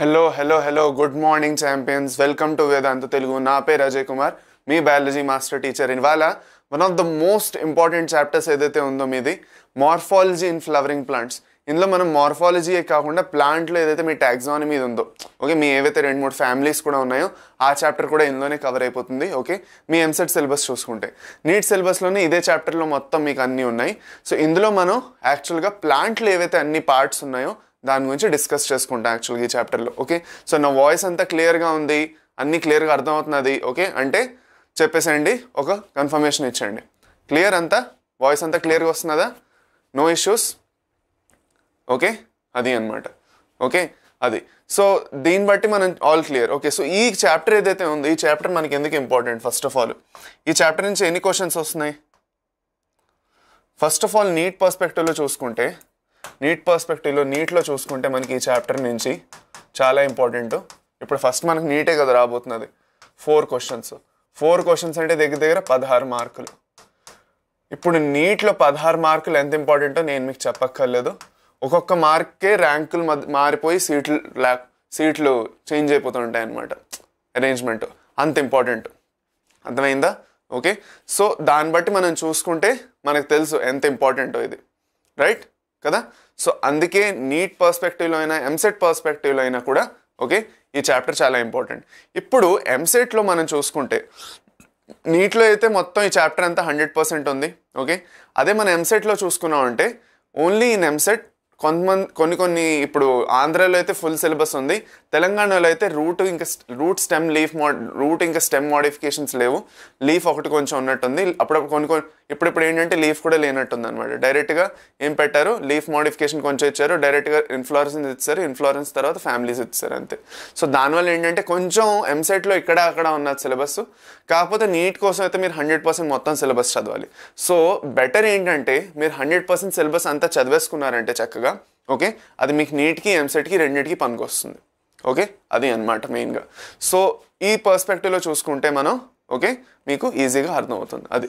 Hello hello hello good morning champions welcome to Vedantu Telugu నా పేరు అజయ్ కుమార్ మీ బయాలజీ మాస్టర్ టీచర్ ఇవాళ one of the most important chapters ఏదైతే ఉందో మీది మార్ఫాలజీ ఇన్ ఫ్లవరింగ్ ప్లాంట్స్ ఇందులో మనం మార్ఫాలజీయే కాకుండా ప్లాంట్లో ఏదైతే మీ ట్యాక్జాన్ మీద ఉందో ఓకే మీ ఏవైతే రెండు మూడు ఫ్యామిలీస్ కూడా ఉన్నాయో ఆ చాప్టర్ కూడా ఇందులోనే కవర్ అయిపోతుంది ఓకే మీ ఎంసెట్ సిలబస్ చూసుకుంటే నీట్ సిలబస్లోనే ఇదే చాప్టర్లో మొత్తం మీకు అన్నీ ఉన్నాయి సో ఇందులో మనం యాక్చువల్గా ప్లాంట్లు ఏవైతే అన్ని పార్ట్స్ ఉన్నాయో దాని గురించి డిస్కస్ చేసుకుంటాం యాక్చువల్గా ఈ చాప్టర్లో ఓకే సో నా వాయిస్ అంతా క్లియర్గా ఉంది అన్నీ క్లియర్గా అర్థమవుతున్నది ఓకే అంటే చెప్పేసేయండి ఒక కన్ఫర్మేషన్ ఇచ్చేయండి క్లియర్ అంతా వాయిస్ అంతా క్లియర్గా వస్తున్నదా నో ఇష్యూస్ ఓకే అది అనమాట ఓకే అది సో దీన్ని బట్టి మనం ఆల్ క్లియర్ ఓకే సో ఈ చాప్టర్ ఏదైతే ఉందో ఈ చాప్టర్ మనకి ఎందుకు ఇంపార్టెంట్ ఫస్ట్ ఆఫ్ ఆల్ ఈ చాప్టర్ నుంచి ఎన్ని క్వశ్చన్స్ వస్తున్నాయి ఫస్ట్ ఆఫ్ ఆల్ నీట్ పర్స్పెక్టివ్లో చూసుకుంటే నీట్ పర్స్పెక్టివ్లో నీట్లో చూసుకుంటే మనకి ఈ చాప్టర్ నుంచి చాలా ఇంపార్టెంట్ ఇప్పుడు ఫస్ట్ మనకు నీటే కదా రాబోతున్నది ఫోర్ క్వశ్చన్స్ ఫోర్ క్వశ్చన్స్ అంటే దగ్గర దగ్గర పదహారు మార్కులు ఇప్పుడు నీట్లో పదహారు మార్కులు ఎంత ఇంపార్టెంటో నేను మీకు చెప్పక్కర్లేదు ఒక్కొక్క మార్క్కే ర్యాంకులు మారిపోయి సీట్లు సీట్లు చేంజ్ అయిపోతుంటాయి అనమాట అరేంజ్మెంట్ అంత ఇంపార్టెంట్ అర్థమైందా ఓకే సో దాన్ని బట్టి మనం చూసుకుంటే మనకు తెలుసు ఎంత ఇంపార్టెంటో ఇది రైట్ కదా సో అందుకే నీట్ పర్స్పెక్టివ్లో అయినా ఎంసెట్ పర్స్పెక్టివ్లో అయినా కూడా ఓకే ఈ చాప్టర్ చాలా ఇంపార్టెంట్ ఇప్పుడు ఎంసెట్లో మనం చూసుకుంటే నీట్లో అయితే మొత్తం ఈ చాప్టర్ అంతా హండ్రెడ్ పర్సెంట్ ఉంది ఓకే అదే మనం ఎంసెట్లో చూసుకున్నామంటే ఓన్లీ ఇన్ ఎంసెట్ కొంతమంది కొన్ని కొన్ని ఇప్పుడు ఆంధ్రాలో అయితే ఫుల్ సిలబస్ ఉంది తెలంగాణలో అయితే రూట్ ఇంకా root stem leaf mod root ఇంకా స్టెమ్ మోడిఫికేషన్స్ లేవు లీఫ్ ఒకటి కొంచెం ఉన్నట్టుంది అప్పుడప్పుడు కొన్ని కొన్ని ఇప్పుడిప్పుడు ఏంటంటే లీఫ్ కూడా లేనట్టుంది అనమాట డైరెక్ట్గా ఏం పెట్టారు లీఫ్ మోడిఫికేషన్ కొంచెం ఇచ్చారు డైరెక్ట్గా ఇన్ఫ్లోరెన్స్ ఇచ్చారు ఇన్ఫ్లోరెన్స్ తర్వాత ఫ్యామిలీస్ ఇచ్చారు అంతే సో దానివల్ల ఏంటంటే కొంచెం ఎంసెట్లో ఇక్కడ అక్కడ ఉన్న సిలబస్ కాకపోతే నీట్ కోసం అయితే మీరు హండ్రెడ్ పర్సెంట్ మొత్తం సిలబస్ చదవాలి సో బెటర్ ఏంటంటే మీరు హండ్రెడ్ పర్సెంట్ సిలబస్ అంతా చదివేసుకున్నారంటే చక్కగా ఓకే అది మీకు నీట్కి ఎంసెట్కి రెండింటికి పనికి వస్తుంది ఓకే అది అనమాట మెయిన్గా సో ఈ పర్స్పెక్టివ్లో చూసుకుంటే మనం ఓకే మీకు ఈజీగా అర్థమవుతుంది అది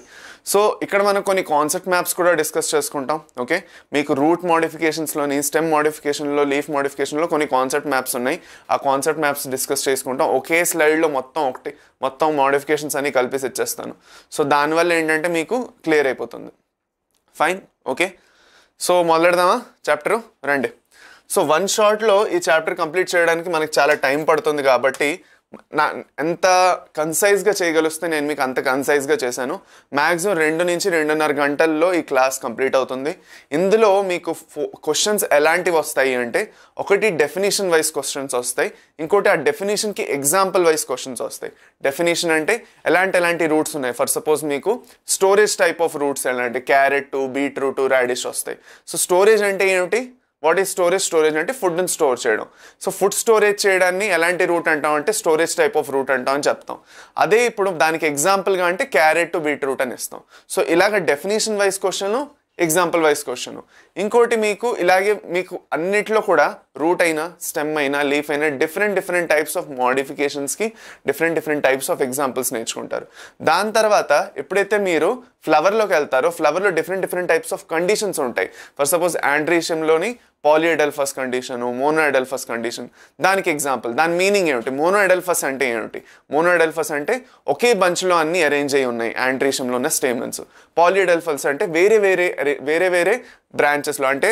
సో ఇక్కడ మనం కొన్ని కాన్సెప్ట్ మ్యాప్స్ కూడా డిస్కస్ చేసుకుంటాం ఓకే మీకు రూట్ మోడిఫికేషన్స్లోని స్టెమ్ మోడిఫికేషన్లో లీఫ్ మోడిఫికేషన్లో కొన్ని కాన్సెప్ట్ మ్యాప్స్ ఉన్నాయి ఆ కాన్సెప్ట్ మ్యాప్స్ డిస్కస్ చేసుకుంటాం ఒకే స్లైడ్లో మొత్తం ఒకటి మొత్తం మోడిఫికేషన్స్ అన్ని కలిపి ఇచ్చేస్తాను సో దానివల్ల ఏంటంటే మీకు క్లియర్ అయిపోతుంది ఫైన్ ఓకే సో మొదలెడదామా చాప్టర్ రండి సో వన్ షాట్లో ఈ చాప్టర్ కంప్లీట్ చేయడానికి మనకి చాలా టైం పడుతుంది కాబట్టి నా ఎంత కన్సైజ్గా చేయగలిస్తే నేను మీకు అంత కన్సైజ్గా చేశాను మ్యాక్సిమం రెండు నుంచి రెండున్నర గంటల్లో ఈ క్లాస్ కంప్లీట్ అవుతుంది ఇందులో మీకు క్వశ్చన్స్ ఎలాంటివి వస్తాయి అంటే ఒకటి డెఫినేషన్ వైజ్ క్వశ్చన్స్ వస్తాయి ఇంకోటి ఆ డెఫినేషన్కి ఎగ్జాంపుల్ వైజ్ క్వశ్చన్స్ వస్తాయి డెఫినేషన్ అంటే ఎలాంటి ఎలాంటి రూట్స్ ఉన్నాయి ఫర్ సపోజ్ మీకు స్టోరేజ్ టైప్ ఆఫ్ రూట్స్ ఎలాంటి క్యారెట్ బీట్రూట్ రాడిష్ వస్తాయి సో స్టోరేజ్ అంటే ఏమిటి వాట్ ఈస్ స్టోరేజ్ స్టోరేజ్ అంటే ఫుడ్ని స్టోర్ చేయడం సో ఫుడ్ స్టోరేజ్ చేయడాన్ని ఎలాంటి రూట్ అంటాం అంటే స్టోరేజ్ టైప్ ఆఫ్ రూట్ అంటాం అని చెప్తాం అదే ఇప్పుడు దానికి ఎగ్జాంపుల్గా అంటే క్యారెట్ బీట్రూట్ అని ఇస్తాం సో ఇలాగ definition wise question example wise question ఇంకోటి మీకు ఇలాగే మీకు అన్నిట్లో కూడా రూట్ అయినా స్టెమ్ అయినా లీఫ్ అయినా డిఫరెంట్ డిఫరెంట్ టైప్స్ ఆఫ్ మోడిఫికేషన్స్కి different different types of examples నేర్చుకుంటారు దాని తర్వాత ఎప్పుడైతే మీరు ఫ్లవర్లోకి వెళ్తారో ఫ్లవర్లో different different types of conditions ఉంటాయి ఫర్ సపోజ్ ఆండ్రీషియంలోని పాలియడల్ఫస్ కండిషను మోనోఎడల్ఫస్ కండిషన్ దానికి ఎగ్జాంపుల్ దాని మీనింగ్ ఏమిటి మోనోఎడల్ఫస్ అంటే ఏమిటి మోనోఎడల్ఫస్ అంటే ఒకే బంచ్లో అన్ని అరేంజ్ అయి ఉన్నాయి ఆండ్రీషియంలో ఉన్న స్టేమన్స్ పాలియడల్ఫస్ అంటే వేరే వేరే వేరే వేరే బ్రాంచెస్లో అంటే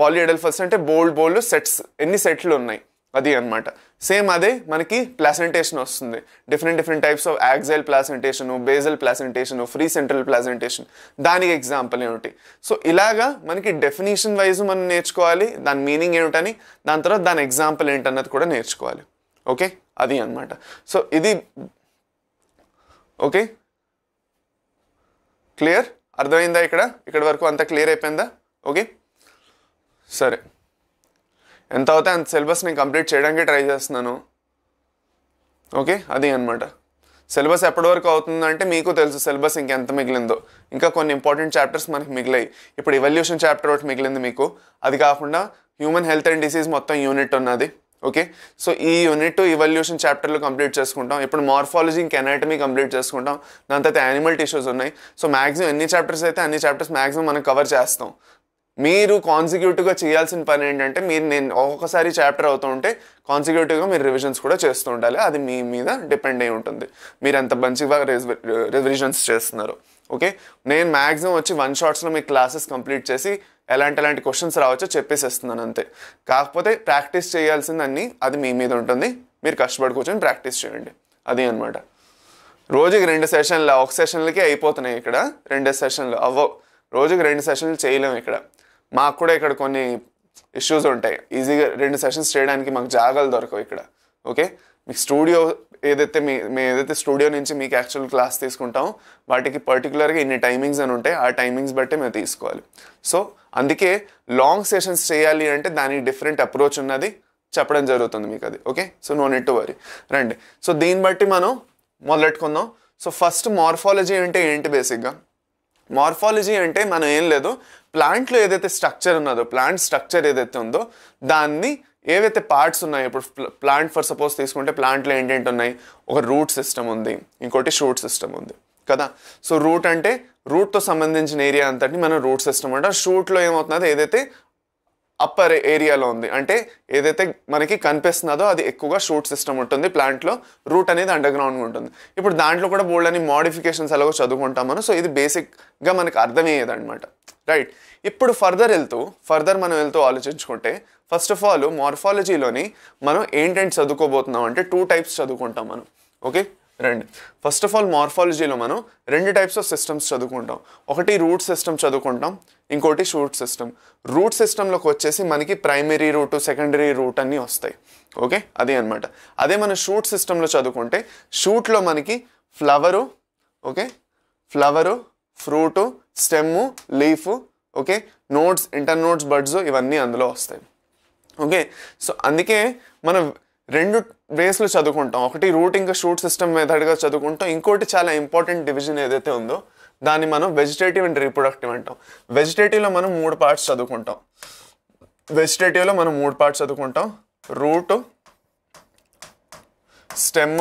పాలియడల్ఫస్ అంటే బోల్డ్ బోల్డ్ సెట్స్ ఎన్ని సెట్లు ఉన్నాయి అది అనమాట సేమ్ అదే మనకి ప్లాసెంటేషన్ వస్తుంది different different types of axile placentation basal placentation free central placentation దానికి ఎగ్జాంపుల్ ఏమిటి సో ఇలాగా మనకి డెఫినేషన్ వైజ్ మనం నేర్చుకోవాలి దాని మీనింగ్ ఏమిటని దాని తర్వాత దాని ఎగ్జాంపుల్ ఏంటన్నది కూడా నేర్చుకోవాలి ఓకే అది అనమాట సో ఇది ఓకే క్లియర్ అర్థమైందా ఇక్కడ ఇక్కడ వరకు అంతా క్లియర్ అయిపోయిందా ఓకే సరే ఎంత అవుతే అంత సిలబస్ నేను కంప్లీట్ చేయడానికి ట్రై చేస్తున్నాను ఓకే అది అనమాట సిలబస్ ఎప్పటి వరకు అవుతుందంటే మీకు తెలుసు సిలబస్ ఇంకెంత మిగిలిందో ఇంకా కొన్ని ఇంపార్టెంట్ చాప్టర్స్ మనకి మిగిలాయి ఇప్పుడు ఇవల్యూషన్ చాప్టర్ ఒకటి మిగిలింది మీకు అది కాకుండా హ్యూమన్ హెల్త్ అండ్ డిసీజ్ మొత్తం యూనిట్ ఉన్నది ఓకే సో ఈ యూనిట్ ఇవల్యూషన్ చాప్టర్లు కంప్లీట్ చేసుకుంటాం ఇప్పుడు మార్ఫాలజీ ఇంక ఎనాటమీ కంప్లీట్ చేసుకుంటాం దాని తర్వాత యానిమల్ టిష్యూస్ ఉన్నాయి సో మ్యాక్సిమం ఎన్ని చాప్టర్స్ అయితే అన్ని చాప్టర్స్ మ్యాక్సిమం మనం కవర్ చేస్తాం మీరు కాన్సిక్యూటివ్గా చేయాల్సిన పని ఏంటంటే మీరు నేను ఒక్కొక్కసారి చాప్టర్ అవుతూ ఉంటే కాన్సిక్యూటివ్గా మీరు రివిజన్స్ కూడా చేస్తూ ఉండాలి అది మీ మీద డిపెండ్ అయి ఉంటుంది మీరు ఎంత మంచిగా రివిజన్స్ చేస్తున్నారు ఓకే నేను మ్యాక్సిమం వచ్చి వన్ షార్ట్స్లో మీ క్లాసెస్ కంప్లీట్ చేసి ఎలాంటి ఎలాంటి క్వశ్చన్స్ రావచ్చో చెప్పేసేస్తున్నాను అంతే కాకపోతే ప్రాక్టీస్ చేయాల్సిందని అది మీ మీద ఉంటుంది మీరు కష్టపడి కూర్చొని ప్రాక్టీస్ చేయండి అది అనమాట రోజుకి రెండు సెషన్లు ఒక సెషన్లకి అయిపోతున్నాయి ఇక్కడ రెండు సెషన్లు అవ్వ రోజుకి రెండు సెషన్లు చేయలేము ఇక్కడ మాకు కూడా ఇక్కడ కొన్ని ఇష్యూస్ ఉంటాయి ఈజీగా రెండు సెషన్స్ చేయడానికి మాకు జాగాలు దొరకవు ఇక్కడ ఓకే మీకు స్టూడియో ఏదైతే మీ మేము ఏదైతే స్టూడియో నుంచి మీకు యాక్చువల్ క్లాస్ తీసుకుంటాం వాటికి పర్టికులర్గా ఇన్ని టైమింగ్స్ అని ఉంటాయి ఆ టైమింగ్స్ బట్టే మేము తీసుకోవాలి సో అందుకే లాంగ్ సెషన్స్ చేయాలి అంటే దానికి డిఫరెంట్ అప్రోచ్ ఉన్నది చెప్పడం జరుగుతుంది మీకు అది okay so no need worry రండి సో దీన్ని బట్టి మనం మొదలెట్టుకుందాం సో ఫస్ట్ మార్ఫాలజీ అంటే ఏంటి బేసిక్గా మార్ఫాలజీ అంటే మనం ఏం లేదు ప్లాంట్లో ఏదైతే స్ట్రక్చర్ ఉన్నదో ప్లాంట్ స్ట్రక్చర్ ఏదైతే ఉందో దాన్ని ఏవైతే పార్ట్స్ ఉన్నాయో ఇప్పుడు ప్లాంట్ ఫర్ సపోజ్ తీసుకుంటే ప్లాంట్లో ఏంటంటే ఉన్నాయి ఒక రూట్ సిస్టమ్ ఉంది ఇంకోటి షూట్ సిస్టమ్ ఉంది కదా సో రూట్ అంటే రూట్తో సంబంధించిన ఏరియా అంతటిని మనం రూట్ సిస్టమ్ అంటాం షూట్లో ఏమవుతున్నది ఏదైతే అప్పర్ ఏరియాలో ఉంది అంటే ఏదైతే మనకి కనిపిస్తున్నదో అది ఎక్కువగా షూట్ సిస్టమ్ ఉంటుంది ప్లాంట్లో రూట్ అనేది అండర్ ఉంటుంది ఇప్పుడు దాంట్లో కూడా బోల్డ్ అని మోడిఫికేషన్స్ ఎలాగో చదువుకుంటాం మనం సో ఇది బేసిక్గా మనకు అర్థమయ్యేది అనమాట రైట్ ఇప్పుడు ఫర్దర్ వెళ్తూ ఫర్దర్ మనం వెళ్తూ ఆలోచించుకుంటే ఫస్ట్ ఆఫ్ ఆల్ మార్ఫాలజీలోని మనం ఏంటంటే చదువుకోబోతున్నాం అంటే టూ టైప్స్ చదువుకుంటాం మనం ఓకే రండి ఫస్ట్ ఆఫ్ ఆల్ మార్ఫాలజీలో మనం రెండు టైప్స్ ఆఫ్ సిస్టమ్స్ చదువుకుంటాం ఒకటి రూట్ సిస్టమ్ చదువుకుంటాం ఇంకోటి షూట్ సిస్టమ్ రూట్ సిస్టంలోకి వచ్చేసి మనకి ప్రైమరీ రూటు సెకండరీ రూట్ అన్నీ వస్తాయి ఓకే అదే అనమాట అదే మనం షూట్ సిస్టంలో చదువుకుంటే షూట్లో మనకి flower okay flower fruit stem leaf okay nodes internodes buds ఇవన్నీ అందులో వస్తాయి ఓకే సో అందుకే మనం రెండు వేస్లో చదువుకుంటాం ఒకటి రూట్ ఇంకా షూట్ సిస్టమ్ మెథడ్గా చదువుకుంటాం ఇంకోటి చాలా ఇంపార్టెంట్ డివిజన్ ఏదైతే ఉందో దాన్ని మనం వెజిటేటివ్ అండ్ రీప్రొడక్టివ్ అంటాం వెజిటేటివ్లో మనం మూడు పార్ట్స్ చదువుకుంటాం వెజిటేటివ్లో మనం మూడు పార్ట్స్ చదువుకుంటాం రూట్ స్టెమ్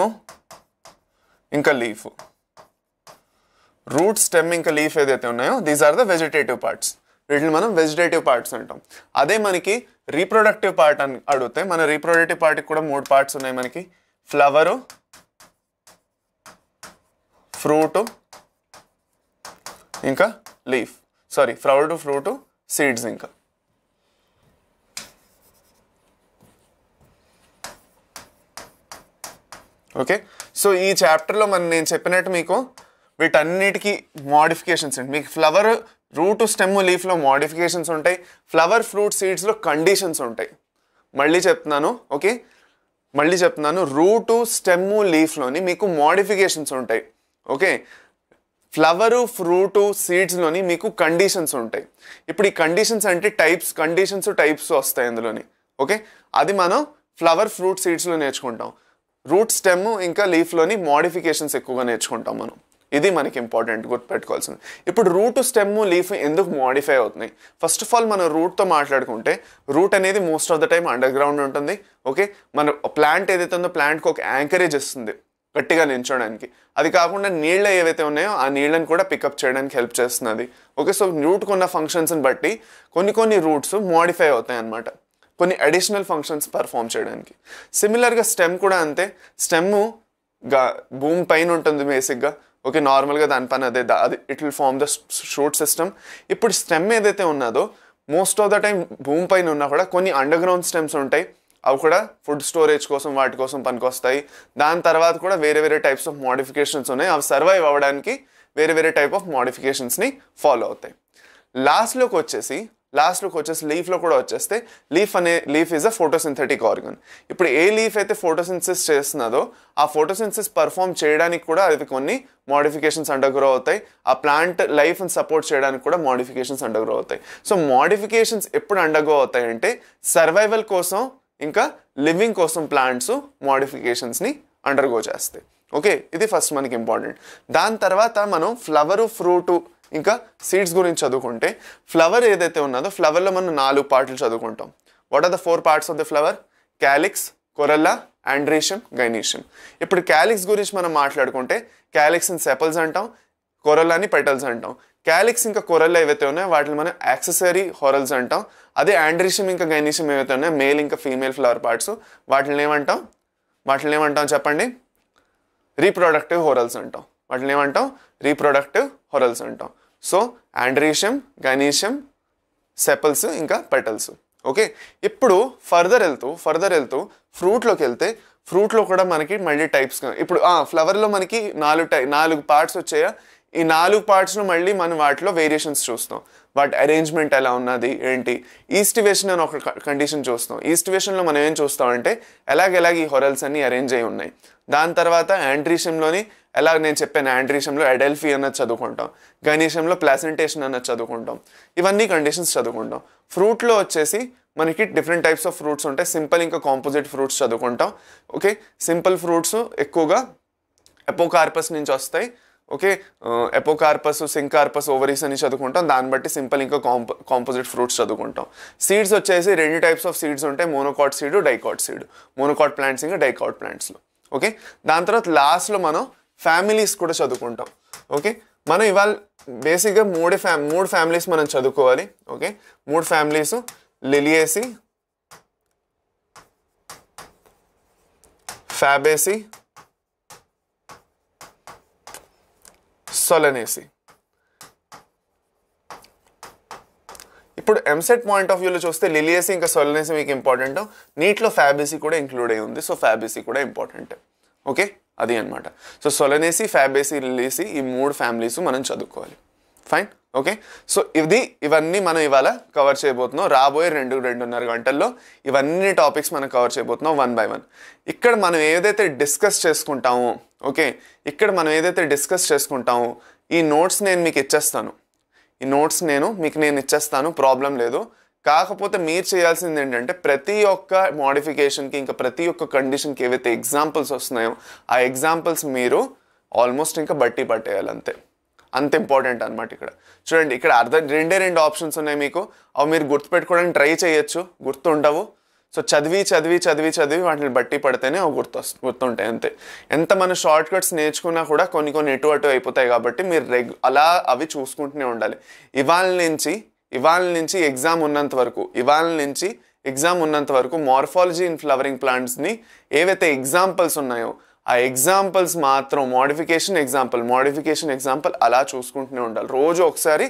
ఇంకా లీఫ్ రూట్ స్టెమ్ ఇంకా లీఫ్ ఏదైతే ఉన్నాయో these are the vegetative parts వీటిని మనం వెజిటేటివ్ పార్ట్స్ అంటాం అదే మనకి రీప్రొడక్టివ్ పార్ట్ అని అడిగితే మన రీప్రొడక్టివ్ పార్ట్కి కూడా మూడు పార్ట్స్ ఉన్నాయి మనకి ఫ్లవరు ఫ్రూటు ఇంకా leaf sorry to fruit seeds ఇంకా ఓకే సో ఈ చాప్టర్లో మనం నేను చెప్పినట్టు మీకు వీటన్నిటికీ మాడిఫికేషన్స్ అండి మీకు ఫ్లవర్ రూట్ స్టెమ్ లీఫ్లో మాడిఫికేషన్స్ ఉంటాయి ఫ్లవర్ ఫ్రూట్ సీడ్స్లో కండిషన్స్ ఉంటాయి మళ్ళీ చెప్తున్నాను ఓకే మళ్ళీ చెప్తున్నాను రూట్ స్టెమ్ లీఫ్లోని మీకు మాడిఫికేషన్స్ ఉంటాయి ఓకే ఫ్లవరు ఫ్రూటు సీడ్స్లోని మీకు కండిషన్స్ ఉంటాయి ఇప్పుడు ఈ కండిషన్స్ అంటే టైప్స్ కండిషన్స్ టైప్స్ వస్తాయి అందులోని ఓకే అది మనం ఫ్లవర్ ఫ్రూట్ సీడ్స్లో నేర్చుకుంటాం రూట్ స్టెమ్ ఇంకా లీఫ్లోని మాడిఫికేషన్స్ ఎక్కువగా నేర్చుకుంటాం మనం ఇది మనకి ఇంపార్టెంట్ గుర్తుపెట్టుకోవాల్సింది ఇప్పుడు రూట్ స్టెమ్ లీఫ్ ఎందుకు మోడిఫై అవుతున్నాయి ఫస్ట్ ఆఫ్ ఆల్ మనం రూట్తో మాట్లాడుకుంటే రూట్ అనేది most of the time underground ఉంటుంది ఓకే మన ప్లాంట్ ఏదైతే ఉందో ప్లాంట్కి ఒక యాంకరేజ్ ఇస్తుంది గట్టిగా నిల్చోడానికి అది కాకుండా నీళ్ళు ఏవైతే ఉన్నాయో ఆ నీళ్ళని కూడా పికప్ చేయడానికి హెల్ప్ చేస్తున్నది ఓకే సో రూట్కి ఉన్న ఫంక్షన్స్ని బట్టి కొన్ని కొన్ని రూట్స్ మోడిఫై అవుతాయి అన్నమాట కొన్ని అడిషనల్ ఫంక్షన్స్ పర్ఫామ్ చేయడానికి సిమిలర్గా స్టెమ్ కూడా అంతే స్టెమ్ గా భూమి పైన ఉంటుంది బేసిక్గా ఓకే నార్మల్గా దాని పని అదే అది it will form the shoot system ఇప్పుడు స్టెమ్ ఏదైతే ఉన్నదో మోస్ట్ ఆఫ్ ద టైం భూమి పైన ఉన్నా కూడా కొన్ని అండర్ గ్రౌండ్ స్టెమ్స్ ఉంటాయి అవి కూడా ఫుడ్ స్టోరేజ్ కోసం వాటి కోసం పనికొస్తాయి దాని తర్వాత కూడా వేరే వేరే టైప్స్ ఆఫ్ మోడిఫికేషన్స్ ఉన్నాయి అవి సర్వైవ్ అవ్వడానికి వేరే వేరే టైప్ ఆఫ్ మోడిఫికేషన్స్ని ఫాలో అవుతాయి లాస్ట్లోకి వచ్చేసి లాస్ట్ లుక్ వచ్చేసి లీఫ్లో కూడా వచ్చేస్తే లీఫ్ అనే leaf is a photosynthetic organ ఇప్పుడు ఏ లీఫ్ అయితే ఫోటోసింథసిస్ చేస్తున్నదో ఆ ఫోటోసింథసిస్ పర్ఫామ్ చేయడానికి కూడా అది కొన్ని మాడిఫికేషన్స్ అండర్గ్రో అవుతాయి ఆ ప్లాంట్ లైఫ్ని సపోర్ట్ చేయడానికి కూడా మాడిఫికేషన్స్ అండర్గ్రో అవుతాయి సో మాడిఫికేషన్స్ ఎప్పుడు అండర్గ్రో అవుతాయంటే సర్వైవల్ కోసం ఇంకా లివింగ్ కోసం ప్లాంట్స్ మాడిఫికేషన్స్ని అండర్గో చేస్తాయి ఓకే ఇది ఫస్ట్ మనకి ఇంపార్టెంట్ దాని తర్వాత మనం ఫ్లవరు ఫ్రూటు ఇంకా సీడ్స్ గురించి చదువుకుంటే ఫ్లవర్ ఏదైతే ఉన్నదో ఫ్లవర్లో మనం నాలుగు పార్ట్లు చదువుకుంటాం what are the four parts of the flower calyx corolla androecium gynoecium ఇప్పుడు క్యాలిక్స్ గురించి మనం మాట్లాడుకుంటే క్యాలిక్స్ క్యాలిక్స్ని సెపల్స్ అంటాం కొరల్లాని పెటల్స్ అంటాం క్యాలిక్స్ ఇంకా కొరల్లా ఏవైతే ఉన్నాయో వాటిని మనం యాక్సెసరీ హోరల్స్ అంటాం అదే ఆండ్రేషియం ఇంకా గైనీషియం ఏవైతే ఉన్నాయో మేల్ ఇంకా ఫీమేల్ ఫ్లవర్ పార్ట్స్ వాటిని ఏమంటాం వాటిని ఏమంటాం చెప్పండి రీప్రొడక్టివ్ హోరల్స్ అంటాం వాటిని ఏమంటాం రీప్రొడక్టివ్ హోరల్స్ అంటాం సో ఆండ్రీషియం గనీషియం సెపల్స్ ఇంకా పెటల్స్ ఓకే ఇప్పుడు ఫర్దర్ వెళ్తూ ఫర్దర్ వెళ్తూ ఫ్రూట్లోకి వెళ్తే ఫ్రూట్లో కూడా మనకి మళ్ళీ టైప్స్ ఇప్పుడు ఫ్లవర్లో మనకి నాలుగు టై నాలుగు పార్ట్స్ వచ్చాయా ఈ నాలుగు పార్ట్స్ను మళ్ళీ మనం వాటిలో వేరియేషన్స్ చూస్తాం వాటి అరేంజ్మెంట్ ఎలా ఉన్నది ఏంటి ఈస్టివేషన్ అని ఒక కండిషన్ చూస్తాం ఈస్టివేషన్లో మనం ఏం చూస్తామంటే ఎలాగెలాగ ఈ హొరల్స్ అన్ని అరేంజ్ అయి ఉన్నాయి దాని తర్వాత యాండ్రీషియంలోని ఎలా నేను చెప్పాను యాండ్రీషియంలో అడెల్ఫీ అన్నది చదువుకుంటాం గణేషంలో ప్లాసెంటేషన్ అన్నది చదువుకుంటాం ఇవన్నీ కండిషన్స్ చదువుకుంటాం ఫ్రూట్లో వచ్చేసి మనకి డిఫరెంట్ టైప్స్ ఆఫ్ ఫ్రూట్స్ ఉంటాయి సింపుల్ ఇంకా కాంపోజిట్ ఫ్రూట్స్ చదువుకుంటాం ఓకే సింపుల్ ఫ్రూట్స్ ఎక్కువగా ఎపోకార్పస్ నుంచి వస్తాయి ఓకే ఎపోకార్పస్ సింకార్పస్ ఓవరీస్ అని చదువుకుంటాం దాన్ని బట్టి సింపుల్ ఇంకా కాంప కాంపోజిట్ ఫ్రూట్స్ చదువుకుంటాం సీడ్స్ వచ్చేసి రెండు టైప్స్ ఆఫ్ సీడ్స్ ఉంటాయి monocot seed dicot seed monocot plants ఇంకా డైకాట్ ప్లాంట్స్లో ఓకే దాని తర్వాత లాస్ట్లో మనం ఫ్యామిలీస్ కూడా చదువుకుంటాం ఓకే మనం ఇవాళ బేసిక్గా మూడే ఫ్యా మూడు ఫ్యామిలీస్ మనం చదువుకోవాలి ఓకే మూడు ఫ్యామిలీస్ లిలియేసి ఫ్యాబేసి అస్సలు ఇప్పుడు ఎంసెట్ పాయింట్ ఆఫ్ వ్యూలో చూస్తే లిలియసి ఇంకా సొలనేసి మీకు ఇంపార్టెంట్ నీట్లో ఫ్యాబేసీ కూడా ఇంక్లూడ్ అయి ఉంది సో ఫ్యాబేసీ కూడా ఇంపార్టెంట్ ఓకే అది అనమాట సో సొలనేసి ఫ్యాబేసీ లిలియసి ఈ మూడు ఫ్యామిలీస్ మనం చదువుకోవాలి ఫైన్ ఓకే సో ఇది ఇవన్నీ మనం ఇవాళ కవర్ చేయబోతున్నాం రాబోయే రెండు రెండున్నర గంటల్లో ఇవన్నీ టాపిక్స్ మనం కవర్ చేయబోతున్నాం వన్ బై వన్ ఇక్కడ మనం ఏదైతే డిస్కస్ చేసుకుంటామో ఓకే ఇక్కడ మనం ఏదైతే డిస్కస్ చేసుకుంటామో ఈ నోట్స్ నేను మీకు ఇచ్చేస్తాను ఈ నోట్స్ నేను మీకు నేను ఇచ్చేస్తాను ప్రాబ్లం లేదు కాకపోతే మీరు చేయాల్సింది ఏంటంటే ప్రతి ఒక్క మోడిఫికేషన్కి ఇంకా ప్రతి ఒక్క కండిషన్కి ఏవైతే ఎగ్జాంపుల్స్ వస్తున్నాయో ఆ ఎగ్జాంపుల్స్ మీరు ఆల్మోస్ట్ ఇంకా బట్టి పట్టేయాలి అంతే అంత ఇంపార్టెంట్ అనమాట ఇక్కడ చూడండి ఇక్కడ అర్ధ రెండే రెండు ఆప్షన్స్ ఉన్నాయి మీకు అవి మీరు గుర్తుపెట్టుకోవడానికి ట్రై చేయొచ్చు గుర్తుండవు సో చదివి చదివి చదివి చదివి వాటిని బట్టి పడితేనే అవి గుర్తు గుర్తుంటాయి అంతే ఎంత మన షార్ట్ కట్స్ నేర్చుకున్నా కూడా కొన్ని కొన్ని ఎటు అటు అయిపోతాయి కాబట్టి మీరు రెగ్ అలా అవి చూసుకుంటూనే ఉండాలి ఇవాళ నుంచి ఇవాళ నుంచి ఎగ్జామ్ ఉన్నంత వరకు ఇవాళ నుంచి ఎగ్జామ్ ఉన్నంత వరకు మార్ఫాలజీ ఇన్ ఫ్లవరింగ్ ప్లాంట్స్ని ఏవైతే ఎగ్జాంపుల్స్ ఉన్నాయో ఆ ఎగ్జాంపుల్స్ మాత్రం మోడిఫికేషన్ ఎగ్జాంపుల్ మోడిఫికేషన్ ఎగ్జాంపుల్ అలా చూసుకుంటూనే ఉండాలి రోజు ఒకసారి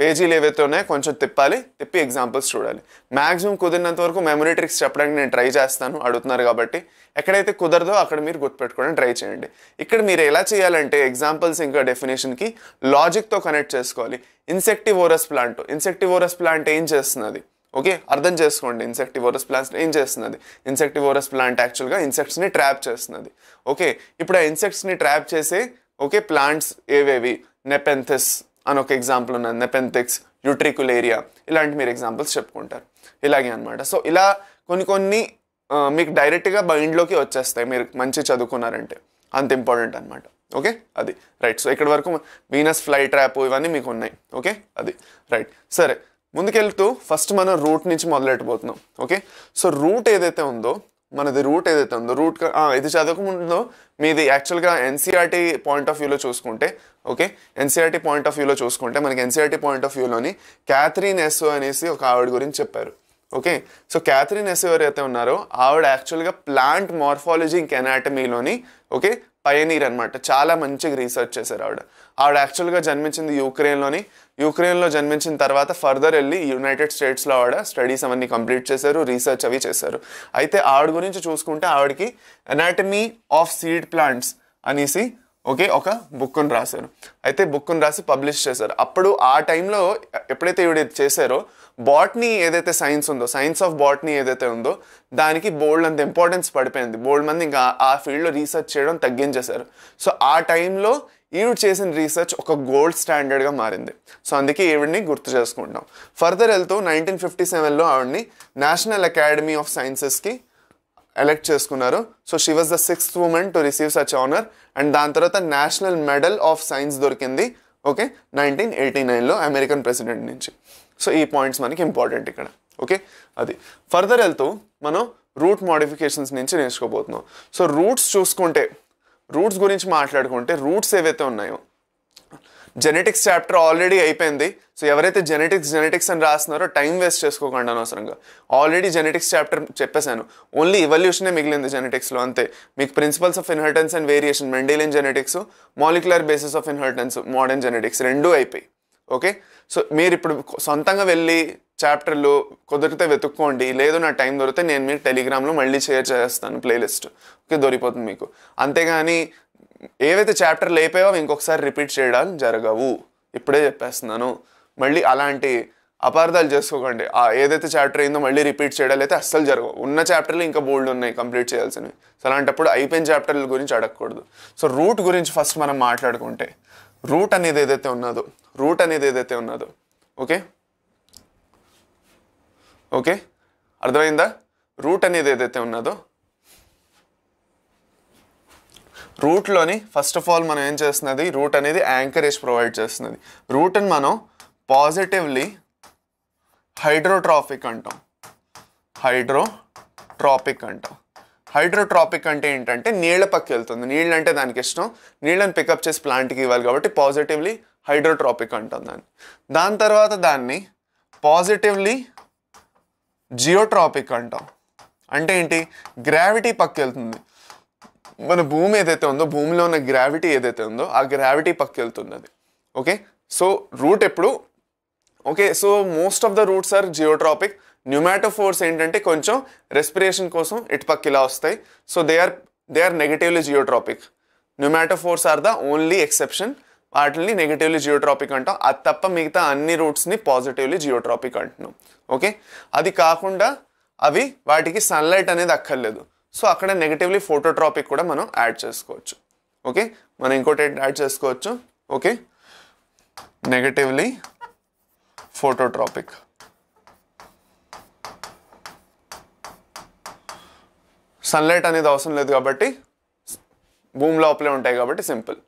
పేజీలు ఏవైతే ఉన్నాయో కొంచెం తిప్పాలి తిప్పి ఎగ్జాంపుల్స్ చూడాలి మ్యాక్సిమం కుదిరినంత వరకు మెమరీ ట్రిక్స్ చెప్పడానికి నేను ట్రై చేస్తాను అడుగుతున్నారు కాబట్టి ఎక్కడైతే కుదరదో అక్కడ మీరు గుర్తుపెట్టుకోవడం ట్రై చేయండి ఇక్కడ మీరు ఎలా చేయాలంటే ఎగ్జాంపుల్స్ ఇంకా డెఫినేషన్కి లాజిక్తో కనెక్ట్ చేసుకోవాలి ఇన్సెక్టివోరస్ ప్లాంట్ ఇన్సెక్టివోరస్ ప్లాంట్ ఏం చేస్తున్నది ఓకే అర్థం చేసుకోండి ఇన్సెక్టివోరస్ ప్లాంట్స్ ఏం చేస్తున్నది ఇన్సెక్టివోరస్ ప్లాంట్ యాక్చువల్గా ఇన్సెక్ట్స్ని ట్రాప్ చేస్తున్నది ఓకే ఇప్పుడు ఆ ఇన్సెక్ట్స్ని ట్రాప్ చేసే ఓకే ప్లాంట్స్ ఏవేవి నెపెన్థిస్ అని ఒక ఎగ్జాంపుల్ ఉన్నది యూట్రికుల్ యూట్రికులేరియా ఇలాంటి మీరు ఎగ్జాంపుల్స్ చెప్పుకుంటారు ఇలాగే అనమాట సో ఇలా కొన్ని కొన్ని మీకు డైరెక్ట్గా బైండ్లోకి వచ్చేస్తాయి మీరు మంచి చదువుకున్నారంటే అంత ఇంపార్టెంట్ అనమాట ఓకే అది రైట్ సో ఇక్కడ వరకు వీనస్ ఫ్లై ట్రాప్ ఇవన్నీ మీకు ఉన్నాయి ఓకే అది రైట్ సరే ముందుకెళ్తూ ఫస్ట్ మనం రూట్ నుంచి మొదలెట్టబోతున్నాం ఓకే సో రూట్ ఏదైతే ఉందో మనది రూట్ ఏదైతే ఉందో రూట్ ఇది చదవకముందో మీది యాక్చువల్గా ఎన్సీఆర్టీ పాయింట్ ఆఫ్ వ్యూలో చూసుకుంటే ఓకే ఎన్సీఆర్టీ పాయింట్ ఆఫ్ వ్యూలో చూసుకుంటే మనకి ఎన్సీఆర్టీ పాయింట్ ఆఫ్ వ్యూలోని క్యాథరీన్ ఎస్ఓ అనేసి ఒక ఆవిడ గురించి చెప్పారు ఓకే సో క్యాథరిన్ ఎస్ ఎవరైతే ఉన్నారో ఆవిడ యాక్చువల్గా ప్లాంట్ మార్ఫాలజీ ఇంక ఎనాటమీలోని ఓకే పయనీర్ అనమాట చాలా మంచిగా రీసెర్చ్ చేశారు ఆవిడ ఆవిడ యాక్చువల్గా జన్మించింది యూక్రెయిన్లోని యూక్రెయిన్లో జన్మించిన తర్వాత ఫర్దర్ వెళ్ళి యునైటెడ్ స్టేట్స్లో ఆవిడ స్టడీస్ అవన్నీ కంప్లీట్ చేశారు రీసెర్చ్ అవి చేశారు అయితే ఆవిడ గురించి చూసుకుంటే ఆవిడకి అనాటమీ ఆఫ్ సీడ్ ప్లాంట్స్ అనేసి ఓకే ఒక బుక్ను రాశారు అయితే బుక్ను రాసి పబ్లిష్ చేశారు అప్పుడు ఆ టైంలో ఎప్పుడైతే ఈవిడ చేశారో బాట్నీ ఏదైతే సైన్స్ ఉందో సైన్స్ ఆఫ్ బాట్నీ ఏదైతే ఉందో దానికి బోల్డ్ అంత ఇంపార్టెన్స్ పడిపోయింది బోల్డ్ మంది ఇంకా ఆ ఫీల్డ్లో రీసెర్చ్ చేయడం తగ్గించేశారు సో ఆ టైంలో ఈవిడ చేసిన రీసెర్చ్ ఒక గోల్డ్ స్టాండర్డ్గా మారింది సో అందుకే ఈవిడ్ని గుర్తు చేసుకుంటాం ఫర్దర్ వెళ్తూ నైన్టీన్ ఫిఫ్టీ సెవెన్లో ఆవిడ్ని నేషనల్ అకాడమీ ఆఫ్ సైన్సెస్కి ఎలెక్ట్ చేసుకున్నారు so she was the sixth woman to receive such honour and దాని తర్వాత నేషనల్ మెడల్ ఆఫ్ సైన్స్ దొరికింది ఓకే నైన్టీన్ ఎయిటీ నైన్లో అమెరికన్ ప్రెసిడెంట్ నుంచి సో ఈ పాయింట్స్ మనకి ఇంపార్టెంట్ ఇక్కడ ఓకే అది ఫర్దర్ వెళ్తూ మనం రూట్ మోడిఫికేషన్స్ నుంచి నేర్చుకోబోతున్నాం సో రూట్స్ చూసుకుంటే రూట్స్ గురించి మాట్లాడుకుంటే రూట్స్ ఏవైతే ఉన్నాయో జెనెటిక్స్ చాప్టర్ ఆల్రెడీ అయిపోయింది సో ఎవరైతే జెనెటిక్స్ జెనెటిక్స్ అని రాస్తున్నారో టైం వేస్ట్ చేసుకోకుండా అనవసరంగా ఆల్రెడీ జెనెటిక్స్ చాప్టర్ చెప్పేశాను ఓన్లీ ఇవల్యూషనే మిగిలింది జెనెటిక్స్లో అంతే మీకు principles of inheritance and variation Mendelian genetics molecular basis of inheritance modern genetics రెండూ అయిపోయి ఓకే సో మీరు ఇప్పుడు సొంతంగా వెళ్ళి చాప్టర్లు కుదిరితే వెతుక్కోండి లేదు నా టైం దొరికితే నేను మీరు టెలిగ్రామ్లో మళ్ళీ షేర్ చేస్తాను ప్లేలిస్ట్ ఓకే దొరికిపోతుంది మీకు అంతేగాని ఏవైతే చాప్టర్లు అయిపోయావో ఇంకొకసారి రిపీట్ చేయడాలు జరగవు ఇప్పుడే చెప్పేస్తున్నాను మళ్ళీ అలాంటి అపార్థాలు చేసుకోకండి ఆ ఏదైతే చాప్టర్ అయిందో మళ్ళీ రిపీట్ చేయడాలు అయితే అస్సలు జరగవు ఉన్న చాప్టర్లు ఇంకా బోల్డ్ ఉన్నాయి కంప్లీట్ చేయాల్సినవి సో అలాంటప్పుడు అయిపోయిన చాప్టర్ల గురించి అడగకూడదు సో రూట్ గురించి ఫస్ట్ మనం మాట్లాడుకుంటే రూట్ అనేది ఏదైతే ఉన్నదో రూట్ అనేది ఏదైతే ఉన్నదో ఓకే ఓకే అర్థమైందా రూట్ అనేది ఏదైతే ఉన్నదో రూట్లోని ఫస్ట్ ఆఫ్ ఆల్ మనం ఏం చేస్తున్నది రూట్ అనేది యాంకరేజ్ ప్రొవైడ్ చేస్తున్నది రూట్ని మనం పాజిటివ్లీ హైడ్రోట్రాఫిక్ అంటాం హైడ్రోట్రాపిక్ అంటాం హైడ్రోట్రాపిక్ అంటే ఏంటంటే నీళ్ళ పక్క వెళ్తుంది నీళ్ళు అంటే దానికి ఇష్టం నీళ్ళని పికప్ చేసి ప్లాంట్కి ఇవ్వాలి కాబట్టి పాజిటివ్లీ హైడ్రోట్రాపిక్ అంటాం దాన్ని దాని తర్వాత దాన్ని పాజిటివ్లీ జియోట్రాపిక్ అంటాం అంటే ఏంటి గ్రావిటీ పక్కెళ్తుంది మన భూమి ఏదైతే ఉందో భూమిలో ఉన్న గ్రావిటీ ఏదైతే ఉందో ఆ గ్రావిటీ పక్కెళ్తున్నది ఓకే సో రూట్ ఎప్పుడు okay so most of the roots are geotropic pneumatophores ఏంటంటే కొంచెం రెస్పిరేషన్ కోసం ఇటుపక్క ఇలా వస్తాయి so they are they are negatively geotropic pneumatophores are the only exception వాటిని నెగిటివ్లీ జియోట్రాపిక్ అంటాం అది తప్ప మిగతా అన్ని రూట్స్ని పాజిటివ్లీ జియోట్రాపిక్ అంటున్నాం ఓకే అది కాకుండా అవి వాటికి సన్లైట్ అనేది అక్కర్లేదు సో అక్కడ నెగిటివ్లీ ఫోటోట్రాపిక్ కూడా మనం యాడ్ చేసుకోవచ్చు ఓకే మనం ఇంకోటి యాడ్ చేసుకోవచ్చు ఓకే నెగటివ్లీ ఫోటోట్రాపిక్ సన్లైట్ అనేది అవసరం లేదు కాబట్టి భూమి లోపలే ఉంటాయి కాబట్టి సింపుల్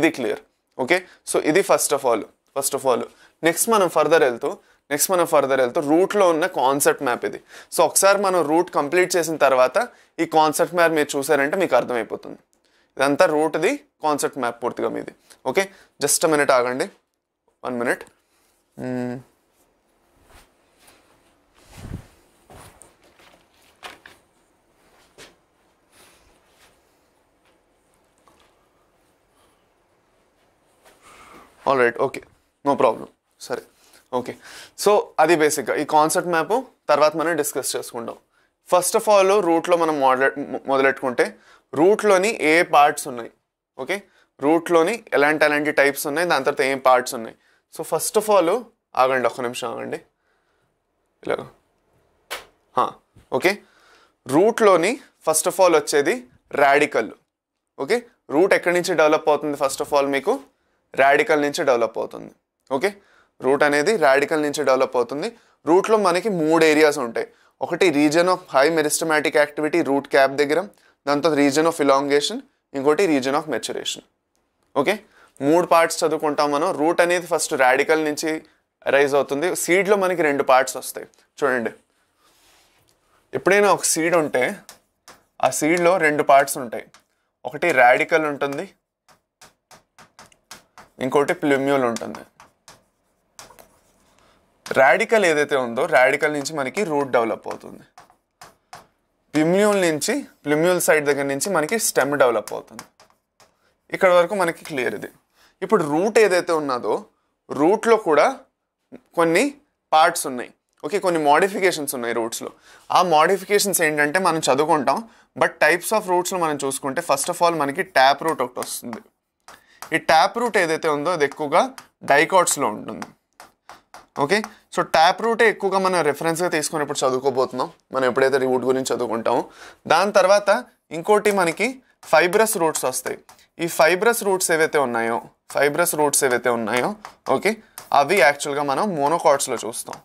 ఇది క్లియర్ ఓకే సో ఇది first of all first of all next మనం ఫర్దర్ వెళ్తూ నెక్స్ట్ మనం ఫర్దర్ వెళ్తూ రూట్లో ఉన్న కాన్సెప్ట్ మ్యాప్ ఇది సో ఒకసారి మనం రూట్ కంప్లీట్ చేసిన తర్వాత ఈ కాన్సెప్ట్ మ్యాప్ మీరు చూసారంటే మీకు అర్థమైపోతుంది ఇదంతా రూట్ది కాన్సెప్ట్ మ్యాప్ పూర్తిగా మీది ఓకే జస్ట్ మినిట్ ఆగండి one minute all right okay no problem సరే ఓకే సో అది బేసిక్గా ఈ కాన్సెప్ట్ మ్యాప్ తర్వాత మనం డిస్కస్ చేసుకుంటాం ఫస్ట్ ఆఫ్ ఆల్ రూట్లో మనం మోడలే మొదలెట్టుకుంటే రూట్లోని ఏ పార్ట్స్ ఉన్నాయి ఓకే రూట్లోని ఎలాంటి ఎలాంటి టైప్స్ ఉన్నాయి దాని తర్వాత ఏం పార్ట్స్ ఉన్నాయి సో ఫస్ట్ ఆఫ్ ఆల్ ఆగండి ఒక్క నిమిషం ఆగండి ఇలా ఓకే రూట్లోని ఫస్ట్ ఆఫ్ ఆల్ వచ్చేది రాడికల్ ఓకే రూట్ ఎక్కడి నుంచి డెవలప్ అవుతుంది ఫస్ట్ ఆఫ్ ఆల్ మీకు రాడికల్ నుంచి డెవలప్ అవుతుంది ఓకే రూట్ అనేది రాడికల్ నుంచి డెవలప్ అవుతుంది రూట్లో మనకి మూడు ఏరియాస్ ఉంటాయి ఒకటి region of high meristematic activity root cap దగ్గర దాంతో రీజన్ ఆఫ్ ఇలాంగేషన్ ఇంకోటి రీజన్ ఆఫ్ మెచ్యురేషన్ ఓకే మూడు పార్ట్స్ చదువుకుంటాం మనం రూట్ అనేది ఫస్ట్ రాడికల్ నుంచి రైజ్ అవుతుంది సీడ్లో మనకి రెండు పార్ట్స్ వస్తాయి చూడండి ఎప్పుడైనా ఒక సీడ్ ఉంటే ఆ సీడ్లో రెండు పార్ట్స్ ఉంటాయి ఒకటి రాడికల్ ఉంటుంది ఇంకోటి ప్లూమ్యూల్ ఉంటుంది రాడికల్ ఏదైతే ఉందో రాడికల్ నుంచి మనకి రూట్ డెవలప్ అవుతుంది ప్లిమ్యూల్ నుంచి ప్లిమ్యూల్ సైడ్ దగ్గర నుంచి మనకి స్టెమ్ డెవలప్ అవుతుంది ఇక్కడ వరకు మనకి క్లియర్ ఇది ఇప్పుడు రూట్ ఏదైతే ఉన్నదో రూట్లో కూడా కొన్ని పార్ట్స్ ఉన్నాయి ఓకే కొన్ని మోడిఫికేషన్స్ ఉన్నాయి రూట్స్లో ఆ మోడిఫికేషన్స్ ఏంటంటే మనం చదువుకుంటాం బట్ టైప్స్ ఆఫ్ రూట్స్లో మనం చూసుకుంటే ఫస్ట్ ఆఫ్ ఆల్ మనకి ట్యాప్ రూట్ ఒకటి వస్తుంది ఈ ట్యాప్ రూట్ ఏదైతే ఉందో అది ఎక్కువగా డైకాట్స్లో ఉంటుంది ఓకే సో ట్యాప్ రూటే ఎక్కువగా మనం రెఫరెన్స్గా తీసుకొని ఇప్పుడు చదువుకోబోతున్నాం మనం ఎప్పుడైతే రూట్ గురించి చదువుకుంటామో దాని తర్వాత ఇంకోటి మనకి ఫైబ్రస్ రూట్స్ వస్తాయి ఈ ఫైబ్రస్ రూట్స్ ఏవైతే ఉన్నాయో ఫైబ్రస్ రూట్స్ ఏవైతే ఉన్నాయో ఓకే అవి యాక్చువల్గా మనం మోనోకాట్స్లో చూస్తాం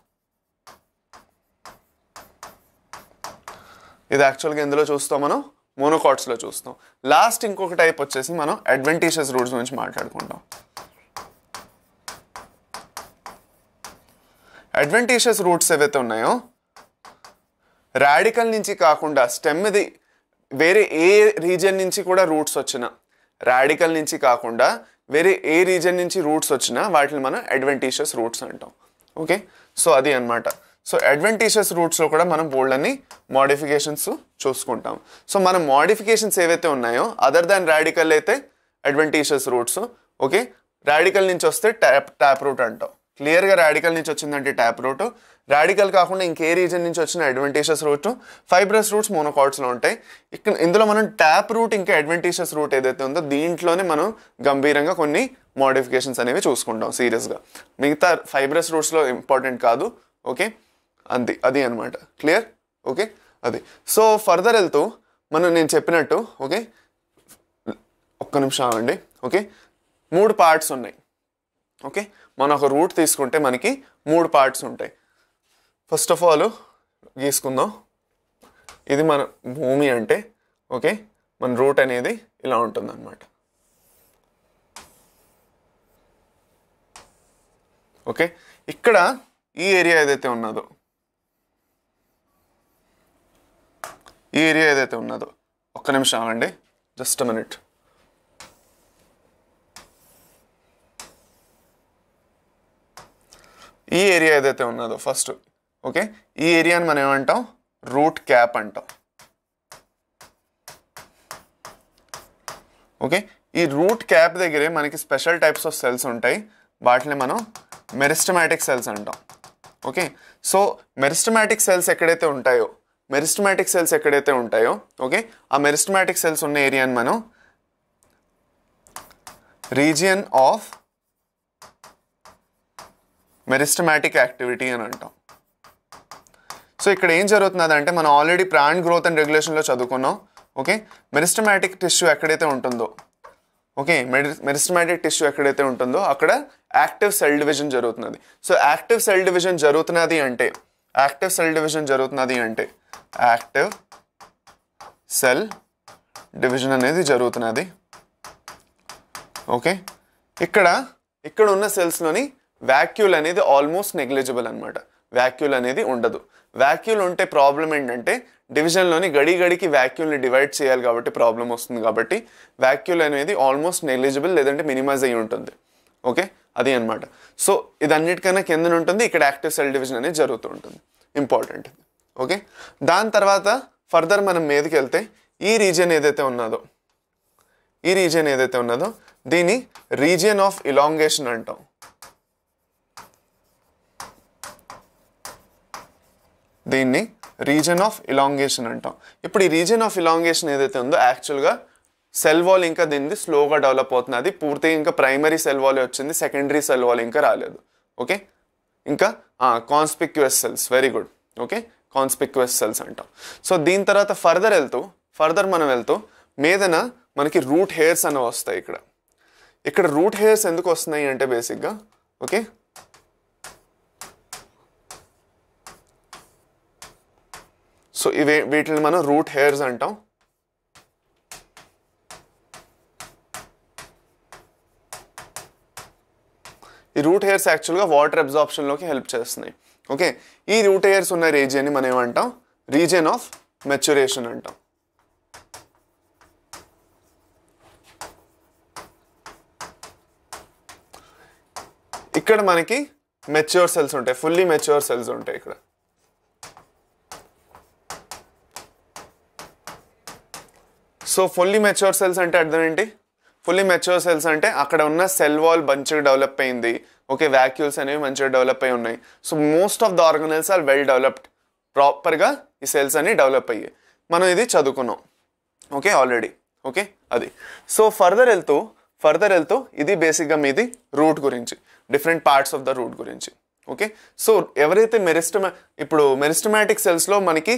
ఇది యాక్చువల్గా ఎందులో చూస్తాం మనం మోనోకాట్స్లో చూస్తాం లాస్ట్ ఇంకొక టైప్ వచ్చేసి మనం అడ్వెంటీషియస్ రూట్స్ గురించి మాట్లాడుకుంటాం అడ్వెంటీషియస్ రూట్స్ ఏవైతే ఉన్నాయో రాడికల్ నుంచి కాకుండా స్టెమ్ ఇది వేరే ఏ రీజన్ నుంచి కూడా రూట్స్ వచ్చిన రాడికల్ నుంచి కాకుండా వేరే ఏ రీజన్ నుంచి రూట్స్ వచ్చినా వాటిని మనం అడ్వెంటీషియస్ రూట్స్ అంటాం ఓకే సో అది అనమాట సో అడ్వెంటీషియస్ రూట్స్లో కూడా మనం బోల్డ్ అని మోడిఫికేషన్స్ చూసుకుంటాం సో మన మోడిఫికేషన్స్ ఏవైతే ఉన్నాయో అదర్ దాన్ రాడికల్ అయితే అడ్వెంటీషియస్ రూట్స్ ఓకే రాడికల్ నుంచి వస్తే ట్యాప్ ట్యాప్ రూట్ అంటాం క్లియర్గా రాడికల్ నుంచి వచ్చిందంటే ట్యాప్ రూట్ రాడికల్ కాకుండా ఇంకే రీజన్ నుంచి వచ్చిన అడ్వెంటేజెస్ రూట్ ఫైబ్రస్ రూట్స్ మోనోకాట్స్లో ఉంటాయి ఇక్కడ ఇందులో మనం ట్యాప్ రూట్ ఇంకా అడ్వెంటేజెస్ రూట్ ఏదైతే ఉందో దీంట్లోనే మనం గంభీరంగా కొన్ని మోడిఫికేషన్స్ అనేవి చూసుకుంటాం సీరియస్గా మిగతా ఫైబ్రస్ రూట్స్లో ఇంపార్టెంట్ కాదు ఓకే అది అది అనమాట క్లియర్ ఓకే అది సో ఫర్దర్ వెళ్తూ మనం నేను చెప్పినట్టు ఓకే ఒక్క నిమిషం అవ్వండి ఓకే మూడు పార్ట్స్ ఉన్నాయి ఓకే మనం ఒక రూట్ తీసుకుంటే మనకి మూడు పార్ట్స్ ఉంటాయి ఫస్ట్ ఆఫ్ ఆల్ గీసుకుందాం ఇది మన భూమి అంటే ఓకే మన రూట్ అనేది ఇలా ఉంటుందన్నమాట ఓకే ఇక్కడ ఈ ఏరియా ఏదైతే ఉన్నదో ఈ ఏరియా ఏదైతే ఉన్నదో ఒక్క నిమిషం ఆగండి జస్ట్ మినిట్ ఈ ఏరియా ఏదైతే ఉన్నదో ఫస్ట్ ఓకే ఈ ఏరియాని మనం ఏమంటాం రూట్ క్యాప్ అంటాం ఓకే ఈ రూట్ క్యాప్ దగ్గరే మనకి స్పెషల్ టైప్స్ ఆఫ్ సెల్స్ ఉంటాయి వాటిని మనం మెరిస్టమాటిక్ సెల్స్ అంటాం ఓకే సో మెరిస్టమాటిక్ సెల్స్ ఎక్కడైతే ఉంటాయో మెరిస్టమాటిక్ సెల్స్ ఎక్కడైతే ఉంటాయో ఓకే ఆ మెరిస్టమాటిక్ సెల్స్ ఉన్న ఏరియాని మనం రీజియన్ ఆఫ్ మెరిస్టమాటిక్ యాక్టివిటీ అని అంటాం సో ఇక్కడ ఏం అంటే మనం ఆల్రెడీ ప్రాణ్ గ్రోత్ అండ్ రెగ్యులేషన్లో చదువుకున్నాం ఓకే మెరిస్టమాటిక్ టిష్యూ ఎక్కడైతే ఉంటుందో ఓకే మెడి మెరిస్టమాటిక్ టిష్యూ ఎక్కడైతే ఉంటుందో అక్కడ యాక్టివ్ సెల్ డివిజన్ జరుగుతున్నది సో యాక్టివ్ సెల్ డివిజన్ జరుగుతున్నది అంటే యాక్టివ్ సెల్ డివిజన్ జరుగుతున్నది అంటే యాక్టివ్ సెల్ డివిజన్ అనేది జరుగుతున్నది ఓకే ఇక్కడ ఇక్కడ ఉన్న సెల్స్లోని వ్యాక్యూల్ అనేది ఆల్మోస్ట్ నెగ్లిజిబుల్ అనమాట వ్యాక్యూల్ అనేది ఉండదు వ్యాక్యూల్ ఉంటే ప్రాబ్లం ఏంటంటే డివిజన్లోని గడి గడికి వ్యాక్యూల్ని డివైడ్ చేయాలి కాబట్టి ప్రాబ్లం వస్తుంది కాబట్టి వ్యాక్యూల్ అనేది ఆల్మోస్ట్ నెగ్లిజిబుల్ లేదంటే మినిమైజ్ అయ్యి ఉంటుంది ఓకే అది అనమాట సో ఇది అన్నిటికన్నా కింద ఉంటుంది ఇక్కడ యాక్టివ్ సెల్ డివిజన్ అనేది జరుగుతూ ఉంటుంది ఇంపార్టెంట్ ఓకే దాని తర్వాత ఫర్దర్ మనం మీదకి వెళ్తే ఈ రీజియన్ ఏదైతే ఉన్నదో ఈ రీజియన్ ఏదైతే ఉన్నదో దీని రీజియన్ ఆఫ్ ఇలాంగేషన్ అంటాం దీన్ని రీజన్ ఆఫ్ ఇలాంగేషన్ అంటాం ఇప్పుడు ఈ రీజన్ ఆఫ్ ఇలాంగేషన్ ఏదైతే ఉందో యాక్చువల్గా సెల్ వాల్ ఇంకా దీనిది స్లోగా డెవలప్ అవుతుంది అది పూర్తిగా ఇంకా ప్రైమరీ సెల్ వాల్ వచ్చింది సెకండరీ సెల్ వాల్ ఇంకా రాలేదు ఓకే ఇంకా conspicuous cells very good okay conspicuous cells అంటాం సో దీని తర్వాత ఫర్దర్ వెళ్తూ ఫర్దర్ మనం వెళ్తూ మీదన మనకి రూట్ హెయిర్స్ అనేవి వస్తాయి ఇక్కడ ఇక్కడ రూట్ హెయిర్స్ ఎందుకు వస్తున్నాయి అంటే బేసిక్గా ఓకే సో ఇవి వీటిని మనం రూట్ హెయిర్స్ అంటాం ఈ రూట్ హెయిర్స్ యాక్చువల్గా వాటర్ అబ్జార్బ్షన్లోకి హెల్ప్ చేస్తున్నాయి ఓకే ఈ రూట్ ఎయిర్స్ ఉన్న రీజియన్ని మనం ఏమంటాం రీజియన్ ఆఫ్ మెచ్యురేషన్ అంటాం ఇక్కడ మనకి మెచ్యూర్ సెల్స్ ఉంటాయి ఫుల్లీ మెచ్యూర్ సెల్స్ ఉంటాయి ఇక్కడ సో ఫుల్లీ మెచ్యూర్ సెల్స్ అంటే అర్థం ఏంటి ఫుల్లీ మెచ్యూర్ సెల్స్ అంటే అక్కడ ఉన్న సెల్ వాల్ మంచిగా డెవలప్ అయింది ఓకే వ్యాక్యూల్స్ అనేవి మంచిగా డెవలప్ అయి ఉన్నాయి so most of the organelles are well developed ప్రాపర్గా ఈ సెల్స్ అన్నీ డెవలప్ అయ్యాయి మనం ఇది చదువుకున్నాం ఓకే ఆల్రెడీ ఓకే అది సో ఫర్దర్ వెళ్తూ ఫర్దర్ వెళ్తూ ఇది బేసిక్గా మీది రూట్ గురించి different parts of the root గురించి ఓకే సో ఎవరైతే మెరిస్టమా ఇప్పుడు మెరిస్టమాటిక్ సెల్స్లో మనకి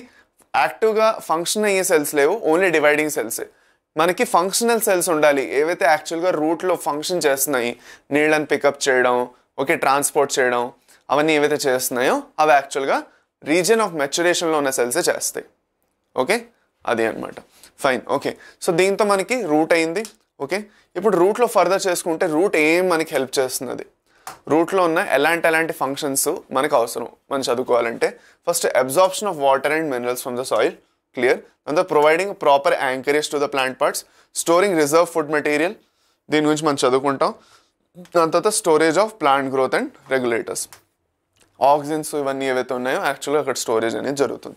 యాక్టివ్గా ఫంక్షన్ అయ్యే సెల్స్ లేవు ఓన్లీ డివైడింగ్ సెల్సే మనకి ఫంక్షనల్ సెల్స్ ఉండాలి ఏవైతే యాక్చువల్గా రూట్లో ఫంక్షన్ చేస్తున్నాయి నీళ్ళని పికప్ చేయడం ఓకే ట్రాన్స్పోర్ట్ చేయడం అవన్నీ ఏవైతే చేస్తున్నాయో అవి యాక్చువల్గా రీజన్ ఆఫ్ మెచ్యురేషన్లో ఉన్న సెల్సే చేస్తాయి ఓకే అదే అనమాట ఫైన్ ఓకే సో దీంతో మనకి రూట్ అయింది ఓకే ఇప్పుడు రూట్లో ఫర్దర్ చేసుకుంటే రూట్ ఏం మనకి హెల్ప్ చేస్తున్నది రూట్లో ఉన్న ఎలాంటి ఎలాంటి ఫంక్షన్స్ మనకు అవసరం మనం చదువుకోవాలంటే first absorption of water and minerals from the soil Clear? And the providing proper anchorage to the plant parts, storing reserve food material, దీని గురించి మనం చదువుకుంటాం దాని తర్వాత storage of plant growth and regulators oxygens ఇవన్నీ ఏవైతే ఉన్నాయో యాక్చువల్గా అక్కడ స్టోరేజ్ అనేది జరుగుతుంది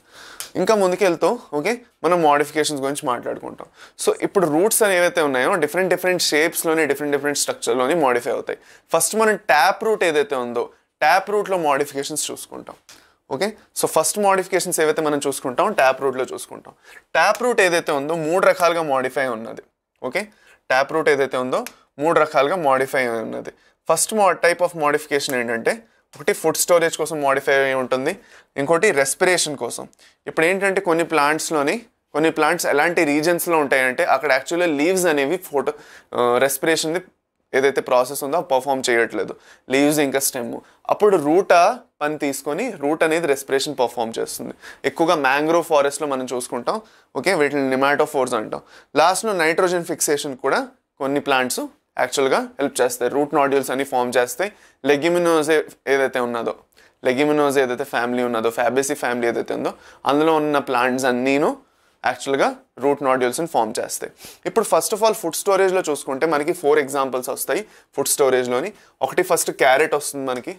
ఇంకా ముందుకు ఓకే మనం మాడిఫికేషన్స్ గురించి మాట్లాడుకుంటాం సో ఇప్పుడు రూట్స్ అని ఏవైతే ఉన్నాయో డిఫరెంట్ డిఫరెంట్ షేప్స్లోని డిఫరెంట్ డిఫరెంట్ స్ట్రక్చర్లోని మోడిఫై అవుతాయి ఫస్ట్ మనం ట్యాప్ రూట్ ఏదైతే ఉందో ట్యాప్ రూట్లో మాడిఫికేషన్స్ చూసుకుంటాం ఓకే సో ఫస్ట్ మోడిఫికేషన్స్ ఏవైతే మనం చూసుకుంటాం ట్యాప్ రూట్లో చూసుకుంటాం ట్యాప్ రూట్ ఏదైతే ఉందో మూడు రకాలుగా మోడిఫై ఉన్నది ఓకే ట్యాప్ రూట్ ఏదైతే ఉందో మూడు రకాలుగా మోడిఫై ఉన్నది ఫస్ట్ మో టైప్ ఆఫ్ మోడిఫికేషన్ ఏంటంటే ఒకటి ఫుడ్ స్టోరేజ్ కోసం మోడిఫై అయి ఉంటుంది ఇంకోటి రెస్పిరేషన్ కోసం ఇప్పుడు ఏంటంటే కొన్ని ప్లాంట్స్లోని కొన్ని ప్లాంట్స్ ఎలాంటి రీజన్స్లో ఉంటాయంటే అక్కడ యాక్చువల్గా లీవ్స్ అనేవి ఫోటో రెస్పిరేషన్ది ఏదైతే ప్రాసెస్ ఉందో పర్ఫామ్ చేయట్లేదు లీవ్స్ ఇంకా స్టెమ్ అప్పుడు రూట పని తీసుకొని రూట్ అనేది రెస్పిరేషన్ పర్ఫామ్ చేస్తుంది ఎక్కువగా మ్యాంగ్రోవ్ ఫారెస్ట్లో మనం చూసుకుంటాం ఓకే వీటిని నిమాటోఫోర్స్ అంటాం లాస్ట్లో నైట్రోజన్ ఫిక్సేషన్ కూడా కొన్ని ప్లాంట్స్ యాక్చువల్గా హెల్ప్ చేస్తాయి రూట్ నాడ్యూల్స్ అన్ని ఫామ్ చేస్తాయి లెగిమినోజ్ ఏదైతే ఉన్నదో లెగిమినోజ్ ఏదైతే ఫ్యామిలీ ఉన్నదో ఫ్యాబేసీ ఫ్యామిలీ ఏదైతే ఉందో అందులో ఉన్న ప్లాంట్స్ అన్నీను యాక్చువల్గా రూట్ నాడ్యూల్స్ని ఫామ్ చేస్తాయి ఇప్పుడు ఫస్ట్ ఆఫ్ ఆల్ ఫుడ్ స్టోరేజ్లో చూసుకుంటే మనకి ఫోర్ ఎగ్జాంపుల్స్ వస్తాయి ఫుడ్ స్టోరేజ్లోని ఒకటి ఫస్ట్ క్యారెట్ వస్తుంది మనకి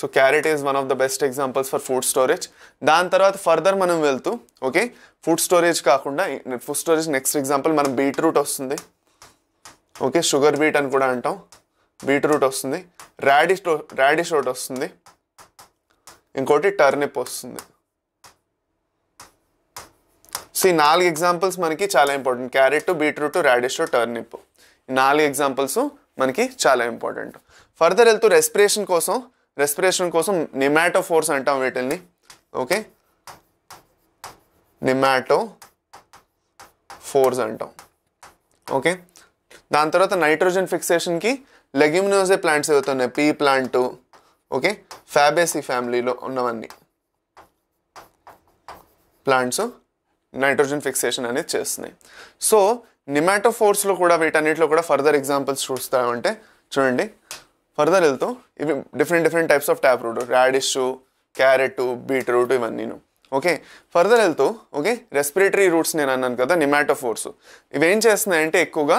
so carrot is one of the best examples for food storage దాని తర్వాత ఫర్దర్ మనం వెళ్తూ ఓకే ఫుడ్ స్టోరేజ్ కాకుండా ఫుడ్ స్టోరేజ్ నెక్స్ట్ ఎగ్జాంపుల్ మనం బీట్రూట్ వస్తుంది ఓకే షుగర్ బీట్ అని కూడా అంటాం బీట్రూట్ వస్తుంది రాడిష్ రాడిష్ రోట్ వస్తుంది ఇంకోటి టర్నిప్ వస్తుంది సో ఈ నాలుగు ఎగ్జాంపుల్స్ మనకి చాలా important carrot beetroot radish turnip నాలుగు ఎగ్జాంపుల్స్ మనకి చాలా ఇంపార్టెంట్ ఫర్దర్ వెళ్తూ రెస్పిరేషన్ కోసం రెస్పిరేషన్ కోసం నిమాటో ఫోర్స్ అంటాం వీటిని ఓకే నిమాటో ఫోర్స్ అంటాం ఓకే దాని తర్వాత నైట్రోజన్ ఫిక్సేషన్కి లెగ్యూమినోజే ప్లాంట్స్ ఏవైతే పీ ప్లాంట్ ఓకే ఫ్యాబేసీ ఫ్యామిలీలో ఉన్నవన్నీ ప్లాంట్స్ నైట్రోజన్ ఫిక్సేషన్ అనేది చేస్తున్నాయి సో నిమాటోఫోర్స్లో కూడా వీటన్నిటిలో కూడా ఫర్దర్ ఎగ్జాంపుల్స్ చూస్తామంటే చూడండి ఫర్దర్ వెళ్తూ ఇవి different different types of tap root radish carrot beetroot ఇవన్నీను ఓకే ఫర్దర్ వెళ్తూ ఓకే రెస్పిరేటరీ రూట్స్ నేను అన్నాను కదా నిమాటోఫోర్స్ ఇవేం చేస్తున్నాయంటే ఎక్కువగా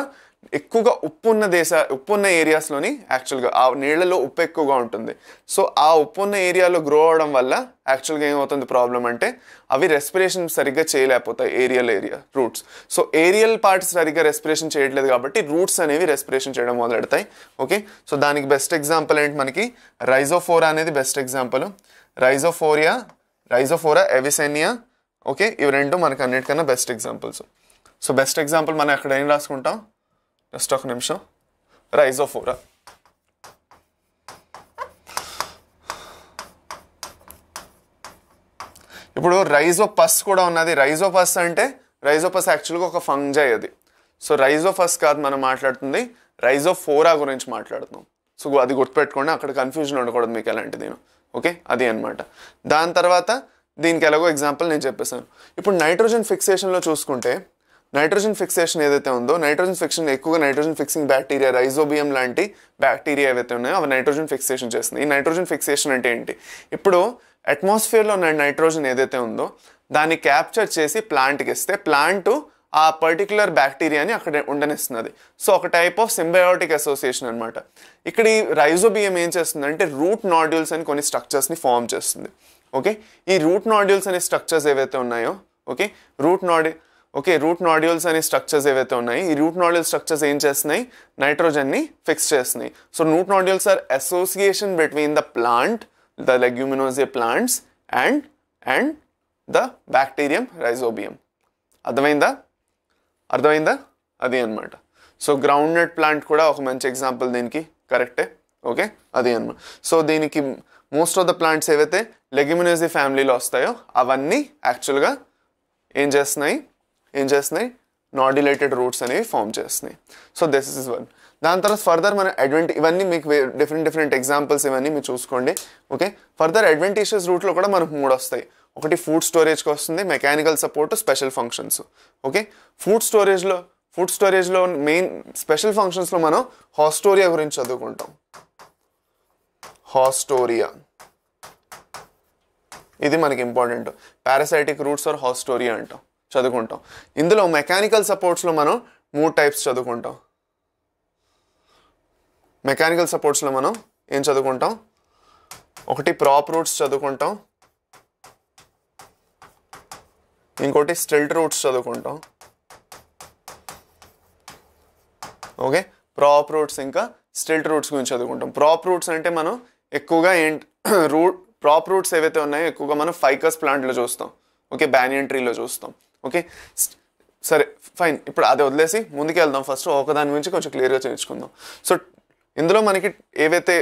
ఎక్కువగా ఉప్పు ఉన్న దేశ ఉప్పు ఉన్న ఏరియాస్లోని యాక్చువల్గా ఆ నీళ్లలో ఉప్పు ఎక్కువగా ఉంటుంది సో ఆ ఉప్పు ఉన్న ఏరియాలో గ్రో అవడం వల్ల యాక్చువల్గా ఏమవుతుంది ప్రాబ్లం అంటే అవి రెస్పిరేషన్ సరిగ్గా చేయలేకపోతాయి aerial area roots so aerial parts సరిగ్గా రెస్పిరేషన్ చేయట్లేదు కాబట్టి రూట్స్ అనేవి రెస్పిరేషన్ చేయడం మొదలెడతాయి ఓకే సో దానికి బెస్ట్ ఎగ్జాంపుల్ ఏంటి మనకి రైజోఫోరా అనేది best example Rhizophora Rhizophora Avicennia okay ఇవి రెండు మనకు అన్నిటికన్నా best examples so best example మనం అక్కడ ఏం రాసుకుంటాం ಜಸ್ಟ್ ಒಂದು ನಿಮಿಷ ರೈಸೋಫೋರಾ ఇప్పుడు రైజో పస్ కూడా ఉన్నది రైజో రైజోపస్ అంటే రైజోపస్ యాక్చువల్గా ఒక ఫంగ్జై అది సో రైజో రైజోఫస్ కాదు మనం మాట్లాడుతుంది రైజోఫోరా గురించి మాట్లాడుతున్నాం సో అది గుర్తుపెట్టుకోండి అక్కడ కన్ఫ్యూజన్ ఉండకూడదు మీకు ఎలాంటి నేను ఓకే అది అనమాట దాని తర్వాత దీనికి ఎలాగో ఎగ్జాంపుల్ నేను చెప్పేశాను ఇప్పుడు నైట్రోజన్ ఫిక్సేషన్లో చూసుకుంటే నైట్రోజన్ ఫిక్సేషన్ ఏదైతే ఉందో నైట్రోజన్ ఫిక్షన్ ఎక్కువగా నైట్రోజన్ ఫిక్సింగ్ బ్యాక్టీరియా రైజోబియం లాంటి బ్యాక్టీరియా ఏవైతే ఉన్నాయో అవి నైట్రోజన్ ఫిక్సేషన్ చేస్తుంది ఈ నైట్రోజన్ ఫిక్సేషన్ అంటే ఏంటి ఇప్పుడు అట్మాస్ఫియర్లో ఉన్న నైట్రోజన్ ఏదైతే ఉందో దాన్ని క్యాప్చర్ చేసి ప్లాంట్కి ఇస్తే ప్లాంట్ ఆ పర్టికులర్ బ్యాక్టీరియాని అక్కడ ఉండనిస్తున్నది సో ఒక టైప్ ఆఫ్ సింబయోటిక్ అసోసియేషన్ అనమాట ఇక్కడ ఈ రైజోబియం ఏం చేస్తుందంటే రూట్ నాడ్యూల్స్ అని కొన్ని స్ట్రక్చర్స్ని ఫామ్ చేస్తుంది ఓకే ఈ రూట్ నాడ్యూల్స్ అనే స్ట్రక్చర్స్ ఏవైతే ఉన్నాయో ఓకే రూట్ నాడ్యూ ఓకే రూట్ నాడ్యూల్స్ అనే స్ట్రక్చర్స్ ఏవైతే ఉన్నాయి ఈ రూట్ నాడ్యూల్ స్ట్రక్చర్స్ ఏం చేస్తున్నాయి నైట్రోజన్ని ఫిక్స్ చేస్తున్నాయి so root nodules are association between the plant the leguminosae plants and and the bacterium rhizobium అర్థమైందా అర్థమైందా అది అనమాట సో గ్రౌండ్ నట్ ప్లాంట్ కూడా ఒక మంచి ఎగ్జాంపుల్ దీనికి కరెక్టే ఓకే అది అనమాట సో దీనికి మోస్ట్ ఆఫ్ ద ప్లాంట్స్ ఏవైతే లెగ్యూమినోజియా ఫ్యామిలీలో వస్తాయో అవన్నీ యాక్చువల్గా ఏం చేస్తున్నాయి ఏం చేస్తున్నాయి నాడ్యులేటెడ్ రూట్స్ అనేవి ఫామ్ చేస్తున్నాయి సో దిస్ ఇస్ వన్ దాని తర్వాత ఫర్దర్ మన అడ్వెంట్ ఇవన్నీ మీకు డిఫరెంట్ డిఫరెంట్ ఎగ్జాంపుల్స్ ఇవన్నీ మీరు చూసుకోండి ఓకే ఫర్దర్ అడ్వెంటేషియస్ రూట్లో కూడా మనకు మూడు వస్తాయి ఒకటి ఫుడ్ స్టోరేజ్కి వస్తుంది mechanical support special functions okay food స్టోరేజ్లో ఫుడ్ స్టోరేజ్లో మెయిన్ స్పెషల్ ఫంక్షన్స్లో మనం హాస్టోరియా గురించి చదువుకుంటాం హాస్టోరియా ఇది మనకి important parasitic roots or haustoria అంటాం చదువుకుంటాం ఇందులో మెకానికల్ సపోర్ట్స్లో మనం మూడు టైప్స్ చదువుకుంటాం మెకానికల్ సపోర్ట్స్లో మనం ఏం చదువుకుంటాం ఒకటి ప్రాప్ రూట్స్ చదువుకుంటాం ఇంకోటి స్టిల్ట్ రూట్స్ చదువుకుంటాం ఓకే ప్రాప్ రూట్స్ ఇంకా స్టిల్ట్ రూట్స్ గురించి చదువుకుంటాం ప్రాప్ రూట్స్ అంటే మనం ఎక్కువగా ఏంటి రూట్ ప్రాప్ రూట్స్ ఏవైతే ఉన్నాయో ఎక్కువగా మనం ఫైకస్ ప్లాంట్లో చూస్తాం ఓకే బ్యానియన్ ట్రీలో చూస్తాం ఓకే సరే ఫైన్ ఇప్పుడు అది వదిలేసి ముందుకు వెళ్దాం ఫస్ట్ ఒకదాని గురించి కొంచెం క్లియర్గా చేయించుకుందాం సో ఇందులో మనకి ఏవైతే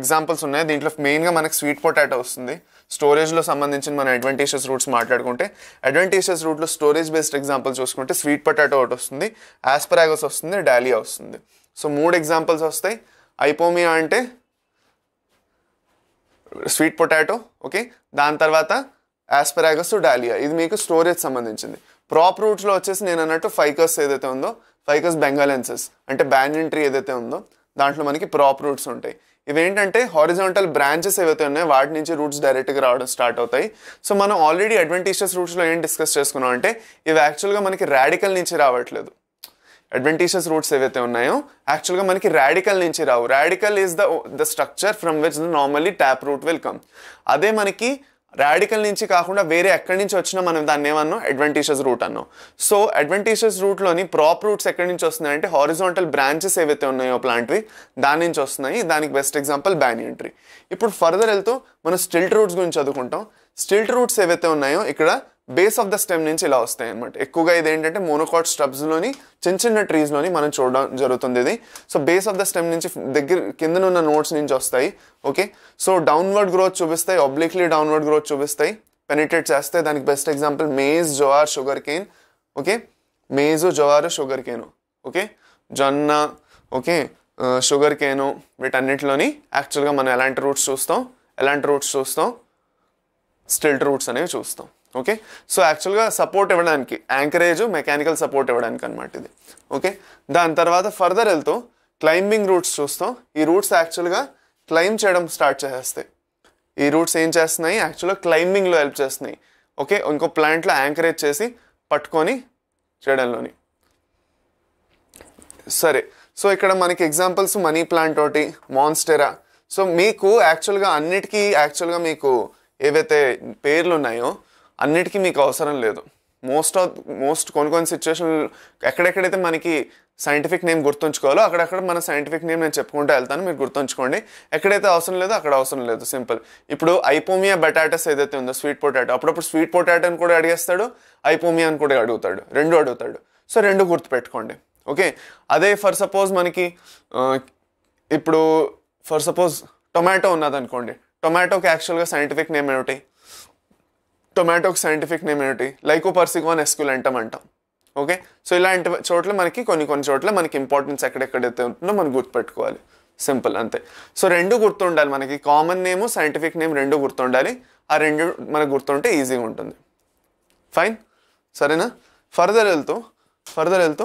ఎగ్జాంపుల్స్ ఉన్నాయో దీంట్లో మెయిన్గా మనకి స్వీట్ పొటాటో వస్తుంది స్టోరేజ్లో సంబంధించిన మన అడ్వాంటేజెస్ రూట్స్ మాట్లాడుకుంటే అడ్వాంటేజెస్ రూట్లో స్టోరేజ్ బేస్డ్ ఎగ్జాంపుల్ చూసుకుంటే స్వీట్ పొటాటో ఒకటి వస్తుంది యాస్పరాగోస్ వస్తుంది డాలియా వస్తుంది సో మూడు ఎగ్జాంపుల్స్ వస్తాయి ఐపోమియా అంటే స్వీట్ పొటాటో ఓకే దాని తర్వాత ఆస్పెరాగస్ డాలియా ఇది మీకు స్టోరేజ్ సంబంధించింది ప్రాప్ రూట్స్లో వచ్చేసి నేను అన్నట్టు ఫైకస్ ఏదైతే ఉందో ఫైకస్ బెంగాలెన్సెస్ అంటే బ్యాన్యన్ ట్రీ ఏదైతే ఉందో దాంట్లో మనకి ప్రాప్ రూట్స్ ఉంటాయి ఇవేంటంటే హారిజాంటల్ బ్రాంచెస్ ఏవైతే ఉన్నాయో వాటి నుంచి రూట్స్ డైరెక్ట్గా రావడం స్టార్ట్ అవుతాయి సో మనం ఆల్రెడీ అడ్వెంటీషియస్ రూట్స్లో ఏం డిస్కస్ చేసుకున్నాం అంటే ఇవి యాక్చువల్గా మనకి రాడికల్ నుంచి రావట్లేదు అడ్వెంటీషియస్ రూట్స్ ఏవైతే ఉన్నాయో యాక్చువల్గా మనకి రాడికల్ నుంచి రావు radical is the the structure from which normally tap root welcome అదే మనకి రాడికల్ నుంచి కాకుండా వేరే ఎక్కడి నుంచి వచ్చినా మనం దాన్ని ఏమన్నాం అడ్వంటీషియస్ రూట్ అన్నాం సో అడ్వంటీషియస్ రూట్లోని ప్రాప్ రూట్స్ ఎక్కడి నుంచి వస్తున్నాయంటే హారిజాంటల్ బ్రాంచెస్ ఏవైతే ఉన్నాయో ప్లాంట్వి దాని నుంచి వస్తున్నాయి దానికి బెస్ట్ ఎగ్జాంపుల్ బ్యానియన్ ట్రీ ఇప్పుడు ఫర్దర్ వెళ్తూ మనం స్టిల్ట్ రూట్స్ గురించి చదువుకుంటాం స్టిల్ట్ రూట్స్ ఏవైతే ఉన్నాయో ఇక్కడ బేస్ ఆఫ్ ద స్టెమ్ నుంచి ఇలా వస్తాయి అనమాట ఎక్కువగా ఇది ఏంటంటే మోనోకాట్ స్టబ్స్లోని చిన్న చిన్న ట్రీస్లోని మనం చూడడం జరుగుతుంది ఇది so base of the stem నుంచి దగ్గర కిందనున్న నోట్స్ నుంచి వస్తాయి ఓకే సో డౌన్వర్డ్ గ్రోత్ చూపిస్తాయి అబ్లిక్లీ డౌన్వర్డ్ గ్రోత్ చూపిస్తాయి పెనిట్రేట్ చేస్తాయి దానికి best example maize jowar sugar cane okay maize jowar sugar cane okay జొన్న ఓకే షుగర్ కేను వీటన్నిటిలోని యాక్చువల్గా మనం ఎలాంటి రూట్స్ చూస్తాం ఎలాంటి రూట్స్ చూస్తాం స్టిల్ట్ రూట్స్ అనేవి చూస్తాం ఓకే సో యాక్చువల్గా సపోర్ట్ ఇవ్వడానికి యాంకరేజ్ మెకానికల్ సపోర్ట్ ఇవ్వడానికి అనమాట ఇది ఓకే దాని తర్వాత ఫర్దర్ వెళ్తూ క్లైంబింగ్ రూట్స్ చూస్తాం ఈ రూట్స్ యాక్చువల్గా క్లైమ్ చేయడం స్టార్ట్ చేసేస్తాయి ఈ రూట్స్ ఏం చేస్తున్నాయి యాక్చువల్గా క్లైంబింగ్లో హెల్ప్ చేస్తున్నాయి ఓకే ఇంకో ప్లాంట్లో యాంకరేజ్ చేసి పట్టుకొని చేయడంలోని సరే సో ఇక్కడ మనకి ఎగ్జాంపుల్స్ మనీ ప్లాంట్ ఒకటి మాన్స్టెరా సో మీకు యాక్చువల్గా అన్నిటికీ యాక్చువల్గా మీకు ఏవైతే పేర్లు ఉన్నాయో అన్నిటికీ మీకు అవసరం లేదు మోస్ట్ ఆఫ్ మోస్ట్ కొన్ని కొన్ని సిచ్యువేషన్ ఎక్కడెక్కడైతే మనకి సైంటిఫిక్ నేమ్ గుర్తుంచుకోవాలో అక్కడక్కడ మన సైంటిఫిక్ నేమ్ నేను చెప్పుకుంటూ వెళ్తాను మీరు గుర్తుంచుకోండి ఎక్కడైతే అవసరం లేదో అక్కడ అవసరం లేదు సింపుల్ ఇప్పుడు ఐపోమియా బెటాటస్ ఏదైతే ఉందో స్వీట్ పొటాటో అప్పుడప్పుడు స్వీట్ పొటాటో అని కూడా అడిగేస్తాడు ఐపోమియా అని కూడా అడుగుతాడు రెండు అడుగుతాడు సో రెండు గుర్తుపెట్టుకోండి ఓకే అదే ఫర్ సపోజ్ మనకి ఇప్పుడు ఫర్ సపోజ్ టొమాటో ఉన్నదనుకోండి టొమాటోకి యాక్చువల్గా సైంటిఫిక్ నేమ్ ఏమిటి టొమాటోకి సైంటిఫిక్ నేమ్ ఏమిటి లైకోపర్సికాన్ ఎస్కులెంటమ్ అంటాం ఓకే సో ఇలాంటి చోట్ల మనకి కొన్ని కొన్ని చోట్ల మనకి ఇంపార్టెన్స్ ఎక్కడెక్కడైతే ఉంటుందో మనం గుర్తుపెట్టుకోవాలి సింపుల్ అంతే సో రెండు గుర్తుండాలి మనకి కామన్ నేమ్ సైంటిఫిక్ నేమ్ రెండు గుర్తుండాలి ఆ రెండు మనకు గుర్తుంటే ఈజీగా ఉంటుంది ఫైన్ సరేనా ఫర్దర్ వెళ్తూ ఫర్దర్ వెళ్తూ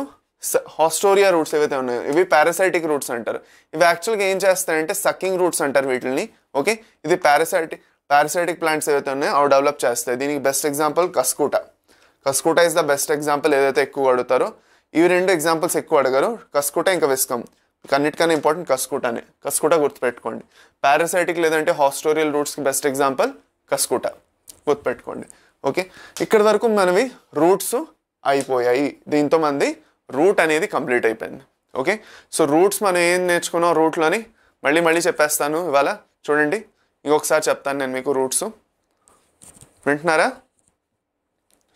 హాస్టోరియా రూట్స్ ఏవైతే ఉన్నాయో ఇవి పారాసైటిక్ రూట్స్ అంటారు ఇవి యాక్చువల్గా ఏం చేస్తాయంటే సక్కింగ్ రూట్స్ అంటారు వీటిని ఓకే ఇది పారాసైటిక్ పారాసైటిక్ ప్లాంట్స్ ఏవైతే ఉన్నాయో అవి డెవలప్ చేస్తాయి దీనికి best example Cuscuta Cuscuta is the best example ఏదైతే ఎక్కువ అడుగుతారో ఇవి రెండు ఎగ్జాంపుల్స్ ఎక్కువ అడగారు కస్కూట ఇంకా విస్కమ్ కన్నిటికన్నా ఇంపార్టెంట్ కస్కూటానే కస్కూట గుర్తుపెట్టుకోండి పారాసైటిక్ లేదంటే హాస్టోరియల్ రూట్స్కి బెస్ట్ ఎగ్జాంపుల్ కస్కూట గుర్తుపెట్టుకోండి ఓకే ఇక్కడ వరకు మనవి రూట్స్ అయిపోయాయి దీంతో మంది రూట్ అనేది కంప్లీట్ అయిపోయింది ఓకే సో రూట్స్ మనం ఏం నేర్చుకున్నాం రూట్లోని మళ్ళీ మళ్ళీ చెప్పేస్తాను ఇవాళ చూడండి ఇంకొకసారి చెప్తాను నేను మీకు రూట్స్ వింటున్నారా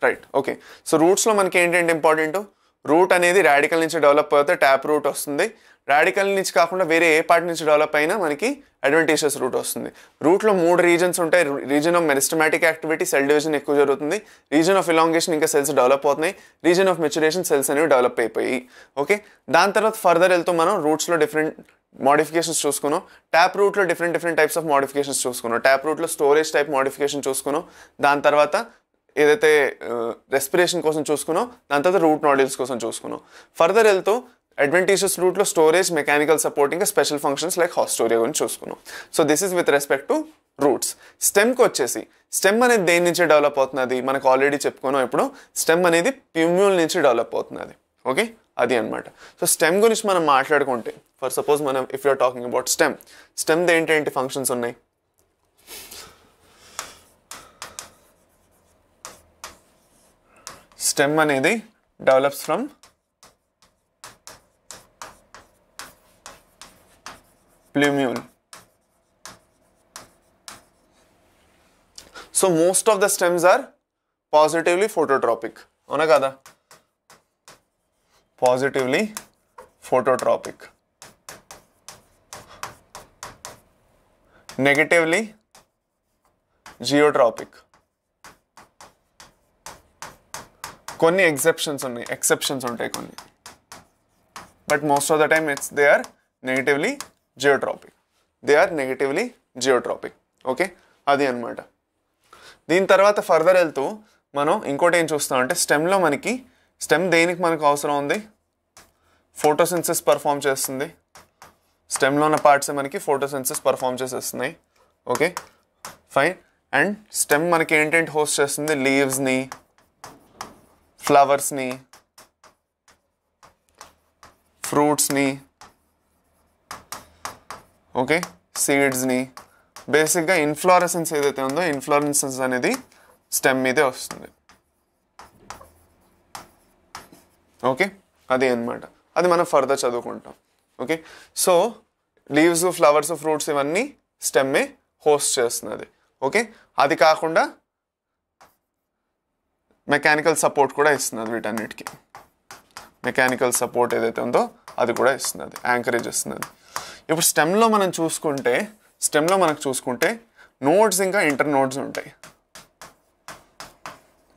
రైట్ ఓకే సో రూట్స్లో మనకి ఏంటంటే ఇంపార్టెంట్ రూట్ అనేది రాడికల్ నుంచి డెవలప్ అవుతే ట్యాప్ రూట్ వస్తుంది రాడికల్ నుంచి కాకుండా వేరే ఏ పార్ట్ నుంచి డెవలప్ అయినా మనకి అడ్వాంటేజెస్ రూట్ వస్తుంది రూట్లో మూడు రీజన్స్ ఉంటాయి region of meristematic activity cell division ఎక్కువ జరుగుతుంది రీజన్ ఆఫ్ ఇలాంగేషన్ ఇంకా సెల్స్ డెవలప్ అవుతున్నాయి రీజన్ ఆఫ్ మెచ్యురేషన్ సెల్స్ అనేవి డెవలప్ అయిపోయి ఓకే దాని తర్వాత ఫర్దర్ వెళ్తూ మనం రూట్స్లో డిఫరెంట్ మోడిఫికేషన్స్ చూసుకున్నాం ట్యాప్ రూట్లో different different types of modifications చూసుకున్నాం ట్యాప్ రూట్లో స్టోరేజ్ టైప్ మోడిఫికేషన్ చూసుకున్నాం దాని తర్వాత ఏదైతే రెస్పిరేషన్ కోసం చూసుకున్నాం దాని తర్వాత రూట్ నాడిల్స్ కోసం చూసుకున్నాం ఫర్దర్ వెళ్తూ అడ్వెంటీషియస్ రూట్లో స్టోరేజ్ మెకానికల్ సపోర్ట్ ఇంకా స్పెషల్ ఫంక్షన్స్ లైక్ హాస్టోరియా గురించి చూసుకున్నాం so this is with respect to roots స్టెమ్కి వచ్చేసి స్టెమ్ అనేది దేని నుంచి డెవలప్ అవుతున్నది మనకు ఆల్రెడీ చెప్పుకున్నాం ఇప్పుడు స్టెమ్ అనేది ప్యూమ్యూల్ నుంచి డెవలప్ అవుతున్నది ఓకే అది అనమాట సో స్టెమ్ గురించి మనం మాట్లాడుకుంటే ఫర్ సపోజ్ మనం if you are talking about stem stem ఏంటి ఏంటి ఫంక్షన్స్ ఉన్నాయి స్టెమ్ అనేది develops from plumule so most of the stems are positively phototropic అవునా కదా పాజిటివ్లీ ఫోటోట్రాపిక్ negatively geotropic కొన్ని ఎక్సెప్షన్స్ ఉన్నాయి ఎక్సెప్షన్స్ ఉంటాయి కొన్ని but most of the time it's they are negatively geotropic they are negatively geotropic okay అది అనమాట దీని తర్వాత ఫర్దర్ వెళ్తూ మనం ఇంకోటి ఏం చూస్తామంటే స్టెమ్లో మనకి స్టెమ్ దేనికి మనకు అవసరం ఉంది ఫోటోసెన్సెస్ పర్ఫామ్ చేస్తుంది స్టెమ్లో ఉన్న పార్ట్స్ మనకి ఫోటోసెన్సెస్ పర్ఫామ్ చేసేస్తున్నాయి ఓకే ఫైన్ అండ్ స్టెమ్ మనకి ఏంటంటే హోస్ట్ చేస్తుంది లీవ్స్ని ఫ్లవర్స్ని ఫ్రూట్స్ని ఓకే సీడ్స్ని బేసిక్గా ఇన్ఫ్లోరసెన్స్ ఏదైతే ఉందో ఇన్ఫ్లోరసెన్స్ అనేది స్టెమ్ మీదే వస్తుంది ఓకే అది అనమాట అది మనం ఫర్దర్ చదువుకుంటాం okay so leaves flowers fruits ఇవన్నీ స్టెమ్మే హోస్ట్ చేస్తున్నది ఓకే అది కాకుండా మెకానికల్ సపోర్ట్ కూడా ఇస్తున్నది వీటన్నిటికీ మెకానికల్ సపోర్ట్ ఏదైతే ఉందో అది కూడా ఇస్తున్నది యాంకరేజ్ ఇస్తున్నది ఇప్పుడు స్టెమ్లో మనం చూసుకుంటే స్టెమ్లో మనకు చూసుకుంటే నోడ్స్ ఇంకా ఇంటర్ నోడ్స్ ఉంటాయి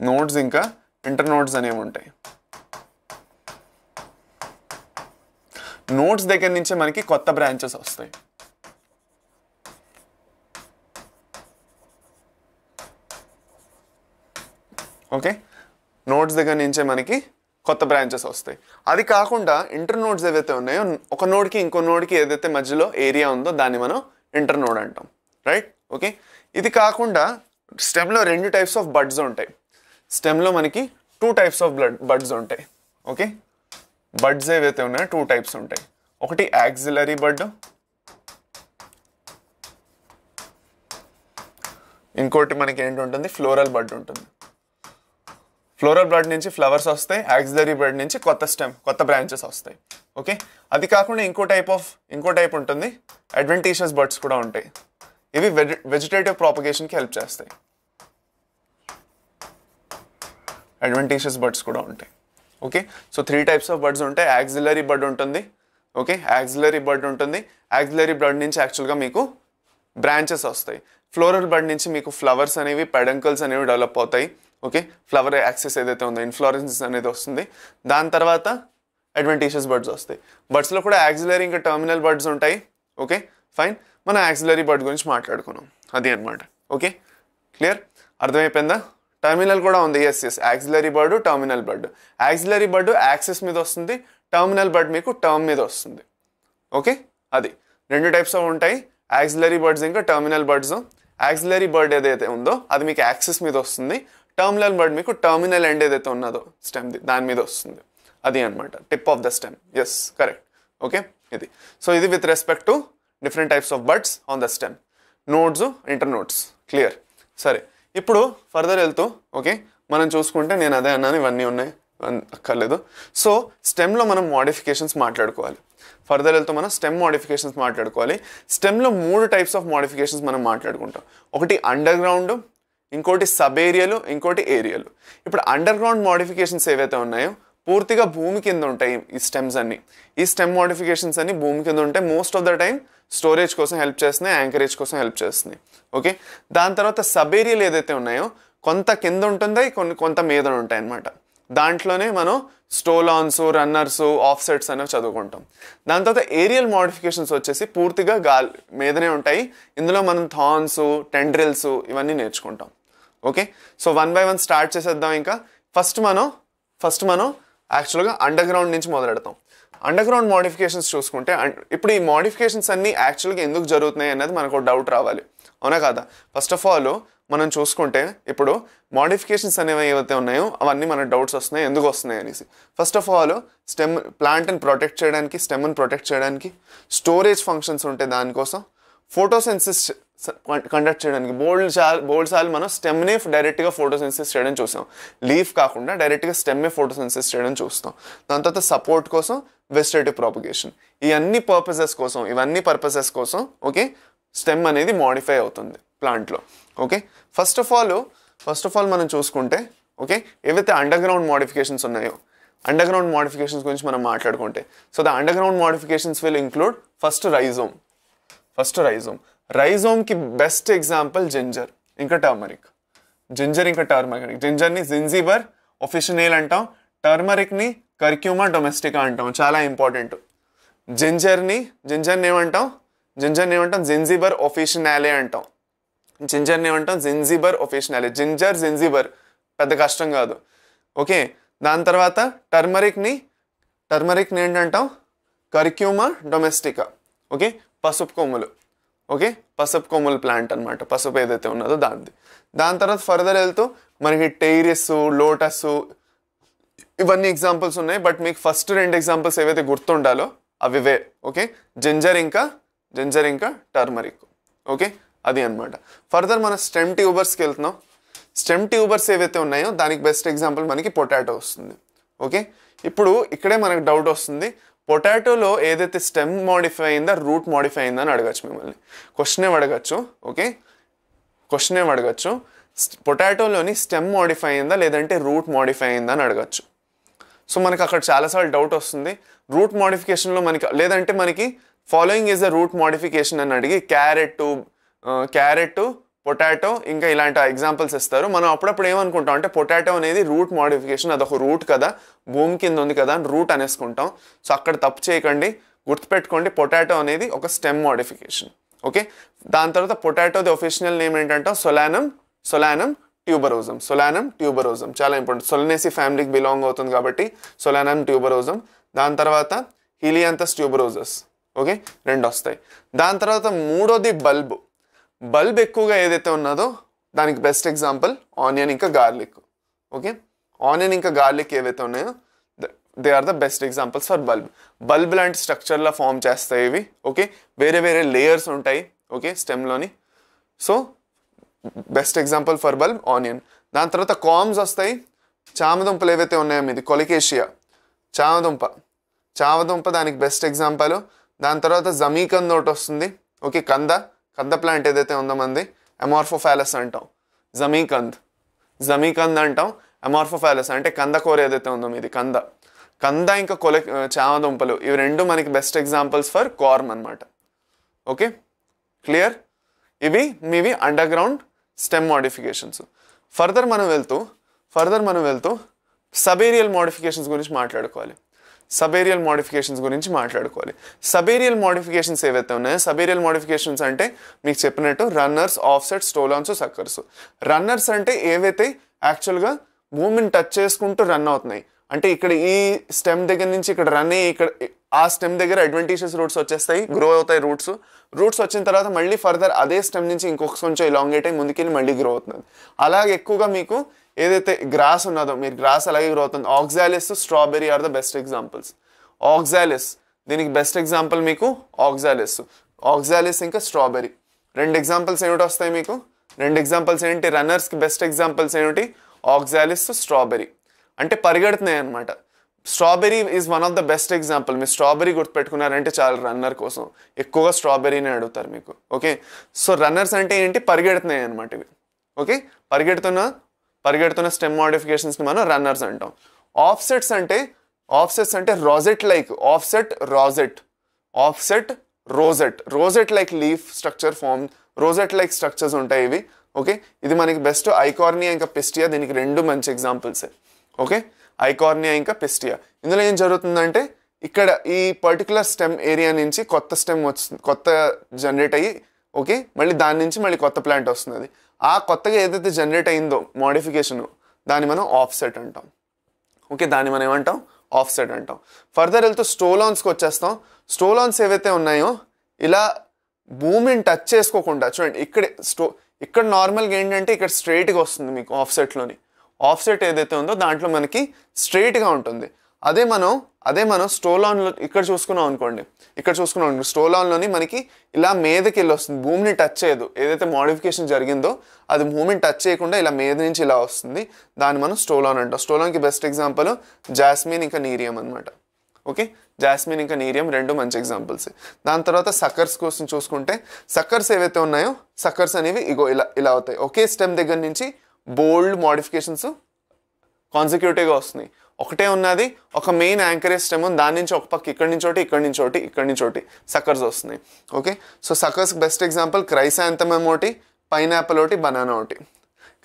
నోడ్స్ ఇంకా ఇంటర్ నోడ్స్ అనేవి ఉంటాయి నోట్స్ దగ్గర నుంచే మనకి కొత్త బ్రాంచెస్ వస్తాయి ఓకే నోట్స్ దగ్గర నుంచే మనకి కొత్త బ్రాంచెస్ వస్తాయి అది కాకుండా ఇంటర్ నోడ్స్ ఏవైతే ఉన్నాయో ఒక నోడ్కి ఇంకో నోడ్కి ఏదైతే మధ్యలో ఏరియా ఉందో దాన్ని మనం ఇంటర్ నోడ్ అంటాం రైట్ ఓకే ఇది కాకుండా స్టెమ్లో రెండు టైప్స్ ఆఫ్ బడ్స్ ఉంటాయి స్టెమ్లో మనకి two types of bud buds ఉంటాయి ఓకే బడ్స్ ఏవైతే ఉన్నాయో టూ టైప్స్ ఉంటాయి ఒకటి యాక్సిలరీ బడ్ ఇంకోటి మనకి ఏంటి ఉంటుంది ఫ్లోరల్ బడ్ ఉంటుంది ఫ్లోరల్ బ్లడ్ నుంచి ఫ్లవర్స్ వస్తాయి యాక్సిలరీ బ్లడ్ నుంచి కొత్త స్టెమ్ కొత్త బ్రాంచెస్ వస్తాయి ఓకే అది కాకుండా ఇంకో టైప్ ఆఫ్ ఇంకో టైప్ ఉంటుంది అడ్వెంటీషియస్ బర్డ్స్ కూడా ఉంటాయి ఇవి వెజిటేటివ్ ప్రాపగేషన్కి హెల్ప్ చేస్తాయి అడ్వెంటీషియస్ బర్డ్స్ కూడా ఉంటాయి okay so three types of buds ఉంటాయి యాక్సిలరీ బర్డ్ ఉంటుంది ఓకే యాక్సిలరీ బర్డ్ ఉంటుంది యాక్సిలరీ బర్డ్ నుంచి యాక్చువల్గా మీకు బ్రాంచెస్ వస్తాయి ఫ్లోరల్ బర్డ్ నుంచి మీకు ఫ్లవర్స్ అనేవి పెడంకల్స్ అనేవి డెవలప్ అవుతాయి ఓకే ఫ్లవర్ యాక్సెస్ ఏదైతే ఉందో ఇన్ఫ్లోరెన్సెస్ అనేది వస్తుంది దాని తర్వాత అడ్వెంటీషియస్ బర్డ్స్ వస్తాయి బర్డ్స్లో కూడా యాక్సిలరీ ఇంకా టర్మినల్ బర్డ్స్ ఉంటాయి ఓకే ఫైన్ మనం యాక్సిలరీ బర్డ్ గురించి మాట్లాడుకున్నాం అది అనమాట ఓకే క్లియర్ అర్థమైపోయిందా టర్మినల్ కూడా ఉంది yes yes axillary bud terminal bud axillary bud axil మీద వస్తుంది టర్మినల్ బర్డ్ మీకు టర్మ్ మీద వస్తుంది ఓకే అది రెండు టైప్స్ ఆఫ్ ఉంటాయి యాక్సిలరీ బర్డ్స్ ఇంకా టర్మినల్ బర్డ్స్ యాక్సిలరీ బర్డ్ ఏదైతే ఉందో అది మీకు యాక్సెస్ మీద వస్తుంది టర్మినల్ వర్డ్ మీకు టర్మినల్ ఎండ్ ఏదైతే ఉన్నదో స్టెమ్ది దాని మీద వస్తుంది అది అనమాట tip of the stem yes correct okay ఇది సో ఇది with respect to different types of buds on the stem nodes internodes clear సరే ఇప్పుడు ఫర్దర్ వెళ్తూ ఓకే మనం చూసుకుంటే నేను అదే అన్నాను ఇవన్నీ ఉన్నాయి అక్కర్లేదు సో స్టెమ్లో మనం మాడిఫికేషన్స్ మాట్లాడుకోవాలి ఫర్దర్ వెళ్తూ మనం స్టెమ్ మాడిఫికేషన్స్ మాట్లాడుకోవాలి స్టెమ్లో మూడు టైప్స్ ఆఫ్ మాడిఫికేషన్స్ మనం మాట్లాడుకుంటాం ఒకటి అండర్ గ్రౌండ్ ఇంకోటి సబ్ ఏరియాలు ఇంకోటి ఏరియాలు ఇప్పుడు అండర్ గ్రౌండ్ మోడిఫికేషన్స్ ఏవైతే ఉన్నాయో పూర్తిగా భూమి కింద ఉంటాయి ఈ స్టెమ్స్ అన్ని ఈ స్టెమ్ మోడిఫికేషన్స్ అన్ని భూమి కింద ఉంటాయి most of the time storage కోసం హెల్ప్ చేస్తున్నాయి యాంకరేజ్ కోసం హెల్ప్ చేస్తున్నాయి ఓకే దాని తర్వాత సబ్ ఏరియాలు ఏదైతే ఉన్నాయో కొంత కింద ఉంటుందో కొన్ని కొంత మీద ఉంటాయి అన్నమాట దాంట్లోనే మనం స్టోలాన్స్ రన్నర్స్ ఆఫ్సెట్స్ అనేవి చదువుకుంటాం దాని తర్వాత ఏరియల్ మోడిఫికేషన్స్ వచ్చేసి పూర్తిగా గాలి మీదనే ఉంటాయి ఇందులో మనం థాన్స్ టెండ్రిల్స్ ఇవన్నీ నేర్చుకుంటాం okay so one by one start చేసేద్దాం ఇంకా ఫస్ట్ మనం ఫస్ట్ మనం యాక్చువల్గా అండర్ గ్రౌండ్ నుంచి మొదలెడతాం అండర్ గ్రౌండ్ మోడిఫికేషన్స్ చూసుకుంటే ఇప్పుడు ఈ మోడిఫికేషన్స్ అన్నీ యాక్చువల్గా ఎందుకు జరుగుతున్నాయి అనేది మనకు డౌట్ రావాలి అవునా కాదా ఫస్ట్ ఆఫ్ ఆల్ మనం చూసుకుంటే ఇప్పుడు మోడిఫికేషన్స్ అనేవి ఏవైతే ఉన్నాయో అవన్నీ మనకు డౌట్స్ వస్తున్నాయి ఎందుకు వస్తున్నాయి అనేసి ఫస్ట్ ఆఫ్ ఆల్ స్టెమ్ ప్లాంట్ని ప్రొటెక్ట్ చేయడానికి స్టెమ్ని ప్రొటెక్ట్ చేయడానికి స్టోరేజ్ ఫంక్షన్స్ ఉంటాయి దానికోసం ఫోటోసెన్సిస్ కండక్ట్ చేయడానికి బోల్డ్ సార్ బోల్డ్ సార్లు మనం స్టెమ్నే డైరెక్ట్గా ఫోటోసెన్సిస్ చేయడం చూసాం లీఫ్ కాకుండా డైరెక్ట్గా స్టెమ్మే ఫోటోసెన్సిస్ చేయడం చూస్తాం దాని తర్వాత సపోర్ట్ కోసం వెజిటేటివ్ ప్రాపగేషన్ ఇవన్నీ పర్పసెస్ కోసం ఇవన్నీ పర్పసెస్ కోసం ఓకే స్టెమ్ అనేది మాడిఫై అవుతుంది ప్లాంట్లో okay first of all first of all మనం చూసుకుంటే ఓకే ఏవైతే అండర్గ్రౌండ్ మోడిఫికేషన్స్ ఉన్నాయో అండర్గ్రౌండ్ మాడిఫికేషన్స్ గురించి మనం మాట్లాడుకుంటే so the underground modifications will include first rhizome first rhizome రైజోమ్కి బెస్ట్ ఎగ్జాంపుల్ జింజర్ ఇంకా టర్మరిక్ జింజర్ ఇంకా టర్మరిక్ జింజర్ని జింజీబర్ ఒఫిషనేల్ అంటాం టర్మరిక్ని కర్క్యూమా డొమెస్టికా అంటాం చాలా ఇంపార్టెంట్ జింజర్ని జింజర్ని ఏమంటాం జింజర్ని ఏమంటాం జింజీబర్ ఒఫిషనాలే అంటాం జింజర్ని ఏమంటాం జింజీబర్ ఒఫిషనాలే జింజర్ జింజీబర్ పెద్ద కష్టం కాదు ఓకే దాని తర్వాత టర్మరిక్ని టర్మరిక్ని ఏంటంటాం కర్క్యూమా డొమెస్టికా ఓకే పసుపు కొమ్ములు ఓకే పసుపు కొమ్మల ప్లాంట్ అనమాట పసుపు ఏదైతే ఉన్నదో దాన్ని దాని తర్వాత ఫర్దర్ వెళ్తూ మనకి టైరిస్ లోటస్ ఇవన్నీ ఎగ్జాంపుల్స్ ఉన్నాయి బట్ మీకు ఫస్ట్ రెండు ఎగ్జాంపుల్స్ ఏవైతే గుర్తుండాలో అవివే ఓకే జింజర్ ఇంకా జింజర్ ఇంకా టర్మరిక్ ఓకే అది అనమాట ఫర్దర్ మనం స్టెమ్ ట్యూబర్స్కి వెళ్తున్నాం స్టెమ్ ట్యూబర్స్ ఏవైతే ఉన్నాయో దానికి బెస్ట్ ఎగ్జాంపుల్ మనకి పొటాటో వస్తుంది ఓకే ఇప్పుడు ఇక్కడే మనకు డౌట్ వస్తుంది పొటాటోలో ఏదైతే స్టెమ్ మోడిఫై అయిందా రూట్ మోడిఫై అయిందా అని అడగచ్చు మిమ్మల్ని క్వశ్చన్ ఏమి అడగచ్చు ఓకే క్వశ్చన్ ఏమి అడగచ్చు పొటాటోలోని స్టెమ్ మోడిఫై అయిందా లేదంటే రూట్ మోడిఫై అయిందా అని అడగచ్చు సో మనకు అక్కడ చాలాసార్లు డౌట్ వస్తుంది రూట్ మోడిఫికేషన్లో మనకి లేదంటే మనకి following is the root modification అని అడిగి క్యారెట్ క్యారెట్ uh, పొటాటో ఇంకా ఇలాంటి ఎగ్జాంపుల్స్ ఇస్తారు మనం అప్పుడప్పుడు ఏమనుకుంటాం అంటే పొటాటో అనేది రూట్ మోడిఫికేషన్ అదొక రూట్ కదా భూమి కింద ఉంది కదా అని రూట్ అనేసుకుంటాం సో అక్కడ తప్పు చేయకండి గుర్తుపెట్టుకోండి పొటాటో అనేది ఒక స్టెమ్ మోడిఫికేషన్ ఓకే దాని తర్వాత పొటాటోది ఒఫిషియల్ నేమ్ ఏంటంటే Solanum Solanum tuberosum Solanum tuberosum చాలా ఇంపార్టెంట్ సొలనేసి ఫ్యామిలీకి బిలాంగ్ అవుతుంది కాబట్టి సొలానం ట్యూబరోజం దాని తర్వాత హిలియాంతస్ ట్యూబరోజస్ ఓకే రెండు వస్తాయి దాని తర్వాత మూడోది బల్బ్ బల్బ్ ఎక్కువగా ఏదైతే ఉన్నదో దానికి బెస్ట్ ఎగ్జాంపుల్ ఆనియన్ ఇంకా గార్లిక్ ఓకే ఆనియన్ ఇంకా గార్లిక్ ఏవైతే ఉన్నాయో they are the best examples for bulb bulb లాంటి స్ట్రక్చర్లో ఫామ్ చేస్తాయి ఇవి ఓకే వేరే వేరే లేయర్స్ ఉంటాయి ఓకే స్టెమ్లోని so best example for bulb onion దాని తర్వాత కామ్స్ వస్తాయి చామదుంపలు ఏవైతే ఉన్నాయో మీది కొలికేషియా చామదుంప చామదుంప దానికి బెస్ట్ ఎగ్జాంపుల్ దాని తర్వాత జమీకంద్ ఒకటి వస్తుంది ఓకే కంద కంద ప్లాంట్ ఏదైతే ఉందో మంది ఎమార్ఫోఫాలస్ అంటాం జమీకంద్ జమీకంద్ అంటాం ఎమార్ఫోఫాలస్ అంటే కందకూర ఏదైతే ఉందో మీది కంద కంద ఇంకా కొల చామదుంపలు ఇవి రెండు మనకి బెస్ట్ ఎగ్జాంపుల్స్ ఫర్ కార్మ్ అనమాట ఓకే క్లియర్ ఇవి మీవి underground stem modifications further మనం వెళ్తూ ఫర్దర్ మనం వెళ్తూ సబేరియల్ మాడిఫికేషన్స్ గురించి మాట్లాడుకోవాలి సబేరియల్ మోడిఫికేషన్స్ గురించి మాట్లాడుకోవాలి సబేరియల్ మోడిఫికేషన్స్ ఏవైతే ఉన్నాయో సబేరియల్ మోడిఫికేషన్స్ అంటే మీకు చెప్పినట్టు runners offset stolons suckers runners అంటే ఏవైతే యాక్చువల్గా మూమెంట్ టచ్ చేసుకుంటూ రన్ అవుతున్నాయి అంటే ఇక్కడ ఈ స్టెమ్ దగ్గర నుంచి ఇక్కడ రన్ అయ్యి ఇక్కడ ఆ స్టెమ్ దగ్గర అడ్వాంటేజెస్ రూట్స్ వచ్చేస్తాయి గ్రో అవుతాయి రూట్స్ రూట్స్ వచ్చిన తర్వాత మళ్ళీ ఫర్దర్ అదే స్టెమ్ నుంచి ఇంకొక కొంచెం ఇలాంగేట్ అయ్యి ముందుకెళ్ళి మళ్ళీ గ్రో అవుతుంది అలాగే ఎక్కువగా మీకు ఏదైతే గ్రాస్ ఉన్నదో మీరు గ్రాస్ అలాగే గ్రో అవుతుంది Oxalis strawberry are the best examples Oxalis దీనికి బెస్ట్ ఎగ్జాంపుల్ మీకు ఆక్సాలిస్ ఆక్సాలిస్ ఇంకా స్ట్రాబెరీ రెండు ఎగ్జాంపుల్స్ ఏమిటి వస్తాయి మీకు రెండు ఎగ్జాంపుల్స్ ఏంటి రన్నర్స్కి బెస్ట్ ఎగ్జాంపుల్స్ ఏమిటి ఆక్సాలిస్ స్ట్రాబెరీ అంటే పరిగెడుతున్నాయి అనమాట strawberry is one of the best example మీరు స్ట్రాబెరీ గుర్తుపెట్టుకున్నారంటే చాలా రన్నర్ కోసం ఎక్కువగా స్ట్రాబెరీని అడుగుతారు మీకు ఓకే సో రన్నర్స్ అంటే ఏంటి పరిగెడుతున్నాయి అనమాట ఇవి ఓకే పరిగెడుతున్న పరిగెడుతున్న స్టెమ్ మోడిఫికేషన్స్ని మనం రన్నర్స్ అంటాం ఆఫ్సెట్స్ అంటే ఆఫ్సెట్స్ అంటే rosette like offset rosette offset rosette rosette like leaf structure form rosette like structures ఉంటాయి ఇవి ఓకే ఇది మనకి బెస్ట్ ఐకార్నియా ఇంకా పెస్టియా దీనికి రెండు మంచి ఎగ్జాంపుల్స్ ఓకే ఐకార్నియా ఇంకా పెస్టియా ఇందులో ఏం జరుగుతుందంటే ఇక్కడ ఈ పర్టికులర్ స్టెమ్ ఏరియా నుంచి కొత్త స్టెమ్ వస్తుంది కొత్త జనరేట్ అయ్యి ఓకే మళ్ళీ దాని నుంచి మళ్ళీ కొత్త ప్లాంట్ వస్తుంది ఆ కొత్తగా ఏదైతే జనరేట్ అయిందో మోడిఫికేషన్ దాన్ని మనం ఆఫ్సెట్ అంటాం ఓకే దాన్ని మనం ఏమంటాం ఆఫ్సెట్ అంటాం ఫర్దర్ వెళ్తూ స్టోలాన్స్కి వచ్చేస్తాం స్టోలాన్స్ ఏవైతే ఉన్నాయో ఇలా భూమిని టచ్ చేసుకోకుండా చూడండి ఇక్కడ స్టో ఇక్కడ నార్మల్గా ఏంటంటే ఇక్కడ స్ట్రైట్గా వస్తుంది మీకు ఆఫ్సెట్లోని ఆఫ్సెట్ ఏదైతే ఉందో దాంట్లో మనకి స్ట్రైట్గా ఉంటుంది అదే మనం అదే మనం స్టోలాన్లో ఇక్కడ చూసుకున్నాం అనుకోండి ఇక్కడ చూసుకున్నాం అనుకోండి స్టోలాన్లోని మనకి ఇలా మీదకి వెళ్ళి వస్తుంది భూమిని టచ్ చేయదు ఏదైతే మోడిఫికేషన్ జరిగిందో అది భూమిని టచ్ చేయకుండా ఇలా మీద నుంచి ఇలా వస్తుంది దాన్ని మనం స్టోలాన్ అంటాం స్టోలాన్కి బెస్ట్ ఎగ్జాంపుల్ జాస్మిన్ ఇంకా నీరియం అనమాట ఓకే జాస్మిన్ ఇంకా నీరియం రెండు మంచి ఎగ్జాంపుల్స్ దాని తర్వాత సక్కర్స్ కోసం చూసుకుంటే సక్కర్స్ ఏవైతే ఉన్నాయో సక్కర్స్ అనేవి ఇగో ఇలా ఇలా అవుతాయి ఒకే స్టెమ్ దగ్గర నుంచి బోల్డ్ మోడిఫికేషన్స్ కాన్సిక్యూటివ్గా వస్తున్నాయి ఒకటే ఉన్నది ఒక మెయిన్ యాంకరేజ్ స్టెమ్ ఉంది దాని నుంచి ఒక పక్క ఇక్కడి నుంచి ఒకటి ఇక్కడి నుంచి ఒకటి ఇక్కడి నుంచి ఒకటి సకర్స్ వస్తున్నాయి okay so suckers best example chrysanthemum ఒకటి పైనాపిల్ ఒకటి బనానా ఒకటి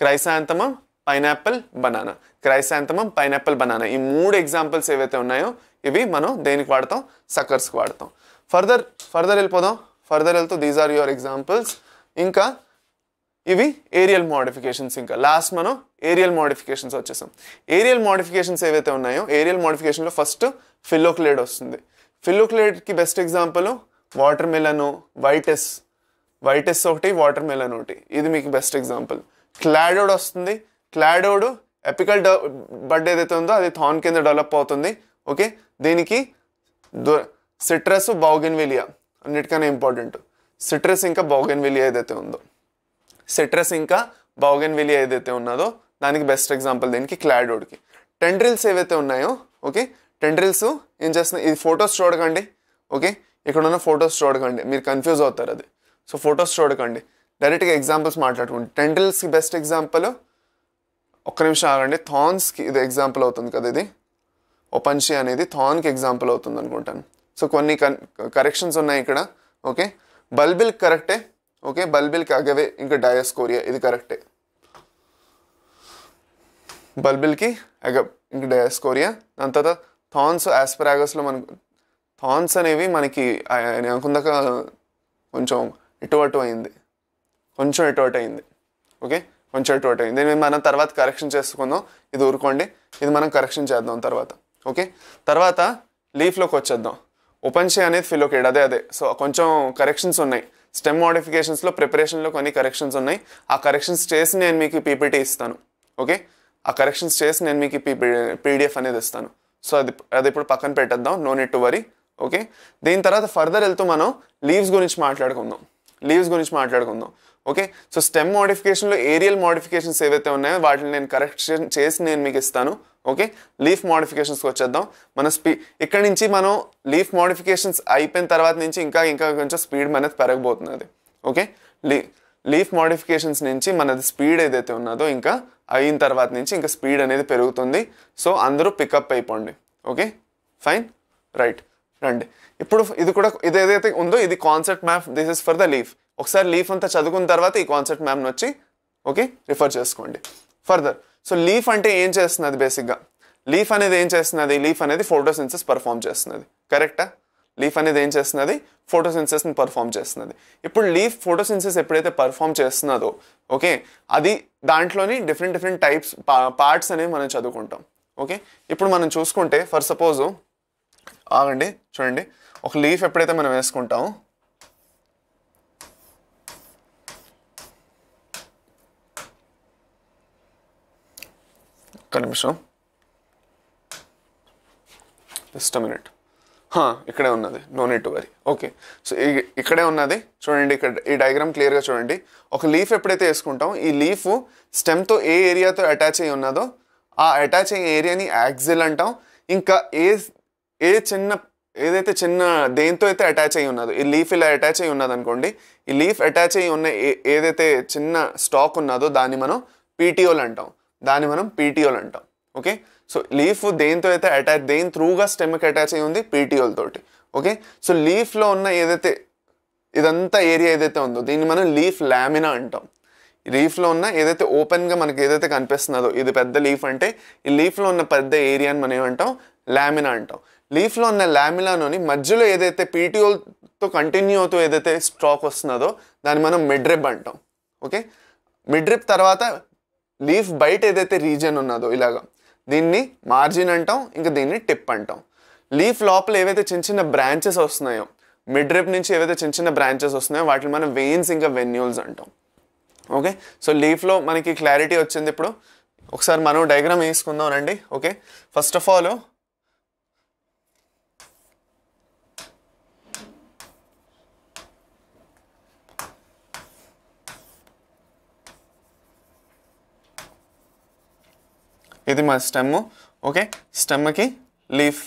chrysanthemum pineapple banana chrysanthemum pineapple banana ఈ మూడు ఎగ్జాంపుల్స్ ఏవైతే ఉన్నాయో ఇవి మనం దేనికి వాడతాం సక్కర్స్కి వాడతాం ఫర్దర్ ఫర్దర్ వెళ్ళిపోదాం ఫర్దర్ వెళ్తూ దీస్ ఆర్ యువర్ ఎగ్జాంపుల్స్ ఇంకా ఇవి ఏరియల్ మోడిఫికేషన్స్ ఇంకా లాస్ట్ మనం ఏరియల్ మోడిఫికేషన్స్ వచ్చేసాం ఏరియల్ మోడిఫికేషన్స్ ఏవైతే ఉన్నాయో ఏరియల్ మోడిఫికేషన్లో ఫస్ట్ ఫిల్లోక్లేడ్ వస్తుంది ఫిల్లోక్లేడ్కి best example watermelon Vitis Vitis ఒకటి వాటర్ మిలన్ ఒకటి ఇది మీకు బెస్ట్ ఎగ్జాంపుల్ క్లాడోడ్ వస్తుంది క్లాడోడ్ ఎపికల్ బడ్ ఏదైతే ఉందో అది థాన్ కింద డెవలప్ అవుతుంది ఓకే దీనికి సిట్రస్ బౌగెన్విలియా అన్నిటికన్నా ఇంపార్టెంట్ సిట్రస్ ఇంకా బౌగెన్విలియా ఏదైతే ఉందో సిట్రస్ ఇంకా బౌగెన్విలియా ఏదైతే ఉన్నదో దానికి బెస్ట్ ఎగ్జాంపుల్ దేనికి క్లాడోడ్కి టెండ్రిల్స్ ఏవైతే ఉన్నాయో ఓకే టెండ్రిల్స్ ఏం చేస్తున్నాయి ఇది ఫొటోస్ చూడకండి ఓకే ఇక్కడ ఉన్న ఫొటోస్ చూడకండి మీరు కన్ఫ్యూజ్ అవుతారు అది సో ఫొటోస్ చూడకండి డైరెక్ట్గా ఎగ్జాంపుల్స్ మాట్లాడుకోండి టెండ్రిల్స్కి బెస్ట్ ఎగ్జాంపుల్ ఒక్క నిమిషం ఆగండి థాన్స్కి ఇది ఎగ్జాంపుల్ అవుతుంది కదా ఇది ఒపన్షి అనేది థాన్కి ఎగ్జాంపుల్ అవుతుంది అనుకుంటాను సో కొన్ని కరెక్షన్స్ ఉన్నాయి ఇక్కడ ఓకే బల్బిల్ కరెక్టే ఓకే బల్బిల్కి అగవే ఇంకా డయాస్కోరియా ఇది కరెక్టే బల్బిల్కి ఎగ డయాస్కోరియా దాని తర్వాత థాన్స్ ఆస్పరాగస్లో మనకు థాన్స్ అనేవి మనకి అనుకుందాక కొంచెం ఇటువటు అయింది కొంచెం ఇటువటు అయింది ఓకే కొంచెం ఇటువటు అయింది దీన్ని మనం తర్వాత కరెక్షన్ చేసుకుందాం ఇది ఊరుకోండి ఇది మనం కరెక్షన్ చేద్దాం తర్వాత ఓకే తర్వాత లీఫ్లోకి వచ్చేద్దాం ఉపన్షే అనేది ఫిలోకేడ్ అదే అదే సో కొంచెం కరెక్షన్స్ ఉన్నాయి స్టెమ్ మోడిఫికేషన్స్లో ప్రిపరేషన్లో కొన్ని కరెక్షన్స్ ఉన్నాయి ఆ కరెక్షన్స్ చేసి నేను మీకు పీపీటీ ఇస్తాను ఓకే ఆ కరెక్షన్స్ చేసి నేను మీకు పీడిఎఫ్ అనేది ఇస్తాను సో అది అది ఇప్పుడు పక్కన పెట్టేద్దాం no need to worry okay దీని తర్వాత ఫర్దర్ వెళ్తూ మనం లీవ్స్ గురించి మాట్లాడుకుందాం లీవ్స్ గురించి మాట్లాడుకుందాం ఓకే సో స్టెమ్ మోడిఫికేషన్లో ఏరియల్ మోడిఫికేషన్స్ ఏవైతే ఉన్నాయో వాటిని నేను కరెక్షన్ చేసి నేను మీకు ఇస్తాను ఓకే లీఫ్ మోడిఫికేషన్స్కి వచ్చేద్దాం మన స్పీ ఇక్కడ నుంచి మనం లీఫ్ మోడిఫికేషన్స్ అయిపోయిన తర్వాత నుంచి ఇంకా ఇంకా కొంచెం స్పీడ్ అనేది పెరగబోతున్నది ఓకే లీ లీఫ్ మోడిఫికేషన్స్ నుంచి మనది స్పీడ్ ఏదైతే ఉన్నదో ఇంకా అయిన తర్వాత నుంచి ఇంకా స్పీడ్ అనేది పెరుగుతుంది సో అందరూ పికప్ అయిపోండి ఓకే ఫైన్ రైట్ రండి ఇప్పుడు ఇది కూడా ఇది ఏదైతే ఉందో ఇది concept map this is for the leaf ఒకసారి లీఫ్ అంతా చదువుకున్న తర్వాత ఈ కాన్సెప్ట్ మ్యాప్ని వచ్చి ఓకే రిఫర్ చేసుకోండి ఫర్దర్ సో లీఫ్ అంటే ఏం చేస్తున్నది బేసిక్గా లీఫ్ అనేది ఏం చేస్తున్నది లీఫ్ అనేది ఫోటోసిన్సెస్ పర్ఫామ్ చేస్తున్నది కరెక్టా లీఫ్ అనేది ఏం చేస్తున్నది ఫోటోసిన్సిస్ని పర్ఫామ్ చేస్తున్నది ఇప్పుడు లీఫ్ సెన్సెస్ ఎప్పుడైతే పర్ఫామ్ చేస్తున్నదో ఓకే అది దాంట్లోని డిఫరెంట్ డిఫరెంట్ టైప్స్ పార్ట్స్ అనేవి మనం చదువుకుంటాం ఓకే ఇప్పుడు మనం చూసుకుంటే ఫర్ సపోజు ఆగండి చూడండి ఒక లీఫ్ ఎప్పుడైతే మనం వేసుకుంటాం ఒక్క నిమిషం జస్ట్ మినిట్ ఇక్కడే ఉన్నది no need to worry okay so ఇక్కడే ఉన్నది చూడండి ఇక్కడ ఈ డయాగ్రామ్ క్లియర్గా చూడండి ఒక లీఫ్ ఎప్పుడైతే వేసుకుంటాం ఈ లీఫ్ స్టెమ్తో ఏ ఏరియాతో అటాచ్ అయ్యి ఉన్నదో ఆ అటాచ్ అయ్యే ఏరియాని యాక్సిల్ అంటాం ఇంకా ఏ ఏ చిన్న ఏదైతే చిన్న దేంతో అయితే అటాచ్ అయ్యి ఉన్నదో ఈ లీఫ్ ఇలా అటాచ్ అయ్యి ఉన్నది అనుకోండి ఈ లీఫ్ అటాచ్ అయ్యి ఉన్న ఏదైతే చిన్న స్టాక్ ఉన్నదో దాన్ని మనం పీటీఓలు అంటాం దాన్ని మనం పీటీఓలు అంటాం ఓకే సో లీఫ్ దేంతో అయితే అటాచ్ దేని త్రూగా స్టెమ్కి అటాచ్ అయ్యి ఉంది పీటియోల్ తోటి ఓకే సో లీఫ్లో ఉన్న ఏదైతే ఇదంతా ఏరియా ఏదైతే ఉందో దీన్ని మనం లీఫ్ లామినా అంటాం లీఫ్లో ఉన్న ఏదైతే ఓపెన్గా మనకి ఏదైతే కనిపిస్తున్నదో ఇది పెద్ద లీఫ్ అంటే ఈ లీఫ్లో ఉన్న పెద్ద ఏరియాని మనం ఏమంటాం లామినా అంటాం లీఫ్లో ఉన్న లామినాలోని మధ్యలో ఏదైతే పీటీఓల్తో కంటిన్యూ అవుతూ ఏదైతే స్ట్రాక్ వస్తున్నదో దాన్ని మనం మిడ్రిప్ అంటాం ఓకే మిడ్రిప్ తర్వాత లీఫ్ బయట ఏదైతే రీజన్ ఉన్నదో ఇలాగా దీన్ని మార్జిన్ అంటాం ఇంకా దీన్ని టిప్ అంటాం లీఫ్ లోపల ఏవైతే చిన్న చిన్న బ్రాంచెస్ వస్తున్నాయో మిడ్ రిప్ నుంచి ఏవైతే చిన్న చిన్న బ్రాంచెస్ వస్తున్నాయో వాటిని మనం వెయిన్స్ ఇంకా వెన్యూల్స్ అంటాం ఓకే సో లీఫ్లో మనకి క్లారిటీ వచ్చింది ఇప్పుడు ఒకసారి మనం డయాగ్రామ్ వేసుకుందాం అండి ఓకే ఫస్ట్ ఆఫ్ ఆల్ ఇది మా స్టెమ్ ఓకే స్టెమ్కి లీఫ్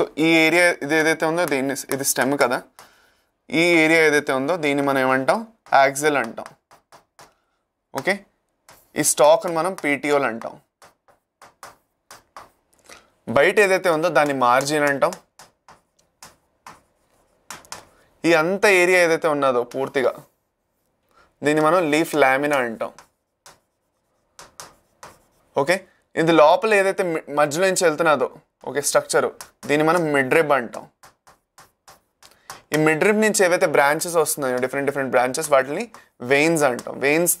సో ఈ ఏరియా ఇది ఏదైతే ఉందో దీన్ని ఇది స్టెమ్ కదా ఈ ఏరియా ఏదైతే ఉందో దీన్ని మనం ఏమంటాం యాక్సిల్ అంటాం ఓకే ఈ స్టాక్ను మనం పీటీఓలు అంటాం బయట ఏదైతే ఉందో దాన్ని మార్జిన్ అంటాం ఈ అంత ఏరియా ఏదైతే ఉన్నదో పూర్తిగా దీన్ని మనం లీఫ్ లామినా అంటాం ఓకే ఇది లోపల ఏదైతే మధ్యలో నుంచి వెళ్తున్నదో ఓకే స్ట్రక్చరు దీన్ని మనం మిడ్రిబ్ అంటాం ఈ మిడ్రిబ్ నుంచి ఏవైతే బ్రాంచెస్ వస్తున్నాయో డిఫరెంట్ డిఫరెంట్ బ్రాంచెస్ వాటిని వెయిన్స్ అంటాం వెయిన్స్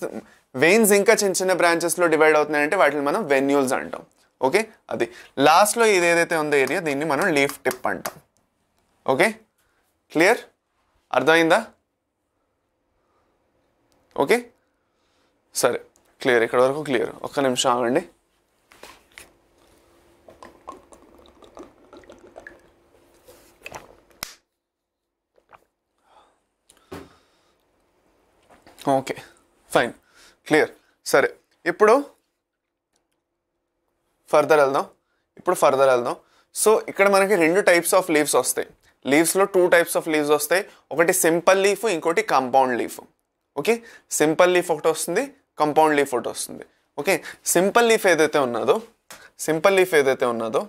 వెయిన్స్ ఇంకా చిన్న చిన్న బ్రాంచెస్లో డివైడ్ అవుతున్నాయంటే వాటిని మనం వెన్యూల్స్ అంటాం ఓకే అది లాస్ట్లో ఇది ఏదైతే ఉందో ఏరియా దీన్ని మనం లీఫ్ టిప్ అంటాం ఓకే క్లియర్ అర్థమైందా ఓకే సరే క్లియర్ ఇక్కడ వరకు క్లియర్ ఒక్క నిమిషం ఆగండి ఓకే ఫైన్ క్లియర్ సరే ఇప్పుడు ఫర్దర్ వెళ్దాం ఇప్పుడు ఫర్దర్ వెళ్దాం సో ఇక్కడ మనకి రెండు టైప్స్ ఆఫ్ లీవ్స్ వస్తాయి లీవ్స్లో టూ టైప్స్ ఆఫ్ లీవ్స్ వస్తాయి ఒకటి సింపుల్ లీఫ్ ఇంకోటి compound leaf okay simple leaf ఒకటి వస్తుంది కంపౌండ్ లీఫ్ ఒకటి వస్తుంది ఓకే సింపుల్ లీఫ్ ఏదైతే ఉన్నదో సింపుల్ లీఫ్ ఏదైతే ఉన్నదో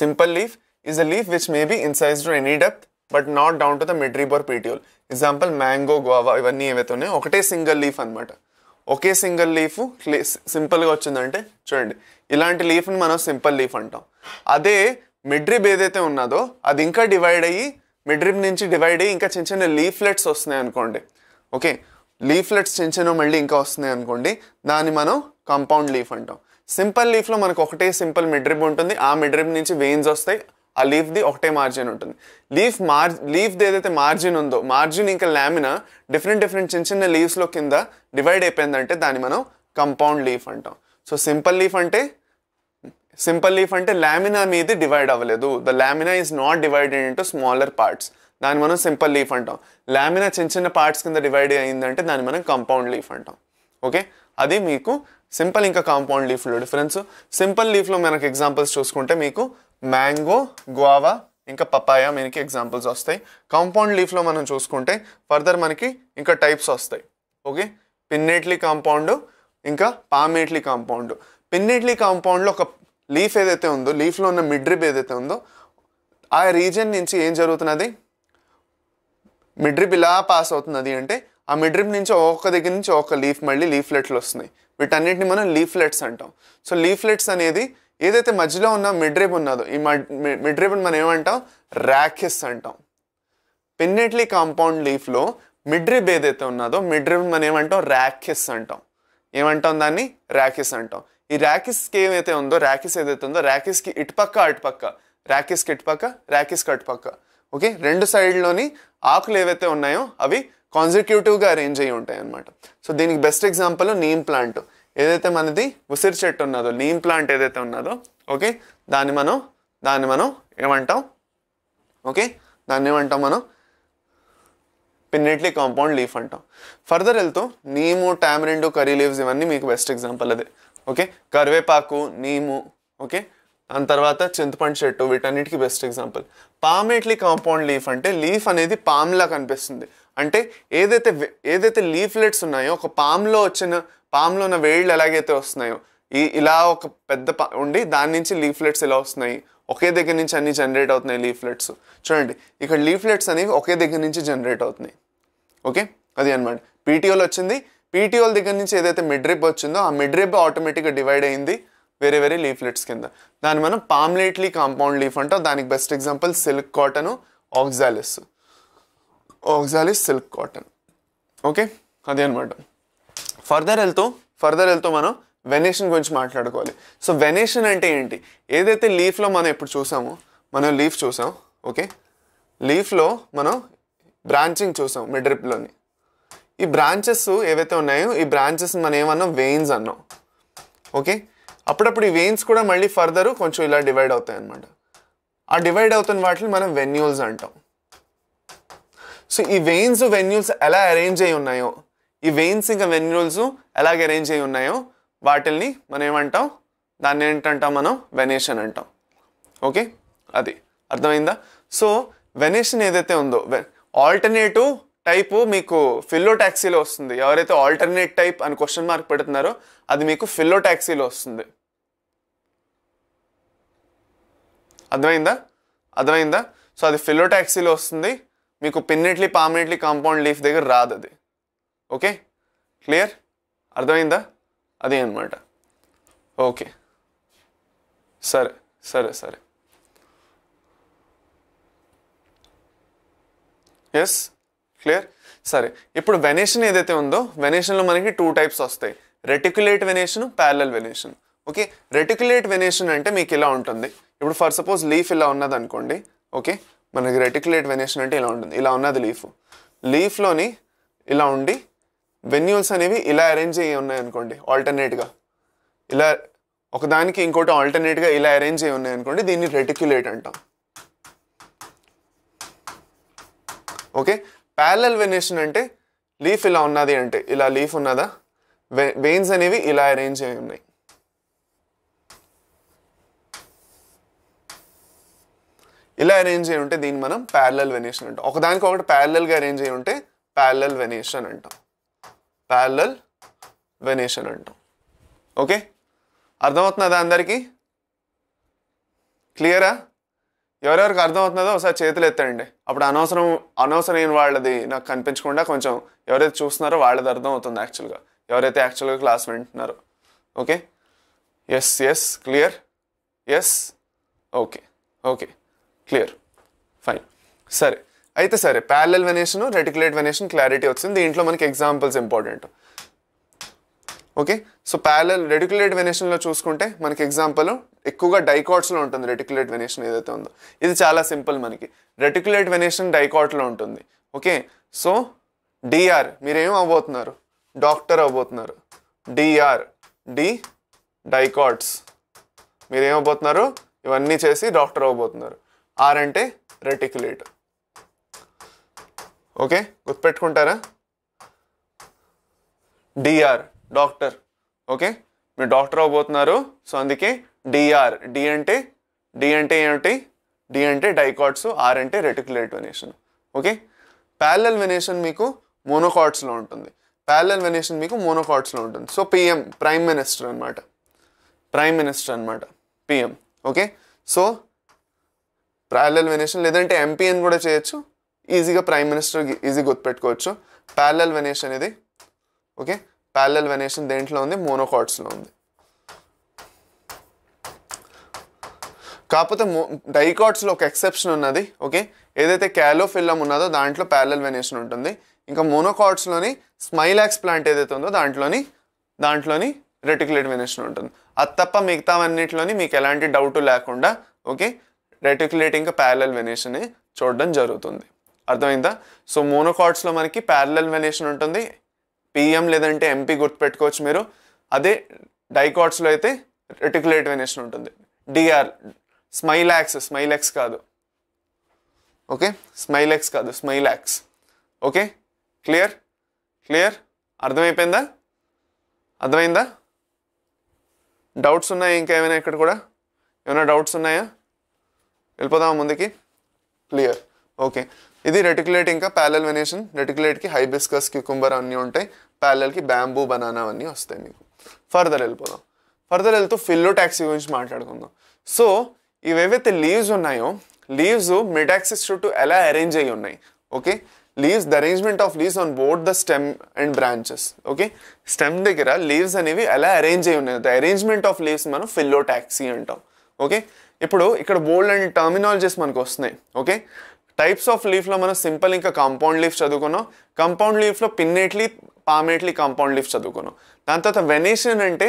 simple leaf is a leaf which may be incised any depth but not down to the midrib or example mango guava ఇవన్నీ ఏవైతే ఉన్నాయో ఒకటే సింగిల్ లీఫ్ అనమాట ఒకే సింగిల్ లీఫ్ సింపుల్గా వచ్చిందంటే చూడండి ఇలాంటి లీఫ్ని మనం సింపుల్ లీఫ్ అంటాం అదే మిడ్రిబ్ ఏదైతే ఉన్నదో అది ఇంకా డివైడ్ అయ్యి మిడ్రిబ్ నుంచి డివైడ్ అయ్యి ఇంకా చిన్న చిన్న లీఫ్లెట్స్ వస్తున్నాయి అనుకోండి ఓకే లీఫ్లెట్స్ చిన్న చిన్న మళ్ళీ ఇంకా వస్తున్నాయి అనుకోండి దాన్ని మనం కంపౌండ్ లీఫ్ అంటాం సింపుల్ లీఫ్లో మనకు ఒకటే సింపుల్ మిడ్రిబ్ ఉంటుంది ఆ మిడ్రిబ్ నుంచి వెయిన్స్ వస్తాయి ఆ లీఫ్ది ఒకటే మార్జిన్ ఉంటుంది లీఫ్ మార్ లీఫ్ది ఏదైతే మార్జిన్ ఉందో మార్జిన్ ఇంకా లామినా డిఫరెంట్ డిఫరెంట్ చిన్న చిన్న లీవ్స్లో కింద డివైడ్ అయిపోయిందంటే దాన్ని మనం కంపౌండ్ లీఫ్ అంటాం సో సింపుల్ లీఫ్ అంటే సింపుల్ లీఫ్ అంటే లామినా మీద డివైడ్ అవ్వలేదు the lamina is not divided into smaller parts దాన్ని మనం సింపుల్ లీఫ్ అంటాం లామినా చిన్న చిన్న పార్ట్స్ కింద డివైడ్ అయిందంటే దాన్ని మనం కంపౌండ్ లీఫ్ అంటాం ఓకే అది మీకు సింపుల్ ఇంకా కాంపౌండ్ లీఫ్లో డిఫరెన్స్ సింపుల్ లీఫ్లో మనకు ఎగ్జాంపుల్స్ చూసుకుంటే మీకు మ్యాంగో గువావా ఇంకా పపాయ మనకి ఎగ్జాంపుల్స్ వస్తాయి కాంపౌండ్ లీఫ్లో మనం చూసుకుంటే ఫర్దర్ మనకి ఇంకా టైప్స్ వస్తాయి ఓకే పిన్నెట్లీ కాంపౌండ్ ఇంకా పామేట్లీ కాంపౌండ్ పిన్నెట్లీ కాంపౌండ్లో ఒక లీఫ్ ఏదైతే ఉందో లీఫ్లో ఉన్న మిడ్రిబ్ ఏదైతే ఉందో ఆ రీజన్ నుంచి ఏం జరుగుతున్నది మిడ్రిబ్ ఇలా పాస్ అవుతున్నది అంటే ఆ మిడ్రిబ్ నుంచి ఒక్కొక్క దగ్గర నుంచి ఒక లీఫ్ మళ్ళీ లీఫ్లెట్లు వస్తున్నాయి వీటన్నిటిని మనం లీఫ్లెట్స్ అంటాం సో లీఫ్లెట్స్ అనేది ఏదైతే మధ్యలో ఉన్న మిడ్రేబ్ ఉన్నదో ఈ మిడ్రేబ్ని మనం ఏమంటాం ర్యాకిస్ అంటాం పిన్నెట్లీ కాంపౌండ్ లీఫ్లో మిడ్రిబ్ ఏదైతే ఉన్నదో మిడ్రిబ్ మనం ఏమంటాం ర్యాకిస్ అంటాం ఏమంటాం దాన్ని ర్యాకిస్ అంటాం ఈ ర్యాకిస్కి ఏమైతే ఉందో ర్యాకిస్ ఏదైతే ఉందో ర్యాకిస్కి ఇటుపక్క అటుపక్క ర్యాకిస్కి ఇటుపక్క ర్యాకిస్కి అటుపక్క ఓకే రెండు సైడ్లోని ఆకులు ఏవైతే ఉన్నాయో అవి కాన్సిక్యూటివ్గా అరేంజ్ అయ్యి ఉంటాయి అనమాట సో దీనికి బెస్ట్ ఎగ్జాంపుల్ నీమ్ ప్లాంట్ ఏదైతే మనది ఉసిరి చెట్టు ఉన్నదో నీమ్ ప్లాంట్ ఏదైతే ఉన్నదో ఓకే దాన్ని మనం దాన్ని మనం ఏమంటాం ఓకే దాన్ని ఏమంటాం మనం పిన్నెట్లీ కాంపౌండ్ లీఫ్ అంటాం ఫర్దర్ వెళ్తూ నీము టామరిండు కర్రీ లీవ్స్ ఇవన్నీ మీకు బెస్ట్ ఎగ్జాంపుల్ అదే ఓకే కరివేపాకు నీము ఓకే దాని తర్వాత చింతపండు చెట్టు వీటన్నిటికీ best example palmately compound leaf అంటే లీఫ్ అనేది పామ్లా కనిపిస్తుంది అంటే ఏదైతే ఏదైతే లీఫ్లెట్స్ ఉన్నాయో ఒక పామ్లో వచ్చిన పాములో ఉన్న వేళ్ళు ఎలాగైతే వస్తున్నాయో ఈ ఇలా ఒక పెద్ద పా ఉండి దాని నుంచి లీఫ్లెట్స్ ఇలా వస్తున్నాయి ఒకే దగ్గర నుంచి అన్ని జనరేట్ అవుతున్నాయి లీఫ్లెట్స్ చూడండి ఇక్కడ లీఫ్లెట్స్ అనేవి ఒకే దగ్గర నుంచి జనరేట్ అవుతున్నాయి ఓకే అది అనమాట పీటీఓలు వచ్చింది పీటీఓల దగ్గర నుంచి ఏదైతే మిడ్రిప్ వచ్చిందో ఆ మిడ్రిప్ ఆటోమేటిక్గా డివైడ్ అయింది వేరే వేరే లీఫ్లెట్స్ కింద దాన్ని మనం పామ్లెట్లీ కాంపౌండ్ లీఫ్ అంటాం దానికి best example silk cotton Oxalis Oxalis silk cotton okay అదే అనమాట ఫర్దర్ వెళ్తూ ఫర్దర్ వెళ్తూ మనం వెనేషన్ గురించి మాట్లాడుకోవాలి సో వెనేషన్ అంటే ఏంటి ఏదైతే లీఫ్లో మనం ఎప్పుడు చూసామో మనం లీఫ్ చూసాం ఓకే లీఫ్లో మనం బ్రాంచింగ్ చూసాం మిడ్రిప్లోని ఈ బ్రాంచెస్ ఏవైతే ఉన్నాయో ఈ బ్రాంచెస్ మనం ఏమన్నాం వెయిన్స్ అన్నాం ఓకే అప్పుడప్పుడు ఈ వెయిన్స్ కూడా మళ్ళీ ఫర్దర్ కొంచెం ఇలా డివైడ్ అవుతాయి అన్నమాట ఆ డివైడ్ అవుతున్న వాటిని మనం వెన్యూల్స్ అంటాం సో ఈ వెయిన్స్ వెన్యూల్స్ ఎలా అరేంజ్ అయి ఉన్నాయో ఈ వెయిన్స్ ఇంకా వెన్యూల్స్ ఎలాగ అరేంజ్ అయి ఉన్నాయో వాటిల్ని మనం ఏమంటాం దాన్ని ఏంటంటాం మనం వెనేషన్ అంటాం ఓకే అది అర్థమైందా సో వెనేషన్ ఏదైతే ఉందో ఆల్టర్నేటివ్ టైపు మీకు ఫిల్లో ట్యాక్సీలో వస్తుంది ఎవరైతే ఆల్టర్నేట్ టైప్ అని క్వశ్చన్ మార్క్ పెడుతున్నారో అది మీకు ఫిల్లో ట్యాక్సీలో వస్తుంది అర్థమైందా అర్థమైందా సో అది ఫిల్లో ట్యాక్సీలో వస్తుంది మీకు పిన్నెట్లీ పామినెట్లీ కాంపౌండ్ లీఫ్ దగ్గర రాదు అది ఓకే క్లియర్ అర్థమైందా అదే అనమాట ఓకే సరే సరే సరే ఎస్ క్లియర్ సరే ఇప్పుడు వెనేషన్ ఏదైతే ఉందో వెనేషన్లో మనకి టూ టైప్స్ వస్తాయి reticulate venation parallel venation okay reticulate venation అంటే మీకు ఇలా ఉంటుంది ఇప్పుడు ఫర్ సపోజ్ లీఫ్ ఇలా ఉన్నది అనుకోండి ఓకే మనకి రెటిక్యులేట్ వెనేషన్ అంటే ఇలా ఉంటుంది ఇలా ఉన్నది లీఫ్ లీఫ్లోని ఇలా ఉండి వెన్యూల్స్ అనేవి ఇలా అరేంజ్ అయ్యి ఉన్నాయి అనుకోండి ఆల్టర్నేట్గా ఇలా ఒకదానికి ఇంకోటి ఆల్టర్నేట్గా ఇలా అరేంజ్ అయ్యి ఉన్నాయి అనుకోండి దీన్ని రెటిక్యులేట్ అంటాం ఓకే ప్యారల్ వెనేషన్ అంటే లీఫ్ ఇలా ఉన్నది అంటే ఇలా లీఫ్ ఉన్నదా వెయిన్స్ అనేవి ఇలా అరేంజ్ అయ్యి ఉన్నాయి ఇలా అరేంజ్ అయి ఉంటే దీన్ని మనం ప్యారలల్ వెనేషన్ అంటాం ఒకదానికి ఒకటి ప్యారలల్గా అరేంజ్ అయి ఉంటే ప్యారలల్ వెనేషన్ అంటాం ప్యారలల్ వెనేషన్ అంటాం ఓకే అర్థమవుతున్నదా అందరికీ క్లియరా ఎవరెవరికి అర్థమవుతున్నదో ఒకసారి చేతులు ఎత్తండి అప్పుడు అనవసరం అనవసరమైన వాళ్ళది నాకు కనిపించకుండా కొంచెం ఎవరైతే చూస్తున్నారో వాళ్ళది అర్థం అవుతుంది యాక్చువల్గా ఎవరైతే యాక్చువల్గా క్లాస్ వింటున్నారో okay yes yes clear yes okay okay clear fine సరే అయితే సరే parallel venation reticulate venation clarity వచ్చింది దీంట్లో మనకి examples important okay so parallel reticulate వెనేషన్లో చూసుకుంటే మనకి ఎగ్జాంపుల్ ఎక్కువగా డైకాట్స్లో ఉంటుంది రెటికులేట్ వెనేషన్ ఏదైతే ఉందో ఇది చాలా సింపుల్ మనకి రెటికులేట్ వెనేషన్ డైకాట్లో ఉంటుంది ఓకే సో డిఆర్ మీరేం అవ్వబోతున్నారు డాక్టర్ అవ్వబోతున్నారు డిఆర్ డి డైకాట్స్ మీరేమవబోతున్నారు ఇవన్నీ చేసి డాక్టర్ అవ్వబోతున్నారు ఆర్ అంటే రెటికులేట్ ఓకే గుర్తుపెట్టుకుంటారా డిఆర్ డాక్టర్ ఓకే మీరు డాక్టర్ అవ్వబోతున్నారు సో అందుకే డిఆర్ డి అంటే డి అంటే ఏమిటి డి అంటే డైకాట్స్ ఆర్ అంటే reticulate venation okay parallel venation మీకు మోనోకాట్స్లో ఉంటుంది ప్యాలల్ వెనేషన్ మీకు మోనోకాట్స్లో ఉంటుంది సో పిఎం ప్రైమ్ మినిస్టర్ అనమాట ప్రైమ్ మినిస్టర్ అనమాట PM okay so parallel venation లేదంటే ఎంపీఎన్ కూడా చేయొచ్చు ఈజీగా ప్రైమ్ మినిస్టర్ ఈజీ గుర్తుపెట్టుకోవచ్చు ప్యాలల్ వెనేషన్ ఇది ఓకే ప్యాలల్ వెనేషన్ దేంట్లో ఉంది మోనోకాట్స్లో ఉంది కాకపోతే మో డైకాట్స్లో ఒక ఎక్సెప్షన్ ఉన్నది ఓకే ఏదైతే క్యాలోఫిల్లం ఉన్నదో దాంట్లో ప్యాలల్ వెనేషన్ ఉంటుంది ఇంకా మోనోకాట్స్లోని స్మైలాక్స్ ప్లాంట్ ఏదైతే ఉందో దాంట్లోని దాంట్లోని రెటిక్యులేట్ వెనేషన్ ఉంటుంది అది తప్ప మిగతావన్నిటిలోని మీకు ఎలాంటి డౌట్ లేకుండా ఓకే రెటిక్యులేట్ ఇంకా ప్యాలల్ వెనేషన్ చూడడం జరుగుతుంది అర్థమైందా సో మోనోకాట్స్లో మనకి ప్యారలల్ వెనేషన్ ఉంటుంది పిఎం లేదంటే ఎంపీ గుర్తుపెట్టుకోవచ్చు మీరు అదే డైకాట్స్లో అయితే రెటికులేట్ వెనేషన్ ఉంటుంది డిఆర్ స్మైలాక్స్ స్మైలాక్స్ కాదు ఓకే స్మైలాక్స్ కాదు స్మైలాక్స్ ఓకే క్లియర్ క్లియర్ అర్థమైపోయిందా అర్థమైందా డౌట్స్ ఉన్నాయా ఇంకా ఏమైనా ఇక్కడ కూడా ఏమైనా డౌట్స్ ఉన్నాయా వెళ్ళిపోదామా ముందుకి క్లియర్ ఓకే ఇది రెటికులేట్ ఇంకా ప్యాలల్ వెనేషన్ రెటికులేట్కి హైబిస్కస్ క్యూకుంబర్ అన్నీ ఉంటాయి ప్యాలల్కి బ్యాంబూ బనానా అన్నీ వస్తాయి మీకు ఫర్దర్ వెళ్ళిపోదాం ఫర్దర్ వెళ్తూ ఫిల్లో ట్యాక్సీ గురించి మాట్లాడుకుందాం సో ఇవేవైతే లీవ్స్ ఉన్నాయో లీవ్స్ మిటాక్సిస్ చుట్టూ ఎలా అరేంజ్ అయ్యి ఉన్నాయి okay leaves the arrangement of leaves on board the stem and branches okay stem దగ్గర లీవ్స్ అనేవి ఎలా అరేంజ్ అయి ఉన్నాయి ద అరేంజ్మెంట్ ఆఫ్ లీవ్స్ మనం ఫిల్లో ట్యాక్సీ అంటాం ఓకే ఇప్పుడు ఇక్కడ బోల్డ్ అండ్ టర్మినాలజీస్ మనకు వస్తున్నాయి ఓకే టైప్స్ ఆఫ్ లీఫ్లో మనం సింపుల్ ఇంకా కాంపౌండ్ లీఫ్ చదువుకున్నాం కాంపౌండ్ లీఫ్లో పిన్నేట్లీ పామేట్లీ కాంపౌండ్ లీఫ్ చదువుకున్నాం దాని తర్వాత వెనేషన్ అంటే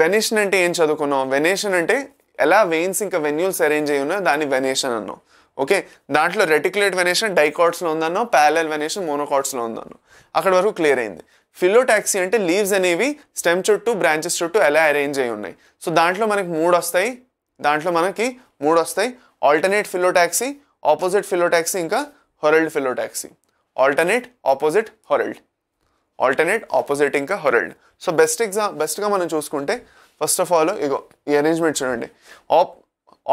వెనేషన్ అంటే ఏం చదువుకున్నాం వెనేషన్ అంటే ఎలా వెయిన్స్ ఇంకా వెన్యూల్స్ అరేంజ్ అయ్యి ఉన్నాయో దాన్ని వెనేషన్ అన్నాం ఓకే దాంట్లో రెటిక్యులేట్ వెనేషన్ డైకాట్స్లో ఉందన్నో ప్యారల్ వెనేషన్ మోనోకాట్స్లో ఉందన్నో అక్కడ వరకు క్లియర్ అయింది ఫిలోటాక్సీ అంటే లీవ్స్ అనేవి స్టెమ్ చుట్టూ బ్రాంచెస్ చుట్టూ ఎలా అరేంజ్ అయి ఉన్నాయి సో దాంట్లో మనకి మూడు వస్తాయి దాంట్లో మనకి మూడు వస్తాయి ఆల్టర్నేట్ ఫిలోటాక్సీ ఆపోజిట్ ఫిలోటాక్సీ ఇంకా whorled phyllotaxy alternate opposite whorled alternate opposite ఇంకా హొరల్డ్ సో బెస్ట్ ఎగ్జామ్ బెస్ట్గా మనం చూసుకుంటే ఫస్ట్ ఆఫ్ ఆల్ ఇగో ఈ అరేంజ్మెంట్ చూడండి ఆప్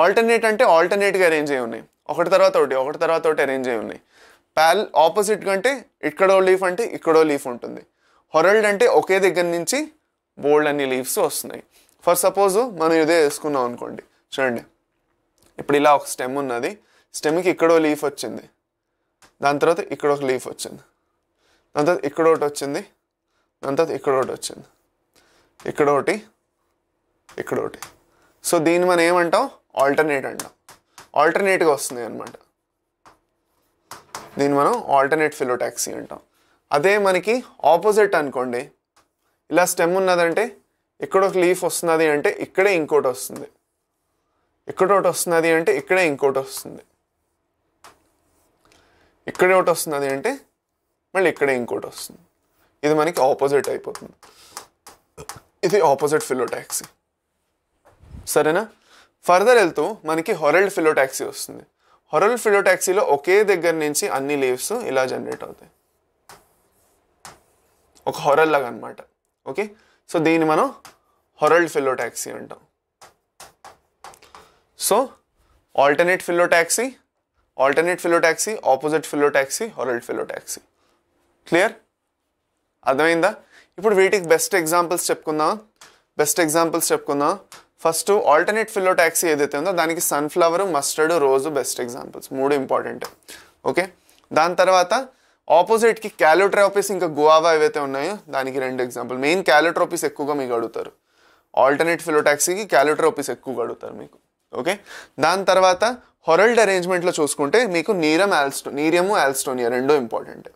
ఆల్టర్నేట్ అంటే ఆల్టర్నేట్గా అరేంజ్ అయి ఉన్నాయి ఒకటి తర్వాత ఒకటి ఒకటి తర్వాత ఒకటి అరేంజ్ అయి ఉన్నాయి ప్యాల్ ఆపోజిట్ కంటే ఇక్కడో లీఫ్ అంటే ఇక్కడో లీఫ్ ఉంటుంది హొరల్డ్ అంటే ఒకే దగ్గర నుంచి బోల్డ్ అన్ని లీవ్స్ వస్తున్నాయి ఫర్ సపోజ్ మనం ఇదే వేసుకున్నాం అనుకోండి చూడండి ఇప్పుడు ఇలా ఒక స్టెమ్ ఉన్నది స్టెమ్కి ఇక్కడో లీఫ్ వచ్చింది దాని తర్వాత ఇక్కడ ఒక లీఫ్ వచ్చింది దాని తర్వాత ఇక్కడ ఒకటి వచ్చింది దాని తర్వాత ఇక్కడ ఒకటి వచ్చింది ఇక్కడ ఒకటి ఇక్కడ ఒకటి సో దీన్ని మనం ఏమంటాం ఆల్టర్నేట్ అంటాం ఆల్టర్నేట్గా వస్తుంది అనమాట దీన్ని మనం ఆల్టర్నేట్ ఫిలోటాక్సీ అంటాం అదే మనకి ఆపోజిట్ అనుకోండి ఇలా స్టెమ్ ఉన్నదంటే ఇక్కడ ఒక లీఫ్ వస్తున్నది అంటే ఇక్కడే ఇంకోటి వస్తుంది ఇక్కడ ఒకటి వస్తున్నది అంటే ఇక్కడే ఇంకోటి వస్తుంది ఇక్కడే ఒకటి వస్తుంది అది అంటే మళ్ళీ ఇక్కడే ఇంకోటి వస్తుంది ఇది మనకి ఆపోజిట్ అయిపోతుంది ఇది ఆపోజిట్ ఫిలోటాక్సీ సరేనా ఫర్దర్ వెళ్తూ మనకి హొరల్డ్ ఫిలోటాక్సీ వస్తుంది హొరల్ ఫిలోటాక్సీలో ఒకే దగ్గర నుంచి అన్ని లీవ్స్ ఇలా జనరేట్ అవుతాయి ఒక హొరల్ లాగా అనమాట ఓకే సో దీన్ని మనం హొరల్డ్ ఫిలోటాక్సీ అంటాం so alternate phyllotaxy alternate phyllotaxy opposite phyllotaxy, horrid phyllotaxy clear అర్థమైందా ఇప్పుడు వీటికి బెస్ట్ ఎగ్జాంపుల్స్ చెప్పుకుందాం బెస్ట్ ఎగ్జాంపుల్స్ చెప్పుకుందాం ఫస్ట్ ఆల్టర్నేట్ ఫిలోటాక్సీ ఏదైతే ఉందో దానికి sunflower mustard rose best examples మూడు ఇంపార్టెంట్ ఓకే దాని తర్వాత ఆపోజిట్కి క్యాలోట్రాపిస్ ఇంకా గువావా ఏవైతే ఉన్నాయో దానికి రెండు ఎగ్జాంపుల్ మెయిన్ క్యాలోట్రాపిస్ ఎక్కువగా మీకు అడుగుతారు ఆల్టర్నేట్ ఫిలోటాక్సీకి క్యాలోట్రాపిస్ ఎక్కువగా అడుగుతారు మీకు ఓకే దాని తర్వాత హొరల్డ్ అరేంజ్మెంట్లో చూసుకుంటే మీకు నీరం ఆల్స్టో నీరియము ఆల్స్టోనియా రెండో ఇంపార్టెంట్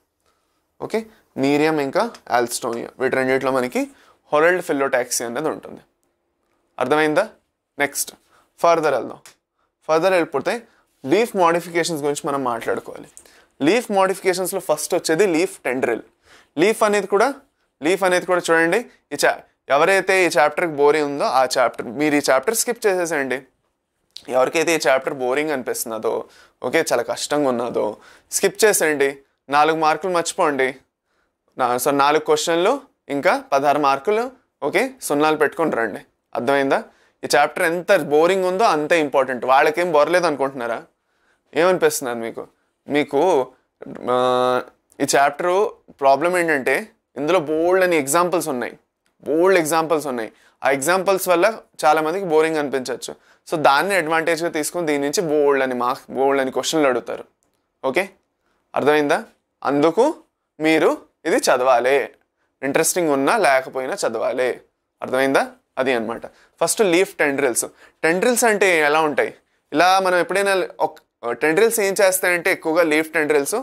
ఓకే నీరియం ఇంకా ఆల్స్టోనియా వీటి రెండిట్లో మనకి హొరల్డ్ ఫిల్లోటాక్సీ అనేది ఉంటుంది అర్థమైందా నెక్స్ట్ ఫర్దర్ వెళ్దాం ఫర్దర్ వెళ్ళిపోతే లీఫ్ మోడిఫికేషన్స్ గురించి మనం మాట్లాడుకోవాలి లీఫ్ మోడిఫికేషన్స్లో ఫస్ట్ వచ్చేది లీఫ్ టెండ్రిల్ లీఫ్ అనేది కూడా లీఫ్ అనేది కూడా చూడండి ఈ చా ఎవరైతే ఈ చాప్టర్కి బోరీ ఉందో ఆ చాప్టర్ మీరు ఈ చాప్టర్ స్కిప్ చేసేసేయండి ఎవరికైతే ఈ చాప్టర్ బోరింగ్ అనిపిస్తున్నదో ఓకే చాలా కష్టంగా ఉన్నదో స్కిప్ చేసేయండి నాలుగు మార్కులు మర్చిపోండి సో నాలుగు క్వశ్చన్లు ఇంకా పదహారు మార్కులు ఓకే సున్నాలు పెట్టుకుని రండి అర్థమైందా ఈ చాప్టర్ ఎంత బోరింగ్ ఉందో అంతే ఇంపార్టెంట్ వాళ్ళకేం బోరలేదు అనుకుంటున్నారా ఏమనిపిస్తున్నారు మీకు మీకు ఈ చాప్టరు ప్రాబ్లం ఏంటంటే ఇందులో బోల్డ్ అని ఎగ్జాంపుల్స్ ఉన్నాయి బోల్డ్ ఎగ్జాంపుల్స్ ఉన్నాయి ఆ ఎగ్జాంపుల్స్ వల్ల చాలామందికి బోరింగ్ అనిపించవచ్చు సో దాన్ని అడ్వాంటేజ్గా తీసుకుని దీని నుంచి బోల్డ్ అని మార్క్ బోల్డ్ అని క్వశ్చన్లు అడుగుతారు ఓకే అర్థమైందా అందుకు మీరు ఇది చదవాలి ఇంట్రెస్టింగ్ ఉన్నా లేకపోయినా చదవాలి అర్థమైందా అది అనమాట ఫస్ట్ లీఫ్ టెండ్రిల్స్ టెండ్రిల్స్ అంటే ఎలా ఉంటాయి ఇలా మనం ఎప్పుడైనా టెండ్రిల్స్ ఏం చేస్తాయంటే ఎక్కువగా లీఫ్ టెండ్రిల్స్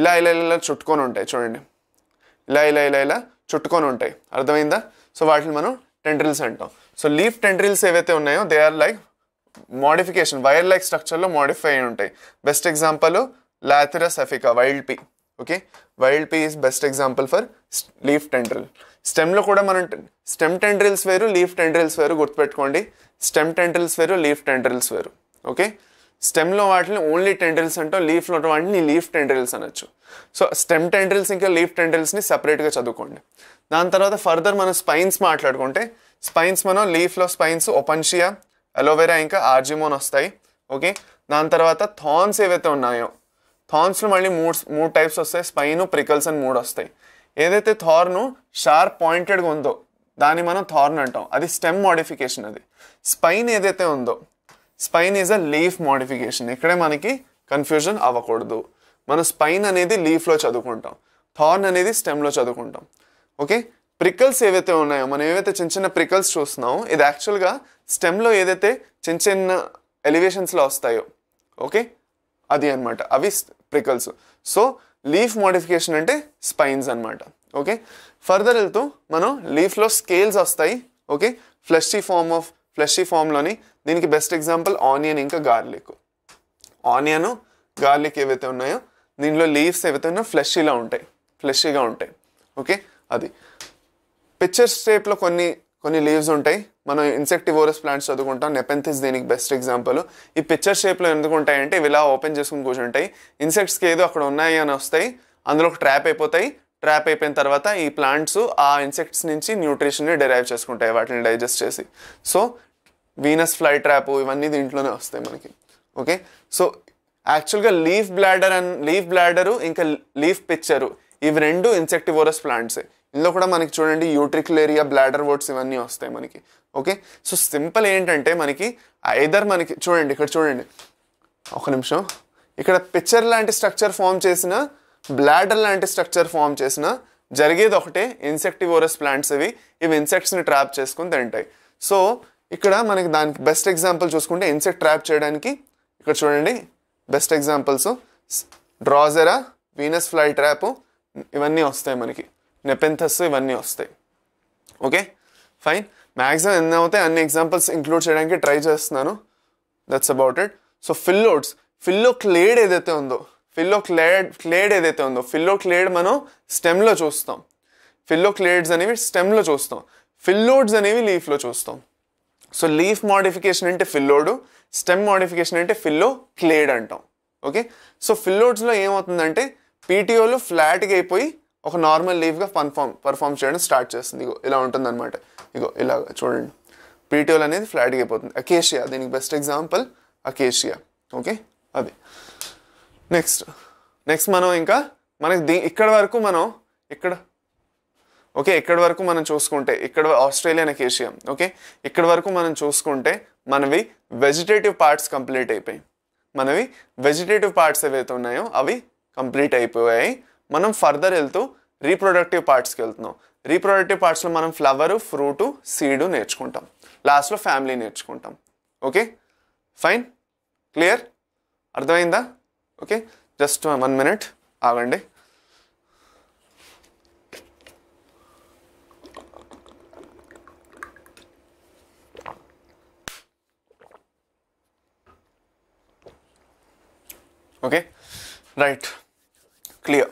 ఇలా ఇలా ఇలా చుట్టుకొని ఉంటాయి చూడండి ఇలా ఇలా ఇలా ఇలా చుట్టుకొని ఉంటాయి అర్థమైందా సో వాటిని మనం టెండ్రిల్స్ అంటాం సో లీఫ్ టెండ్రిల్స్ ఏవైతే ఉన్నాయో they are like modification wire like స్ట్రక్చర్లో మోడిఫై అయి ఉంటాయి best example Lathyrus aphaca wild pea okay wild pea is best example for leaf tendril స్టెమ్లో కూడా మనం స్టెమ్ టెండ్రిల్స్ వేరు లీఫ్ టెండ్రిల్స్ వేరు గుర్తుపెట్టుకోండి స్టెమ్ టెండ్రిల్స్ వేరు లీఫ్ టెండ్రిల్స్ వేరు ఓకే స్టెమ్లో వాటిని ఓన్లీ టెండ్రిల్స్ అంటాం లీఫ్లో వాటిని లీఫ్ టెండ్రిల్స్ అనొచ్చు సో స్టెమ్ టెండ్రిల్స్ ఇంకా లీఫ్ టెండ్రిల్స్ని సపరేట్గా చదువుకోండి దాని తర్వాత ఫర్దర్ మనం స్పైన్స్ మాట్లాడుకుంటే స్పైన్స్ మనం లీఫ్లో స్పైన్స్ ఒపన్షియా అలోవెరా ఇంకా ఆర్జిమోన్ వస్తాయి ఓకే దాని తర్వాత థాన్స్ ఏవైతే ఉన్నాయో థాన్స్లో మళ్ళీ మూడు మూడు టైప్స్ వస్తాయి స్పైన్ ప్రికల్స్ అని మూడు వస్తాయి ఏదైతే థార్ను షార్ప్ పాయింటెడ్గా ఉందో దాన్ని మనం థార్న్ అంటాం అది స్టెమ్ మాడిఫికేషన్ అది స్పైన్ ఏదైతే ఉందో spine is a leaf modification ఇక్కడే మనకి కన్ఫ్యూజన్ అవ్వకూడదు మనం స్పైన్ అనేది లీఫ్లో చదువుకుంటాం థార్న్ అనేది స్టెమ్లో చదువుకుంటాం ఓకే ప్రికల్స్ ఏవైతే ఉన్నాయో మనం ఏవైతే చిన్న చిన్న ప్రికల్స్ చూస్తున్నామో ఇది యాక్చువల్గా స్టెమ్లో ఏదైతే చిన్న చిన్న ఎలివేషన్స్లో వస్తాయో ఓకే అది అనమాట అవి ప్రికల్స్ సో లీఫ్ మోడిఫికేషన్ అంటే స్పైన్స్ అనమాట ఓకే ఫర్దర్ వెళ్తూ మనం లీఫ్లో స్కేల్స్ వస్తాయి okay fleshy form of fleshy ఫామ్లోని దీనికి బెస్ట్ ఎగ్జాంపుల్ ఆనియన్ ఇంకా గార్లిక్ ఆనియన్ గార్లిక్ ఏవైతే ఉన్నాయో దీనిలో లీవ్స్ ఏవైతే ఉన్నాయో ఫ్లెషీలో ఉంటాయి ఫ్లెషీగా ఉంటాయి ఓకే అది పిక్చర్ స్టేట్లో కొన్ని కొన్ని లీవ్స్ ఉంటాయి మనం ఇన్సెక్టివోరస్ ప్లాంట్స్ చదువుకుంటాం నెపెన్థిస్ దీనికి బెస్ట్ ఎగ్జాంపుల్ ఈ పిక్చర్ షేప్లో ఎందుకు ఉంటాయంటే ఇవి ఇలా ఓపెన్ చేసుకుని కూర్చుంటాయి ఇన్సెక్ట్స్కి ఏదో అక్కడ ఉన్నాయి అని వస్తాయి అందులో ట్రాప్ అయిపోతాయి ట్రాప్ అయిపోయిన తర్వాత ఈ ప్లాంట్స్ ఆ ఇన్సెక్ట్స్ నుంచి న్యూట్రిషన్ని డెరైవ్ చేసుకుంటాయి వాటిని డైజెస్ట్ చేసి సో వీనస్ ఫ్లై ట్రాప్ ఇవన్నీ దీంట్లోనే వస్తాయి మనకి ఓకే సో యాక్చువల్గా leaf bladder and leaf bladder ఇంకా లీఫ్ పిక్చరు ఇవి రెండు ఇన్సెక్టివోరస్ ప్లాంట్సే ఇందులో కూడా మనకి చూడండి యూట్రిక్యులేరియా బ్లాడర్ వర్డ్స్ ఇవన్నీ వస్తాయి మనకి ఓకే సో సింపుల్ ఏంటంటే మనకి ఐదర్ మనకి చూడండి ఇక్కడ చూడండి ఒక నిమిషం ఇక్కడ పిక్చర్ లాంటి స్ట్రక్చర్ ఫామ్ చేసిన బ్లాడర్ లాంటి స్ట్రక్చర్ ఫామ్ చేసిన జరిగేది ఒకటే ఇన్సెక్టివోరస్ ప్లాంట్స్ ఇవి ఇవి ఇన్సెక్ట్స్ని ట్రాప్ చేసుకుని తింటాయి సో ఇక్కడ మనకి దానికి బెస్ట్ ఎగ్జాంపుల్ చూసుకుంటే ఇన్సెక్ట్ ట్రాప్ చేయడానికి ఇక్కడ చూడండి best examples Drosera Venus fly trap ఇవన్నీ వస్తాయి మనకి నెపెంథస్ ఇవన్నీ వస్తాయి ఓకే ఫైన్ మ్యాక్సిమం ఎన్ని అవుతాయి అన్ని ఎగ్జాంపుల్స్ ఇంక్లూడ్ చేయడానికి ట్రై చేస్తున్నాను that's about it so phyllodes phylloclade ఏదైతే ఉందో ఫిల్లో క్లేడ్ క్లేడ్ ఏదైతే ఉందో ఫిల్లో క్లేడ్ మనం స్టెమ్లో చూస్తాం ఫిల్లో క్లేడ్స్ అనేవి స్టెమ్లో చూస్తాం ఫిల్లోడ్స్ అనేవి లీఫ్లో చూస్తాం సో లీఫ్ మాడిఫికేషన్ అంటే ఫిల్లోడు స్టెమ్ మాడిఫికేషన్ అంటే ఫిల్లో క్లేడ్ అంటాం ఓకే సో ఫిల్లోడ్స్లో ఏమవుతుందంటే పీటీఓలు ఫ్లాట్గా అయిపోయి ఒక నార్మల్ లీవ్గా పర్ఫామ్ పర్ఫామ్ చేయడం స్టార్ట్ చేస్తుంది ఇగో ఇలా ఉంటుందన్నమాట ఇగో ఇలా చూడండి పీటీఓలు అనేది ఫ్లాట్గా అయిపోతుంది అకేషియా దీనికి బెస్ట్ ఎగ్జాంపుల్ అకేషియా ఓకే అది నెక్స్ట్ నెక్స్ట్ మనం ఇంకా మనకి దీ ఇక్కడ వరకు మనం ఇక్కడ ఓకే ఇక్కడ వరకు మనం చూసుకుంటే ఇక్కడ ఆస్ట్రేలియా అకేషియా ఓకే ఇక్కడ వరకు మనం చూసుకుంటే మనవి వెజిటేటివ్ పార్ట్స్ కంప్లీట్ అయిపోయి మనవి వెజిటేటివ్ పార్ట్స్ ఏవైతే ఉన్నాయో అవి కంప్లీట్ అయిపోయాయి మనం ఫర్దర్ వెళ్తూ రీప్రొడక్టివ్ పార్ట్స్కి వెళ్తున్నాం రీప్రొడక్టివ్ పార్ట్స్లో మనం ఫ్లవరు ఫ్రూటు సీడు నేర్చుకుంటాం లాస్ట్లో ఫ్యామిలీ నేర్చుకుంటాం ఓకే ఫైన్ క్లియర్ అర్థమైందా ఓకే జస్ట్ వన్ మినిట్ ఆగండి okay right clear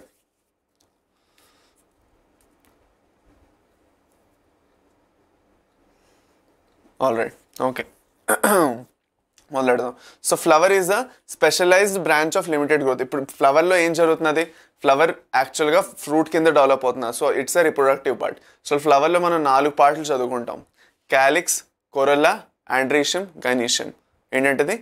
all right okay మొదలెడదాం so flower is a specialised branch of limited growth ఇప్పుడు ఫ్లవర్లో ఏం జరుగుతున్నది ఫ్లవర్ యాక్చువల్గా ఫ్రూట్ కింద డెవలప్ అవుతున్నా so it's a reproductive part so ఫ్లవర్లో మనం నాలుగు పార్ట్లు చదువుకుంటాం క్యాలిక్స్ కొరల్లా ఆండ్రీషియం గనీషియం ఏంటంటది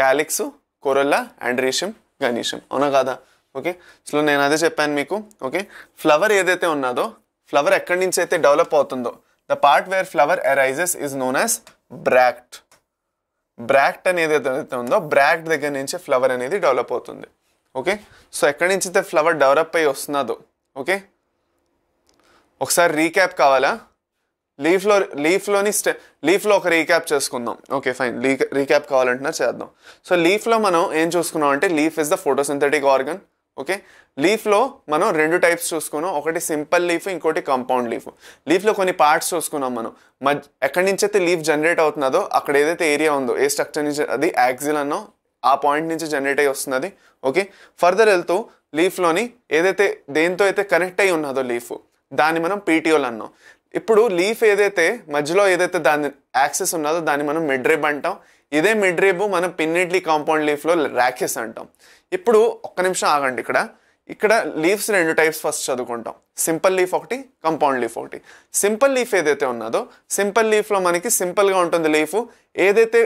క్యాలిక్స్ కొరల్లా ఆండ్రీషియం గనీషియం అవునా కాదా ఓకే సో నేను అదే చెప్పాను మీకు ఓకే ఫ్లవర్ ఏదైతే ఉన్నదో ఫ్లవర్ ఎక్కడి నుంచి అయితే డెవలప్ అవుతుందో the part where flower arises is known as bract bract అనేది ఏదైతే ఉందో బ్రాక్ట్ దగ్గర నుంచి ఫ్లవర్ అనేది డెవలప్ అవుతుంది ఓకే సో ఎక్కడి నుంచి అయితే ఫ్లవర్ డెవలప్ అయ్యి వస్తున్నదో ఓకే ఒకసారి రీక్యాప్ కావాలా లీఫ్లో లీఫ్లోని స్టె లీఫ్లో ఒక రీక్యాప్ చేసుకుందాం ఓకే ఫైన్ రీక్యాప్ కావాలంటున్నా చేద్దాం సో లీఫ్లో మనం ఏం చూసుకున్నాం అంటే leaf is the photosynthetic organ okay లీఫ్లో మనం రెండు టైప్స్ చూసుకున్నాం ఒకటి సింపుల్ లీఫ్ ఇంకోటి కాంపౌండ్ లీఫ్ లీఫ్లో కొన్ని పార్ట్స్ చూసుకున్నాం మనం మధ్య ఎక్కడి నుంచి అయితే లీఫ్ జనరేట్ అవుతున్నదో అక్కడ ఏదైతే ఏరియా ఉందో ఏ స్ట్రక్చర్ నుంచి అది యాక్సిల్ అన్నో ఆ పాయింట్ నుంచి జనరేట్ అయ్యి వస్తున్నది ఓకే ఫర్దర్ వెళ్తూ లీఫ్లోని ఏదైతే దేంతో అయితే కనెక్ట్ అయి ఉన్నదో లీఫ్ దాన్ని మనం పీటీఓలు అన్నాం ఇప్పుడు లీఫ్ ఏదైతే మధ్యలో ఏదైతే దాని యాక్సెస్ ఉన్నదో దాన్ని మనం మిడ్రిబ్ అంటాం ఇదే మిడ్ రేపు మనం పిన్నిట్లీ కాంపౌండ్ లీఫ్లో ర్యాకెస్ అంటాం ఇప్పుడు ఒక్క నిమిషం ఆగండి ఇక్కడ ఇక్కడ లీవ్స్ రెండు టైప్స్ ఫస్ట్ చదువుకుంటాం సింపుల్ లీఫ్ ఒకటి కంపౌండ్ లీఫ్ ఒకటి సింపుల్ లీఫ్ ఏదైతే ఉన్నదో సింపుల్ లీఫ్లో మనకి సింపుల్గా ఉంటుంది లీఫ్ ఏదైతే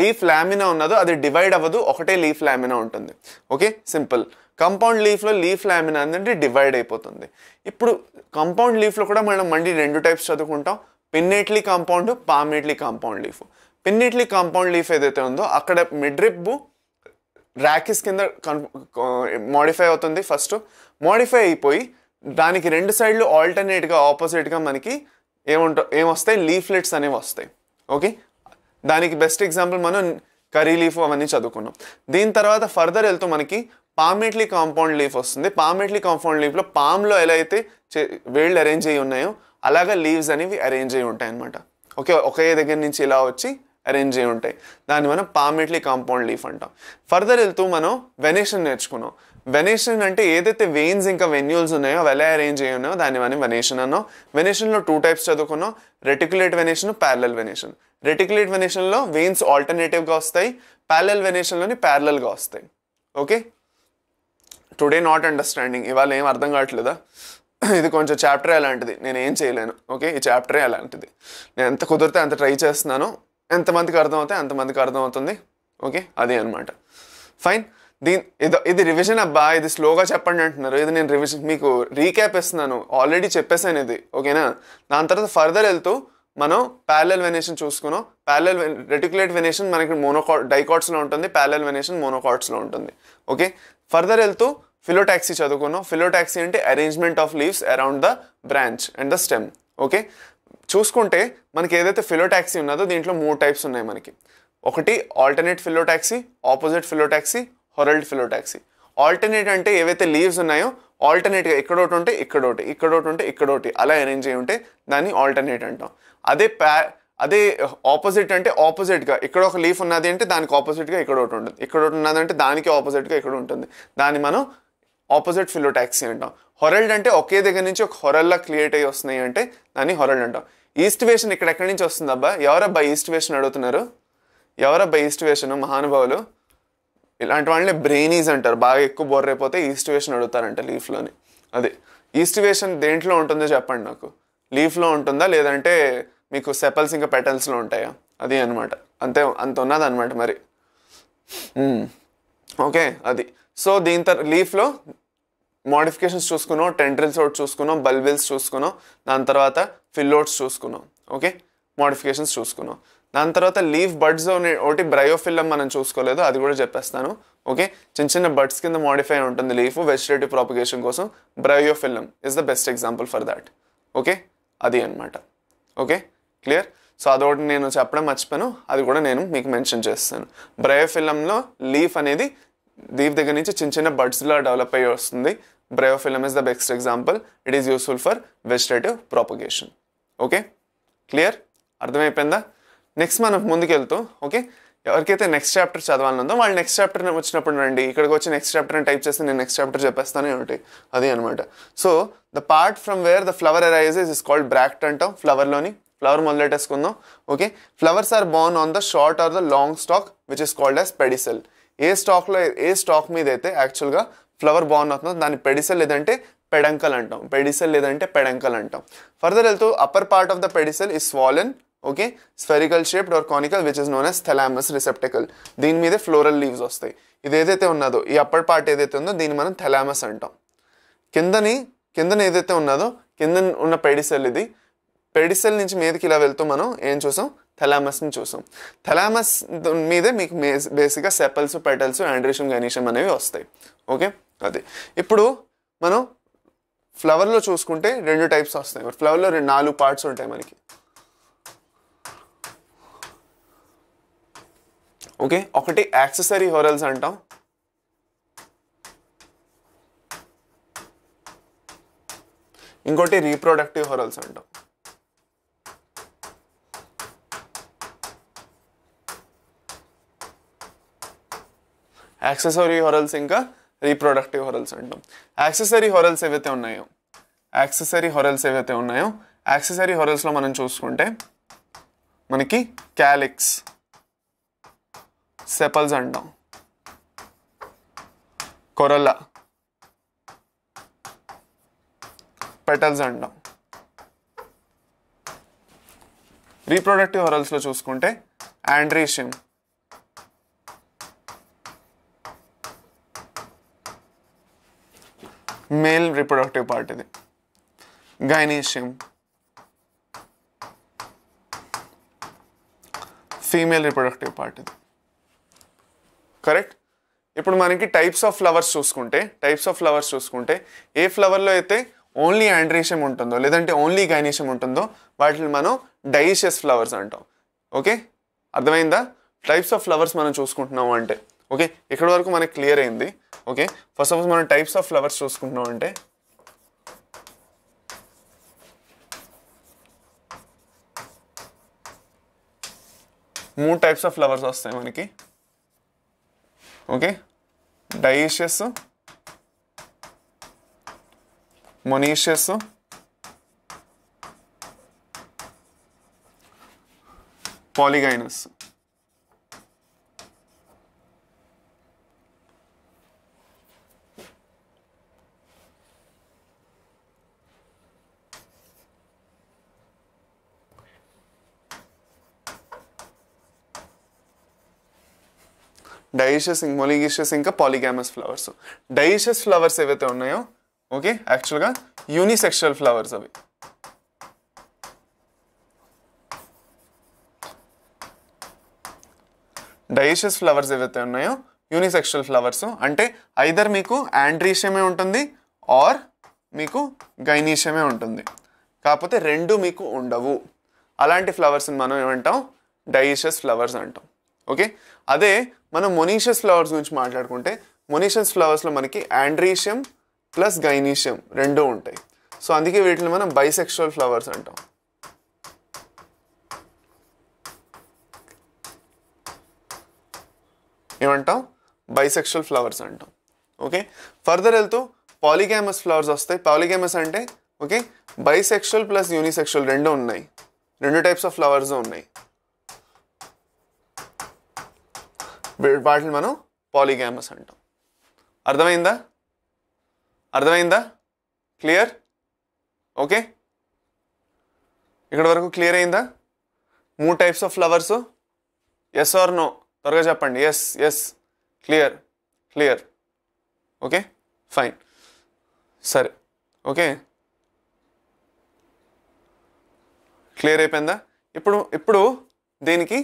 లీఫ్ లామినా ఉన్నదో అది డివైడ్ అవ్వదు ఒకటే లీఫ్ లామినా ఉంటుంది ఓకే సింపుల్ కంపౌండ్ లీఫ్లో లీఫ్ లామినా అంటే డివైడ్ అయిపోతుంది ఇప్పుడు కంపౌండ్ లీఫ్లో కూడా మనం మళ్ళీ రెండు టైప్స్ చదువుకుంటాం pinnately compound palmately compound leaf pinnately compound leaf ఏదైతే ఉందో అక్కడ మిడ్రిప్ ర్యాకిస్ కింద మోడిఫై అవుతుంది ఫస్ట్ మోడిఫై అయిపోయి దానికి రెండు సైడ్లు ఆల్టర్నేట్గా ఆపోజిట్గా మనకి ఏముంట ఏమొస్తాయి లీఫ్లెట్స్ అనేవి వస్తాయి ఓకే దానికి బెస్ట్ ఎగ్జాంపుల్ మనం కర్రీ లీఫ్ అవన్నీ చదువుకున్నాం దీని తర్వాత ఫర్దర్ వెళ్తూ మనకి పామిట్లీ కాంపౌండ్ లీఫ్ వస్తుంది పామిట్లీ కాంపౌండ్ లీఫ్లో పామ్లో ఎలా అయితే వేళ్ళు అరేంజ్ అయ్యి ఉన్నాయో అలాగా లీవ్స్ అనేవి అరేంజ్ అయ్యి ఉంటాయి అనమాట ఓకే ఒకే దగ్గర నుంచి ఇలా వచ్చి అరేంజ్ అయి ఉంటాయి దాన్ని మనం పామిట్లీ కాంపౌండ్ లీఫ్ అంటాం ఫర్దర్ వెళ్తూ మనం వెనేషన్ నేర్చుకున్నాం వెనేషన్ అంటే ఏదైతే వెయిన్స్ ఇంకా వెన్యూల్స్ ఉన్నాయో అవి ఎలా అరేంజ్ అయ్యి ఉన్నాయో దాన్ని మనం వెనేషన్ అన్నాం వెనేషన్లో టూ టైప్స్ చదువుకున్నాం reticulate venation parallel venation reticulate వెనేషన్లో వెయిన్స్ ఆల్టర్నేటివ్గా వస్తాయి ప్యారలల్ వెనేషన్లోని ప్యారలల్గా వస్తాయి ఓకే టుడే నాట్ అండర్స్టాండింగ్ ఇవాళ ఏం అర్థం కావట్లేదా ఇది కొంచెం చాప్టరే అలాంటిది నేను ఏం చేయలేను ఓకే ఈ చాప్టరే అలాంటిది నేను ఎంత కుదిరితే అంత ట్రై చేస్తున్నాను ఎంతమందికి అర్థమవుతాయి అంతమందికి అర్థమవుతుంది ఓకే అదే అనమాట ఫైన్ దీని ఇది ఇది రివిజన్ అబ్బా ఇది స్లోగా చెప్పండి అంటున్నారు ఇది నేను రివిజన్ మీకు రీక్యాప్ ఇస్తున్నాను ఆల్రెడీ చెప్పేసాను ఇది ఓకేనా దాని తర్వాత ఫర్దర్ వెళ్తూ మనం ప్యారలల్ వెనేషన్ చూసుకున్నాం ప్యారలల్ రెటికులేట్ వెనేషన్ మనకి మోనోకా డైకాట్స్లో ఉంటుంది ప్యారలల్ వెనేషన్ మోనోకాట్స్లో ఉంటుంది ఓకే ఫర్దర్ వెళ్తూ ఫిలోటాక్సీ చదువుకున్నాం ఫిలోటాక్సీ అంటే arrangement of leaves around the branch and the stem okay చూసుకుంటే మనకి ఏదైతే ఫిలోటాక్సీ ఉన్నదో దీంట్లో మూడు టైప్స్ ఉన్నాయి మనకి ఒకటి alternate phyllotaxy opposite phyllotaxy whorled phyllotaxy alternate అంటే ఏవైతే లీవ్స్ ఉన్నాయో ఆల్టర్నేట్గా ఒకటి ఉంటే ఇక్కడ ఒకటి ఇక్కడ ఒకటి ఉంటే ఇక్కడ ఒకటి అలా అరేంజ్ అయి ఉంటే దాన్ని ఆల్టర్నేట్ అంటాం అదే ప్యా అదే ఆపోజిట్ అంటే ఆపోజిట్గా ఇక్కడ ఒక లీఫ్ ఉన్నది అంటే దానికి ఆపోజిట్గా ఇక్కడ ఒకటి ఉంటుంది ఇక్కడ ఒకటి ఉన్నదంటే దానికి ఆపోజిట్గా ఇక్కడ ఉంటుంది దాన్ని మనం ఆపోజిట్ ఫిలోటాక్సీ అంటాం హొరల్డ్ అంటే ఒకే దగ్గర నుంచి ఒక హొరల్లా క్రియేట్ అయ్యి వస్తున్నాయి అంటే దాన్ని హొరల్డ్ అంటాం ఈస్ట్ వేషన్ ఇక్కడ ఎక్కడి నుంచి వస్తుంది అబ్బా ఎవరబ్బా ఈస్ట్ వేషన్ అడుగుతున్నారు ఎవరబ్బా ఈస్ట్ వేషన్ మహానుభావులు ఇలాంటి వాళ్ళని బ్రెయినీస్ అంటారు బాగా ఎక్కువ బోర్రైపోతే ఈస్ట్ వేషన్ అడుగుతారంట లీఫ్లోని అది ఈస్ట్ వేషన్ దేంట్లో ఉంటుందో చెప్పండి నాకు లీఫ్లో ఉంటుందా లేదంటే మీకు సెపల్స్ ఇంకా పెటల్స్లో ఉంటాయా అది అనమాట అంతే అంత ఉన్నది అనమాట మరి ఓకే అది సో దీని తర్వాత లీఫ్లో మోడిఫికేషన్స్ చూసుకున్నాం టెంట్రిల్స్ అవుట్ చూసుకున్నాం బల్బిల్స్ చూసుకున్నాం దాని తర్వాత ఫిల్లోట్స్ చూసుకున్నాం ఓకే మోడిఫికేషన్స్ చూసుకున్నాం దాని తర్వాత లీవ్ బడ్స్ ఒకటి బ్రయోఫిల్లం మనం చూసుకోలేదు అది కూడా చెప్పేస్తాను ఓకే చిన్న చిన్న బడ్స్ కింద మోడిఫై ఉంటుంది లీఫ్ వెజిటేటివ్ ప్రాపగేషన్ కోసం Bryophyllum is the best example for that okay అది అనమాట ఓకే క్లియర్ సో అదొకటి నేను చెప్పడం మర్చిపోయాను అది కూడా నేను మీకు మెన్షన్ చేస్తాను బ్రయోఫిల్లంలో లీఫ్ అనేది దీప్ దగ్గర నుంచి చిన్న చిన్న బడ్స్లా డెవలప్ అయ్యి వస్తుంది Bryophyllum is the best example it is useful for vegetative propagation okay clear అర్థమైపోయిందా నెక్స్ట్ మనం ముందుకు వెళ్తూ ఓకే ఎవరికైతే నెక్స్ట్ చాప్టర్ చదవాలనుందో వాళ్ళు నెక్స్ట్ చాప్టర్ వచ్చినప్పుడు రండి ఇక్కడికి వచ్చి నెక్స్ట్ చాప్టర్ అని టైప్ చేస్తే నేను నెక్స్ట్ చాప్టర్ చెప్పేస్తానే ఉంటాయి అది అనమాట so the part from where the flower arises is called bract అంటాం ఫ్లవర్లోని ఫ్లవర్ మొదలెట్టేసుకుందాం okay flowers are borne on the short or the long stalk which is called as pedicel ఏ స్టాక్లో ఏ స్టాక్ మీద అయితే యాక్చువల్గా ఫ్లవర్ బాన్ అవుతుందో దాన్ని పెడిసెల్ లేదంటే పెడంకల్ అంటాం పెడిసెల్ లేదంటే పెడంకల్ అంటాం ఫర్దర్ వెళ్తూ upper part of the pedicel is swollen okay spherical shaped or conical which is known as thalamus receptacle దీని మీదే ఫ్లోరల్ లీవ్స్ వస్తాయి ఇది ఏదైతే ఉన్నదో ఈ అప్పర్ పార్ట్ ఏదైతే ఉందో దీన్ని మనం థెలామస్ అంటాం కిందని కిందన ఏదైతే ఉన్నదో కింద ఉన్న పెడిసెల్ ఇది పెడిసెల్ నుంచి మీదకి ఇలా వెళ్తూ మనం ఏం చూసాం థలామస్ని చూసాం థలామస్ మీదే మీకు బేసిక్గా సెపల్స్ పెటల్స్ ఆండ్రిషం గనీషం అనేవి వస్తాయి ఓకే అది ఇప్పుడు మనం ఫ్లవర్లో చూసుకుంటే రెండు టైప్స్ వస్తాయి ఫ్లవర్లో రెండు నాలుగు పార్ట్స్ ఉంటాయి మనకి ఓకే ఒకటి యాక్సెసరీ హోరల్స్ అంటాం ఇంకోటి రీప్రొడక్టివ్ హోరల్స్ అంటాం యాక్సెసరీ హొరల్స్ ఇంకా రీప్రొడక్టివ్ హొరల్స్ అంటాం యాక్సెసరీ హొరల్స్ ఏవైతే ఉన్నాయో యాక్సెసరీ హొరల్స్ ఏవైతే ఉన్నాయో యాక్సెసరీ హొరల్స్లో మనం చూసుకుంటే మనకి క్యాలిక్స్ సెపల్స్ అంటాం కొరల్లా పెటల్స్ అంటాం రీప్రొడక్టివ్ హొరల్స్లో చూసుకుంటే యాండ్రీషియం మేల్ రిప్రొడక్టివ్ పార్ట్ ఇది గైనీషియం ఫీమేల్ రిప్రొడక్టివ్ పార్ట్ ఇది కరెక్ట్ ఇప్పుడు మనకి టైప్స్ ఆఫ్ ఫ్లవర్స్ చూసుకుంటే టైప్స్ ఆఫ్ ఫ్లవర్స్ చూసుకుంటే ఏ ఫ్లవర్లో అయితే ఓన్లీ యాండ్రీషియం ఉంటుందో లేదంటే ఓన్లీ గైనీషియం ఉంటుందో వాటిని మనం డైషియస్ ఫ్లవర్స్ అంటాం ఓకే అర్థమైందా టైప్స్ ఆఫ్ ఫ్లవర్స్ మనం చూసుకుంటున్నాము అంటే ఓకే ఇక్కడ వరకు మనకి క్లియర్ అయింది ఓకే ఫస్ట్ ఆఫ్ ఆల్ మనం టైప్స్ ఆఫ్ ఫ్లవర్స్ చూసుకుంటున్నాం అంటే మూడు టైప్స్ ఆఫ్ ఫ్లవర్స్ వస్తాయి మనకి okay dioecious monoecious polygynous dioecious monoecious ఇంకా పాలిగామస్ ఫ్లవర్స్ డైషియస్ ఫ్లవర్స్ ఏవైతే ఉన్నాయో ఓకే యాక్చువల్గా యూనిసెక్షువల్ ఫ్లవర్స్ అవి డైషియస్ ఫ్లవర్స్ ఏవైతే ఉన్నాయో యూనిసెక్షువల్ ఫ్లవర్స్ అంటే ఐదర్ మీకు యాండ్రీషియమే ఉంటుంది ఆర్ మీకు గైనీషియమే ఉంటుంది కాకపోతే రెండు మీకు ఉండవు అలాంటి ఫ్లవర్స్ని మనం ఏమంటాం డైషియస్ ఫ్లవర్స్ అంటాం ఓకే అదే మనం మొనీషియస్ ఫ్లవర్స్ గురించి మాట్లాడుకుంటే మొనీషియస్ ఫ్లవర్స్లో మనకి యాండ్రీషియం ప్లస్ గైనీషియం రెండూ ఉంటాయి సో అందుకే వీటిని మనం బైసెక్షువల్ ఫ్లవర్స్ అంటాం ఏమంటాం బైసెక్షువల్ ఫ్లవర్స్ అంటాం ఓకే ఫర్దర్ వెళ్తూ పాలిగామస్ ఫ్లవర్స్ వస్తాయి పాలిగామస్ అంటే ఓకే బైసెక్షువల్ ప్లస్ యూనిసెక్షువల్ రెండు ఉన్నాయి రెండు టైప్స్ ఆఫ్ ఫ్లవర్స్ ఉన్నాయి వాటిని మనం పాలిగ్యామస్ అంటాం అర్థమైందా అర్థమైందా క్లియర్ ఓకే ఇక్కడ వరకు క్లియర్ అయిందా మూడు types of flowers yes or no త్వరగా చెప్పండి yes yes clear clear okay fine సరే ఓకే క్లియర్ అయిపోయిందా ఇప్పుడు ఇప్పుడు దీనికి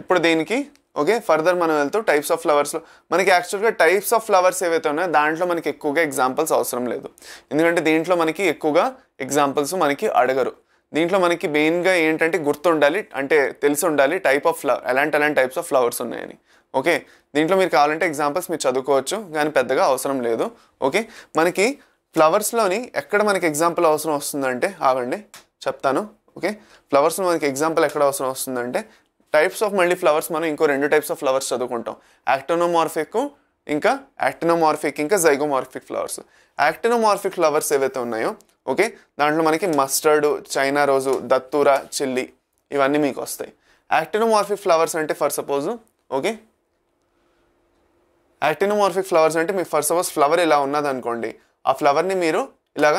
ఇప్పుడు దీనికి ఓకే ఫర్దర్ మనం వెళ్తూ టైప్స్ ఆఫ్ ఫ్లవర్స్లో మనకి యాక్చువల్గా టైప్స్ ఆఫ్ ఫ్లవర్స్ ఏవైతే ఉన్నాయో దాంట్లో మనకి ఎక్కువగా ఎగ్జాంపుల్స్ అవసరం లేదు ఎందుకంటే దీంట్లో మనకి ఎక్కువగా ఎగ్జాంపుల్స్ మనకి అడగరు దీంట్లో మనకి మెయిన్గా ఏంటంటే గుర్తుండాలి అంటే తెలిసి ఉండాలి టైప్ ఆఫ్ ఫ్లవర్ ఎలాంటి ఎలాంటి టైప్స్ ఆఫ్ ఫ్లవర్స్ ఉన్నాయని ఓకే దీంట్లో మీరు కావాలంటే ఎగ్జాంపుల్స్ మీరు చదువుకోవచ్చు కానీ పెద్దగా అవసరం లేదు ఓకే మనకి ఫ్లవర్స్లోని ఎక్కడ మనకి ఎగ్జాంపుల్ అవసరం వస్తుందంటే ఆగండి చెప్తాను ఓకే ఫ్లవర్స్ మనకి ఎగ్జాంపుల్ ఎక్కడ అవసరం వస్తుందంటే టైప్స్ ఆఫ్ మళ్ళీ ఫ్లవర్స్ మనం ఇంకో రెండు టైప్స్ ఆఫ్ ఫ్లవర్స్ చదువుకుంటాం యాక్టోనోమార్ఫిక్ ఇంకా యాక్టినోమార్ఫిక్ ఇంకా జైగోమార్ఫిక్ ఫ్లవర్స్ యాక్టినోమార్ఫిక్ ఫ్లవర్స్ ఏవైతే ఉన్నాయో ఓకే దాంట్లో మనకి mustard China rose Datura chilli ఇవన్నీ మీకు వస్తాయి యాక్టినోమార్ఫిక్ ఫ్లవర్స్ అంటే for suppose okay actinomorphic flowers అంటే మీకు ఫర్ సపోజ్ ఫ్లవర్ ఇలా ఉన్నది అనుకోండి ఆ ఫ్లవర్ని మీరు ఇలాగ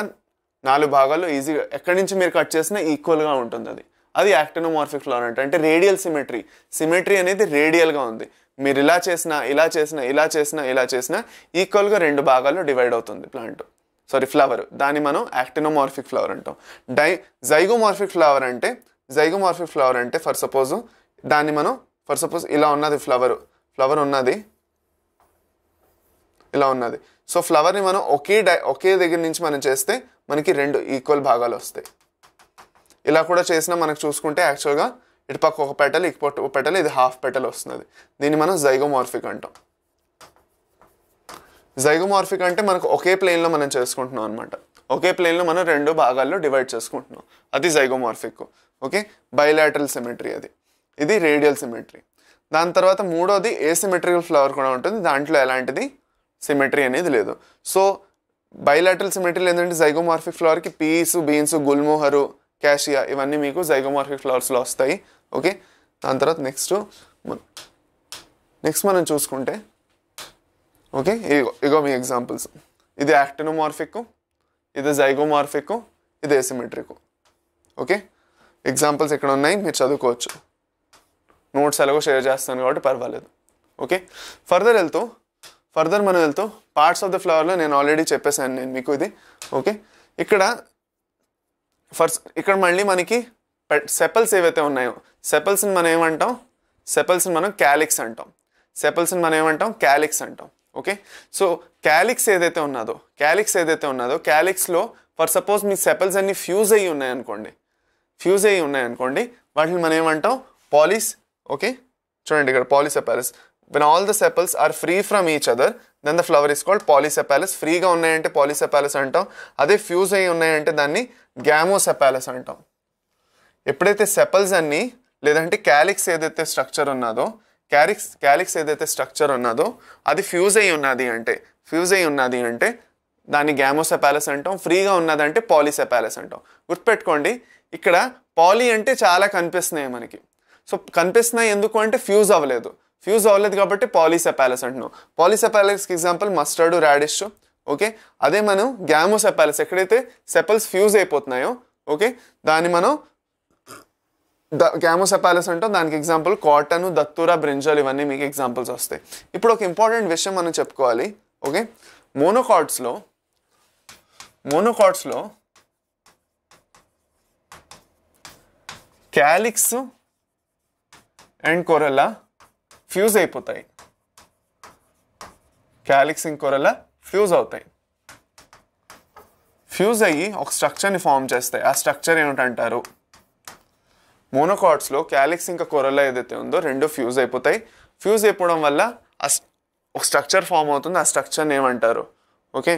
నాలుగు భాగాల్లో ఈజీగా ఎక్కడి నుంచి మీరు కట్ చేసినా ఈక్వల్గా ఉంటుంది అది అది యాక్టినోమార్ఫిక్ ప్లానెట్ అంటే రేడియల్ సిమెట్రీ సిమెట్రీ అనేది రేడియల్గా ఉంది మీరు ఇలా చేసినా ఇలా చేసినా ఇలా చేసినా ఇలా చేసినా ఈక్వల్గా రెండు భాగాల్లో డివైడ్ అవుతుంది ప్లాంట్ సారీ ఫ్లవర్ దాన్ని మనం యాక్టినోమార్ఫిక్ ఫ్లవర్ అంటాం డై జైగోమార్ఫిక్ ఫ్లవర్ అంటే జైగోమార్ఫిక్ ఫ్లవర్ అంటే ఫర్ సపోజ్ దాన్ని మనం ఫర్ సపోజ్ ఇలా ఉన్నది ఫ్లవర్ ఫ్లవర్ ఉన్నది ఇలా ఉన్నది సో ఫ్లవర్ని మనం ఒకే డై ఒకే దగ్గర నుంచి మనం చేస్తే మనకి రెండు ఈక్వల్ భాగాలు వస్తాయి ఇలా కూడా చేసినా మనకు చూసుకుంటే యాక్చువల్గా ఇటుపక్క ఒక పెటల్ ఇటుపక్క ఒక పెటల్ ఇది హాఫ్ పెటల్ వస్తుంది దీన్ని మనం జైగోమార్ఫిక్ అంటాం జైగోమార్ఫిక్ అంటే మనకు ఒకే ప్లేన్లో మనం చేసుకుంటున్నాం అనమాట ఒకే ప్లేన్లో మనం రెండు భాగాల్లో డివైడ్ చేసుకుంటున్నాం అది జైగోమార్ఫిక్ ఓకే బయలాటరల్ సిమెట్రీ అది ఇది రేడియల్ సిమెట్రీ దాని తర్వాత మూడోది ఏసిమెట్రికల్ ఫ్లవర్ కూడా ఉంటుంది దాంట్లో ఎలాంటిది సిమెట్రీ అనేది లేదు సో బయలాటరల్ సిమెట్రీ ఏంటంటే జైగోమార్ఫిక్ ఫ్లవర్కి పీసు బీన్స్ గుల్మోహరు క్యాషియా ఇవన్నీ మీకు జైగోమార్ఫిక్ ఫ్లవర్స్లో వస్తాయి ఓకే దాని తర్వాత నెక్స్ట్ నెక్స్ట్ మనం చూసుకుంటే ఓకే ఇగో ఇగో మీ ఎగ్జాంపుల్స్ ఇది యాక్టినోమార్ఫిక్ ఇది జైగోమార్ఫిక్ ఇది ఎసిమెట్రిక్ ఓకే ఎగ్జాంపుల్స్ ఎక్కడ ఉన్నాయి మీరు చదువుకోవచ్చు నోట్స్ ఎలాగో షేర్ చేస్తాను కాబట్టి పర్వాలేదు ఓకే ఫర్దర్ వెళ్తూ ఫర్దర్ మనం వెళ్తూ పార్ట్స్ ఆఫ్ ద ఫ్లవర్లో నేను ఆల్రెడీ చెప్పేసాను నేను మీకు ఇది ఓకే ఇక్కడ ఫస్ట్ ఇక్కడ మళ్ళీ మనకి సెపల్స్ ఏవైతే ఉన్నాయో సెపల్స్ని మనం ఏమంటాం సెపల్స్ని మనం క్యాలిక్స్ అంటాం సెపల్స్ని మనం ఏమంటాం క్యాలిక్స్ అంటాం ఓకే సో క్యాలిక్స్ ఏదైతే ఉన్నదో క్యాలిక్స్ ఏదైతే ఉన్నదో క్యాలిక్స్లో ఫర్ సపోజ్ మీ సెపల్స్ అన్ని ఫ్యూజ్ అయ్యి ఉన్నాయనుకోండి ఫ్యూజ్ అయ్యి ఉన్నాయనుకోండి వాటిని మనం ఏమంటాం పాలిస్ ఓకే చూడండి ఇక్కడ polysepals when all the sepals are free from each other then the flower is called polysepalous ఫ్రీగా ఉన్నాయంటే పాలిసెపాలస్ అంటాం అదే ఫ్యూజ్ అయ్యి ఉన్నాయంటే దాన్ని గ్యామోసెపాలస్ అంటాం ఎప్పుడైతే సెపల్స్ అన్ని లేదంటే క్యాలిక్స్ ఏదైతే స్ట్రక్చర్ ఉన్నదో క్యారిక్స్ క్యాలిక్స్ ఏదైతే స్ట్రక్చర్ ఉన్నదో అది ఫ్యూజ్ అయ్యి ఉన్నది అంటే ఫ్యూజ్ అయ్యి ఉన్నది అంటే దాన్ని గ్యామోసెపాలస్ అంటాం ఫ్రీగా ఉన్నదంటే పాలిసెపాలస్ అంటాం గుర్తుపెట్టుకోండి ఇక్కడ పాలీ అంటే చాలా కనిపిస్తున్నాయి మనకి సో కనిపిస్తున్నాయి ఎందుకు అంటే ఫ్యూజ్ అవ్వలేదు ఫ్యూజ్ అవ్వలేదు కాబట్టి పాలీసెపాలస్ అంటున్నాం పాలీసెపాలస్కి ఎగ్జాంపుల్ మస్టర్డ్ రాడిష్ ఓకే అదే మనం గ్యామోసెపాలస్ ఎక్కడైతే సెపల్స్ ఫ్యూజ్ అయిపోతున్నాయో ఓకే దాన్ని మనం ద గ్యామోసెపాలస్ అంటాం దానికి ఎగ్జాంపుల్ కాటన్ దత్తురా బ్రింజల్ ఇవన్నీ మీకు ఎగ్జాంపుల్స్ వస్తాయి ఇప్పుడు ఒక ఇంపార్టెంట్ విషయం మనం చెప్పుకోవాలి ఓకే మోనోకాట్స్లో మోనోకాట్స్లో క్యాలిక్స్ అండ్ కొరల్లా ఫ్యూజ్ అయిపోతాయి క్యాలిక్సింగ్ కొరల ఫ్యూజ్ అవుతాయి ఫ్యూజ్ అయ్యి ఒక స్ట్రక్చర్ని ఫామ్ చేస్తాయి ఆ స్ట్రక్చర్ ఏమిటంటారు మోనోకాట్స్లో క్యాలిక్స్ ఇంకా కొరల ఏదైతే ఉందో రెండు ఫ్యూజ్ అయిపోతాయి ఫ్యూజ్ అయిపోవడం వల్ల ఆ ఒక స్ట్రక్చర్ ఫామ్ అవుతుంది ఆ స్ట్రక్చర్ని ఏమంటారు ఓకే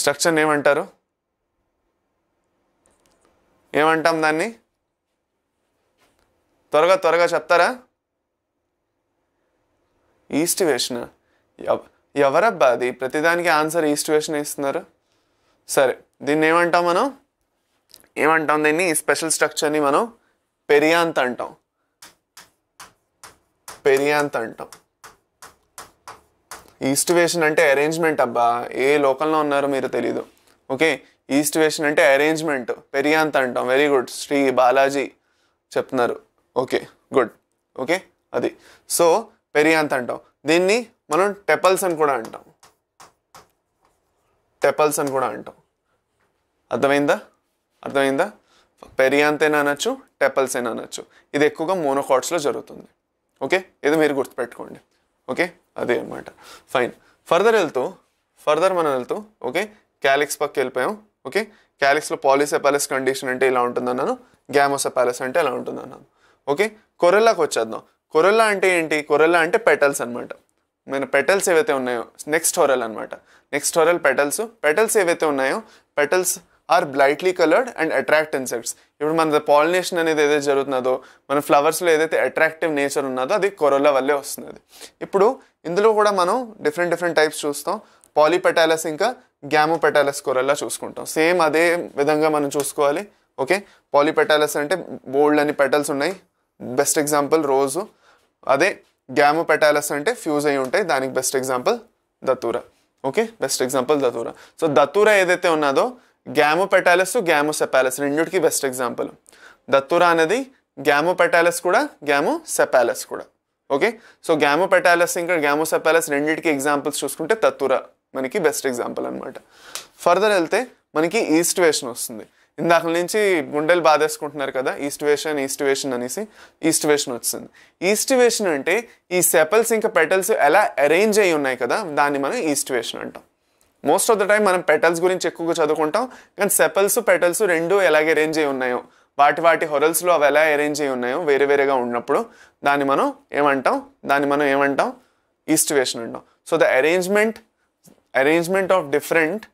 స్ట్రక్చర్ని ఏమంటారు ఏమంటాం దాన్ని త్వరగా త్వరగా చెప్తారా ఈస్ట్ వేషన్ ఎవరబ్బా అది ప్రతిదానికి ఆన్సర్ ఈస్ట్ వేషన్ ఇస్తున్నారు సరే దీన్ని ఏమంటాం మనం ఏమంటాం దీన్ని స్పెషల్ స్ట్రక్చర్ని మనం పెరియాంత్ అంటాం పెరియాంత్ అంటాం ఈస్ట్ వేషన్ అంటే అరేంజ్మెంట్ అబ్బా ఏ లోకల్లో ఉన్నారో మీరు తెలీదు ఓకే ఈస్ట్ వేషన్ అంటే అరేంజ్మెంట్ పెరియాంత్ అంటాం వెరీ గుడ్ శ్రీ బాలాజీ చెప్తున్నారు ఓకే గుడ్ ఓకే అది సో పెరియాంత్ అంటాం దీన్ని మనం టెపల్స్ అని కూడా అంటాం టెపల్స్ అని కూడా అంటాం అర్థమైందా అర్థమైందా పెరియాంతేనా అనొచ్చు టెపల్స్ అయినా అనొచ్చు ఇది ఎక్కువగా మోనోకాట్స్లో జరుగుతుంది ఓకే ఇది మీరు గుర్తుపెట్టుకోండి ఓకే అదే అనమాట ఫైన్ ఫర్దర్ వెళ్తూ ఫర్దర్ మనం వెళ్తూ ఓకే క్యాలిక్స్ పక్క వెళ్ళిపోయాం ఓకే క్యాలిక్స్లో పాలిసెపాలిస్ కండిషన్ అంటే ఇలా ఉంటుంది అన్నాను గ్యామోసెపాలిస్ అంటే ఇలా ఉంటుంది అన్నాను ఓకే కొరెల్లాకి వచ్చేద్దాం కొరెల్లా అంటే ఏంటి కొరెల్లా అంటే పెటల్స్ అనమాట మన పెటల్స్ ఏవైతే ఉన్నాయో నెక్స్ట్ హోరల్ అనమాట నెక్స్ట్ హోరల్ పెటల్స్ పెటల్స్ ఏవైతే ఉన్నాయో petals are brightly coloured and attract insects ఇప్పుడు మన పాలినేషన్ అనేది ఏదైతే జరుగుతున్నదో మన ఫ్లవర్స్లో ఏదైతే అట్రాక్టివ్ నేచర్ ఉన్నదో అది కొరల్లా వల్లే వస్తుంది ఇప్పుడు ఇందులో కూడా మనం డిఫరెంట్ డిఫరెంట్ టైప్స్ చూస్తాం పాలిపెటాలస్ ఇంకా పెటాలస్ కొరల్లా చూసుకుంటాం సేమ్ అదే విధంగా మనం చూసుకోవాలి ఓకే పాలిపెటాలస్ అంటే బోల్డ్ అని పెటల్స్ ఉన్నాయి బెస్ట్ ఎగ్జాంపుల్ రోజు అదే గ్యామో పెటాలస్ అంటే ఫ్యూజ్ అయి ఉంటాయి దానికి best example Datura okay best example Datura so Datura ఏదైతే ఉన్నదో గ్యామో పెటాలస్ గ్యామో సెపాలస్ రెండుకి బెస్ట్ ఎగ్జాంపుల్ దత్తూర అనేది గ్యామో పెటాలస్ కూడా గ్యామో సెపాలస్ కూడా ఓకే సో గ్యామో పెటాలస్ ఇంకా గ్యామో సెపాలస్ రెండింటికి ఎగ్జాంపుల్స్ చూసుకుంటే తత్తురా మనకి బెస్ట్ ఎగ్జాంపుల్ అనమాట ఫర్దర్ వెళ్తే మనకి ఈస్ట్ వేషన్ వస్తుంది ఇందాక నుంచి గుండెలు బాధేసుకుంటున్నారు కదా ఈస్ట్ వేషన్ ఈస్ట్ వేషన్ అనేసి ఈస్ట్ వేషన్ వచ్చింది ఈస్ట్ వేషన్ అంటే ఈ సెపల్స్ ఇంకా పెటల్స్ ఎలా అరేంజ్ అయి ఉన్నాయి కదా దాన్ని మనం ఈస్ట్ వేషన్ అంటాం మోస్ట్ ఆఫ్ ద టైం మనం పెటల్స్ గురించి ఎక్కువగా చదువుకుంటాం కానీ సెపల్స్ పెటల్స్ రెండు ఎలాగే అరేంజ్ అయి ఉన్నాయో వాటి వాటి హొరల్స్లో అవి ఎలా అరేంజ్ అయి ఉన్నాయో వేరే వేరేగా ఉన్నప్పుడు దాన్ని మనం ఏమంటాం దాన్ని మనం ఏమంటాం ఈస్ట్ వేషన్ అంటాం so the arrangement arrangement of different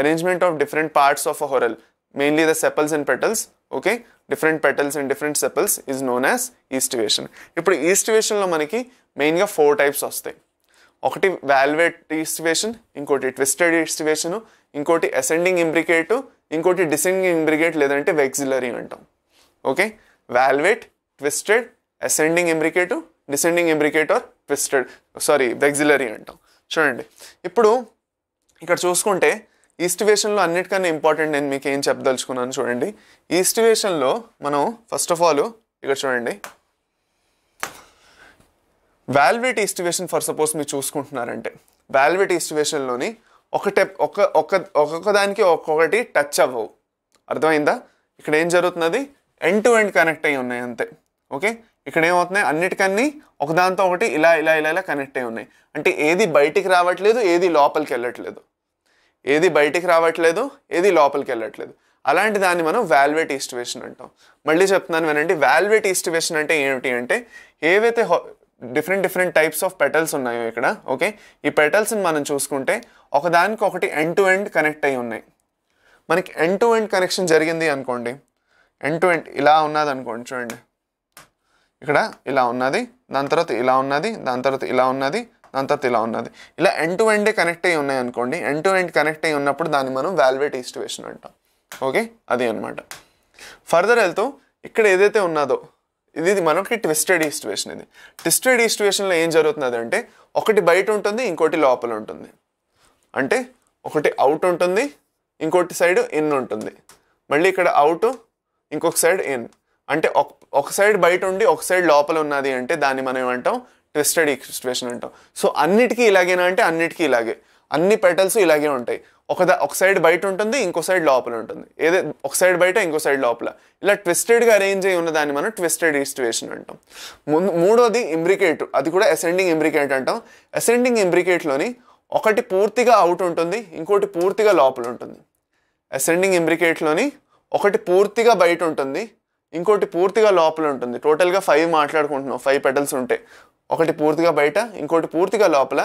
arrangement of different parts of a whorl mainly the sepals and petals okay different petals and different sepals is known as aestivation ఇప్పుడు ఈస్టివేషన్లో మనకి మెయిన్గా ఫోర్ టైప్స్ వస్తాయి ఒకటి valvate aestivation ఇంకోటి twisted aestivation ఇంకోటి ascending imbricate ఇంకోటి descending imbricate లేదంటే వెక్సిలరీ అంటాం okay valvate twisted ascending imbricate descending imbricate or twisted sorry vexillary అంటాం చూడండి ఇప్పుడు ఇక్కడ చూసుకుంటే ఈస్ట్ వేషన్లో అన్నిటికన్నా ఇంపార్టెంట్ నేను మీకు ఏం చెప్పదలుచుకున్నాను చూడండి ఈస్ట్ వేషన్లో మనం ఫస్ట్ ఆఫ్ ఆల్ ఇక్కడ చూడండి వాల్వేట్ ఈస్టివేషన్ ఫర్ సపోజ్ మీరు చూసుకుంటున్నారంటే వాల్వేట్ ఈస్టివేషన్లోని ఒక టెప్ ఒక ఒక ఒక్కొక్క దానికి ఒక్కొక్కటి టచ్ అవ్వవు అర్థమైందా ఇక్కడ ఏం జరుగుతున్నది ఎండ్ టు ఎండ్ కనెక్ట్ అయ్యి ఉన్నాయి అంతే ఓకే ఇక్కడ ఏమవుతున్నాయి అన్నిటికన్నీ ఒకదాంతో ఒకటి ఇలా ఇలా ఇలా ఇలా కనెక్ట్ అయ్యి ఉన్నాయి అంటే ఏది బయటికి రావట్లేదు ఏది లోపలికి వెళ్ళట్లేదు ఏది బయటికి రావట్లేదు ఏది లోపలికి వెళ్ళట్లేదు అలాంటి దాన్ని మనం వాల్వేట్ ఈస్టివేషన్ అంటాం మళ్ళీ చెప్తున్నాను వినండి వాల్వేట్ ఈస్టివేషన్ అంటే ఏమిటి అంటే ఏవైతే different different types of petals ఉన్నాయో ఇక్కడ ఓకే ఈ పెటల్స్ని మనం చూసుకుంటే ఒకదానికి ఒకటి ఎండ్ టు ఎండ్ కనెక్ట్ అయి ఉన్నాయి మనకి ఎండ్ టు ఎండ్ కనెక్షన్ జరిగింది అనుకోండి ఎండ్ టు ఎండ్ ఇలా ఉన్నది అనుకోండి చూడండి ఇక్కడ ఇలా ఉన్నది దాని తర్వాత ఇలా ఉన్నది దాని తర్వాత ఇలా ఉన్నది అంతా ఇలా ఉన్నది ఇలా ఎన్ టు ఎండే కనెక్ట్ అయ్యి ఉన్నాయి అనుకోండి ఎన్ టు ఎండ్ కనెక్ట్ అయ్యి ఉన్నప్పుడు దాన్ని మనం వాల్వేట్ ఈస్టివేషన్ అంటాం ఓకే అది అనమాట ఫర్దర్ వెళ్తూ ఇక్కడ ఏదైతే ఉన్నదో ఇది మనకి ట్విస్టెడ్ ఈస్టివేషన్ ఇది ట్విస్టెడ్ ఈస్టివేషన్లో ఏం జరుగుతున్నది అంటే ఒకటి బయట ఉంటుంది ఇంకోటి లోపల ఉంటుంది అంటే ఒకటి అవుట్ ఉంటుంది ఇంకోటి సైడ్ ఇన్ ఉంటుంది మళ్ళీ ఇక్కడ అవుట్ ఇంకొక సైడ్ ఇన్ అంటే ఒక సైడ్ బయట ఉండి ఒక సైడ్ లోపల ఉన్నది అంటే దాన్ని మనం ఏమంటాం ట్విస్టెడ్ ఈక్వేషన్ అంటాం సో అన్నిటికీ ఇలాగేనా అంటే అన్నిటికీ ఇలాగే అన్ని పెటల్స్ ఇలాగే ఉంటాయి ఒక ఒక సైడ్ బయట ఉంటుంది ఇంకో సైడ్ లోపల ఉంటుంది ఏదే ఒక సైడ్ బయట ఇంకో సైడ్ లోపల ఇలా ట్విస్టెడ్గా అరేంజ్ అయి ఉన్న దాన్ని మనం ట్విస్టెడ్ ఈస్టివేషన్ అంటాం ముందు మూడోది ఇంబ్రికేట్ అది కూడా అసెండింగ్ ఇంబ్రికేట్ అంటాం అసెండింగ్ ఇంబ్రికేట్లోని ఒకటి పూర్తిగా అవుట్ ఉంటుంది ఇంకోటి పూర్తిగా లోపల ఉంటుంది అసెండింగ్ ఇంబ్రికేట్లోని ఒకటి పూర్తిగా బయట ఉంటుంది ఇంకోటి పూర్తిగా లోపల ఉంటుంది టోటల్గా ఫైవ్ మాట్లాడుకుంటున్నాం ఫైవ్ పెటల్స్ ఉంటే ఒకటి పూర్తిగా బయట ఇంకోటి పూర్తిగా లోపల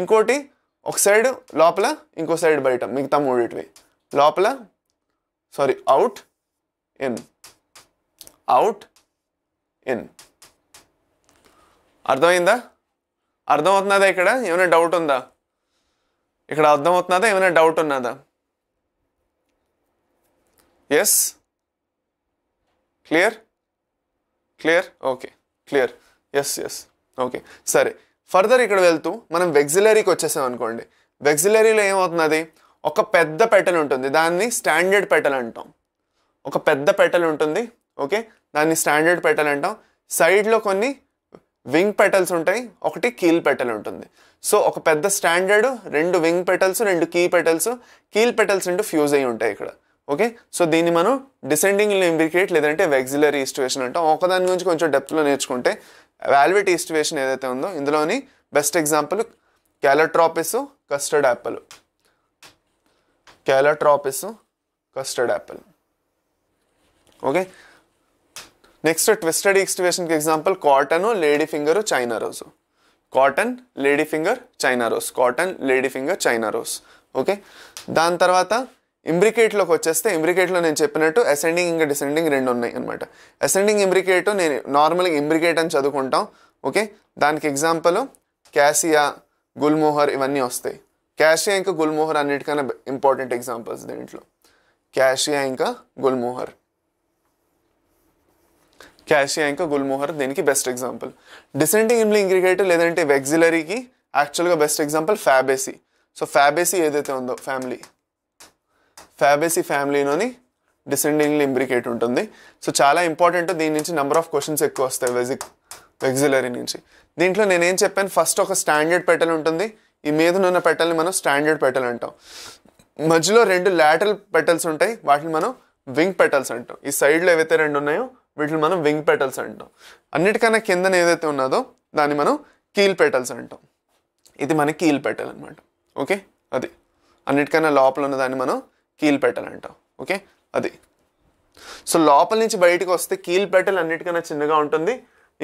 ఇంకోటి ఒక సైడ్ లోపల ఇంకో సైడ్ బయట మిగతా మూడిటివి లోపల sorry out in out in అర్థమైందా అర్థమవుతున్నదా ఇక్కడ ఏమైనా డౌట్ ఉందా ఇక్కడ అర్థమవుతున్నదా ఏమైనా డౌట్ ఉన్నదా yes clear clear okay clear yes yes okay సరే ఫర్దర్ ఇక్కడ వెళ్తూ మనం వెగ్జిలరీకి వచ్చేసాం అనుకోండి వెగ్జిలరీలో ఏమవుతున్నది ఒక పెద్ద పెటల్ ఉంటుంది దాన్ని స్టాండర్డ్ పెటల్ అంటాం ఒక పెద్ద పెటల్ ఉంటుంది ఓకే దాన్ని స్టాండర్డ్ పెటల్ అంటాం సైడ్లో కొన్ని వింగ్ పెటల్స్ ఉంటాయి ఒకటి కీల్ పెటల్ ఉంటుంది సో ఒక పెద్ద స్టాండర్డ్ రెండు వింగ్ పెటల్స్ రెండు కీ పెటల్స్ కీల్ పెటల్స్ రెండు ఫ్యూజ్ అయ్యి ఉంటాయి ఇక్కడ ఓకే సో దీన్ని మనం డిసెండింగ్ ఇండికేట్ లేదంటే వెగ్జిలరీ ఇస్టువేషన్ అంటాం ఒకదాని గురించి కొంచెం డెప్త్లో నేర్చుకుంటే వాల్వెట్ ఈస్టివేషన్ ఏదైతే ఉందో ఇందులోని best example Calotropis custard apple Calotropis custard apple okay next twisted ఈస్టివేషన్కి example cotton lady finger China rose cotton lady finger China rose cotton lady finger China rose okay దాని తర్వాత ఇంబ్రికేట్లోకి వచ్చేస్తే ఇంబ్రికేట్లో నేను చెప్పినట్టు అసెండింగ్ ఇంకా డిసెండింగ్ రెండు ఉన్నాయి అనమాట అసెండింగ్ ఇంబ్రికేట్ నేను నార్మల్గా ఇంబ్రికేట్ అని చదువుకుంటాం ఓకే దానికి ఎగ్జాంపుల్ క్యాసియా గుల్మోహర్ ఇవన్నీ వస్తాయి క్యాషియా ఇంకా గుల్మోహర్ అన్నిటికన్నా ఇంపార్టెంట్ ఎగ్జాంపుల్స్ దీంట్లో క్యాషియా ఇంకా గుల్మోహర్ క్యాషియా ఇంకా గుల్మోహర్ దీనికి బెస్ట్ ఎగ్జాంపుల్ డిసెండింగ్ ఇంబ్లీ ఇంగ్రిగేట్ లేదంటే వెగ్జిలరీకి యాక్చువల్గా best example Fabaceae so Fabaceae ఏదైతే ఉందో ఫ్యామిలీ ఫ్యాబేసీ ఫ్యామిలీలోని డిసెండింగ్లీ ఇంబ్రికేట్ ఉంటుంది సో చాలా ఇంపార్టెంట్ దీని నుంచి నెంబర్ ఆఫ్ క్వశ్చన్స్ ఎక్కువ వస్తాయి వెజిక్ వెగ్జిలరీ నుంచి దీంట్లో నేనేం చెప్పాను ఫస్ట్ ఒక స్టాండర్డ్ పెటల్ ఉంటుంది ఈ ఉన్న పెటల్ని మనం స్టాండర్డ్ పెటల్ అంటాం మధ్యలో రెండు లాటరల్ పెటల్స్ ఉంటాయి వాటిని మనం వింగ్ పెటల్స్ అంటాం ఈ సైడ్లో ఏవైతే రెండు ఉన్నాయో వీటిని మనం వింగ్ పెటల్స్ అంటాం అన్నిటికన్నా కిందన ఏదైతే ఉన్నదో దాన్ని మనం కీల్ పెటల్స్ అంటాం ఇది మన కీల్ పెటల్ అనమాట ఓకే అది అన్నిటికన్నా లోపల ఉన్న దాన్ని మనం కీల్ పెట్టల్ అంటాం ఓకే అది సో లోపల నుంచి బయటకు వస్తే కీల్ పెటల్ అన్నిటికన్నా చిన్నగా ఉంటుంది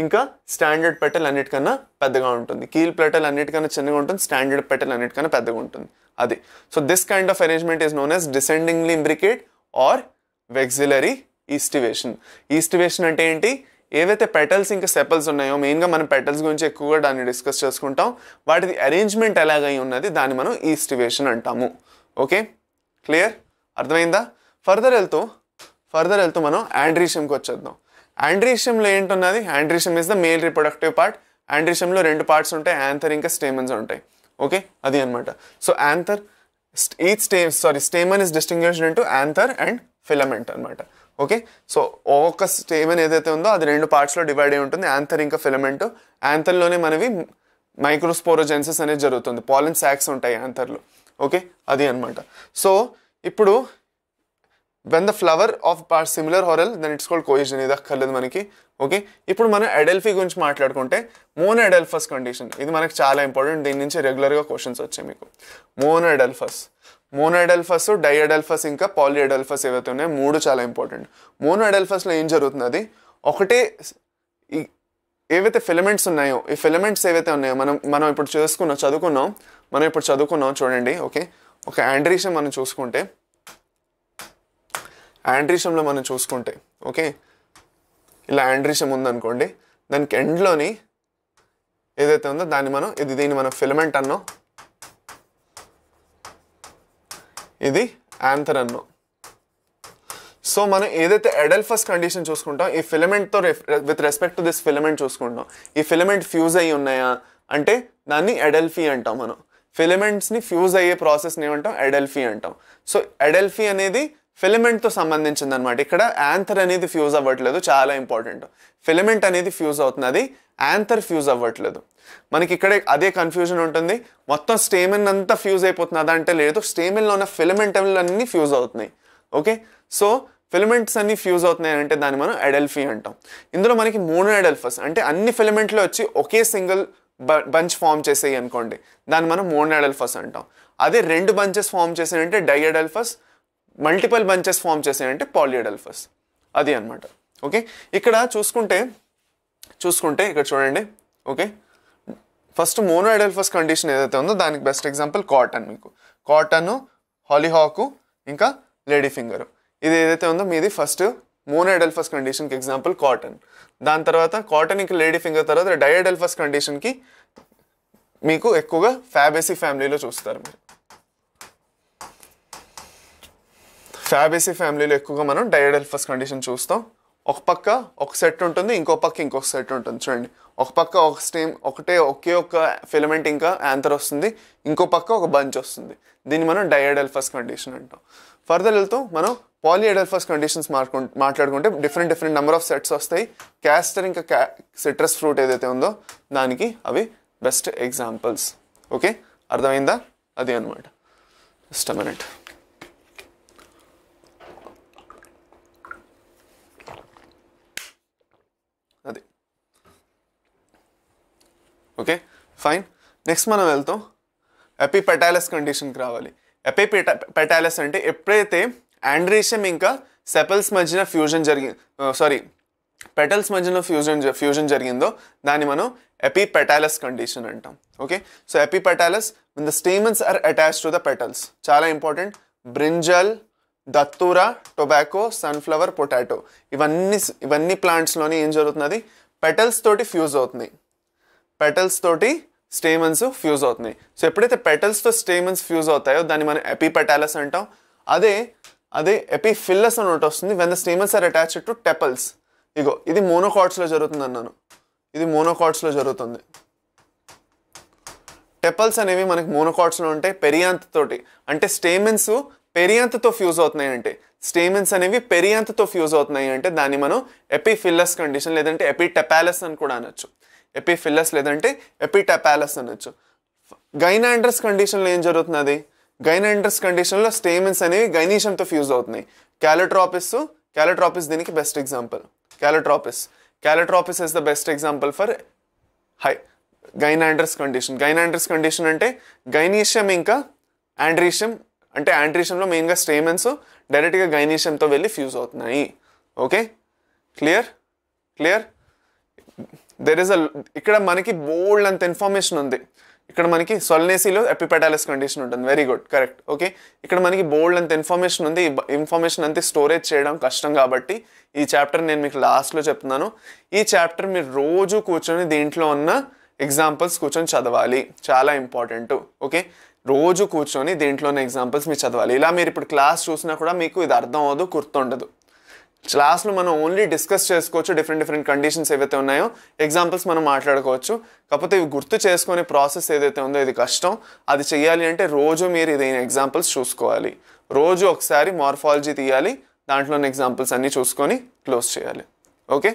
ఇంకా స్టాండర్డ్ పెటల్ అన్నిటికన్నా పెద్దగా ఉంటుంది కీల్ పెటల్ అన్నిటికన్నా చిన్నగా ఉంటుంది స్టాండర్డ్ పెటల్ అన్నిటికన్నా పెద్దగా ఉంటుంది అది so this kind of arrangement is known as descendingly imbricate or vexillary aestivation aestivation అంటే ఏంటి ఏవైతే పెటల్స్ ఇంకా సెపల్స్ ఉన్నాయో మెయిన్గా మనం పెటల్స్ గురించి ఎక్కువగా దాన్ని డిస్కస్ చేసుకుంటాం వాటిది అరేంజ్మెంట్ ఎలాగై ఉన్నది దాన్ని మనం ఈస్టివేషన్ అంటాము ఓకే క్లియర్ అర్థమైందా ఫర్దర్ వెళ్తూ ఫర్దర్ వెళ్తూ మనం యాండ్రీషియంకి వచ్చేద్దాం యాండ్రీషియంలో ఏంటన్నది androecium is the male reproductive part యాండ్రీషియంలో రెండు పార్ట్స్ ఉంటాయి యాంథర్ ఇంకా స్టేమన్స్ ఉంటాయి ఓకే అది అనమాట so anther each stay sorry stamen is distinguished to anther and filament అనమాట ఓకే సో ఒక్కొక్క స్టేమన్ ఏదైతే ఉందో అది రెండు పార్ట్స్లో డివైడ్ అయి ఉంటుంది యాంథర్ ఇంకా ఫిలమెంట్ యాంథర్లోనే మనవి మైక్రోస్పోరోజెన్సెస్ అనేది జరుగుతుంది పాలిన్ శాక్స్ ఉంటాయి యాంథర్లో ఓకే అది అనమాట సో ఇప్పుడు when the flower of par similar whorl then it's called cohesion ఇది అక్కర్లేదు మనకి ఓకే ఇప్పుడు మనం అడెల్ఫీ గురించి మాట్లాడుకుంటే మోనో అడెల్ఫస్ కండిషన్ ఇది మనకు చాలా ఇంపార్టెంట్ దీని నుంచి రెగ్యులర్గా క్వశ్చన్స్ వచ్చాయి మీకు mono adelphous mono adelphous di ఇంకా పాలి అడెల్ఫస్ ఏవైతే ఉన్నాయో మూడు చాలా ఇంపార్టెంట్ మోనో అడెల్ఫస్లో ఏం జరుగుతుంది ఒకటే ఏవైతే ఫిలమెంట్స్ ఉన్నాయో ఈ ఫిలమెంట్స్ ఏవైతే ఉన్నాయో మనం మనం ఇప్పుడు చేసుకున్నాం చదువుకున్నాం మనం ఇప్పుడు చదువుకున్నాం చూడండి ఓకే ఒక యాండ్రీషియం మనం చూసుకుంటే యాండ్రీషియంలో మనం చూసుకుంటే ఓకే ఇలా యాండ్రీషియం ఉందనుకోండి దానికి ఎండ్లోని ఏదైతే ఉందో దాన్ని మనం ఇది దీన్ని మనం ఫిలమెంట్ అన్నాం ఇది యాంథర్ అన్నాం సో మనం ఏదైతే ఎడల్ఫస్ కండిషన్ చూసుకుంటాం ఈ ఫిలమెంట్తో with respect to this filament చూసుకుంటాం ఈ ఫిలమెంట్ ఫ్యూజ్ అయ్యి ఉన్నాయా అంటే దాన్ని ఎడల్ఫీ అంటాం మనం ఫిలమెంట్స్ని ఫ్యూజ్ అయ్యే ప్రాసెస్ని ఏమంటాం ఎడెల్ఫీ అంటాం సో ఎడెల్ఫీ అనేది ఫిలిమెంట్తో సంబంధించింది అనమాట ఇక్కడ యాంథర్ అనేది ఫ్యూజ్ అవ్వట్లేదు చాలా ఇంపార్టెంట్ ఫిలమెంట్ అనేది ఫ్యూజ్ అవుతుంది యాంథర్ ఫ్యూజ్ అవ్వట్లేదు మనకి ఇక్కడే అదే కన్ఫ్యూజన్ ఉంటుంది మొత్తం స్టేమిన్ అంతా ఫ్యూజ్ అయిపోతుంది అంటే లేదు స్టేమిన్లో ఉన్న ఫిలమెంట్ అన్నీ ఫ్యూజ్ అవుతున్నాయి ఓకే సో ఫిలమెంట్స్ అన్ని ఫ్యూజ్ అవుతున్నాయి అంటే దాన్ని మనం ఎడెల్ఫీ అంటాం ఇందులో మనకి మూడు ఎడెల్ఫస్ అంటే అన్ని ఫిలమెంట్లు వచ్చి ఒకే సింగిల్ బంచ్ ఫామ్ చేసేవి అనుకోండి దాన్ని మనం మోనాడల్ఫస్ అంటాం అదే రెండు బంచెస్ ఫామ్ చేసాయంటే డైయడల్ఫస్ మల్టిపల్ బంచెస్ ఫామ్ చేసాయంటే పాలియడల్ఫస్ అది అనమాట ఓకే ఇక్కడ చూసుకుంటే చూసుకుంటే ఇక్కడ చూడండి ఓకే ఫస్ట్ మోనోఎడల్ఫస్ కండిషన్ ఏదైతే ఉందో దానికి బెస్ట్ ఎగ్జాంపుల్ కాటన్ మీకు కాటన్ హాలీహాకు ఇంకా లేడీ ఫింగరు ఇది ఏదైతే ఉందో మీది ఫస్ట్ మోనోడెల్ఫస్ కండిషన్కి ఎగ్జాంపుల్ కాటన్ దాని తర్వాత కాటన్ ఇంకా లేడీ ఫింగర్ తర్వాత డయోడెల్ఫస్ కండిషన్కి మీకు ఎక్కువగా ఫ్యాబేసీ ఫ్యామిలీలో చూస్తారు మీరు ఫ్యాబేసీ ఫ్యామిలీలో ఎక్కువగా మనం డయోడెల్ఫస్ కండిషన్ చూస్తాం ఒక పక్క ఒక సెట్ ఉంటుంది ఇంకో పక్క ఇంకొక సెట్ ఉంటుంది చూడండి ఒక పక్క ఒక స్టేమ్ ఒకటే ఒకే ఒక ఫిలమెంట్ ఇంకా యాంతర్ వస్తుంది ఇంకో పక్క ఒక బంచ్ వస్తుంది దీన్ని మనం డయోడెల్ఫస్ కండిషన్ అంటాం ఫర్దర్ వెళ్తూ మనం పాలీ ఎడల్ఫస్ కండిషన్స్ మాట్లాడుకుంటే different different number of sets వస్తాయి క్యాస్టర్ ఇంకా క్యా సిట్రస్ ఫ్రూట్ ఏదైతే ఉందో దానికి అవి బెస్ట్ ఎగ్జాంపుల్స్ ఓకే అర్థమైందా అది అనమాట జస్ట్ మినిట్ అది ఓకే ఫైన్ నెక్స్ట్ మనం వెళ్తాం పెటాలస్ కండిషన్కి రావాలి ఎపైపెటా పెటాలస్ అంటే ఎప్పుడైతే ఆండ్రీషియం ఇంకా సెపల్స్ మధ్యన ఫ్యూజన్ జరిగి సారీ పెటల్స్ మధ్యన ఫ్యూజన్ ఫ్యూజన్ జరిగిందో దాన్ని మనం ఎపిపెటాలస్ కండిషన్ అంటాం okay so epipetalous when the stamens are attach to the petals చాలా important brinjal datura tobacco sunflower potato ఇవన్నీ ఇవన్నీ ప్లాంట్స్లోనే ఏం జరుగుతున్నది పెటల్స్ తోటి ఫ్యూజ్ అవుతుంది పెటల్స్ తోటి స్టేమన్స్ ఫ్యూజ్ అవుతున్నాయి సో ఎప్పుడైతే పెటల్స్తో స్టేమన్స్ ఫ్యూజ్ అవుతాయో దాన్ని మనం ఎపిపెటాలస్ అంటాం అదే అదే ఎపిఫిల్లస్ అని ఒకటి వస్తుంది when the stamens are attached to tepals ఇగో ఇది మోనోకాట్స్లో జరుగుతుంది అన్నాను ఇది మోనోకాట్స్లో జరుగుతుంది టెపల్స్ అనేవి మనకి మోనోకాట్స్లో ఉంటాయి తోటి అంటే స్టేమెన్స్ పెరియాంతతో ఫ్యూజ్ అవుతున్నాయి అంటే స్టేమెన్స్ అనేవి పెరియాంతతో ఫ్యూజ్ అవుతున్నాయి అంటే దాన్ని మనం ఎపిఫిల్లస్ కండిషన్ లేదంటే ఎపిటెపాలస్ అని కూడా అనొచ్చు ఎపిఫిల్లస్ లేదంటే ఎపిటపాలస్ అనొచ్చు గైనాండ్రస్ కండిషన్లో ఏం జరుగుతున్నది గైనాండ్రస్ కండిషన్లో స్టేమన్స్ అనేవి గైనీషియంతో ఫ్యూజ్ అవుతున్నాయి క్యాలట్రాపిస్ క్యాలట్రాపిస్ దీనికి best example calotropis calotropis is the best example for high gynandrous condition gynandrous condition అంటే గైనీషియం ఇంకా యాండ్రీషియం అంటే యాండ్రీషియంలో మెయిన్గా స్టేమెన్స్ డైరెక్ట్గా గైనీషియంతో వెళ్ళి ఫ్యూజ్ అవుతున్నాయి okay clear clear there is a ఇక్కడ మనకి బోల్డ్ అంత ఇన్ఫర్మేషన్ ఉంది ఇక్కడ మనకి సొల్నేసీలో ఎపిపెటాలస్ కండిషన్ ఉంటుంది వెరీ గుడ్ కరెక్ట్ ఓకే ఇక్కడ మనకి బోల్డ్ అంత ఇన్ఫర్మేషన్ ఉంది ఇన్ఫర్మేషన్ అంతే స్టోరేజ్ చేయడం కష్టం కాబట్టి ఈ చాప్టర్ నేను మీకు లాస్ట్లో చెప్తున్నాను ఈ చాప్టర్ మీరు రోజు కూర్చొని దీంట్లో ఉన్న ఎగ్జాంపుల్స్ కూర్చొని చదవాలి చాలా ఇంపార్టెంట్ ఓకే రోజు కూర్చొని ఉన్న ఎగ్జాంపుల్స్ మీరు చదవాలి ఇలా మీరు ఇప్పుడు క్లాస్ చూసినా కూడా మీకు ఇది అర్థం అవ్వదు గుర్తుండదు క్లాస్లో మనం ఓన్లీ డిస్కస్ చేసుకోవచ్చు డిఫరెంట్ డిఫరెంట్ కండిషన్స్ ఏవైతే ఉన్నాయో ఎగ్జాంపుల్స్ మనం మాట్లాడుకోవచ్చు కాకపోతే ఇవి గుర్తు చేసుకునే ప్రాసెస్ ఏదైతే ఉందో ఇది కష్టం అది చేయాలి అంటే రోజు మీరు ఇదైన ఎగ్జాంపుల్స్ చూసుకోవాలి రోజు ఒకసారి మార్ఫాలజీ తీయాలి దాంట్లోని ఎగ్జాంపుల్స్ అన్నీ చూసుకొని క్లోజ్ చేయాలి ఓకే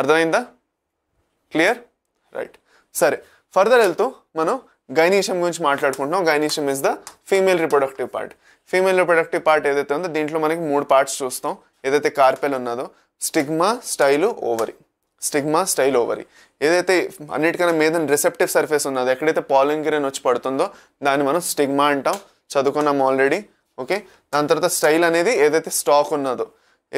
అర్థమైందా క్లియర్ రైట్ సరే ఫర్దర్ వెళ్తూ మనం గైనీషియం గురించి మాట్లాడుకుంటున్నాం gynoecium is the female reproductive part female productive part ఏదైతే ఉందో దీంట్లో మనకి మూడు పార్ట్స్ చూస్తాం ఏదైతే కార్పెల్ ఉన్నదో stigma style ovary stigma style ovary ఏదైతే అన్నిటికన్నా మీద రిసెప్టివ్ సర్ఫేస్ ఉన్నదో ఎక్కడైతే పాలింగ్రెన్ వచ్చి పడుతుందో దాన్ని మనం స్టిగ్మా అంటాం చదువుకున్నాం ఆల్రెడీ ఓకే దాని తర్వాత స్టైల్ అనేది ఏదైతే స్టాక్ ఉన్నదో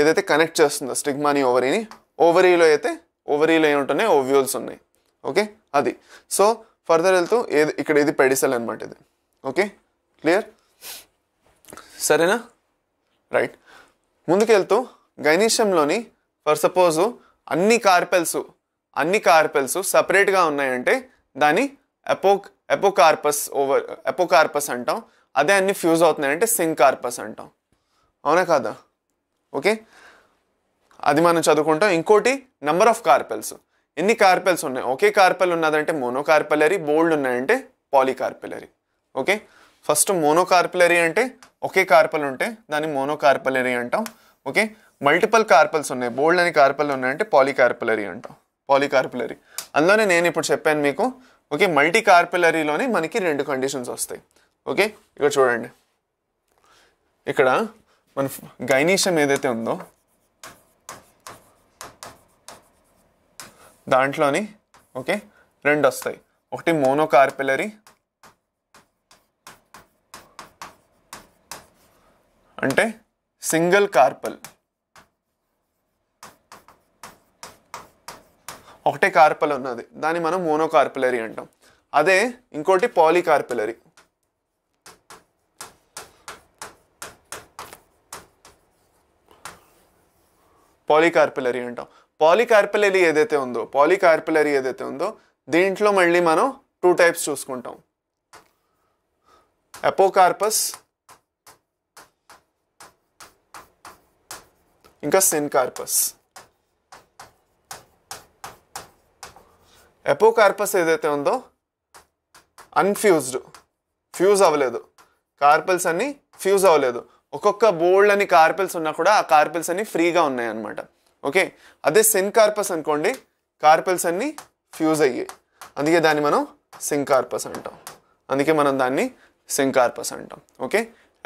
ఏదైతే కనెక్ట్ చేస్తుందో స్టిగ్మాని ఓవరీని ఓవరీలో అయితే ఓవరీలో ఏముంటున్నాయి ఓవ్యూల్స్ ఉన్నాయి ఓకే అది సో ఫర్దర్ వెళ్తూ ఏది ఇక్కడ ఇది పెడిసల్ అనమాట ఇది ఓకే క్లియర్ సరేనా రైట్ ముందుకెళ్తూ గైనీషంలోని ఫర్ సపోజు అన్ని కార్పెల్స్ అన్ని కార్పెల్స్ సపరేట్గా ఉన్నాయంటే దాని ఎపో ఎపోకార్పస్ ఓవర్ ఎపోకార్పస్ అంటాం అదే అన్ని ఫ్యూజ్ అవుతున్నాయంటే కార్పస్ అంటాం అవునా కాదా ఓకే అది మనం చదువుకుంటాం ఇంకోటి నెంబర్ ఆఫ్ కార్పెల్స్ ఎన్ని కార్పెల్స్ ఉన్నాయి ఒకే కార్పెల్ ఉన్నదంటే మోనోకార్పెలరీ బోల్డ్ ఉన్నాయంటే పాలికార్పెలరీ ఓకే ఫస్ట్ మోనోకార్పులరీ అంటే ఒకే కార్పల్ ఉంటే దాన్ని మోనోకార్పులరీ అంటాం ఓకే మల్టిపల్ కార్పల్స్ ఉన్నాయి బోల్డ్ అని కార్పల్ ఉన్నాయంటే పాలికార్పులరీ అంటాం పాలికార్పులరీ అందులోనే నేను ఇప్పుడు చెప్పాను మీకు ఓకే మల్టీ కార్పులరీలోనే మనకి రెండు కండిషన్స్ వస్తాయి ఓకే ఇక్కడ చూడండి ఇక్కడ మన గైనీషం ఏదైతే ఉందో దాంట్లోని ఓకే రెండు వస్తాయి ఒకటి మోనోకార్పిలరీ అంటే సింగిల్ కార్పల్ ఒకటే కార్పల్ ఉన్నది దాన్ని మనం మోనోకార్పులరీ అంటాం అదే ఇంకోటి పాలీకార్పులరీ పాలీకార్పులరీ అంటాం పాలీకార్పులరీ ఏదైతే ఉందో పాలీకార్పులరీ ఏదైతే ఉందో దీంట్లో మళ్ళీ మనం టూ టైప్స్ చూసుకుంటాం ఎపోకార్పస్ ఇంకా ఎపో ఎపోకార్పస్ ఏదైతే ఉందో అన్ఫ్యూజ్డ్ ఫ్యూజ్ అవ్వలేదు కార్పెల్స్ అన్ని ఫ్యూజ్ అవ్వలేదు ఒక్కొక్క బోల్డ్ అని కార్పెల్స్ ఉన్నా కూడా ఆ కార్పెల్స్ అన్ని ఫ్రీగా ఉన్నాయన్నమాట ఓకే అదే కార్పస్ అనుకోండి కార్పెల్స్ అన్ని ఫ్యూజ్ అయ్యాయి అందుకే దాన్ని మనం కార్పస్ అంటాం అందుకే మనం దాన్ని కార్పస్ అంటాం okay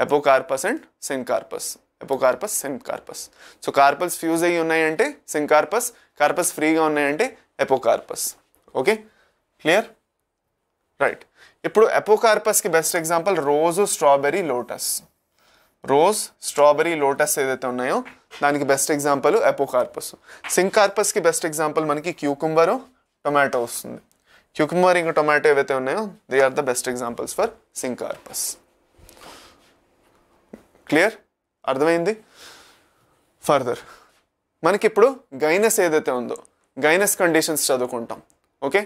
apocarpous and carpous apocarpous syncarpous so carpous fuse అయ్యి ఉన్నాయంటే సింకార్పస్ కార్పస్ ఫ్రీగా ఉన్నాయంటే ఎపోకార్పస్ ఓకే క్లియర్ రైట్ ఇప్పుడు ఎపోకార్పస్కి best example rose strawberry lotus rose strawberry lotus ఏదైతే ఉన్నాయో దానికి బెస్ట్ ఎగ్జాంపుల్ ఎపోకార్పస్ సింకార్పస్కి బెస్ట్ ఎగ్జాంపుల్ మనకి క్యూకుంబరు టొమాటో వస్తుంది క్యూకుంబర్ ఇంకా టొమాటో ఏవైతే ఉన్నాయో they are the best examples for syncarpous clear అర్థమైంది ఫర్దర్ మనకి ఇప్పుడు గైనస్ ఏదైతే ఉందో గైనస్ కండిషన్స్ చదువుకుంటాం okay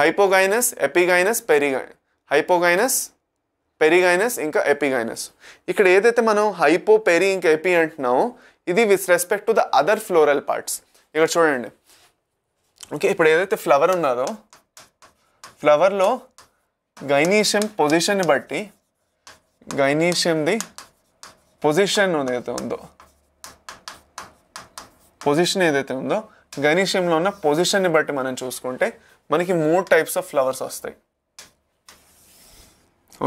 hypogynous epigynous perigy hypogynous perigynous ఇంకా ఎపిగైనస్ ఇక్కడ ఏదైతే మనం హైపో పెరి ఇంకా ఎపి అంటున్నామో ఇది with respect to the other floral parts ఇక్కడ చూడండి ఓకే ఇప్పుడు ఏదైతే ఫ్లవర్ ఉన్నారో ఫ్లవర్లో గైనీషియం పొజిషన్ని బట్టి గైనీషియంది పొజిషన్ ఏదైతే ఉందో పొజిషన్ ఏదైతే ఉందో గణేషంలో ఉన్న పొజిషన్ని బట్టి మనం చూసుకుంటే మనకి మూడు టైప్స్ ఆఫ్ ఫ్లవర్స్ వస్తాయి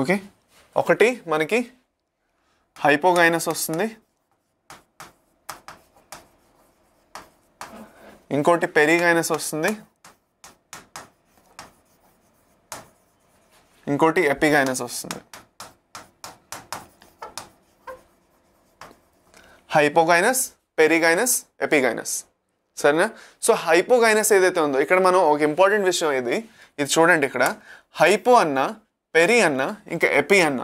ఓకే ఒకటి మనకి హైపోగైనస్ వస్తుంది ఇంకోటి పెరిగైనస్ వస్తుంది ఇంకోటి ఎపిగైనస్ వస్తుంది హైపోగైనస్ పెరిగైనస్ ఎపిగైనస్ సరేనా సో హైపోగైనస్ ఏదైతే ఉందో ఇక్కడ మనం ఒక ఇంపార్టెంట్ విషయం ఇది ఇది చూడండి ఇక్కడ హైపో అన్న పెరి అన్న ఇంకా ఎపి అన్న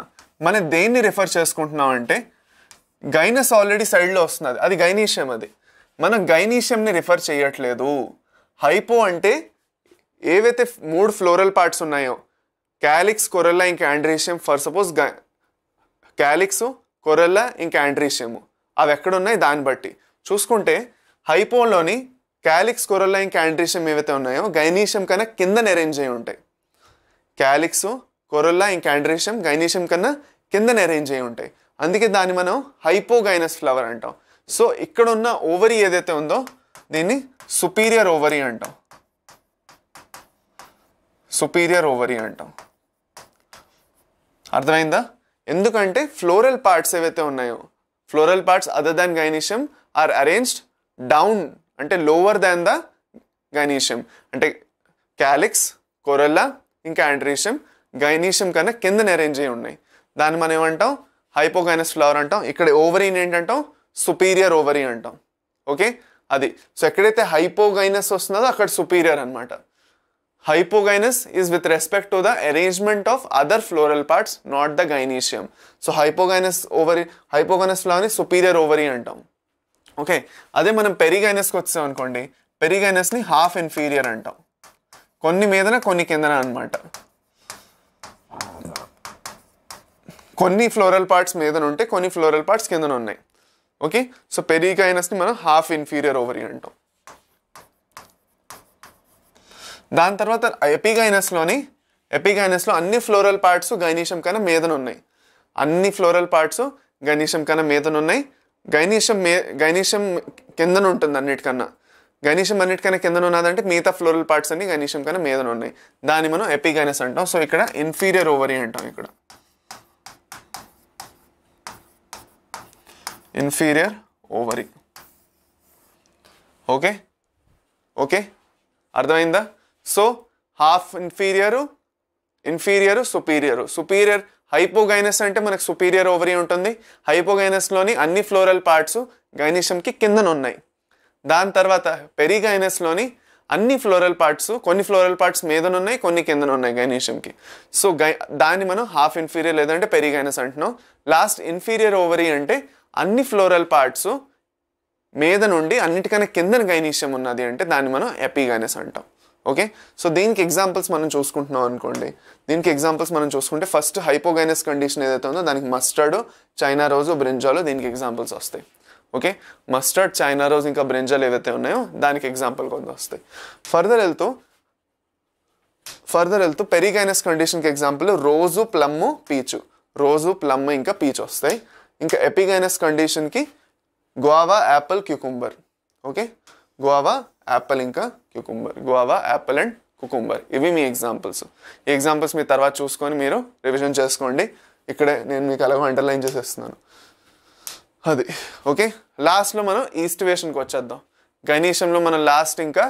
మనం దేన్ని రిఫర్ చేసుకుంటున్నాం అంటే గైనస్ ఆల్రెడీ సైడ్లో వస్తున్నది అది గైనీషియం అది మనం గైనీషియంని రిఫర్ చేయట్లేదు హైపో అంటే ఏవైతే మూడు ఫ్లోరల్ పార్ట్స్ ఉన్నాయో క్యాలిక్స్ కొరల్లా ఇంకా androecium for suppose calyx corolla ఇంకా యాండ్రీషియము అవి ఎక్కడున్నాయి దాన్ని బట్టి చూసుకుంటే హైపోన్లోని క్యాలిక్స్ కొరల్లైన్ క్యాండ్రీషియం ఏవైతే ఉన్నాయో గైనీషియం కన్నా కింద అరేంజ్ అయి ఉంటాయి క్యాలిక్స్ కొరల్లా క్యాండ్రీషియం గైనీషియం కన్నా కింద అరేంజ్ అయి ఉంటాయి అందుకే దాన్ని మనం హైపోగైనస్ ఫ్లవర్ అంటాం సో ఇక్కడ ఉన్న ఓవరీ ఏదైతే ఉందో దీన్ని సుపీరియర్ ఓవరీ అంటాం సుపీరియర్ ఓవరీ అంటాం అర్థమైందా ఎందుకంటే ఫ్లోరల్ పార్ట్స్ ఏవైతే ఉన్నాయో floral parts other than gynoecium are arranged down అంటే లోవర్ దాన్ ద గైనీషియం అంటే క్యాలిక్స్ కొరల్లా ఇంకా యాంట్రీషియం గైనీషియం కన్నా కిందన అరేంజ్ అయి ఉన్నాయి దాన్ని మనం ఏమంటాం హైపోగైనస్ ఫ్లవర్ అంటాం ఇక్కడ ఓవరీని ఏంటంటాం సుపీరియర్ ఓవరీ అంటాం ఓకే అది సో ఎక్కడైతే హైపోగైనస్ వస్తుందో అక్కడ సుపీరియర్ అనమాట Hypogynous is with respect to the arrangement of other floral parts, not the gynecium. So hypogynous ovary, hypogynous flower ని superior ovary అంటాం ఓకే అదే మనం పెరిగైనస్కి వచ్చాం అనుకోండి పెరిగైనస్ని హాఫ్ ఇన్ఫీరియర్ అంటాం కొన్ని మీదన కొన్ని కిందన అనమాట కొన్ని ఫ్లోరల్ పార్ట్స్ మీదన ఉంటే కొన్ని ఫ్లోరల్ పార్ట్స్ కిందన ఉన్నాయి ఓకే సో పెరిగైనస్ని మనం హాఫ్ ఇన్ఫీరియర్ ఓవరీ అంటాం దాని తర్వాత ఎపిగైనస్లోని ఎపిగైనస్లో అన్ని ఫ్లోరల్ పార్ట్స్ గైనీషియం కన్నా మీదన ఉన్నాయి అన్ని ఫ్లోరల్ పార్ట్స్ గైనీషియం కన్నా మీదన ఉన్నాయి గైనీషం మే గైనీషం కిందన ఉంటుంది అన్నిటికన్నా గణేశం అన్నిటికన్నా కిందన ఉన్నదంటే మిగతా ఫ్లోరల్ పార్ట్స్ అన్ని గణేషం కన్నా మీద ఉన్నాయి దాన్ని మనం ఎపిగైనస్ అంటాం సో ఇక్కడ ఇన్ఫీరియర్ ఓవరీ అంటాం ఇక్కడ ఇన్ఫీరియర్ ఓవరీ ఓకే ఓకే అర్థమైందా so half inferior inferior superior superior hypogynous అంటే మనకు సుపీరియర్ ఓవరీ ఉంటుంది హైపోగైనస్లోని అన్ని ఫ్లోరల్ పార్ట్స్ గైనిషంకి కిందన ఉన్నాయి దాని తర్వాత పెరిగైనస్లోని అన్ని ఫ్లోరల్ పార్ట్స్ కొన్ని ఫ్లోరల్ పార్ట్స్ మీదన ఉన్నాయి కొన్ని కిందన ఉన్నాయి గైనీషియంకి సో గై దాన్ని మనం హాఫ్ ఇన్ఫీరియర్ లేదంటే పెరిగైనస్ అంటున్నాం లాస్ట్ ఇన్ఫీరియర్ ఓవరీ అంటే అన్ని ఫ్లోరల్ పార్ట్స్ మీద నుండి అన్నిటికన్నా కిందన గైనీషియం ఉన్నది అంటే దాన్ని మనం ఎపిగైనస్ అంటాం ఓకే సో దీనికి ఎగ్జాంపుల్స్ మనం చూసుకుంటున్నాం అనుకోండి దీనికి ఎగ్జాంపుల్స్ మనం చూసుకుంటే ఫస్ట్ హైపోగైనస్ కండిషన్ ఏదైతే ఉందో దానికి మస్టర్డ్ చైనా రోజు బ్రింజాలు దీనికి ఎగ్జాంపుల్స్ వస్తాయి ఓకే మస్టర్డ్ చైనా రోజు ఇంకా బ్రింజాలు ఏవైతే ఉన్నాయో దానికి ఎగ్జాంపుల్ కొంత వస్తాయి ఫర్దర్ వెళ్తూ ఫర్దర్ వెళ్తూ పెరిగైనస్ కండిషన్కి ఎగ్జాంపుల్ రోజు ప్లమ్ము పీచు రోజు ప్లమ్ ఇంకా పీచు వస్తాయి ఇంకా ఎపిగైనస్ కండిషన్కి guava apple cucumber okay guava apple ఇంకా cucumber guava apple and cucumber ఇవి మీ ఎగ్జాంపుల్స్ ఈ ఎగ్జాంపుల్స్ మీ తర్వాత చూసుకొని మీరు రివిజన్ చేసుకోండి ఇక్కడే నేను మీకు అలాగో అండర్లైన్ చేసేస్తున్నాను అది ఓకే లాస్ట్లో మనం ఈస్ట్ వేషన్కి వచ్చేద్దాం గణేశంలో మనం లాస్ట్ ఇంకా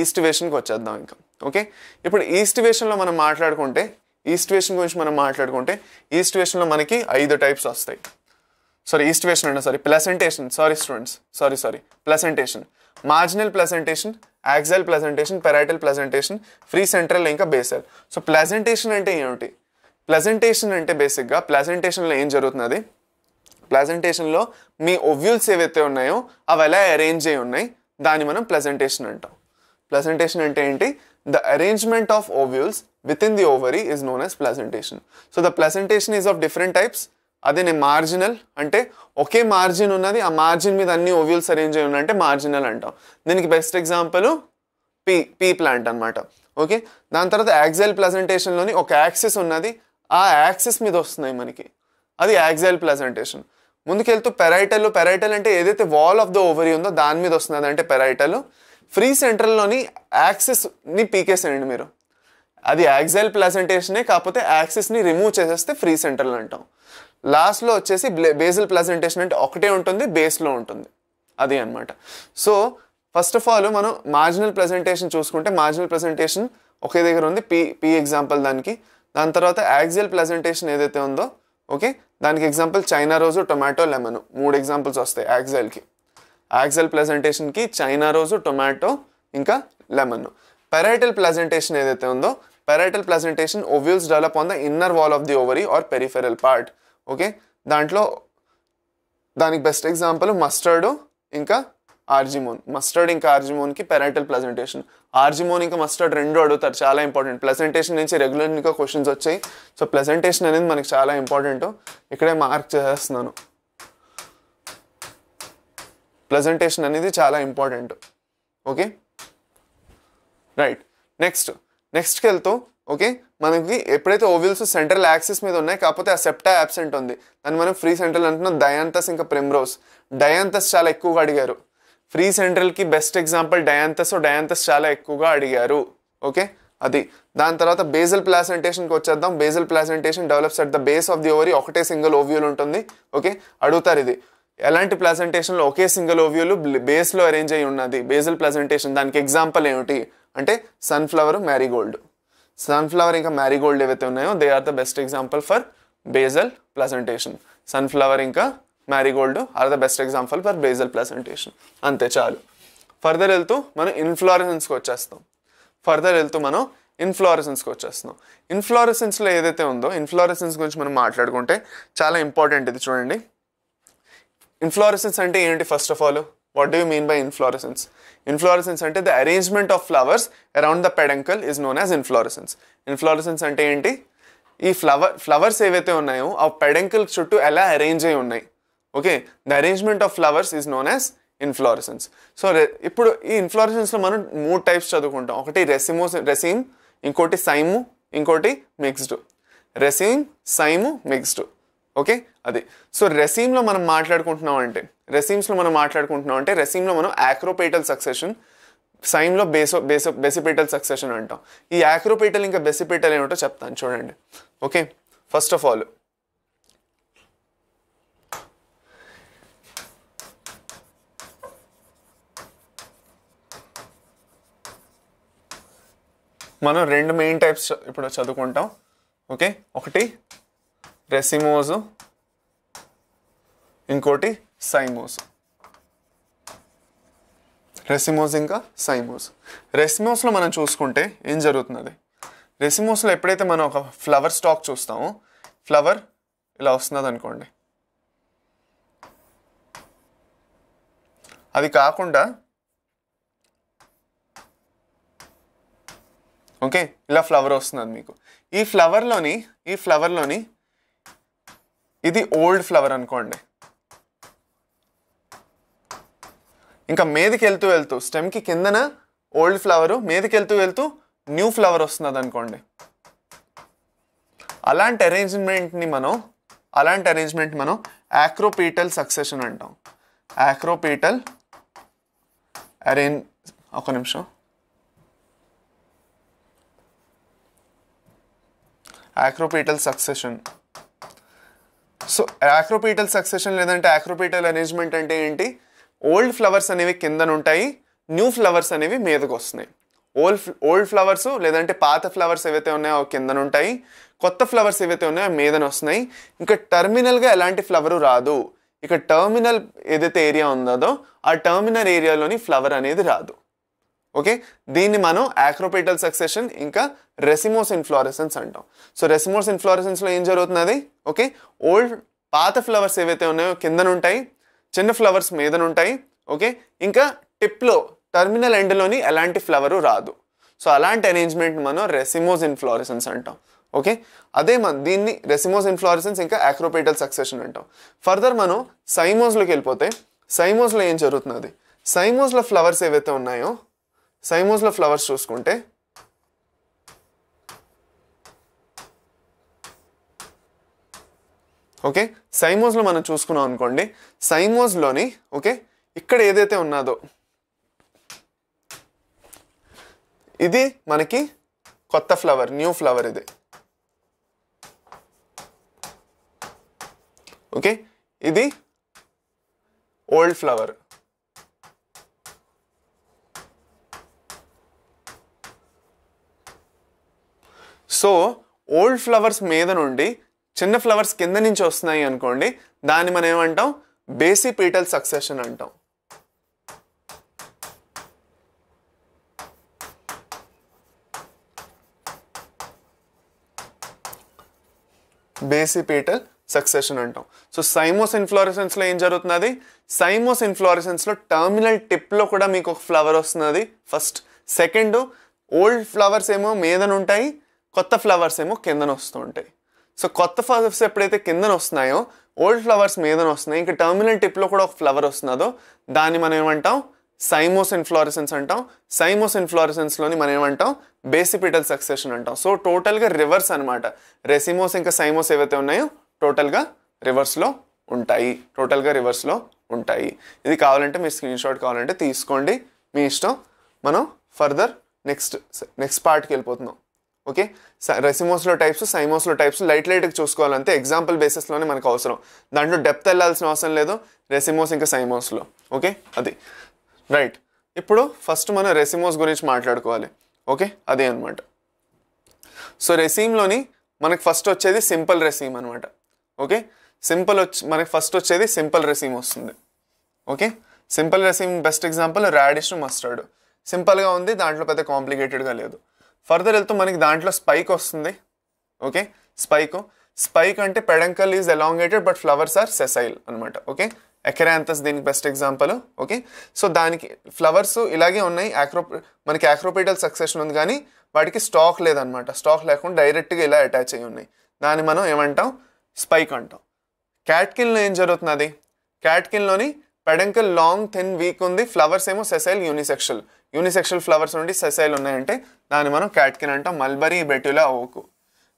ఈస్ట్ వేషన్కి వచ్చేద్దాం ఇంకా ఓకే ఇప్పుడు ఈస్ట్ వేషన్లో మనం మాట్లాడుకుంటే ఈస్ట్ వేషన్ గురించి మనం మాట్లాడుకుంటే ఈస్ట్ వేషన్లో మనకి ఐదు టైప్స్ వస్తాయి సారీ ఈస్ట్ వేషన్ అంటే sorry placentation sorry students sorry sorry placentation marginal placentation, axile placentation, parietal placentation, free central ఇంకా బేసల్ సో ప్లెజెంటేషన్ అంటే ఏమిటి ప్లెజెంటేషన్ అంటే బేసిక్గా ప్లెజెంటేషన్లో ఏం జరుగుతున్నది ప్లెజెంటేషన్లో మీ ఒవ్యూల్స్ ఏవైతే ఉన్నాయో అవి ఎలా అరేంజ్ అయి ఉన్నాయి దాన్ని మనం ప్లెజెంటేషన్ అంటాం ప్లెజెంటేషన్ అంటే ఏంటి the arrangement of ovules with in the ovary is known as placentation so the placentation is of different types అదేనే మార్జినల్ అంటే ఒకే మార్జిన్ ఉన్నది ఆ మార్జిన్ మీద అన్ని ఓవ్యూల్స్ అరేంజ్ అయి ఉన్నాయంటే మార్జినల్ అంటాం దీనికి best example pea pea plant అనమాట ఓకే దాని తర్వాత యాక్సైల్ ప్లజెంటేషన్లోని ఒక యాక్సిస్ ఉన్నది ఆ యాక్సిస్ మీద వస్తున్నాయి మనకి అది యాక్సైల్ ప్లజెంటేషన్ ముందుకెళ్తూ పెరైటల్ పెరైటల్ అంటే ఏదైతే వాల్ ఆఫ్ ద ఓవరీ ఉందో దాని మీద వస్తున్నది అంటే పెరైటల్ ఫ్రీ సెంట్రల్లోని యాక్సిస్ని పీకేసేయండి మీరు అది యాక్సైల్ ప్లజెంటేషనే కాకపోతే యాక్సిస్ని రిమూవ్ చేసేస్తే ఫ్రీ సెంట్రల్ అంటాం లాస్ట్లో వచ్చేసి బేసిల్ ప్లజెంటేషన్ అంటే ఒకటే ఉంటుంది బేస్లో ఉంటుంది అది అనమాట సో ఫస్ట్ ఆఫ్ ఆల్ మనం మార్జినల్ ప్రెజెంటేషన్ చూసుకుంటే మార్జినల్ ప్రెజెంటేషన్ ఒకే దగ్గర ఉంది పి పీ ఎగ్జాంపుల్ దానికి దాని తర్వాత యాక్సియల్ ప్రెజెంటేషన్ ఏదైతే ఉందో ఓకే దానికి example china rose tomato lemon మూడు ఎగ్జాంపుల్స్ వస్తాయి యాక్జెల్కి యాక్జెల్ ప్రెజెంటేషన్కి చైనా రోజు టొమాటో ఇంకా లెమన్ పెరైటల్ ప్రజెంటేషన్ ఏదైతే ఉందో parietal placentation ovules develop on the inner wall of the ovary or peripheral part okay దాంట్లో దానికి బెస్ట్ ఎగ్జాంపుల్ మస్టర్డ్ ఇంకా ఆర్జిమోన్ మస్టర్డ్ ఇంకా ఆర్జిమోన్కి పెరాటల్ ప్రజెంటేషన్ ఆర్జిమోన్ ఇంకా మస్టర్డ్ రెండు అడుగుతారు చాలా ఇంపార్టెంట్ ప్రెజెంటేషన్ నుంచి రెగ్యులర్గా క్వశ్చన్స్ వచ్చాయి సో ప్లెజెంటేషన్ అనేది మనకి చాలా ఇంపార్టెంట్ ఇక్కడే మార్క్ చేస్తున్నాను ప్లెజెంటేషన్ అనేది చాలా ఇంపార్టెంట్ ఓకే రైట్ నెక్స్ట్ నెక్స్ట్కి వెళ్తూ ఓకే మనకి ఎప్పుడైతే ఓవిల్స్ సెంట్రల్ యాక్సిస్ మీద ఉన్నాయి కాకపోతే ఆ సెప్టా యాబ్సెంట్ ఉంది దాన్ని మనం ఫ్రీ సెంట్రల్ అంటున్నాం డయాంతస్ ఇంకా ప్రిమ్రోస్ డయాంతస్ చాలా ఎక్కువగా అడిగారు ఫ్రీ సెంట్రల్కి బెస్ట్ ఎగ్జాంపుల్ డయాంతస్ డయాంతస్ చాలా ఎక్కువగా అడిగారు ఓకే అది దాని తర్వాత బేజల్ ప్లాసెంటేషన్కి వచ్చేద్దాం basal placentation develops at the base of the ovary ఒకటే సింగిల్ ఓవ్యూల్ ఉంటుంది ఓకే అడుగుతారు ఇది ఎలాంటి ప్లాసెంటేషన్లో ఒకే సింగిల్ ఓవ్యూలు బేస్లో అరేంజ్ అయి ఉన్నది బేజల్ ప్లాసెంటేషన్ దానికి ఎగ్జాంపుల్ ఏమిటి అంటే సన్ఫ్లవర్ మ్యారీగోల్డ్ సన్ఫ్లవర్ ఇంకా మ్యారీగోల్డ్ ఏవైతే ఉన్నాయో they are the best example for basal placentation sunflower ఇంకా marigold are the best example for basal placentation అంతే చాలు ఫర్దర్ వెళ్తూ మనం ఇన్ఫ్లోరెసెన్స్కి వచ్చేస్తాం ఫర్దర్ వెళ్తూ మనం ఇన్ఫ్లోరెసెన్స్కి వచ్చేస్తాం ఇన్ఫ్లోరెసెన్స్లో ఏదైతే ఉందో ఇన్ఫ్లోరెసెన్స్ గురించి మనం మాట్లాడుకుంటే చాలా ఇంపార్టెంట్ ఇది చూడండి ఇన్ఫ్లోరెసెన్స్ అంటే ఏంటి first of all what do you mean by inflorescence inflorescence అంటే the arrangement of flowers around the peduncle is known as inflorescence inflorescence అంటే ఏంటి ఈ ఫ్లవర్ ఫ్లవర్స్ ఏవైతే ఉన్నాయో ఆ పెడంకల్ చుట్టూ ఎలా అరేంజ్ అయి ఉన్నాయి okay the arrangement of flowers is known as inflorescence so ఇప్పుడు ఈ ఇన్ఫ్లోరసెన్స్లో మనం మూడు టైప్స్ చదువుకుంటాం ఒకటి రెసిమో రెసీమ్ ఇంకోటి సైము ఇంకోటి mixed raceme cyme mixed okay అది సో రెసీమ్లో మనం మాట్లాడుకుంటున్నాం అంటే రెసీమ్స్లో మనం మాట్లాడుకుంటున్నాం అంటే రెసీమ్లో మనం యాక్రోపేటల్ సక్సెషన్ సైన్లో బేసో బేసో బెసిపేటల్ సక్సెషన్ అంటాం ఈ యాక్రోపేటల్ ఇంకా బెసిపేటల్ ఏమిటో చెప్తాను చూడండి ఓకే ఫస్ట్ ఆఫ్ ఆల్ మనం రెండు మెయిన్ టైప్స్ ఇప్పుడు చదువుకుంటాం ఓకే ఒకటి రెసిమోజు ఇంకోటి సైమోజ్ రెసిమోజ్ ఇంకా సైమోజ్ రెసిమోస్లో మనం చూసుకుంటే ఏం జరుగుతున్నది రెసిమోస్లో ఎప్పుడైతే మనం ఒక ఫ్లవర్ స్టాక్ చూస్తామో ఫ్లవర్ ఇలా వస్తున్నది అనుకోండి అది కాకుండా ఓకే ఇలా ఫ్లవర్ వస్తుంది మీకు ఈ ఫ్లవర్లోని ఈ ఫ్లవర్లోని ఇది ఓల్డ్ ఫ్లవర్ అనుకోండి ఇంకా మీదకి వెళ్తూ వెళ్తూ స్టెమ్కి కిందన ఓల్డ్ ఫ్లవరు మీదకి వెళ్తూ వెళ్తూ న్యూ ఫ్లవర్ వస్తున్నది అనుకోండి అలాంటి అరేంజ్మెంట్ని మనం అలాంటి అరేంజ్మెంట్ మనం యాక్రోపీటల్ సక్సెషన్ అంటాం యాక్రోపీటల్ అరేంజ్ ఒక నిమిషం acropetal succession so acropetal succession లేదంటే యాక్రోపీటల్ అరేంజ్మెంట్ అంటే ఏంటి ఓల్డ్ ఫ్లవర్స్ అనేవి కిందనుంటాయి న్యూ ఫ్లవర్స్ అనేవి మీదకు వస్తున్నాయి ఓల్డ్ ఓల్డ్ ఫ్లవర్స్ లేదంటే పాత ఫ్లవర్స్ ఏవైతే ఉన్నాయో కిందన ఉంటాయి కొత్త ఫ్లవర్స్ ఏవైతే ఉన్నాయో మీదన వస్తున్నాయి ఇంకా టర్మినల్గా ఎలాంటి ఫ్లవరు రాదు ఇక టర్మినల్ ఏదైతే ఏరియా ఉందో ఆ టర్మినల్ ఏరియాలోని ఫ్లవర్ అనేది రాదు ఓకే దీన్ని మనం యాక్రోపేటల్ సక్సెషన్ ఇంకా రెసిమోస్ ఇన్ఫ్లోరెసెన్స్ అంటాం సో రెసిమోస్ ఇన్ఫ్లోరెసెన్స్లో ఏం జరుగుతున్నది ఓకే ఓల్డ్ పాత ఫ్లవర్స్ ఏవైతే ఉన్నాయో కిందన ఉంటాయి చిన్న ఫ్లవర్స్ మీదన ఉంటాయి ఓకే ఇంకా టిప్లో టర్మినల్ ఎండ్లోని ఎలాంటి ఫ్లవరు రాదు సో అలాంటి అరేంజ్మెంట్ మనం రెసిమోస్ ఇన్ఫ్లోరెసెన్స్ అంటాం ఓకే అదే మన దీన్ని రెసిమోస్ ఇన్ఫ్లోరెసెన్స్ ఇంకా యాక్రోపేటల్ సక్సెషన్ అంటాం ఫర్దర్ మనం సైమోస్లోకి వెళ్ళిపోతే సైమోస్లో ఏం జరుగుతున్నది సైమోస్లో ఫ్లవర్స్ ఏవైతే ఉన్నాయో సైమోస్లో ఫ్లవర్స్ చూసుకుంటే ఓకే సైమోస్లో మనం చూసుకున్నాం అనుకోండి సైమోస్లోని ఓకే ఇక్కడ ఏదైతే ఉన్నదో ఇది మనకి కొత్త ఫ్లవర్ న్యూ ఫ్లవర్ ఇది ఓకే ఇది old flower so old flowers మీద నుండి చిన్న ఫ్లవర్స్ కింద నుంచి వస్తున్నాయి అనుకోండి దాన్ని మనం ఏమంటాం బేసి పీటల్ సక్సెషన్ అంటాం బేసి పీటల్ సక్సెషన్ అంటాం సో సైమోస్ ఇన్ఫ్లోరెసెన్స్లో ఏం జరుగుతున్నది సైమోస్ ఇన్ఫ్లోరెసెన్స్లో టర్మినల్ టిప్లో కూడా మీకు ఒక ఫ్లవర్ వస్తున్నది ఫస్ట్ సెకండ్ ఓల్డ్ ఫ్లవర్స్ ఏమో మీదనుంటాయి కొత్త ఫ్లవర్స్ ఏమో కిందన వస్తుంటాయి సో కొత్త ఫ్లవర్స్ ఎప్పుడైతే కిందన వస్తున్నాయో ఓల్డ్ ఫ్లవర్స్ మీదన వస్తున్నాయి ఇంకా టర్మినల్ టిప్లో కూడా ఒక ఫ్లవర్ వస్తున్నదో దాన్ని మనం ఏమంటాం సైమోస్ ఇన్ఫ్లోరెసెన్స్ అంటాం సైమోస్ ఇన్ఫ్లోరెసెన్స్లోని మనం ఏమంటాం బేసిపిటల్ సక్సెషన్ అంటాం సో టోటల్గా రివర్స్ అనమాట రెసిమోస్ ఇంకా సైమోస్ ఏవైతే ఉన్నాయో టోటల్గా రివర్స్లో ఉంటాయి టోటల్గా రివర్స్లో ఉంటాయి ఇది కావాలంటే మీరు స్క్రీన్ షాట్ కావాలంటే తీసుకోండి మీ ఇష్టం మనం ఫర్దర్ నెక్స్ట్ నెక్స్ట్ పార్ట్కి వెళ్ళిపోతున్నాం ఓకే రెసిమోస్లో టైప్స్ సైమోస్లో టైప్స్ లైట్ లైట్గా చూసుకోవాలంటే ఎగ్జాంపుల్ బేసిస్లోనే మనకు అవసరం దాంట్లో డెప్త్ వెళ్ళాల్సిన అవసరం లేదు రెసిమోస్ ఇంకా సైమోస్లో ఓకే అది రైట్ ఇప్పుడు ఫస్ట్ మనం రెసిమోస్ గురించి మాట్లాడుకోవాలి ఓకే అదే అనమాట సో రెసీమ్లోని మనకు ఫస్ట్ వచ్చేది సింపుల్ రెసీమ్ అనమాట ఓకే సింపుల్ వచ్చి మనకి ఫస్ట్ వచ్చేది సింపుల్ రెసీమ్ వస్తుంది okay simple raceme best example radish mustard సింపుల్గా ఉంది దాంట్లో పెద్ద కాంప్లికేటెడ్గా లేదు ఫర్దర్ వెళ్తూ మనకి దాంట్లో స్పైక్ వస్తుంది ఓకే స్పైక్ స్పైక్ అంటే peduncle is elongated but flowers are sessile అనమాట ఓకే ఎకరాంతస్ దీనికి బెస్ట్ ఎగ్జాంపుల్ ఓకే సో దానికి ఫ్లవర్స్ ఇలాగే ఉన్నాయి యాక్రో మనకి యాక్రోపీటల్ సక్సెషన్ ఉంది కానీ వాటికి స్టాక్ లేదనమాట స్టాక్ లేకుండా డైరెక్ట్గా ఇలా అటాచ్ అయ్యి ఉన్నాయి దాన్ని మనం ఏమంటాం స్పైక్ అంటాం క్యాట్కిన్లో ఏం జరుగుతున్నది క్యాట్కిన్లోని పెడంకల్ లాంగ్ థిన్ వీక్ ఉంది ఫ్లవర్స్ ఏమో సెసైల్ యూనిసెక్షల్ యూనిసెక్షల్ ఫ్లవర్స్ నుండి సెసైల్ ఉన్నాయంటే దాన్ని మనం క్యాట్కిన్ అంటాం mulberry betula oak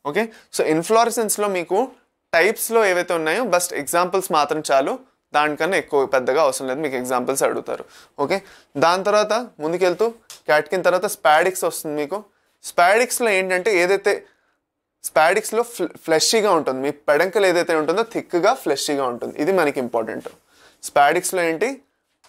okay so ఇన్ఫ్లోరసెన్స్లో మీకు టైప్స్లో ఏవైతే ఉన్నాయో బస్ట్ ఎగ్జాంపుల్స్ మాత్రం చాలు దానికన్నా ఎక్కువ పెద్దగా అవసరం లేదు మీకు ఎగ్జాంపుల్స్ అడుగుతారు ఓకే దాని తర్వాత ముందుకెళ్తూ క్యాట్కిన్ తర్వాత స్పాడిక్స్ వస్తుంది మీకు స్పాడిక్స్లో ఏంటంటే ఏదైతే స్పాడిక్స్లో ఫ్ల ఫ్లెషీగా ఉంటుంది మీ పెడంకలు ఏదైతే ఉంటుందో థిక్గా ఫ్లెషీగా ఉంటుంది ఇది మనకి ఇంపార్టెంట్ స్పాడిక్స్లో ఏంటి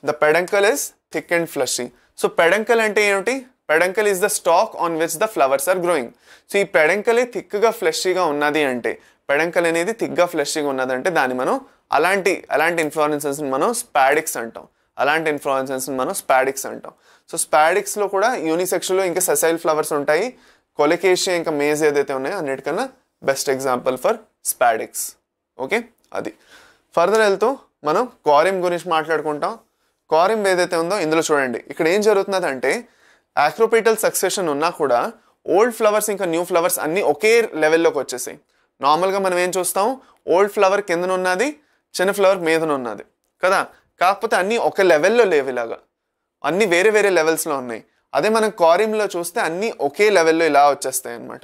the peduncle is thick and fleshy so peduncle అంటే ఏమిటి peduncle is the stalk on which the flowers are growing so ఈ పెడంకలే థిక్గా ఫ్లెషీగా ఉన్నది అంటే పెడంకల్ అనేది థిక్గా ఫ్లెషీగా ఉన్నదంటే దాన్ని మనం అలాంటి అలాంటి ఇన్ఫ్లోరెన్సెన్స్ని మనం స్పాడిక్స్ అంటాం అలాంటి ఇన్ఫ్లోరెన్సెన్స్ని మనం స్పాడిక్స్ అంటాం సో స్పాడిక్స్లో కూడా యూనిసెక్స్లో ఇంకా ససైల్ ఫ్లవర్స్ ఉంటాయి కొలకేషియా ఇంకా మేజ్ ఏదైతే ఉన్నాయో అన్నిటికన్నా best example for spadix okay అది ఫర్దర్ వెళ్తూ మనం కారిమ్ గురించి మాట్లాడుకుంటాం కారిమ్ ఏదైతే ఉందో ఇందులో చూడండి ఇక్కడ ఏం జరుగుతున్నది అంటే యాక్రోపీటల్ సక్సెషన్ ఉన్నా కూడా ఓల్డ్ ఫ్లవర్స్ ఇంకా న్యూ ఫ్లవర్స్ అన్నీ ఒకే లెవెల్లోకి వచ్చేసాయి నార్మల్గా మనం ఏం చూస్తాం ఓల్డ్ ఫ్లవర్ కిందన ఉన్నది చిన్న ఫ్లవర్ మీదన ఉన్నది కదా కాకపోతే అన్నీ ఒక లెవెల్లో లేవు ఇలాగా అన్నీ వేరే వేరే లెవెల్స్లో ఉన్నాయి అదే మనం కారిమ్లో చూస్తే అన్నీ ఒకే లెవెల్లో ఇలా వచ్చేస్తాయి అనమాట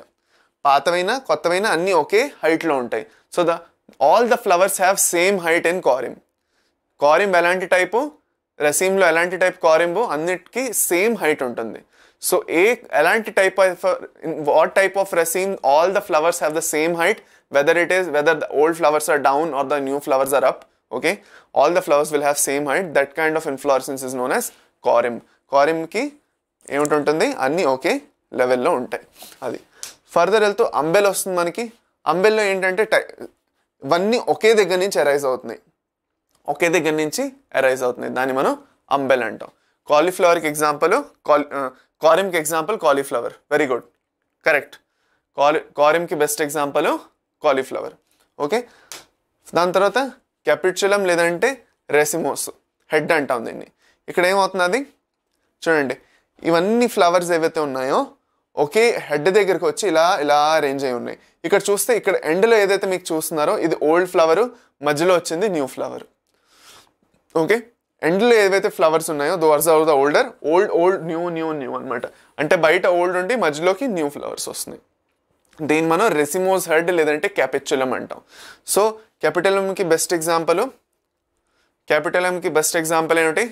పాతవైనా కొత్తవైనా అన్నీ ఒకే హైట్లో ఉంటాయి so the all the flowers have same height and corymb corymb ఎలాంటి టైపు రెసీమ్లో ఎలాంటి టైప్ కారింబో అన్నిటికీ సేమ్ హైట్ ఉంటుంది సో ఏ ఎలాంటి type of what type of raceme all the flowers have the same height whether it is whether the old flowers are down or the new flowers are up okay all the flowers will have same height that kind of inflorescence is known as corymb కారిమ్కి ఏమిటి అన్నీ okay లెవెల్లో ఉంటాయి అది further వెళ్తూ umbel వస్తుంది మనకి అంబెల్లో ఏంటంటే టై ఇవన్నీ ఒకే దగ్గర నుంచి అరైజ్ అవుతున్నాయి ఒకే దగ్గర నుంచి అరైజ్ అవుతుంది దాన్ని మనం అంబెల్ అంటాం కాలీఫ్లవర్కి ఎగ్జాంపుల్ కాలి కారిమ్కి example cauliflower very good correct కాలి కారిమ్కి బెస్ట్ ఎగ్జాంపుల్ కాలీఫ్లవర్ ఓకే దాని తర్వాత క్యాపిచులం లేదంటే రెసిమోస్ హెడ్ అంటాం దీన్ని ఇక్కడ ఏమవుతున్నది చూడండి ఇవన్నీ ఫ్లవర్స్ ఏవైతే ఉన్నాయో ఒకే హెడ్ దగ్గరికి వచ్చి ఇలా ఇలా అరేంజ్ అయి ఉన్నాయి ఇక్కడ చూస్తే ఇక్కడ ఎండ్లో ఏదైతే మీకు చూస్తున్నారో ఇది ఓల్డ్ ఫ్లవరు మధ్యలో వచ్చింది న్యూ ఫ్లవర్ ఓకే ఎండ్లో ఏవైతే ఫ్లవర్స్ ఉన్నాయో those are the older old old new new new అనమాట అంటే బయట ఓల్డ్ ఉండి మధ్యలోకి న్యూ ఫ్లవర్స్ వస్తున్నాయి దీన్ని మనం రెసిమోస్ హెడ్ లేదంటే క్యాపిచులం అంటాం సో క్యాపిటలంకి బెస్ట్ ఎగ్జాంపుల్ క్యాపిటలంకి బెస్ట్ ఎగ్జాంపుల్ ఏమిటి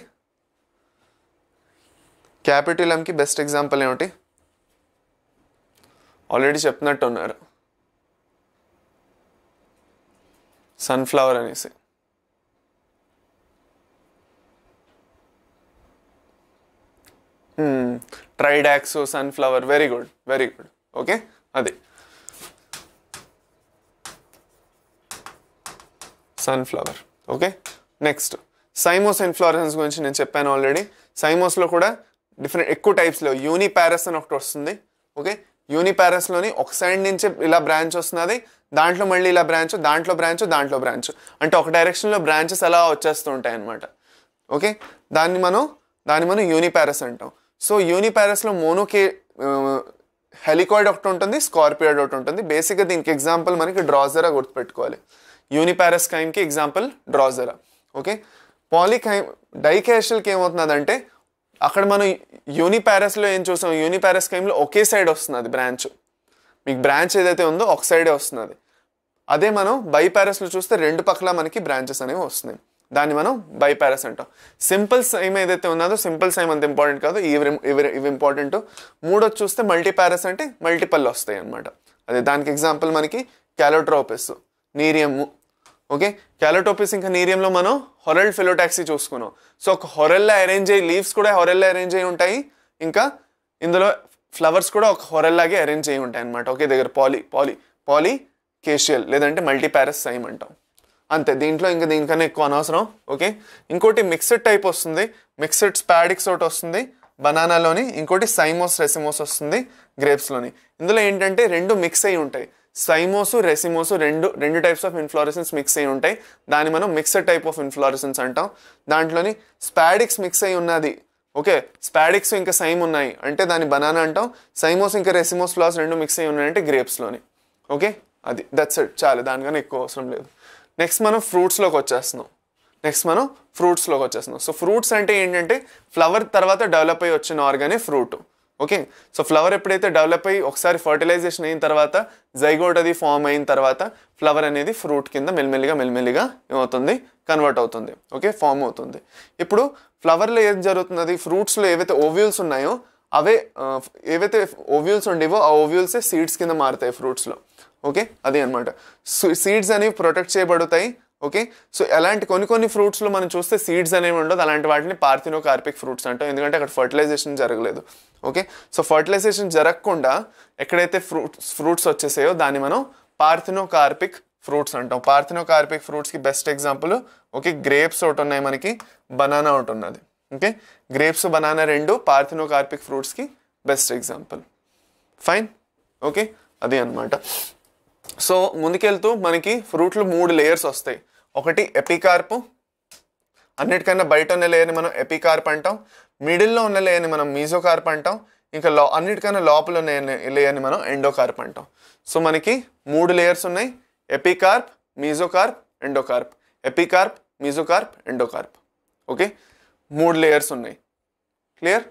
క్యాపిటలంకి బెస్ట్ ఎగ్జాంపుల్ ఏమిటి ఆల్రెడీ చెప్పినట్టు ఉన్నారు సన్ఫ్లవర్ అనేసి tridax sunflower very good very good okay అది sunflower okay next cymose inflorescence గురించి నేను చెప్పాను ఆల్రెడీ సైమోస్లో కూడా డిఫరెంట్ ఎక్కువ టైప్స్లో యూనిపారస్ అని ఒకటి వస్తుంది ఓకే యూనిపారస్లోని ఒక సైడ్ నుంచి ఇలా బ్రాంచ్ వస్తుంది దాంట్లో మళ్ళీ ఇలా బ్రాంచ్ దాంట్లో బ్రాంచ్ దాంట్లో బ్రాంచ్ అంటే ఒక డైరెక్షన్లో బ్రాంచెస్ అలా వచ్చేస్తూ ఉంటాయి అనమాట ఓకే దాన్ని మనం దాన్ని మనం యూనిపారస్ అంటాం సో యూనిపారస్లో మోనోకే హెలికాయిడ్ ఒకటి ఉంటుంది స్కార్పియోడ్ ఒకటి ఉంటుంది బేసిక్గా దీనికి ఎగ్జాంపుల్ మనకి డ్రాజరా గుర్తుపెట్టుకోవాలి యూనిపారస్కైమ్కి ఎగ్జాంపుల్ డ్రాజరా ఓకే పాలికైమ్ డైకాషల్కి ఏమవుతుందంటే అక్కడ మనం యూనిపారస్లో ఏం చూసాం యూనిపారస్కైమ్లో ఒకే సైడ్ వస్తున్నది బ్రాంచ్ మీకు బ్రాంచ్ ఏదైతే ఉందో ఒక సైడే వస్తున్నది అదే మనం బైపారస్లో చూస్తే రెండు పక్కల మనకి బ్రాంచెస్ అనేవి వస్తున్నాయి దాన్ని మనం బైపారస్ అంటాం సింపుల్ సైమ్ ఏదైతే ఉన్నదో సింపుల్ సైమ్ అంత ఇంపార్టెంట్ కాదు ఇవి ఇవి ఇంపార్టెంట్ మూడో చూస్తే మల్టీపారస్ అంటే మల్టిపల్ వస్తాయి అనమాట అదే దానికి ఎగ్జాంపుల్ మనకి క్యాలోట్రోపిస్ నీరియము ఓకే క్యాలోటోపిస్ ఇంకా నీరియంలో మనం హొరల్ ఫిలోటాక్సీ చూసుకున్నాం సో ఒక హొరల్లా అరేంజ్ అయ్యి లీవ్స్ కూడా హొరల్లా అరేంజ్ అయ్యి ఉంటాయి ఇంకా ఇందులో ఫ్లవర్స్ కూడా ఒక హొరల్లాగే అరేంజ్ అయ్యి ఉంటాయి అనమాట ఒకే దగ్గర పాలీ పాలీ పాలీ కేషియల్ లేదంటే మల్టీపారస్ సైమ్ అంటాం అంతే దీంట్లో ఇంకా దీనికన్నా ఎక్కువ అనవసరం ఓకే ఇంకోటి మిక్స్డ్ టైప్ వస్తుంది మిక్స్డ్ స్పాడిక్స్ ఒకటి వస్తుంది బనానాలోని ఇంకోటి సైమోస్ రెసిమోస్ వస్తుంది గ్రేప్స్లోని ఇందులో ఏంటంటే రెండు మిక్స్ అయి ఉంటాయి సైమోసు రెసిమోసు రెండు రెండు టైప్స్ ఆఫ్ ఇన్ఫ్లోరెసెన్స్ మిక్స్ అయి ఉంటాయి దాన్ని మనం మిక్స్డ్ టైప్ ఆఫ్ ఇన్ఫ్లోరెసెన్స్ అంటాం దాంట్లోని స్పాడిక్స్ మిక్స్ అయి ఉన్నది ఓకే స్పాడిక్స్ ఇంకా సైమ్ ఉన్నాయి అంటే దాన్ని బనానా అంటాం సైమోస్ ఇంకా రెసిమోస్ ఫ్లాస్ రెండు మిక్స్ అయి ఉన్నాయంటే గ్రేప్స్లోని ఓకే అది దట్స్ ఇట్ చాలు దానికన్నా ఎక్కువ అవసరం లేదు నెక్స్ట్ మనం ఫ్రూట్స్లోకి వచ్చేస్తున్నాం నెక్స్ట్ మనం ఫ్రూట్స్లోకి వచ్చేస్తున్నాం సో ఫ్రూట్స్ అంటే ఏంటంటే ఫ్లవర్ తర్వాత డెవలప్ అయ్యి వచ్చిన ఆర్గానే ఫ్రూట్ ఓకే సో ఫ్లవర్ ఎప్పుడైతే డెవలప్ అయ్యి ఒకసారి ఫర్టిలైజేషన్ అయిన తర్వాత జైగోట్ అది ఫామ్ అయిన తర్వాత ఫ్లవర్ అనేది ఫ్రూట్ కింద మెల్మెల్లిగా మెల్మెల్లిగా ఏమవుతుంది కన్వర్ట్ అవుతుంది ఓకే ఫామ్ అవుతుంది ఇప్పుడు ఫ్లవర్లో ఏం జరుగుతున్నది ఫ్రూట్స్లో ఏవైతే ఓవ్యూల్స్ ఉన్నాయో అవే ఏవైతే ఓవ్యూల్స్ ఉండేవో ఆ ఓవ్యూల్సే సీడ్స్ కింద మారుతాయి ఫ్రూట్స్లో ఓకే అది అనమాట సీడ్స్ అనేవి ప్రొటెక్ట్ చేయబడతాయి ఓకే సో అలాంటి కొన్ని కొన్ని ఫ్రూట్స్లో మనం చూస్తే సీడ్స్ అనేవి ఉండదు అలాంటి వాటిని పార్థినో కార్పిక్ ఫ్రూట్స్ అంటాం ఎందుకంటే అక్కడ ఫర్టిలైజేషన్ జరగలేదు ఓకే సో ఫర్టిలైజేషన్ జరగకుండా ఎక్కడైతే ఫ్రూట్స్ ఫ్రూట్స్ వచ్చేసాయో దాన్ని మనం పార్థినో కార్పిక్ ఫ్రూట్స్ అంటాం పార్థినో కార్పిక్ ఫ్రూట్స్కి బెస్ట్ ఎగ్జాంపుల్ ఓకే గ్రేప్స్ ఒకటి ఉన్నాయి మనకి బనానా ఒకటి ఉన్నది ఓకే గ్రేప్స్ బనానా రెండు పార్థినో కార్పిక్ ఫ్రూట్స్కి బెస్ట్ ఎగ్జాంపుల్ ఫైన్ ఓకే అది అనమాట సో ముందుకెళ్తూ మనకి ఫ్రూట్లు మూడు లేయర్స్ వస్తాయి ఒకటి ఎపికార్ప్ అన్నిటికన్నా బయట ఉన్న లేయర్ని మనం ఎపికార్ప్ అంటాం మిడిల్లో ఉన్న లేయర్ని మనం మీజోకార్ప్ అంటాం ఇంకా లో అన్నిటికన్నా లోపల ఉన్న లేయర్ని మనం ఎండోకార్ప్ అంటాం సో మనకి మూడు లేయర్స్ ఉన్నాయి epicarp mesocarp endocarp epicarp mesocarp endocarp okay మూడు లేయర్స్ ఉన్నాయి క్లియర్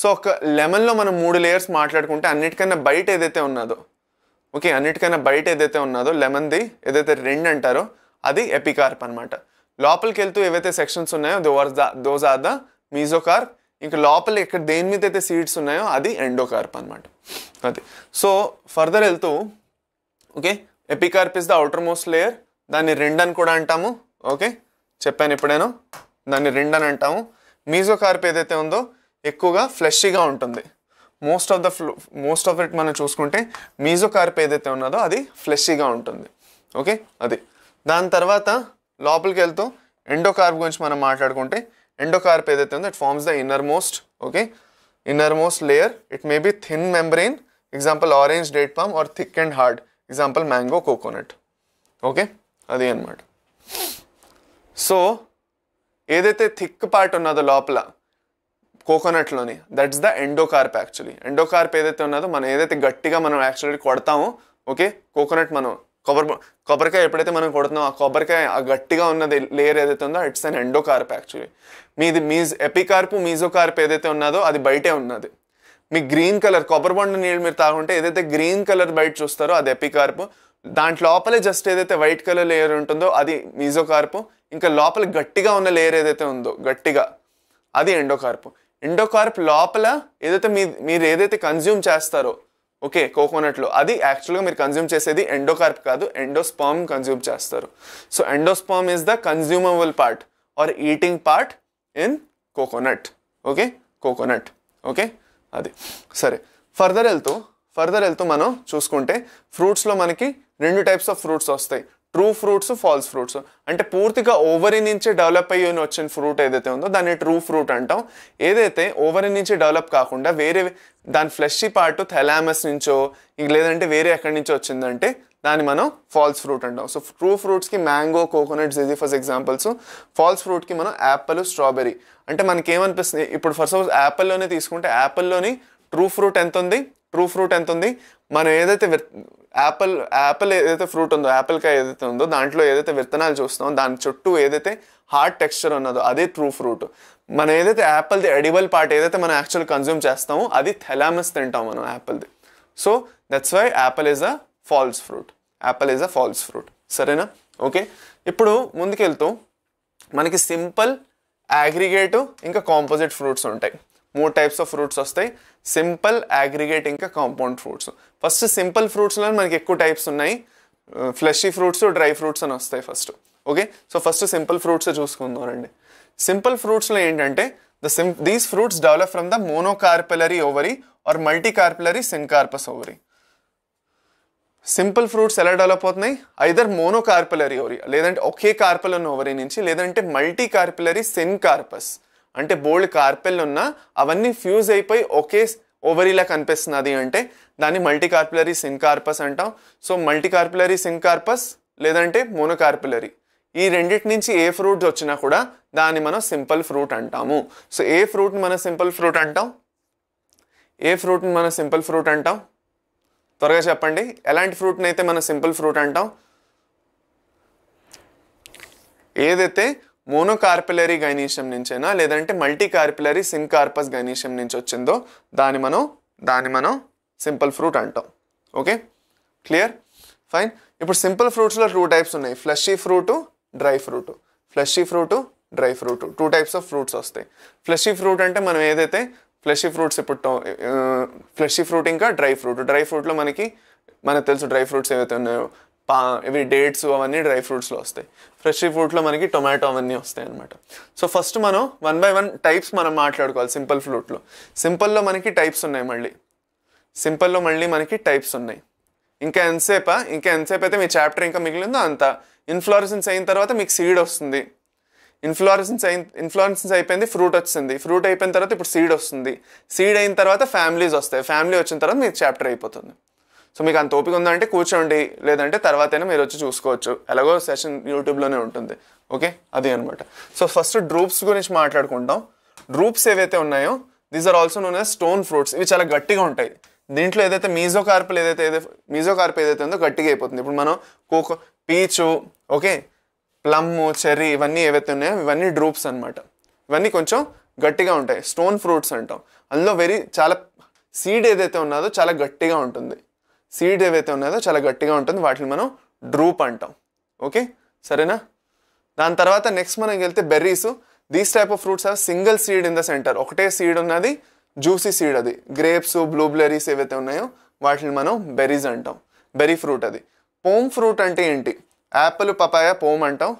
సో ఒక లెమన్లో మనం మూడు లేయర్స్ మాట్లాడుకుంటే అన్నిటికన్నా బయట ఏదైతే ఉన్నదో ఓకే అన్నిటికైనా బయట ఏదైతే ఉన్నదో లెమన్ది ఏదైతే రెండు అంటారో అది ఎపికార్ప్ అనమాట లోపలికి వెళ్తూ ఏవైతే సెక్షన్స్ ఉన్నాయో those those are the mesocarp ఇంకా లోపల ఇక్కడ దేని మీద అయితే సీడ్స్ ఉన్నాయో అది ఎండోకార్ప్ అనమాట అది సో ఫర్దర్ వెళ్తూ okay epicarp is the outermost layer దాన్ని రెండు అని కూడా అంటాము ఓకే చెప్పాను ఎప్పుడైనా దాన్ని రెండు అని అంటాము మీజోకార్ప్ ఏదైతే ఉందో ఎక్కువగా ఫ్లెషిగా ఉంటుంది most of the most of it మనం చూసుకుంటే మీజో కార్ప్ ఏదైతే ఉన్నదో అది ఫ్లెషీగా ఉంటుంది ఓకే అది దాని తర్వాత లోపలికి వెళ్తూ ఎండోకార్ప్ గురించి మనం మాట్లాడుకుంటే ఎండోకార్ప్ ఏదైతే ఉందో it forms the innermost okay innermost layer it may be thin membrane example orange date palm or thick and hard example mango coconut okay అది అనమాట సో ఏదైతే థిక్ పార్ట్ ఉన్నదో లోపల కోకోనట్లోని that's the endocarp actually endocarp ఏదైతే ఉన్నదో మనం ఏదైతే గట్టిగా మనం యాక్చువల్లీ కొడతామో ఓకే కోకోనట్ మనం కొబ్బరి కొబ్బరికాయ ఎప్పుడైతే మనం కొడుతున్నాం ఆ కొబ్బరికాయ ఆ గట్టిగా ఉన్నది లేయర్ ఏదైతే ఉందో ఇట్స్ అన్ ఎండోకార్ప్ యాక్చువల్లీ మీది మీజ్ ఎపికార్పు మీజోకార్ప్ ఏదైతే ఉన్నదో అది బయటే ఉన్నది మీ గ్రీన్ కలర్ కొబ్బరి బొండ నీళ్ళు మీరు తాగుంటే ఏదైతే గ్రీన్ కలర్ బయట చూస్తారో అది ఎపికార్పు దాంట్లో లోపలే జస్ట్ ఏదైతే వైట్ కలర్ లేయర్ ఉంటుందో అది మీజోకార్పు ఇంకా లోపల గట్టిగా ఉన్న లేయర్ ఏదైతే ఉందో గట్టిగా అది ఎండోకార్పు ఎండోకార్ప్ లోపల ఏదైతే మీ మీరు ఏదైతే కన్జ్యూమ్ చేస్తారో ఓకే కోకోనట్లో అది యాక్చువల్గా మీరు కన్జ్యూమ్ చేసేది ఎండోకార్ప్ కాదు ఎండోస్పామ్ కన్జ్యూమ్ చేస్తారు so endosperm is the consumable part or eating part in coconut okay coconut okay అది సరే ఫర్దర్ వెళ్తూ ఫర్దర్ వెళ్తూ మనం చూసుకుంటే ఫ్రూట్స్లో మనకి రెండు టైప్స్ ఆఫ్ ఫ్రూట్స్ వస్తాయి ట్రూ ఫ్రూట్స్ ఫాల్స్ ఫ్రూట్స్ అంటే పూర్తిగా ఓవరి నుంచి డెవలప్ అయ్యి వచ్చిన ఫ్రూట్ ఏదైతే ఉందో దాన్ని ట్రూ ఫ్రూట్ అంటాం ఏదైతే ఓవరి నుంచి డెవలప్ కాకుండా వేరే దాని ఫ్లెష్ పాటు థెలామస్ నుంచో లేదంటే వేరే ఎక్కడి నుంచో వచ్చిందంటే దాన్ని మనం ఫాల్స్ ఫ్రూట్ అంటాం సో ట్రూ ఫ్రూట్స్కి మ్యాంగో కోకోనట్ జిజీ ఫస్ట్ ఎగ్జాంపుల్స్ ఫాల్స్ ఫ్రూట్కి మనం యాపిల్ స్ట్రాబెరీ అంటే మనకి ఏమనిపిస్తుంది ఇప్పుడు ఫర్ సపోజ్ యాపిల్లోనే తీసుకుంటే యాపిల్లోని ట్రూ ఫ్రూట్ ఎంత ఉంది ట్రూ ఫ్రూట్ ఎంత ఉంది మనం ఏదైతే యాపిల్ యాపిల్ ఏదైతే ఫ్రూట్ ఉందో యాపిల్ కాయ ఏదైతే ఉందో దాంట్లో ఏదైతే విత్తనాలు చూస్తున్నామో దాని చుట్టూ ఏదైతే హార్డ్ టెక్స్చర్ ఉన్నదో అదే ట్రూ ఫ్రూట్ మనం ఏదైతే యాపిల్ది అడివల్ పార్ట్ ఏదైతే మనం యాక్చువల్ కన్జ్యూమ్ చేస్తామో అది థెలామస్ తింటాం మనం యాపిల్ది so that's why apple is a false fruit apple is a false fruit సరేనా ఓకే ఇప్పుడు ముందుకెళ్తూ మనకి సింపుల్ యాగ్రిగేటివ్ ఇంకా కాంపోజిట్ ఫ్రూట్స్ ఉంటాయి మూడు టైప్స్ ఆఫ్ ఫ్రూట్స్ వస్తాయి సింపుల్ అగ్రిగేట్ ఇంకా కాంపౌండ్ ఫ్రూట్స్ ఫస్ట్ సింపుల్ ఫ్రూట్స్లో మనకి ఎక్కువ టైప్స్ ఉన్నాయి ఫ్లెషీ ఫ్రూట్స్ డ్రై ఫ్రూట్స్ అని వస్తాయి first okay so first simple fruits చూసుకుందాం రండి సింపుల్ ఫ్రూట్స్లో ఏంటంటే ద సిం these fruits develop from the monocarpellary ovary or multicarpellary syncarpous ovary simple fruits ఎలా డెవలప్ అవుతున్నాయి ఐదర్ మోనోకార్పిలరీ ఓవరీ లేదంటే ఒకే కార్పలన్ ఓవరీ నుంచి లేదంటే మల్టీ కార్పిలరీ సిన్ కార్పస్ అంటే బోల్డ్ కార్పెల్ ఉన్నా అవన్నీ ఫ్యూజ్ అయిపోయి ఒకే ఓవరీలా కనిపిస్తున్నది అంటే దాన్ని మల్టీకార్పులరీ కార్పస్ అంటాం సో మల్టీకార్పులరీ కార్పస్ లేదంటే మోనోకార్పులరీ ఈ రెండింటి నుంచి ఏ ఫ్రూట్స్ వచ్చినా కూడా దాన్ని మనం సింపుల్ ఫ్రూట్ అంటాము సో ఏ ఫ్రూట్ని మనం సింపుల్ ఫ్రూట్ అంటాం ఏ ఫ్రూట్ని మనం సింపుల్ ఫ్రూట్ అంటాం త్వరగా చెప్పండి ఎలాంటి ఫ్రూట్ని అయితే మనం సింపుల్ ఫ్రూట్ అంటాం ఏదైతే మోనోకార్పిలరీ గైనీషియం నుంచైనా లేదంటే మల్టీ కార్పిలరీ సింకార్పస్ గైనీషియం నుంచి వచ్చిందో దాని మనం దాన్ని మనం సింపుల్ ఫ్రూట్ అంటాం ఓకే క్లియర్ ఫైన్ ఇప్పుడు సింపుల్ ఫ్రూట్స్లో టూ టైప్స్ ఉన్నాయి fleshy fruit dry fruit fleshy fruit dry fruit two types of fruits వస్తాయి ఫ్లషీ ఫ్రూట్ అంటే మనం ఏదైతే ఫ్లషీ ఫ్రూట్స్ ఇప్పుడు ఫ్లషీ ఫ్రూట్ ఇంకా డ్రై ఫ్రూట్ డ్రై ఫ్రూట్లో మనకి మనకు తెలుసు డ్రై ఫ్రూట్స్ ఏవైతే ఉన్నాయో పా ఇవి డేట్స్ అవన్నీ డ్రై ఫ్రూట్స్లో వస్తాయి ఫ్రెష్ ఫ్రూట్లో మనకి టొమాటో అవన్నీ వస్తాయి అనమాట సో ఫస్ట్ మనం వన్ బై వన్ టైప్స్ మనం మాట్లాడుకోవాలి సింపుల్ ఫ్రూట్లో సింపుల్లో మనకి టైప్స్ ఉన్నాయి మళ్ళీ సింపుల్లో మళ్ళీ మనకి టైప్స్ ఉన్నాయి ఇంకా ఎంతసేపా ఇంకా ఎంతసేపు అయితే మీ చాప్టర్ ఇంకా మిగిలిందో అంత ఇన్ఫ్లోరసెన్స్ అయిన తర్వాత మీకు సీడ్ వస్తుంది ఇన్ఫ్లోరసెన్స్ అయిన ఇన్ఫ్లోరసెన్స్ అయిపోయింది ఫ్రూట్ వచ్చింది ఫ్రూట్ అయిపోయిన తర్వాత ఇప్పుడు సీడ్ వస్తుంది సీడ్ అయిన తర్వాత ఫ్యామిలీస్ వస్తాయి ఫ్యామిలీ వచ్చిన తర్వాత మీకు చాప్టర్ అయిపోతుంది సో మీకు అంత ఓపిక ఉందంటే కూర్చోండి లేదంటే తర్వాతైనా మీరు వచ్చి చూసుకోవచ్చు ఎలాగో సెషన్ యూట్యూబ్లోనే ఉంటుంది ఓకే అది అనమాట సో ఫస్ట్ డ్రూప్స్ గురించి మాట్లాడుకుంటాం డ్రూప్స్ ఏవైతే ఉన్నాయో these are also known stone fruits ఇవి చాలా గట్టిగా ఉంటాయి దీంట్లో ఏదైతే మీజోకార్పులు ఏదైతే మీజోకార్ప్ ఏదైతే ఉందో గట్టిగా అయిపోతుంది ఇప్పుడు మనం కోకో పీచు ఓకే ప్లమ్ చెర్రీ ఇవన్నీ ఏవైతే ఉన్నాయో ఇవన్నీ డ్రూప్స్ అనమాట ఇవన్నీ కొంచెం గట్టిగా ఉంటాయి స్టోన్ ఫ్రూట్స్ అంటాం అందులో వెరీ చాలా సీడ్ ఏదైతే ఉన్నదో చాలా గట్టిగా ఉంటుంది సీడ్ ఏవైతే ఉన్నాయో చాలా గట్టిగా ఉంటుంది వాటిని మనం డ్రూప్ అంటాం ఓకే సరేనా దాని తర్వాత నెక్స్ట్ మనం వెళ్తే berries these type of fruits have single seed in the centre ఒకటే సీడ్ ఉన్నది జ్యూసీ సీడ్ అది గ్రేప్స్ బ్లూబెర్రీస్ ఏవైతే ఉన్నాయో వాటిని మనం బెర్రీస్ అంటాం బెర్రీ ఫ్రూట్ అది పోమ్ ఫ్రూట్ అంటే ఏంటి యాపిల్ పపాయ పోమ్ అంటాం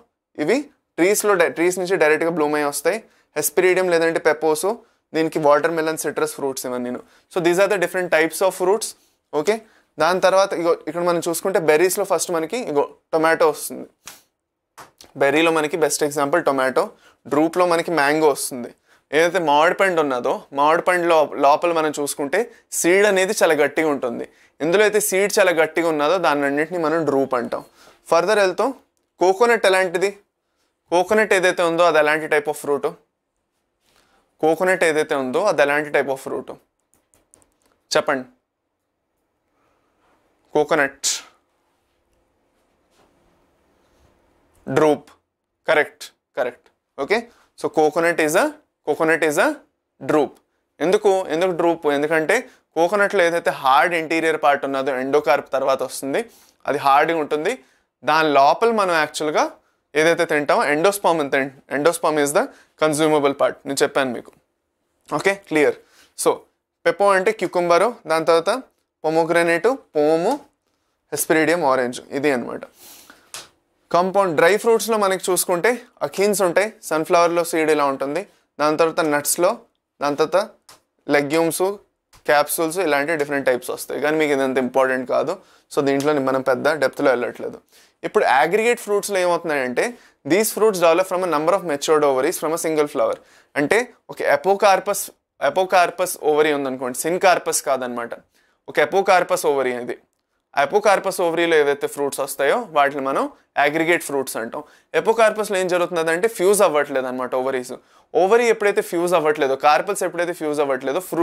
ఇవి ట్రీస్లో ట్రీస్ నుంచి డైరెక్ట్గా బ్లూమ్ అయ్యి వస్తాయి హెస్పిరీడియం లేదంటే పెపోసు దీనికి వాటర్ మెలన్ సిట్రస్ ఫ్రూట్స్ ఇవన్నీ so these are the different types of fruits okay దాని తర్వాత ఇగో ఇక్కడ మనం చూసుకుంటే బెర్రీస్లో ఫస్ట్ మనకి ఇగో టొమాటో వస్తుంది బెర్రీలో మనకి బెస్ట్ ఎగ్జాంపుల్ టొమాటో డ్రూప్లో మనకి మ్యాంగో వస్తుంది ఏదైతే మామిడి పండు ఉన్నదో మామిడి పండు లోపల మనం చూసుకుంటే సీడ్ అనేది చాలా గట్టిగా ఉంటుంది ఇందులో అయితే సీడ్ చాలా గట్టిగా ఉన్నదో దాని అన్నింటిని మనం డ్రూప్ అంటాం ఫర్దర్ వెళ్తాం కోకోనట్ ఎలాంటిది కోకోనట్ ఏదైతే ఉందో అది ఎలాంటి టైప్ ఆఫ్ ఫ్రూట్ కోకోనట్ ఏదైతే ఉందో అది ఎలాంటి టైప్ ఆఫ్ ఫ్రూట్ చెప్పండి coconut drupe correct correct okay so coconut is a coconut is a drupe ఎందుకు ఎందుకు డ్రూప్ ఎందుకంటే కోకోనట్లో ఏదైతే హార్డ్ ఇంటీరియర్ పార్ట్ ఉన్నదో ఎండోకార్ప్ తర్వాత వస్తుంది అది హార్డ్గా ఉంటుంది దాని లోపల మనం యాక్చువల్గా ఏదైతే తింటామో endosperm endosperm is the consumable part నేను చెప్పాను మీకు ఓకే క్లియర్ సో పెపో అంటే క్యూకుంబరు దాని తర్వాత పొమోగ్రనేటు పోము హెస్పిరిడియం ఆరెంజ్ ఇది అనమాట కాంపౌండ్ డ్రై ఫ్రూట్స్లో మనకి చూసుకుంటే అఖీన్స్ ఉంటాయి సన్ఫ్లవర్లో సీడ్ ఇలా ఉంటుంది దాని తర్వాత నట్స్లో దాని తర్వాత లెగ్యూమ్స్ క్యాప్సూల్స్ ఇలాంటి డిఫరెంట్ టైప్స్ వస్తాయి కానీ మీకు ఇదంత ఇంపార్టెంట్ కాదు సో దీంట్లో మనం పెద్ద డెప్త్లో వెళ్ళట్లేదు ఇప్పుడు అగ్రిగేట్ ఫ్రూట్స్లో ఏమవుతున్నాయంటే these fruits develop from a number of matured ovaries from a single flower అంటే ఒక ఎపోకార్పస్ ఎపోకార్పస్ ఓవరీ ఉందనుకోండి సిన్కార్పస్ కాదనమాట ఒక ఎపోకార్పస్ ఓవరీ ఇది ఎపోకార్పస్ ఓవరీలో ఏవైతే ఫ్రూట్స్ వస్తాయో వాటిని మనం అగ్రిగేట్ ఫ్రూట్స్ అంటాం ఎపోకార్పస్లో ఏం అంటే ఫ్యూజ్ అవ్వట్లేదు అనమాట ఓవరీస్ ఓవరీ ఎప్పుడైతే ఫ్యూజ్ అవ్వట్లేదు కార్పల్స్ ఎప్పుడైతే ఫ్యూజ్ అవ్వట్లేదో ఫ్రూ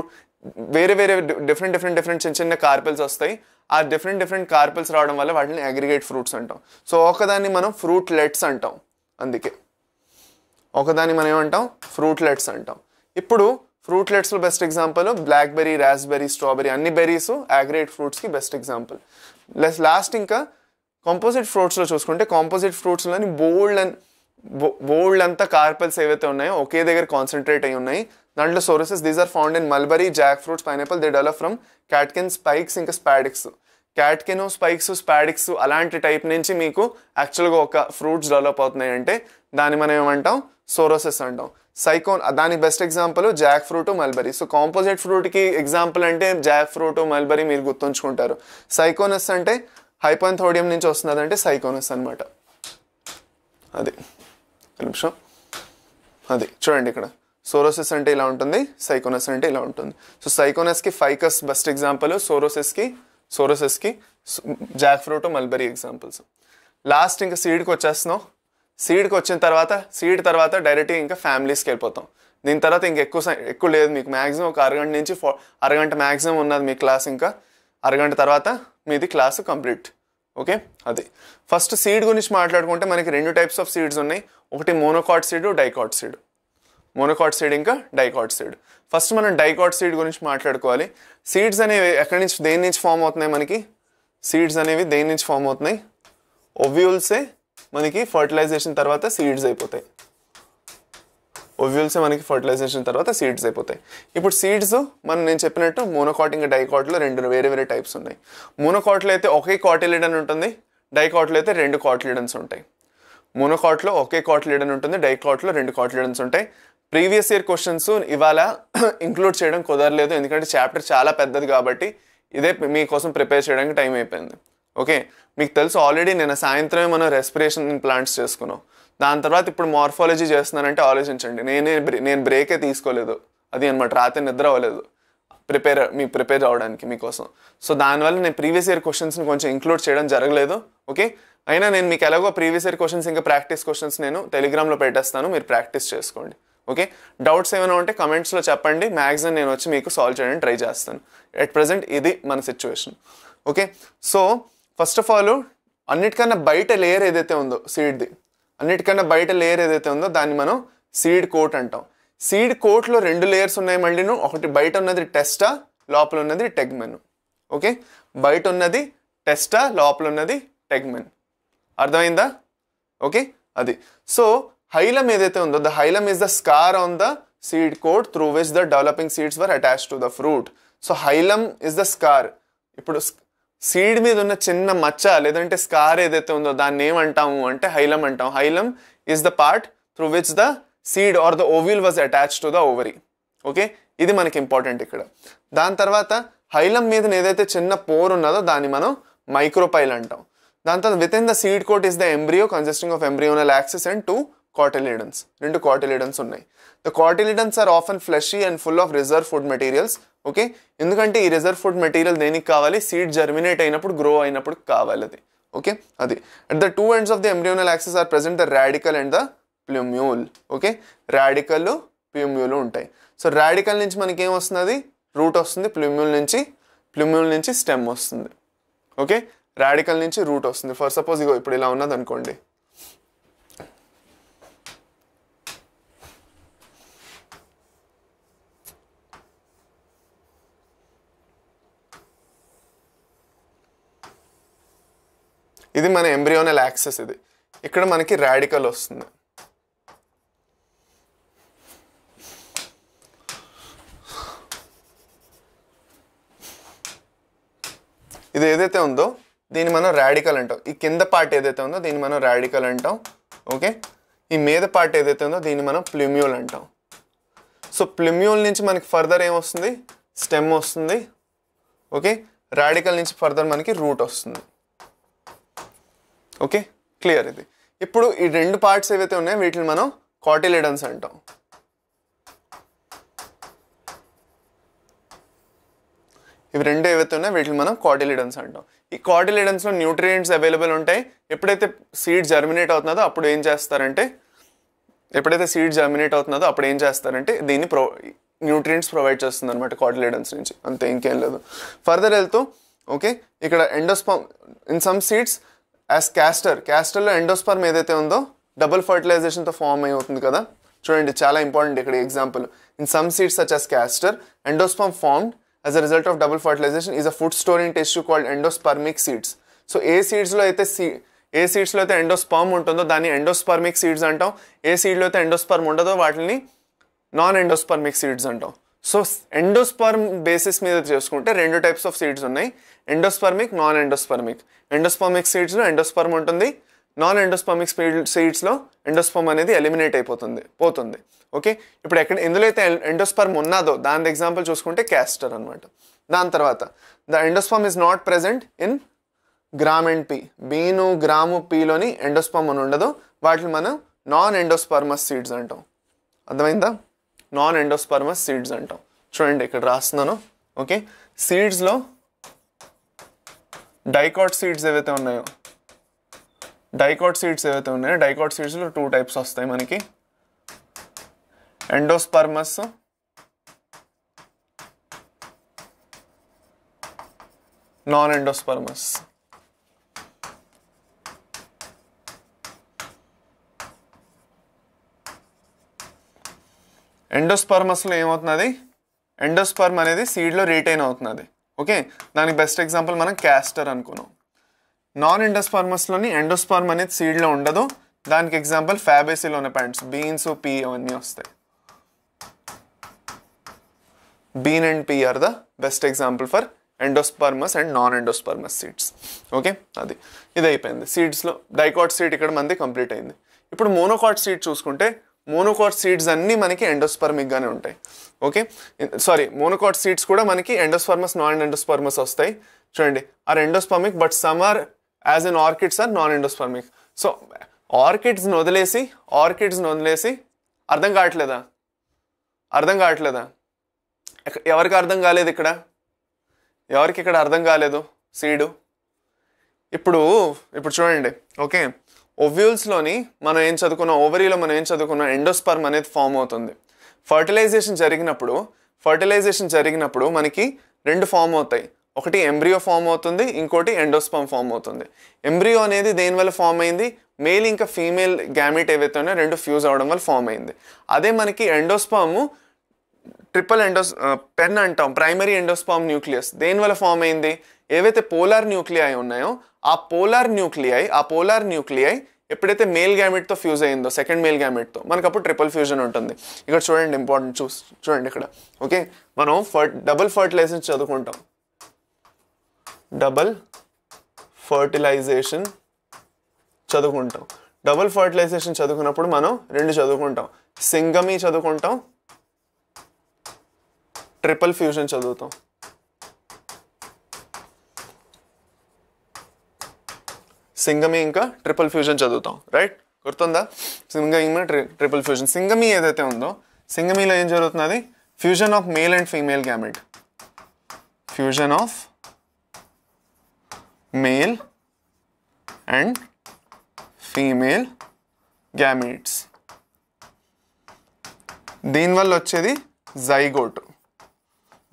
వేరే వేరే డిఫరెంట్ డిఫరెంట్ డిఫరెంట్ చిన్న చిన్న కార్పల్స్ వస్తాయి ఆ డిఫరెంట్ డిఫరెంట్ కార్పల్స్ రావడం వల్ల వాటిని అగ్రిగేట్ ఫ్రూట్స్ అంటాం సో ఒకదాన్ని మనం ఫ్రూట్ లెట్స్ అంటాం అందుకే ఒకదాన్ని మనం ఏమంటాం ఫ్రూట్ లెట్స్ అంటాం ఇప్పుడు ఫ్రూట్లెట్స్లో best example blackberry raspberry strawberry అన్ని బెర్రీస్ యాగ్రేట్ ఫ్రూట్స్కి బెస్ట్ ఎగ్జాంపుల్ ప్లస్ లాస్ట్ ఇంకా కాంపోజిట్ ఫ్రూట్స్లో చూసుకుంటే కాంపోజిట్ ఫ్రూట్స్లోని బోల్డ్ అండ్ బోల్డ్ అంతా కార్పల్స్ ఏవైతే ఉన్నాయో ఒకే దగ్గర కాన్సన్ట్రేట్ అయి ఉన్నాయి దాంట్లో sorosis these are found in mulberry jackfruits pineapple they develop from catkin spikes ఇంకా స్పాడిక్స్ క్యాట్కెను స్పైక్స్ స్పాడిక్స్ అలాంటి టైప్ నుంచి మీకు యాక్చువల్గా ఒక ఫ్రూట్స్ డెవలప్ అవుతున్నాయి అంటే దాన్ని మనం ఏమంటాం సోరోసెస్ అంటాం సైకోన్ దాని best example jackfruit mulberry so composite ఫ్రూట్కి ఎగ్జాంపుల్ అంటే జాక్ ఫ్రూట్ మల్బరీ మీరు గుర్తుంచుకుంటారు సైకోనస్ అంటే హైపోన్థోడియం నుంచి వస్తున్నది అంటే సైకోనస్ అనమాట అది నిమిషం అది చూడండి ఇక్కడ సోరోసిస్ అంటే ఇలా ఉంటుంది సైకోనస్ అంటే ఇలా ఉంటుంది సో సైకోనస్కి ఫైకస్ బెస్ట్ ఎగ్జాంపుల్ సోరోసిస్కి సోరోసిస్కి jackfruit mulberry examples last ఇంకా సీడ్కి వచ్చేస్తున్నాం సీడ్కి వచ్చిన తర్వాత సీడ్ తర్వాత డైరెక్ట్గా ఇంకా ఫ్యామిలీస్కి వెళ్ళిపోతాం దీని తర్వాత ఇంకా ఎక్కువ ఎక్కువ లేదు మీకు మ్యాక్సిమం ఒక అరగంట నుంచి ఫో అరగంట మ్యాక్సిమం ఉన్నది మీ క్లాస్ ఇంకా అరగంట తర్వాత మీది క్లాస్ కంప్లీట్ ఓకే అది ఫస్ట్ సీడ్ గురించి మాట్లాడుకుంటే మనకి రెండు టైప్స్ ఆఫ్ సీడ్స్ ఉన్నాయి ఒకటి monocot seed dicot seed monocot seed ఇంకా డైకాట్ సీడ్ ఫస్ట్ మనం డైకాట్ సీడ్ గురించి మాట్లాడుకోవాలి సీడ్స్ అనేవి ఎక్కడి నుంచి దేని నుంచి ఫామ్ అవుతున్నాయి మనకి సీడ్స్ అనేవి దేని నుంచి ఫామ్ అవుతున్నాయి ఒవ్యూల్సే మనకి ఫర్టిలైజేషన్ తర్వాత సీడ్స్ అయిపోతాయి ఒవ్యూల్సే మనకి ఫర్టిలైజేషన్ తర్వాత సీడ్స్ అయిపోతాయి ఇప్పుడు సీడ్స్ మనం నేను చెప్పినట్టు మోనోకాట్ ఇంకా డైకాట్లో రెండు వేరే వేరే టైప్స్ ఉన్నాయి మోనోకాట్లో అయితే ఒకే కాటిలిడన్ ఉంటుంది డైకాట్లో అయితే రెండు కాటిలిడన్స్ ఉంటాయి మోనోకాట్లో ఒకే కాటిలిడన్ ఉంటుంది డైకాట్లో రెండు కాటిలిడన్స్ ఉంటాయి ప్రీవియస్ ఇయర్ క్వశ్చన్స్ ఇవాళ ఇంక్లూడ్ చేయడం కుదరలేదు ఎందుకంటే చాప్టర్ చాలా పెద్దది కాబట్టి ఇదే మీకోసం ప్రిపేర్ చేయడానికి టైం అయిపోయింది ఓకే మీకు తెలుసు ఆల్రెడీ నేను సాయంత్రమే మనం రెస్పిరేషన్ ప్లాంట్స్ చేసుకున్నాం దాని తర్వాత ఇప్పుడు మార్ఫాలజీ చేస్తున్నానంటే ఆలోచించండి నేనే నేను బ్రేకే తీసుకోలేదు అది అనమాట రాత్రి నిద్ర అవ్వలేదు ప్రిపేర్ మీ ప్రిపేర్ అవ్వడానికి మీకోసం సో దానివల్ల నేను ప్రీవియస్ ఇయర్ క్వశ్చన్స్ని కొంచెం ఇంక్లూడ్ చేయడం జరగలేదు ఓకే అయినా నేను మీకు ఎలాగో ప్రీవియస్ ఇయర్ క్వశ్చన్స్ ఇంకా ప్రాక్టీస్ క్వశ్చన్స్ నేను టెలిగ్రామ్లో పెట్టేస్తాను మీరు ప్రాక్టీస్ చేసుకోండి ఓకే డౌట్స్ ఏమైనా ఉంటే కమెంట్స్లో చెప్పండి మ్యాక్సిమం నేను వచ్చి మీకు సాల్వ్ చేయడానికి ట్రై చేస్తాను ఎట్ ప్రజెంట్ ఇది మన situation okay so first of all అన్నిటికన్నా బయట లేయర్ ఏదైతే ఉందో సీడ్ది అన్నిటికన్నా బయట లేయర్ ఏదైతే ఉందో దాన్ని మనం సీడ్ కోట్ అంటాం సీడ్ కోట్లో రెండు లేయర్స్ ఉన్నాయి మళ్ళీను ఒకటి బయట ఉన్నది టెస్టా లోపల ఉన్నది టెగ్మెన్ ఓకే బయట ఉన్నది టెస్టా లోపల ఉన్నది టెగ్మెన్ అర్థమైందా ఓకే అది సో హైలమ్ ఏదైతే ఉందో the hilum is the scar on the seed coat through which the developing seeds were attached to the fruit so hilum is the scar ఇప్పుడు సీడ్ మీద ఉన్న చిన్న మచ్చ లేదంటే స్కార్ ఏదైతే ఉందో దాన్ని ఏమంటాము అంటే హైలం అంటాం hilum is the part through which the seed or the ovule was attached to the ovary okay ఇది మనకి ఇంపార్టెంట్ ఇక్కడ దాని తర్వాత హైలం మీద ఏదైతే చిన్న పోర్ ఉన్నదో దాన్ని మనం మైక్రోపైల్ అంటాం దాని తర్వాత within the seed coat is the embryo consisting of embryonal axis and two cotyledons రెండు కాటిలిడన్స్ ఉన్నాయి the cotyledons are often fleshy and full of reserve food materials okay ఎందుకంటే ఈ రిజర్వ్ ఫుడ్ మెటీరియల్ దేనికి కావాలి seed germinate అయినప్పుడు grow అయినప్పుడు కావాలి అది ఓకే అది at the two ends of the embryonal axis are present the radicle and the plumule okay radicle plumule ఉంటాయి సో ర్యాడికల్ నుంచి మనకి ఏం వస్తుంది రూట్ వస్తుంది ప్లూమ్యూల్ నుంచి ప్లూమ్యూల్ నుంచి స్టెమ్ వస్తుంది ఓకే ర్యాడికల్ నుంచి రూట్ వస్తుంది ఫర్ సపోజ్ ఇగో ఇప్పుడు ఇలా ఉన్నది అనుకోండి ఇది మన ఎంబ్రియోనల్ యాక్సెస్ ఇది ఇక్కడ మనకి రాడికల్ వస్తుంది ఇది ఏదైతే ఉందో దీన్ని మనం రాడికల్ అంటాం ఈ కింద పార్ట్ ఏదైతే ఉందో దీన్ని మనం రాడికల్ అంటాం ఓకే ఈ మీద పార్ట్ ఏదైతే ఉందో దీన్ని మనం ప్లిమ్యూల్ అంటాం సో ప్లిమ్యూల్ నుంచి మనకి ఫర్దర్ ఏమొస్తుంది స్టెమ్ వస్తుంది ఓకే రాడికల్ నుంచి ఫర్దర్ మనకి రూట్ వస్తుంది ఓకే క్లియర్ ఇది ఇప్పుడు ఈ రెండు పార్ట్స్ ఏవైతే ఉన్నాయో వీటిని మనం కాటిలిడన్స్ అంటాం ఇవి రెండు ఏవైతే ఉన్నాయో వీటిని మనం కాటిలిడన్స్ అంటాం ఈ కాటిలిడన్స్లో న్యూట్రియంట్స్ అవైలబుల్ ఉంటాయి ఎప్పుడైతే సీడ్ జర్మినేట్ అవుతున్నదో అప్పుడు ఏం చేస్తారంటే ఎప్పుడైతే సీడ్ జర్మినేట్ అవుతున్నదో అప్పుడు ఏం చేస్తారంటే దీన్ని ప్రో న్యూట్రియంట్స్ ప్రొవైడ్ చేస్తుంది అనమాట కాటిలిడన్స్ నుంచి అంతే ఇంకేం లేదు ఫర్దర్ వెళ్తూ ఓకే ఇక్కడ endosperm in some seeds as castor క్యాస్టర్లో ఎండోస్పర్మ్ ఏదైతే ఉందో డబుల్ ఫర్టిలైజేషన్తో ఫామ్ అయి అవుతుంది కదా చూడండి చాలా ఇంపార్టెంట్ ఇక్కడ example in some seeds such as castor endosperm formed as a result of double fertilisation is a food storing tissue called endospermic seeds so ఏ సీడ్స్లో అయితే సీ ఏ సీడ్స్లో అయితే ఎండోస్పర్మ్ ఉంటుందో దాన్ని ఎండోస్పర్మిక్ సీడ్స్ అంటాం ఏ సీడ్లో అయితే ఎండోస్పర్మ్ ఉండదో వాటిని నాన్ ఎండోస్పర్మిక్ సీడ్స్ అంటాం సో ఎండోస్పర్మ్ బేసిస్ మీద చేసుకుంటే రెండు టైప్స్ ఆఫ్ సీడ్స్ ఉన్నాయి ఎండోస్పర్మిక్ నాన్ ఎండోస్పర్మిక్ ఎండోస్పర్మిక్ సీడ్స్లో ఎండోస్పర్మ్ ఉంటుంది నాన్ ఎండోస్పర్మిక్ సీడ్స్లో ఎండోస్పర్మ్ అనేది ఎలిమినేట్ అయిపోతుంది పోతుంది ఓకే ఇప్పుడు ఎక్కడ అయితే ఎండోస్పర్మ్ ఉన్నదో దాని ఎగ్జాంపుల్ చూసుకుంటే క్యాస్టర్ అనమాట దాని తర్వాత the endosperm is not present in gram and pea bean gram పీలోని ఎండోస్పర్మ్ అని ఉండదు వాటిని మనం నాన్ ఎండోస్పర్మస్ సీడ్స్ అంటాం అర్థమైందా నాన్ ఎండోస్పర్మస్ సీడ్స్ అంటాం చూడండి ఇక్కడ రాస్తున్నాను ఓకే సీడ్స్లో డైకాట్ సీడ్స్ ఏవైతే ఉన్నాయో డైకాట్ సీడ్స్ ఏవైతే ఉన్నాయో డైకాట్ సీడ్స్లో టూ టైప్స్ వస్తాయి మనకి ఎండోస్పర్మస్ నాన్ ఎండోస్పర్మస్ ఎండోస్పర్మస్లో ఏమవుతున్నది ఎండోస్పర్మ్ అనేది సీడ్లో రీటైన్ అవుతున్నది ఓకే దానికి బెస్ట్ ఎగ్జాంపుల్ మనం క్యాస్టర్ అనుకున్నాం నాన్ ఎండోస్పర్మస్లోని ఎండోస్పార్మ్ అనేది సీడ్లో ఉండదు దానికి ఎగ్జాంపుల్ ఫ్యాబేసీలో ఉన్న ప్యాంట్స్ బీన్స్ పీ అవన్నీ వస్తాయి bean and pea are the best example for endospermous and non endospermous seeds okay అది ఇది అయిపోయింది సీడ్స్లో డైకాట్ సీడ్ ఇక్కడ మంది కంప్లీట్ అయింది ఇప్పుడు మోనోకాట్ సీడ్ చూసుకుంటే మోనోకాట్ సీడ్స్ అన్నీ మనకి ఎండోస్పర్మిక్గానే ఉంటాయి ఓకే సారీ మోనోకాట్ సీడ్స్ కూడా మనకి ఎండోస్ఫార్మస్ నాన్ ఎండోస్ఫార్మస్ వస్తాయి చూడండి are endospermic but some are as in orchids are non endospermic so ఆర్కిడ్స్ని వదిలేసి ఆర్కిడ్స్ని వదిలేసి అర్థం కావట్లేదా అర్థం కావట్లేదా ఎవరికి అర్థం కాలేదు ఇక్కడ ఎవరికి ఇక్కడ అర్థం కాలేదు సీడు ఇప్పుడు ఇప్పుడు చూడండి ఓకే ఒవ్యూల్స్లోని మనం ఏం చదువుకున్నాం ఓవరీలో మనం ఏం చదువుకున్నాం ఎండోస్పర్మ్ అనేది ఫామ్ అవుతుంది ఫర్టిలైజేషన్ జరిగినప్పుడు ఫర్టిలైజేషన్ జరిగినప్పుడు మనకి రెండు ఫామ్ అవుతాయి ఒకటి ఎంబ్రియో ఫామ్ అవుతుంది ఇంకోటి ఎండోస్పమ్ ఫామ్ అవుతుంది ఎంబ్రియో అనేది దేనివల్ల ఫామ్ అయింది మేల్ ఇంకా ఫీమేల్ గ్యామిట్ ఏవైతే ఉన్నాయో రెండు ఫ్యూజ్ అవడం వల్ల ఫామ్ అయింది అదే మనకి ఎండోస్పాము ట్రిపుల్ ఎండోస్ పెన్ అంటాం ప్రైమరీ ఎండోస్పామ్ న్యూక్లియస్ దేనివల్ల ఫామ్ అయింది ఏవైతే పోలార్ న్యూక్లియై ఉన్నాయో ఆ పోలార్ న్యూక్లియై ఆ పోలార్ న్యూక్లియై ఎప్పుడైతే మేల్ గ్యామిట్తో ఫ్యూజ్ అయిందో సెకండ్ మేల్ గ్యామిట్తో మనకు అప్పుడు ట్రిపుల్ ఫ్యూజన్ ఉంటుంది ఇక్కడ చూడండి ఇంపార్టెంట్ చూ చూడండి ఇక్కడ ఓకే మనం ఫర్ డబుల్ ఫర్టిలైజేషన్ చదువుకుంటాం డబుల్ ఫర్టిలైజేషన్ చదువుకుంటాం డబుల్ ఫర్టిలైజేషన్ చదువుకున్నప్పుడు మనం రెండు చదువుకుంటాం సింగమీ చదువుకుంటాం ట్రిపుల్ ఫ్యూజన్ చదువుతాం సింగమి ఇంకా ట్రిపుల్ ఫ్యూజన్ చదువుతాం రైట్ గుర్తుందా సింగమి ట్రిపుల్ ఫ్యూజన్ సింగమి ఏదైతే ఉందో సింగమిలో ఏం జరుగుతున్నది fusion of male and female gamete fusion of male and female gametes దీనివల్ల వచ్చేది జైగోట్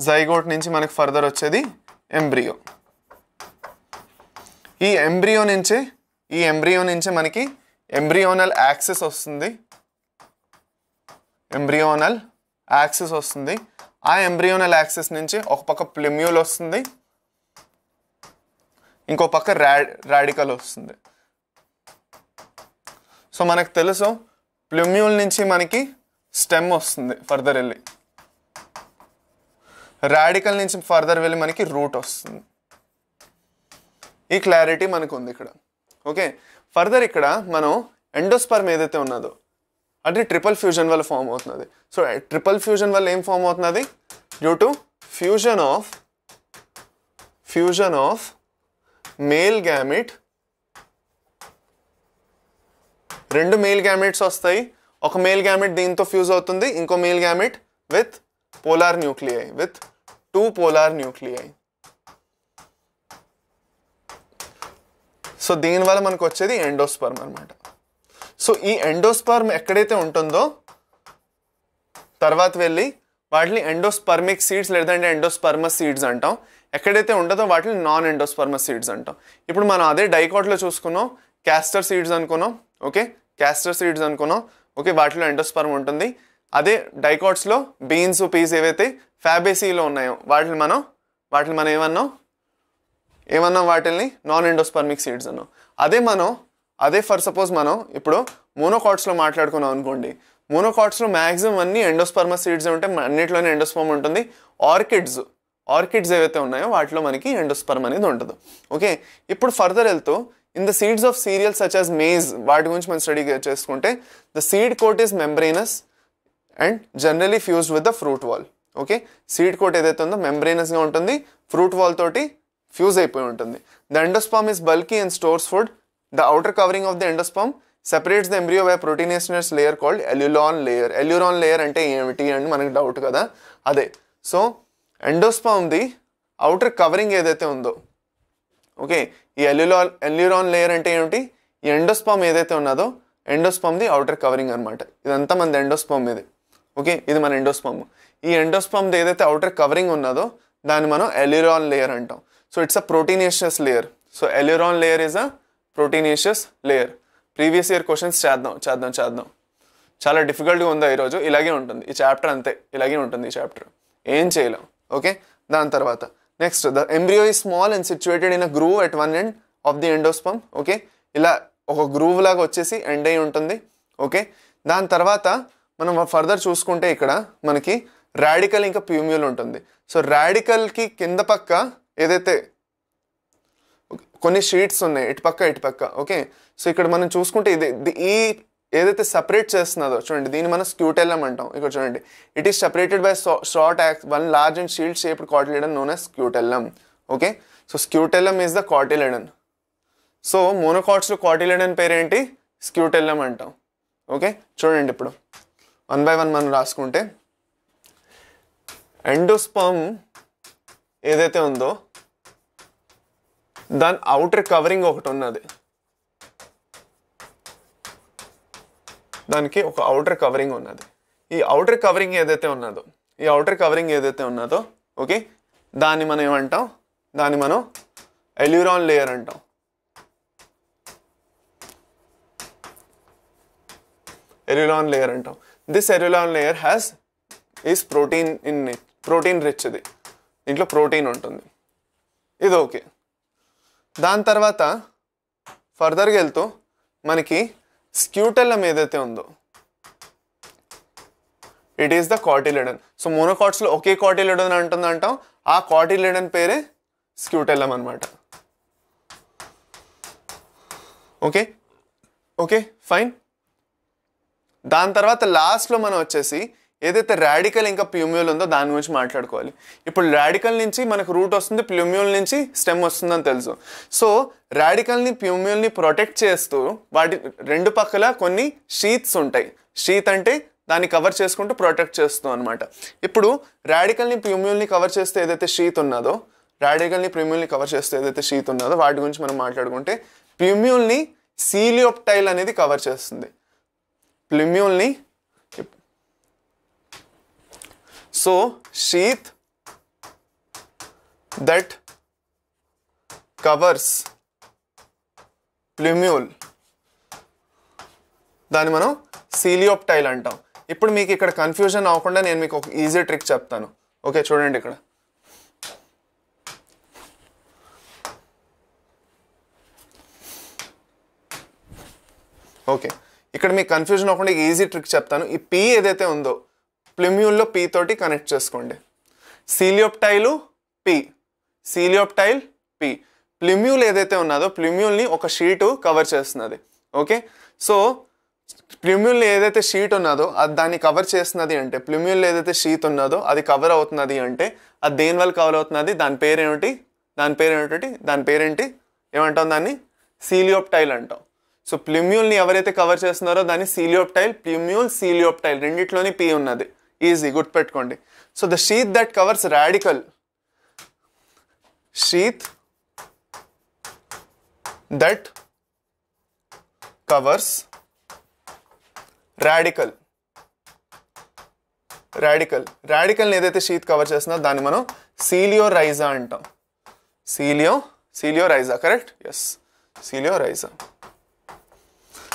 జైగోట్ నుంచి మనకు ఫర్దర్ వచ్చేది ఎంబ్రియో ఈ ఎంబ్రియో నుంచే ఈ ఎంబ్రియో నుంచే మనకి ఎంబ్రియోనల్ యాక్సెస్ వస్తుంది ఎంబ్రియోనల్ యాక్సెస్ వస్తుంది ఆ ఎంబ్రియోనల్ యాక్సెస్ నుంచి ఒక పక్క ప్లెమ్యూల్ వస్తుంది ఇంకో పక్క రాడికల్ వస్తుంది సో మనకు తెలుసు ప్లెమ్యూల్ నుంచి మనకి స్టెమ్ వస్తుంది ఫర్దర్ వెళ్ళి రాడికల్ నుంచి ఫర్దర్ వెళ్ళి మనకి రూట్ వస్తుంది ఈ క్లారిటీ మనకు ఉంది ఇక్కడ ఓకే ఫర్దర్ ఇక్కడ మనం ఎండోస్పర్మ్ ఏదైతే ఉన్నదో అది ట్రిపుల్ ఫ్యూజన్ వల్ల ఫామ్ అవుతున్నది సో ట్రిపుల్ ఫ్యూజన్ వల్ల ఏం ఫామ్ అవుతున్నది due to fusion of fusion of male gamete రెండు మేల్ గ్యామిట్స్ వస్తాయి ఒక మేల్ గ్యామిట్ దీంతో ఫ్యూజ్ అవుతుంది ఇంకో male gamete with polar nuclei with two polar nuclei so దీనివల్ల మనకు వచ్చేది ఎండోస్పర్మ్ అనమాట సో ఈ ఎండోస్పర్మ్ ఎక్కడైతే ఉంటుందో తర్వాత వెళ్ళి వాటిని ఎండోస్పర్మిక్ సీడ్స్ లేదంటే ఎండోస్పర్మస్ సీడ్స్ అంటాం ఎక్కడైతే ఉంటుందో వాటిని నాన్ ఎండోస్పర్మస్ సీడ్స్ అంటాం ఇప్పుడు మనం అదే డైకాట్లో చూసుకున్నాం క్యాస్టర్ సీడ్స్ అనుకున్నాం ఓకే క్యాస్టర్ సీడ్స్ అనుకున్నాం ఓకే వాటిలో ఎండోస్పర్మ్ ఉంటుంది అదే డైకాట్స్లో బీన్స్ పీస్ ఏవైతే ఫ్యాబేసీలో ఉన్నాయో వాటిని మనం వాటిని మనం ఏమన్నాం ఏమన్నాం వాటిల్ని నాన్ ఎండోస్పర్మిక్ సీడ్స్ అన్నాం అదే మనం అదే ఫర్ సపోజ్ మనం ఇప్పుడు మోనోకాట్స్లో మాట్లాడుకున్నాం అనుకోండి మోనోకాట్స్లో మ్యాక్సిమం అన్ని ఎండోస్పర్మ సీడ్స్ ఉంటే అన్నింటిలోనే ఎండోస్పర్మ్ ఉంటుంది ఆర్కిడ్స్ ఆర్కిడ్స్ ఏవైతే ఉన్నాయో వాటిలో మనకి ఎండోస్పర్మ్ అనేది ఉంటుంది ఓకే ఇప్పుడు ఫర్దర్ వెళ్తూ in the seeds of cereals such as maize వాటి గురించి మనం స్టడీ చేసుకుంటే the seed coat is membranous and generally fused with the fruit wall okay seed coat ఏదైతే ఉందో మెంబ్రేనస్గా ఉంటుంది ఫ్రూట్ వాల్ తోటి ఫ్యూజ్ అయిపోయి ఉంటుంది the endosperm is bulky and stores food the outer covering of the endosperm separates the embryo by proteinaceous layer called aleurone layer aleurone layer అంటే ఏమిటి అని మనకి డౌట్ కదా అదే సో ఎండోస్పామ్ది అవుటర్ కవరింగ్ ఏదైతే ఉందో ఓకే ఈ ఎల్యులాన్ ఎల్యూరాన్ లేయర్ అంటే ఏమిటి ఈ ఎండోస్పామ్ ఏదైతే ఉన్నదో ఎండోస్పామ్ది అవుటర్ కవరింగ్ అనమాట ఇదంతా మన ఎండోస్పామ్ ఇది ఓకే ఇది మన ఎండోస్పామ్ ఈ ఎండోస్పామ్ది ఏదైతే ఔటర్ కవరింగ్ ఉన్నదో దాన్ని మనం ఎల్యూరాన్ లేయర్ అంటాం so it's a proteinaceous layer so aleurone layer is a proteinaceous layer previous year questions చేద్దాం చేద్దాం చేద్దాం చాలా డిఫికల్ట్గా ఉందా ఈరోజు ఇలాగే ఉంటుంది ఈ చాప్టర్ అంతే ఇలాగే ఉంటుంది ఈ చాప్టర్ ఏం చేయలేం ఓకే దాని తర్వాత next the embryo is small and situated in a groove at one end of the endosperm okay ఇలా ఒక గ్రూవ్ లాగా వచ్చేసి ఎండ్ అయి ఉంటుంది ఓకే దాని తర్వాత మనం ఫర్దర్ చూసుకుంటే ఇక్కడ మనకి రాడికల్ ఇంకా ప్యూమ్యూల్ ఉంటుంది సో రాడికల్కి కింద పక్క ఏదైతే కొన్ని షీట్స్ ఉన్నాయి ఇటు ఇటు ఇటుపక్క ఓకే సో ఇక్కడ మనం చూసుకుంటే ఇది ఈ ఏదైతే సపరేట్ చేస్తున్నదో చూడండి దీన్ని మనం స్క్యూటెల్లం అంటాం ఇక్కడ చూడండి it is separated by short axis one large and shield shaped cotyledon known as scutellum okay so scutellum is the cotyledon so మోనోకాట్స్లో కాటిలిడన్ పేరేంటి స్క్యూటెల్లం అంటాం ఓకే చూడండి ఇప్పుడు వన్ బై వన్ మనం రాసుకుంటే ఎండోస్పమ్ ఏదైతే ఉందో దాని అవుటర్ కవరింగ్ ఒకటి ఉన్నది దానికి ఒక అవుటర్ కవరింగ్ ఉన్నది ఈ అవుటర్ కవరింగ్ ఏదైతే ఉన్నదో ఈ అవుటర్ కవరింగ్ ఏదైతే ఉన్నదో ఓకే దాన్ని మనం ఏమంటాం దాన్ని మనం ఎల్యూరాన్ లేయర్ అంటాం ఎల్యూరాన్ లేయర్ అంటాం this aleurone layer has is protein in protein rich ఇంట్లో దీంట్లో ప్రోటీన్ ఉంటుంది ఇది ఓకే దాని తర్వాత ఫర్దర్గా వెళ్తూ మనకి స్క్యూటెల్లం ఏదైతే ఉందో it is the cotyledon so మోనోకాట్స్లో ఒకే కాటిలిడన్ అంటుంది అంటాం ఆ కాటిలిడన్ పేరే స్క్యూటెల్లం అనమాట ఓకే ఓకే ఫైన్ దాని తర్వాత లాస్ట్లో మనం వచ్చేసి ఏదైతే రాడికల్ ఇంకా ప్యూమ్యూల్ ఉందో దాని గురించి మాట్లాడుకోవాలి ఇప్పుడు రాడికల్ నుంచి మనకు రూట్ వస్తుంది ప్యూమ్యూల్ నుంచి స్టెమ్ వస్తుందని తెలుసు సో రాడికల్ని ప్యూమ్యూల్ని ప్రొటెక్ట్ చేస్తూ వాటి రెండు పక్కల కొన్ని షీత్స్ ఉంటాయి షీత్ అంటే దాన్ని కవర్ చేసుకుంటూ ప్రొటెక్ట్ చేస్తూ అనమాట ఇప్పుడు రాడికల్ని ప్యూమ్యూల్ని కవర్ చేస్తే ఏదైతే షీత్ ఉన్నదో రాడికల్ని ప్యూమ్యూల్ని కవర్ చేస్తే ఏదైతే షీత్ ఉన్నదో వాటి గురించి మనం మాట్లాడుకుంటే ప్యూమ్యూల్ని సీలియోప్టైల్ అనేది కవర్ చేస్తుంది ప్లిమ్యూల్ని So, sheath that covers ప్లూమ్యూల్ దాన్ని మనం సీలియోప్టైల్ అంటాం ఇప్పుడు మీకు ఇక్కడ కన్ఫ్యూజన్ అవ్వకుండా నేను మీకు ఒక ఈజీ ట్రిక్ చెప్తాను ఓకే చూడండి ఇక్కడ ఓకే ఇక్కడ మీకు కన్ఫ్యూజన్ అవ్వకుండా ఈజీ ట్రిక్ చెప్తాను ఈ పీ ఏదైతే ఉందో ప్లిమ్యూన్లో పీ తోటి కనెక్ట్ చేసుకోండి సీలియోప్టైలు పి సీలియోప్టైల్ పీ ప్లిమ్యూల్ ఏదైతే ఉన్నదో ప్లిమ్యూల్ని ఒక షీటు కవర్ చేస్తున్నది ఓకే సో ప్లిమ్యూల్ ఏదైతే షీట్ ఉన్నదో అది దాన్ని కవర్ చేస్తున్నది అంటే ప్లిమ్యూల్ ఏదైతే షీట్ ఉన్నదో అది కవర్ అవుతున్నది అంటే అది దేనివల్ల కవర్ అవుతున్నది దాని పేరేమిటి దాని పేరేమిటి దాని పేరేంటి ఏమంటాం దాన్ని సీలియోప్టైల్ అంటాం సో ప్లిమ్యూల్ని ఎవరైతే కవర్ చేస్తున్నారో దాన్ని సీలియోప్టైల్ ప్లిమ్యూల్ సీలియోప్టైల్ రెండిట్లోని పీ ఉన్నది ఈజీ గుర్తుపెట్టుకోండి so the sheath that covers radicle sheath that covers radicle radicle రాడికల్ని ఏదైతే షీత్ కవర్ చేస్తుందో దాన్ని మనం సీలియో రైజా అంటాం coleo coleorhiza correct yes coleorhiza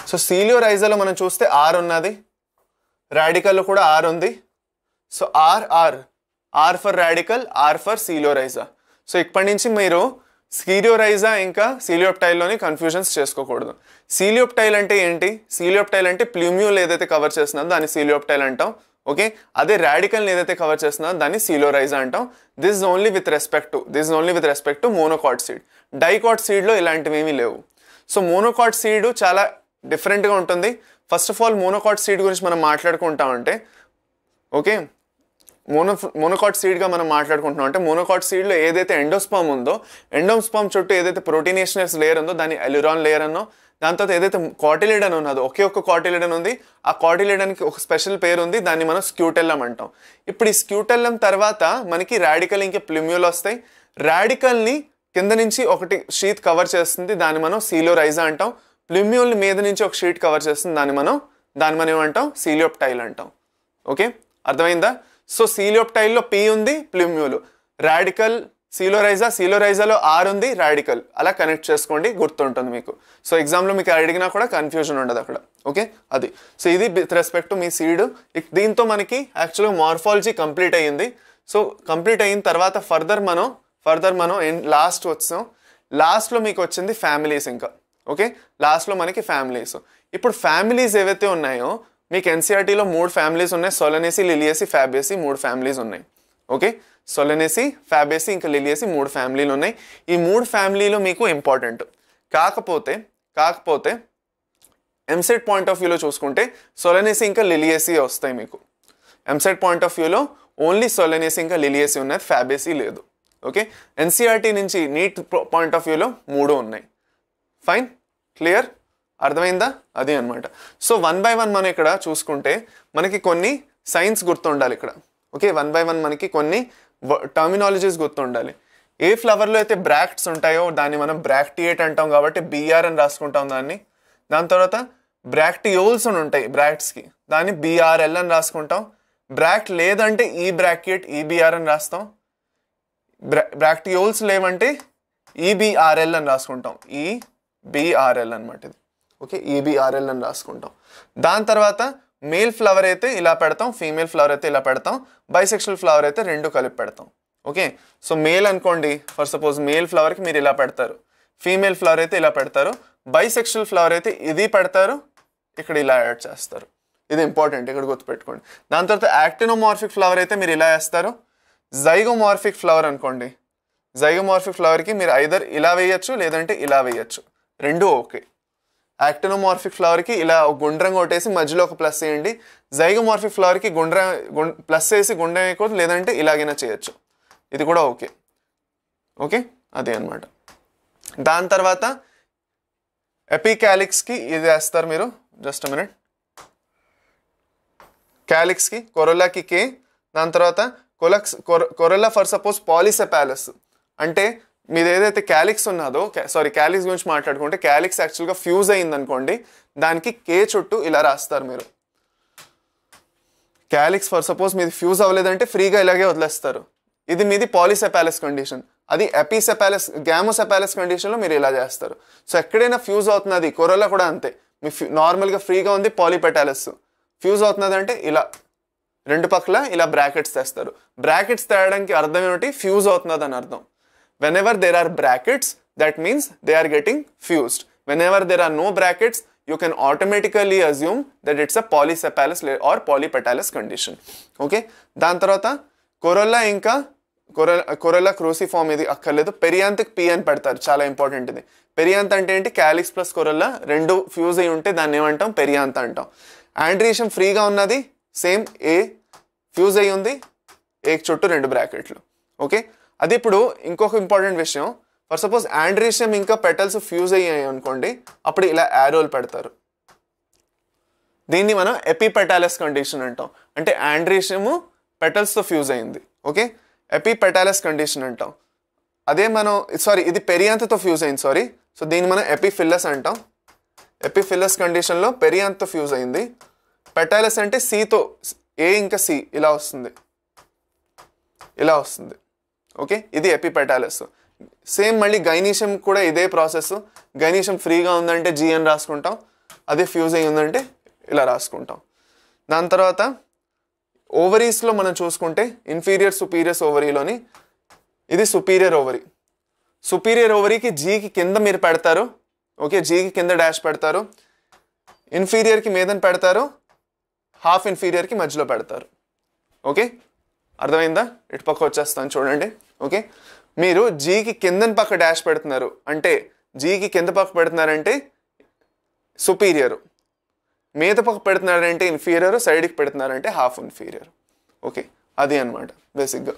so సీలియో రైజాలో మనం చూస్తే ఆర్ ఉన్నది రాడికల్లో కూడా ఆర్ ఉంది so R R R for radicle R for coleorhiza so ఇప్పటి నుంచి మీరు సీలియోరైజా ఇంకా సీలియోప్టైల్లోని కన్ఫ్యూజన్స్ చేసుకోకూడదు సీలియోప్టైల్ అంటే ఏంటి సీలియోప్టైల్ అంటే ప్లూమ్యూల్ ఏదైతే కవర్ చేస్తున్నా దాన్ని సీలియోప్టైల్ అంటాం ఓకే అదే రాడికల్ ఏదైతే కవర్ చేస్తున్నా దాన్ని సీలోరైజా అంటాం this is only with respect to this is only with respect to monocot seed dicot సీడ్లో ఇలాంటివి ఏమీ లేవు సో మోనోకాట్ సీడ్ చాలా డిఫరెంట్గా ఉంటుంది first of all monocot seed గురించి మనం మాట్లాడుకుంటామంటే ఓకే మోనో మోనోకాట్ సీడ్గా మనం మాట్లాడుకుంటున్నాం అంటే మోనోకాట్ సీడ్లో ఏదైతే ఎండోస్పామ్ ఉందో ఎండోస్పామ్ చుట్టూ ఏదైతే ప్రోటీనేషనస్ లేయర్ ఉందో దాని ఎలిరాన్ లేయర్ అన్నో దాని తర్వాత ఏదైతే కాటిలిడన్ ఉన్నదో ఒకే ఒక్క కాటిలిడన్ ఉంది ఆ కాటిలిడన్కి ఒక స్పెషల్ పేరు ఉంది దాన్ని మనం స్క్యూటెల్లం అంటాం ఇప్పుడు ఈ స్క్యూటెల్లం తర్వాత మనకి రాడికల్ ఇంకా ప్లిమ్యూల్ వస్తాయి రాడికల్ని కింద నుంచి ఒకటి షీట్ కవర్ చేస్తుంది దాన్ని మనం సీలోరైజా అంటాం ప్లిమ్యూల్ని మీద నుంచి ఒక షీట్ కవర్ చేస్తుంది దాన్ని మనం దాన్ని మనం ఏమంటాం సీలియోప్టైల్ అంటాం ఓకే అర్థమైందా సో సీలియోప్టైల్లో పి ఉంది ప్లిమ్యూలు రాడికల్ సీలోరైజా సీలోరైజాలో ఆర్ ఉంది రాడికల్ అలా కనెక్ట్ చేసుకోండి గుర్తుంటుంది మీకు సో ఎగ్జామ్లో మీకు అడిగినా కూడా కన్ఫ్యూజన్ ఉండదు అక్కడ ఓకే అది సో ఇది విత్ రెస్పెక్ట్ మీ సీడ్ దీంతో మనకి యాక్చువల్గా మార్ఫాలజీ కంప్లీట్ అయ్యింది సో కంప్లీట్ అయిన తర్వాత ఫర్దర్ మనం ఫర్దర్ మనం లాస్ట్ వచ్చాం లాస్ట్లో మీకు వచ్చింది ఫ్యామిలీస్ ఇంకా ఓకే లాస్ట్లో మనకి ఫ్యామిలీస్ ఇప్పుడు ఫ్యామిలీస్ ఏవైతే ఉన్నాయో మీకు ఎన్సీఆర్టీలో మూడు ఫ్యామిలీస్ ఉన్నాయి సొలనేసి లిలియసి ఫ్యాబేసి మూడు ఫ్యామిలీస్ ఉన్నాయి ఓకే సొలనేసి ఫ్యాబేసి ఇంకా లిలియసి మూడు ఫ్యామిలీలు ఉన్నాయి ఈ మూడు ఫ్యామిలీలు మీకు ఇంపార్టెంట్ కాకపోతే కాకపోతే ఎంసెట్ పాయింట్ ఆఫ్ వ్యూలో చూసుకుంటే సొలనేసి ఇంకా లిలియసి వస్తాయి మీకు ఎంసెట్ పాయింట్ ఆఫ్ వ్యూలో ఓన్లీ సొలనేసి ఇంకా లిలియసి ఉన్నాయి ఫ్యాబేసీ లేదు ఓకే ఎన్సీఆర్టీ నుంచి నీట్ పాయింట్ ఆఫ్ వ్యూలో మూడు ఉన్నాయి ఫైన్ క్లియర్ అర్థమైందా అది అనమాట సో వన్ బై వన్ మనం ఇక్కడ చూసుకుంటే మనకి కొన్ని సైన్స్ గుర్తుండాలి ఇక్కడ ఓకే వన్ బై వన్ మనకి కొన్ని టర్మినాలజీస్ గుర్తుండాలి ఏ ఫ్లవర్లో అయితే బ్రాక్ట్స్ ఉంటాయో దాన్ని మనం బ్రాక్టియేట్ అంటాం కాబట్టి బీఆర్ అని రాసుకుంటాం దాన్ని దాని తర్వాత బ్రాక్టియోల్స్ అని ఉంటాయి బ్రాక్ట్స్కి దాన్ని బీఆర్ఎల్ అని రాసుకుంటాం బ్రాక్ట్ లేదంటే ఈ e బ్రాకెట్ ఈబీఆర్ e అని రాస్తాం బ్రా బ్రాక్టియోల్స్ లేవంటే ఈబీఆర్ఎల్ e అని రాసుకుంటాం ఈబీఆర్ఎల్ అనమాట ఇది ఓకే ఈబీఆర్ఎల్ అని రాసుకుంటాం దాని తర్వాత మేల్ ఫ్లవర్ అయితే ఇలా పెడతాం ఫీమేల్ ఫ్లవర్ అయితే ఇలా పెడతాం బైసెక్షువల్ ఫ్లవర్ అయితే రెండు కలిపి పెడతాం ఓకే సో మేల్ అనుకోండి ఫర్ సపోజ్ మేల్ ఫ్లవర్కి మీరు ఇలా పెడతారు ఫీమేల్ ఫ్లవర్ అయితే ఇలా పెడతారు బైసెక్షువల్ ఫ్లవర్ అయితే ఇది పెడతారు ఇక్కడ ఇలా యాడ్ చేస్తారు ఇది ఇంపార్టెంట్ ఇక్కడ గుర్తుపెట్టుకోండి దాని తర్వాత యాక్టినోమార్ఫిక్ ఫ్లవర్ అయితే మీరు ఇలా వేస్తారు జైగోమార్ఫిక్ ఫ్లవర్ అనుకోండి జైగోమార్ఫిక్ ఫ్లవర్కి మీరు ఐదర్ ఇలా వేయచ్చు లేదంటే ఇలా వేయచ్చు రెండూ ఓకే యాక్టనోమార్ఫిక్ ఫ్లవర్కి ఇలా గుండ్రం కొట్టేసి మధ్యలో ఒక ప్లస్ చేయండి జైగోమార్ఫిక్ ఫ్లవర్కి గుండ్ర ప్లస్ చేసి గుండ్రం వేయకూడదు లేదంటే ఇలాగైనా చేయొచ్చు ఇది కూడా ఓకే ఓకే అదే అనమాట దాని తర్వాత ఎపికాలిక్స్కి ఇది వేస్తారు మీరు జస్ట్ మినిట్ క్యాలిక్స్కి కొరొల్లాకి కే దాని తర్వాత కొలక్స్ కొర కొరొల్లా ఫర్ సపోజ్ పాలిసెపాలస్ అంటే మీద ఏదైతే క్యాలిక్స్ ఉన్నదో సారీ క్యాలిక్స్ గురించి మాట్లాడుకుంటే క్యాలిక్స్ యాక్చువల్గా ఫ్యూజ్ అయింది అనుకోండి దానికి కే చుట్టూ ఇలా రాస్తారు మీరు క్యాలిక్స్ ఫర్ సపోజ్ మీది ఫ్యూజ్ అవ్వలేదంటే ఫ్రీగా ఇలాగే వదిలేస్తారు ఇది మీది పాలిసెపాలస్ కండిషన్ అది ఎపిసెపాలస్ గ్యామోసెపాలస్ కండిషన్లో మీరు ఇలా చేస్తారు సో ఎక్కడైనా ఫ్యూజ్ అవుతున్నది కొరలో కూడా అంతే మీ నార్మల్గా ఫ్రీగా ఉంది పాలిపెటాలస్ ఫ్యూజ్ అవుతున్నది అంటే ఇలా రెండు పక్కల ఇలా బ్రాకెట్స్ తెస్తారు బ్రాకెట్స్ తేయడానికి అర్థం ఏమిటి ఫ్యూజ్ అవుతున్నది అని అర్థం Whenever there are brackets, that means they are getting fused. Whenever there are no brackets, you can automatically assume that it's a polycephalus or polypetalous condition. Okay దాని తర్వాత corolla ఇంకా కొరల్లా కొరల్లా క్రూసిఫామ్ ఇది అక్కర్లేదు పెరియాంతకి పి అని పెడతారు చాలా ఇంపార్టెంట్ ఇది పెరియాంత అంటే ఏంటి క్యాలిక్స్ ప్లస్ కొరల్లా రెండు ఫ్యూజ్ అయి ఉంటే దాన్ని ఏమంటాం పెరియాంత అంటాం యాండ్రియేషన్ ఫ్రీగా ఉన్నది సేమ్ ఏ ఫ్యూజ్ అయి ఉంది ఏ చుట్టూ రెండు బ్రాకెట్లు ఓకే అది ఇప్పుడు ఇంకొక ఇంపార్టెంట్ విషయం ఫర్ సపోజ్ యాండ్రీషియం ఇంకా పెటల్స్ ఫ్యూజ్ అయ్యాయి అనుకోండి అప్పుడు ఇలా యారోలు పెడతారు దీన్ని మనం ఎపిపెటాలస్ కండిషన్ అంటాం అంటే యాండ్రీషియము పెటల్స్తో ఫ్యూజ్ అయింది ఓకే ఎపిపెటాలస్ కండిషన్ అంటాం అదే మనం సారీ ఇది పెరియాంతతో ఫ్యూజ్ అయింది సారీ సో దీన్ని మనం ఎపిఫిల్లస్ అంటాం ఎపిఫిల్లస్ కండిషన్లో పెరియాంతతో ఫ్యూజ్ అయింది పెటాలస్ అంటే సితో ఏ ఇంకా సి ఇలా వస్తుంది ఇలా వస్తుంది ఓకే ఇది ఎపిపెటాలస్ సేమ్ మళ్ళీ గైనీషియం కూడా ఇదే ప్రాసెస్ గైనీషియం ఫ్రీగా ఉందంటే జిఎన్ రాసుకుంటాం అదే ఫ్యూజ్ అయ్యి ఉందంటే ఇలా రాసుకుంటాం దాని తర్వాత ఓవరీస్లో మనం చూసుకుంటే ఇన్ఫీరియర్ సుపీరియర్స్ ఓవరీలోని ఇది సుపీరియర్ ఓవరీ సుపీరియర్ ఓవరీకి జీకి కింద మీరు పెడతారు ఓకే జీకి కింద డాష్ పెడతారు ఇన్ఫీరియర్కి మీదని పెడతారు హాఫ్ ఇన్ఫీరియర్కి మధ్యలో పెడతారు ఓకే అర్థమైందా ఇటు పక్క వచ్చేస్తాను చూడండి ఓకే మీరు జీకి కిందని పక్క డాష్ పెడుతున్నారు అంటే జీకి కింద పక్క పెడుతున్నారంటే సుపీరియరు మీద పక్క పెడుతున్నారంటే ఇన్ఫీరియరు సైడ్కి పెడుతున్నారంటే హాఫ్ ఇన్ఫీరియర్ ఓకే అది అనమాట బేసిక్గా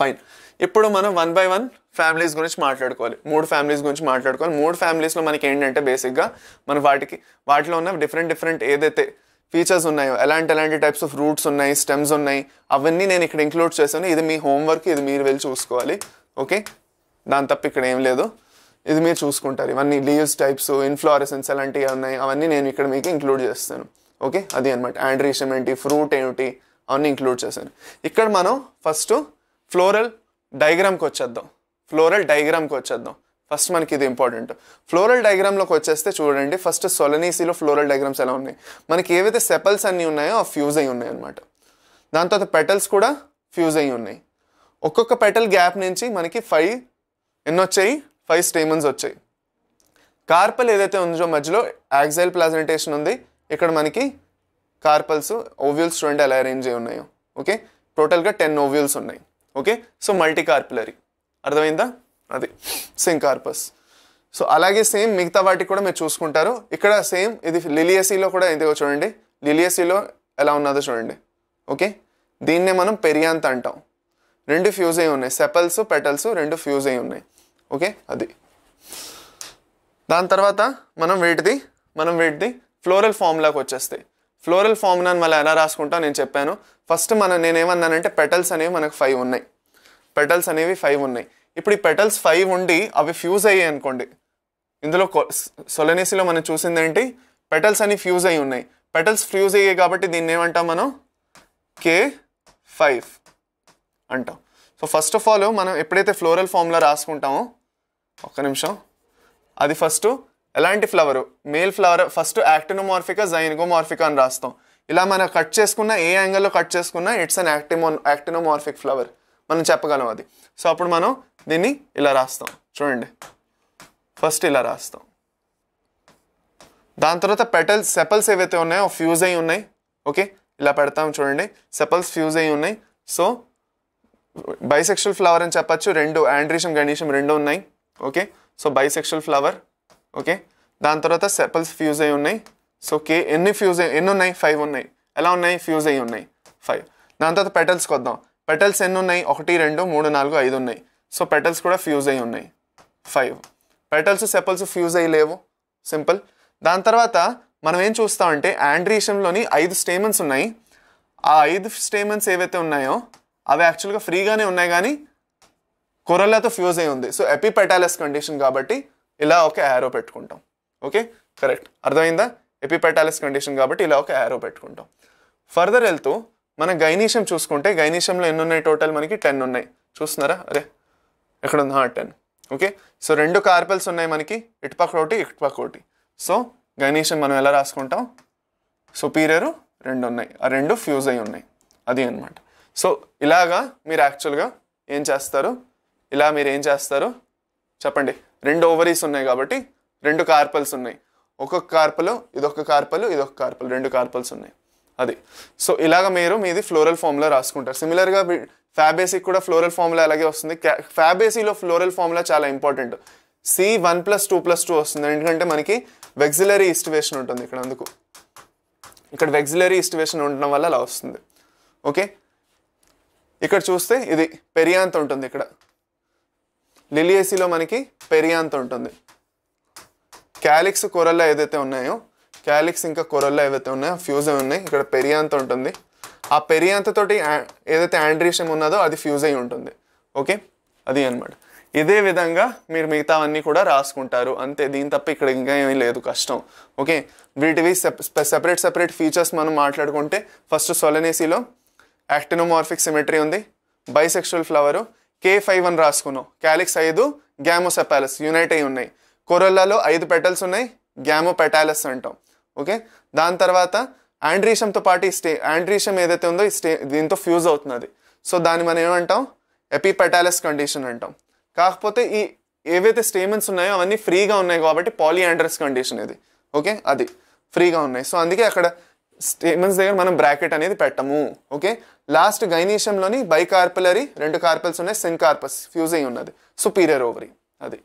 ఫైన్ ఇప్పుడు మనం వన్ బై వన్ ఫ్యామిలీస్ గురించి మాట్లాడుకోవాలి మూడు ఫ్యామిలీస్ గురించి మాట్లాడుకోవాలి మూడు ఫ్యామిలీస్లో మనకి ఏంటంటే బేసిక్గా మన వాటికి వాటిలో ఉన్న డిఫరెంట్ డిఫరెంట్ ఏదైతే ఫీచర్స్ ఉన్నాయి ఎలాంటి ఎలాంటి టైప్స్ ఆఫ్ రూట్స్ ఉన్నాయి స్టెమ్స్ ఉన్నాయి అవన్నీ నేను ఇక్కడ ఇంక్లూడ్ చేశాను ఇది మీ హోంవర్క్ ఇది మీరు వెళ్ళి చూసుకోవాలి ఓకే దాని తప్ప ఇక్కడ ఏం లేదు ఇది మీరు చూసుకుంటారు ఇవన్నీ లీవ్స్ టైప్స్ ఇన్ఫ్లోరెసెన్స్ అలాంటివి ఉన్నాయి అవన్నీ నేను ఇక్కడ మీకు ఇంక్లూడ్ చేస్తాను ఓకే అది అనమాట యాండ్రీషం ఏంటి ఫ్రూట్ ఏమిటి అవన్నీ ఇంక్లూడ్ చేశాను ఇక్కడ మనం ఫస్ట్ ఫ్లోరల్ డైగ్రామ్కి వచ్చేద్దాం ఫ్లోరల్ డైగ్రామ్కి వచ్చేద్దాం ఫస్ట్ మనకి ఇది ఇంపార్టెంట్ ఫ్లోరల్ డయాగ్రామ్లోకి వచ్చేస్తే చూడండి ఫస్ట్ సొలనీసీలో ఫ్లోరల్ డయాగ్రామ్స్ ఎలా ఉన్నాయి మనకి ఏవైతే సెపల్స్ అన్నీ ఉన్నాయో ఆ ఫ్యూజ్ అయి ఉన్నాయి అనమాట దాని తర్వాత పెటల్స్ కూడా ఫ్యూజ్ అయి ఉన్నాయి ఒక్కొక్క పెటల్ గ్యాప్ నుంచి మనకి ఫైవ్ ఎన్నొచ్చాయి ఫైవ్ స్టేమన్స్ వచ్చాయి కార్పల్ ఏదైతే ఉందో మధ్యలో యాక్సైల్ ప్లాజెంటేషన్ ఉంది ఇక్కడ మనకి కార్పల్స్ ఓవ్యూల్స్ చూడండి ఎలా అరేంజ్ అయి ఉన్నాయో ఓకే టోటల్గా టెన్ ఓవ్యూల్స్ ఉన్నాయి ఓకే సో మల్టీ కార్పులరీ అర్థమైందా అది సింక్ కార్పస్ సో అలాగే సేమ్ మిగతా వాటికి కూడా మీరు చూసుకుంటారు ఇక్కడ సేమ్ ఇది లిలియసీలో కూడా ఇదిగో చూడండి లిలియసీలో ఎలా ఉన్నదో చూడండి ఓకే దీన్నే మనం పెరియాంత్ అంటాం రెండు ఫ్యూజ్ అయి ఉన్నాయి సెపల్స్ పెటల్స్ రెండు ఫ్యూజ్ అయి ఉన్నాయి ఓకే అది దాని తర్వాత మనం వీటిది మనం వీటిది ఫ్లోరల్ ఫామ్లాకి వచ్చేస్తాయి ఫ్లోరల్ ఫార్ములాని మళ్ళీ ఎలా రాసుకుంటా నేను చెప్పాను ఫస్ట్ మనం నేనేమన్నానంటే పెటల్స్ అనేవి మనకు ఫైవ్ ఉన్నాయి పెటల్స్ అనేవి ఫైవ్ ఉన్నాయి ఇప్పుడు ఈ పెటల్స్ ఫైవ్ ఉండి అవి ఫ్యూజ్ అయ్యాయి అనుకోండి ఇందులో సొలనేసిలో మనం చూసింది ఏంటి పెటల్స్ అని ఫ్యూజ్ అయి ఉన్నాయి పెటల్స్ ఫ్యూజ్ అయ్యాయి కాబట్టి దీన్ని ఏమంటాం మనం కే ఫైవ్ అంటాం సో ఫస్ట్ ఆఫ్ ఆల్ మనం ఎప్పుడైతే ఫ్లోరల్ ఫామ్లో రాసుకుంటామో ఒక్క నిమిషం అది ఫస్ట్ ఎలాంటి ఫ్లవరు మేల్ ఫ్లవర్ ఫస్ట్ యాక్టినోమార్ఫికా జైనగోమార్ఫికా అని రాస్తాం ఇలా మనం కట్ చేసుకున్న ఏ యాంగిల్లో కట్ చేసుకున్నా it's an actino actinomorphic flower మనం చెప్పగలం అది సో అప్పుడు మనం దీన్ని ఇలా రాస్తాం చూడండి ఫస్ట్ ఇలా రాస్తాం దాని తర్వాత పెటల్స్ సెపల్స్ ఏవైతే ఉన్నాయో ఫ్యూజ్ అయి ఉన్నాయి ఓకే ఇలా పెడతాం చూడండి సెపల్స్ ఫ్యూజ్ అయి ఉన్నాయి సో బైసెక్షువల్ ఫ్లవర్ అని చెప్పచ్చు రెండు ఆండ్రీషం గణేషం రెండు ఉన్నాయి okay so bisexual flower okay దాని తర్వాత సెపల్స్ ఫ్యూజ్ అయి ఉన్నాయి సో కే ఎన్ని ఫ్యూజ్ ఎన్ని ఉన్నాయి ఫైవ్ ఉన్నాయి ఎలా ఉన్నాయి ఫ్యూజ్ అయ్యి ఉన్నాయి ఫైవ్ దాని తర్వాత పెటల్స్కి వద్దాం పెటల్స్ ఎన్ని ఉన్నాయి ఒకటి రెండు మూడు నాలుగు ఐదు ఉన్నాయి సో పెటల్స్ కూడా ఫ్యూజ్ అయి ఉన్నాయి ఫైవ్ పెటల్స్ సెపల్స్ ఫ్యూజ్ అయ్యి లేవు సింపుల్ దాని తర్వాత మనం ఏం చూస్తామంటే ఆండ్రీషంలోని ఐదు స్టేమెంట్స్ ఉన్నాయి ఆ ఐదు స్టేమెంట్స్ ఏవైతే ఉన్నాయో అవి యాక్చువల్గా ఫ్రీగానే ఉన్నాయి కానీ కొరలతో ఫ్యూజ్ అయి ఉంది సో ఎపిపెటాలస్ కండిషన్ కాబట్టి ఇలా ఒక యారో పెట్టుకుంటాం ఓకే కరెక్ట్ అర్థమైందా ఎపిపెటాలస్ కండిషన్ కాబట్టి ఇలా ఒక యారో పెట్టుకుంటాం ఫర్దర్ వెళ్తూ మనం గైనీషం చూసుకుంటే గైనీషంలో ఎన్ని ఉన్నాయి టోటల్ మనకి టెన్ ఉన్నాయి చూస్తున్నారా అరే ఎక్కడ ఉంది హార్ట్ ఓకే సో రెండు కార్పెల్స్ ఉన్నాయి మనకి ఇటుపక్క ఒకటి ఇటుపక్క ఒకటి సో గణేషన్ మనం ఎలా రాసుకుంటాం సుపీరియర్ రెండు ఉన్నాయి ఆ రెండు ఫ్యూజ్ అయి ఉన్నాయి అది అనమాట సో ఇలాగా మీరు యాక్చువల్గా ఏం చేస్తారు ఇలా మీరు ఏం చేస్తారు చెప్పండి రెండు ఓవరీస్ ఉన్నాయి కాబట్టి రెండు కార్పల్స్ ఉన్నాయి ఒక్కొక్క కార్పలు ఇదొక కార్పలు ఇదొక కార్పలు రెండు కార్పల్స్ ఉన్నాయి అది సో ఇలాగ మీరు మీది ఫ్లోరల్ ఫామ్లో రాసుకుంటారు సిమిలర్గా ఫ్యాబేసీ కూడా ఫ్లోరల్ ఫార్ములా అలాగే వస్తుంది ఫ్యాబేసీలో ఫ్లోరల్ ఫార్ములా చాలా important C one plus two plus two వస్తుంది ఎందుకంటే మనకి వెగ్జిలరీ ఇస్టివేషన్ ఉంటుంది ఇక్కడ అందుకు ఇక్కడ వెగ్జిలరీ ఇస్టివేషన్ ఉండడం వల్ల అలా వస్తుంది ఓకే ఇక్కడ చూస్తే ఇది పెరియాంత ఉంటుంది ఇక్కడ లిలియసీలో మనకి పెరియాంత ఉంటుంది క్యాలిక్స్ కొరల్లో ఏదైతే ఉన్నాయో క్యాలిక్స్ ఇంకా కొరల్లో ఏవైతే ఉన్నాయో ఫ్యూజ్ ఉన్నాయి ఇక్కడ పెరియాంత ఉంటుంది ఆ అంతతోటి ఏదైతే ఆండ్రీషియం ఉన్నదో అది ఫ్యూజ్ అయి ఉంటుంది ఓకే అది అనమాట ఇదే విధంగా మీరు మిగతావన్నీ కూడా రాసుకుంటారు అంతే దీని తప్ప ఇక్కడ ఇంకా ఏమీ లేదు కష్టం ఓకే వీటివి సెపరేట్ సెపరేట్ ఫీచర్స్ మనం మాట్లాడుకుంటే ఫస్ట్ సొలనేసీలో యాక్టినోమార్ఫిక్ సిమెట్రీ ఉంది bisexual flower K five one రాసుకున్నాం క్యాలిక్స్ ఐదు గ్యామోసెపాలస్ యునైట్ అయి ఉన్నాయి కొరల్లాలో ఐదు పెటల్స్ ఉన్నాయి గ్యామో పెటాలస్ అంటాం ఓకే దాని తర్వాత యాండ్రీషియంతో పాటు స్టే యాండ్రీషియం ఏదైతే ఉందో స్టే దీంతో ఫ్యూజ్ అవుతున్నది సో దాన్ని మనం ఏమంటాం ఎపిపెటాలస్ కండిషన్ అంటాం కాకపోతే ఈ ఏవైతే స్టేమెంట్స్ ఉన్నాయో అవన్నీ ఫ్రీగా ఉన్నాయి కాబట్టి పాలియాండ్రస్ కండిషన్ ఇది ఓకే అది ఫ్రీగా ఉన్నాయి సో అందుకే అక్కడ స్టేమెంట్స్ దగ్గర మనం బ్రాకెట్ అనేది పెట్టము ఓకే లాస్ట్ గైనీషియంలోని బైకార్పులరీ రెండు కార్పల్స్ ఉన్నాయి ఫ్యూజ్ ఫ్యూజింగ్ ఉన్నది సుపీరియర్ ఓవరీ అది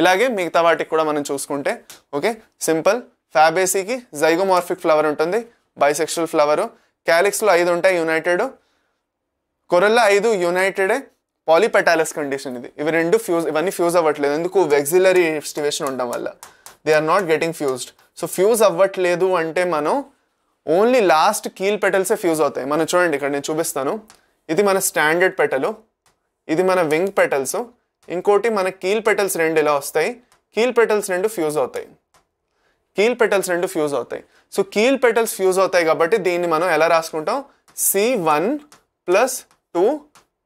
ఇలాగే మిగతా వాటికి కూడా మనం చూసుకుంటే ఓకే సింపుల్ ఫ్యాబేసీకి జైగోమార్ఫిక్ ఫ్లవర్ ఉంటుంది బైసెక్షువల్ ఫ్లవరు క్యాలిక్స్లో ఐదు ఉంటాయి యునైటెడ్ కొరల్లో ఐదు యునైటెడే పాలిపెటాలస్ కండిషన్ ఇది ఇవి రెండు ఫ్యూజ్ ఇవన్నీ ఫ్యూజ్ అవ్వట్లేదు ఎందుకు వెగ్జిలరీ స్టివేషన్ ఉండడం వల్ల they are not getting fused so fuse అవ్వట్లేదు అంటే మనం ఓన్లీ లాస్ట్ కీల్ పెటల్సే ఫ్యూజ్ అవుతాయి మనం చూడండి ఇక్కడ నేను చూపిస్తాను ఇది మన స్టాండర్డ్ పెటలు ఇది మన వింగ్ పెటల్స్ ఇంకోటి మన కీల్ పెటల్స్ రెండు ఇలా వస్తాయి కీల్ పెటల్స్ రెండు ఫ్యూజ్ అవుతాయి కీల్ పెటల్స్ రెండు ఫ్యూజ్ అవుతాయి సో కీల్ పెటల్స్ ఫ్యూజ్ అవుతాయి కాబట్టి దీన్ని మనం ఎలా రాసుకుంటాం C one plus two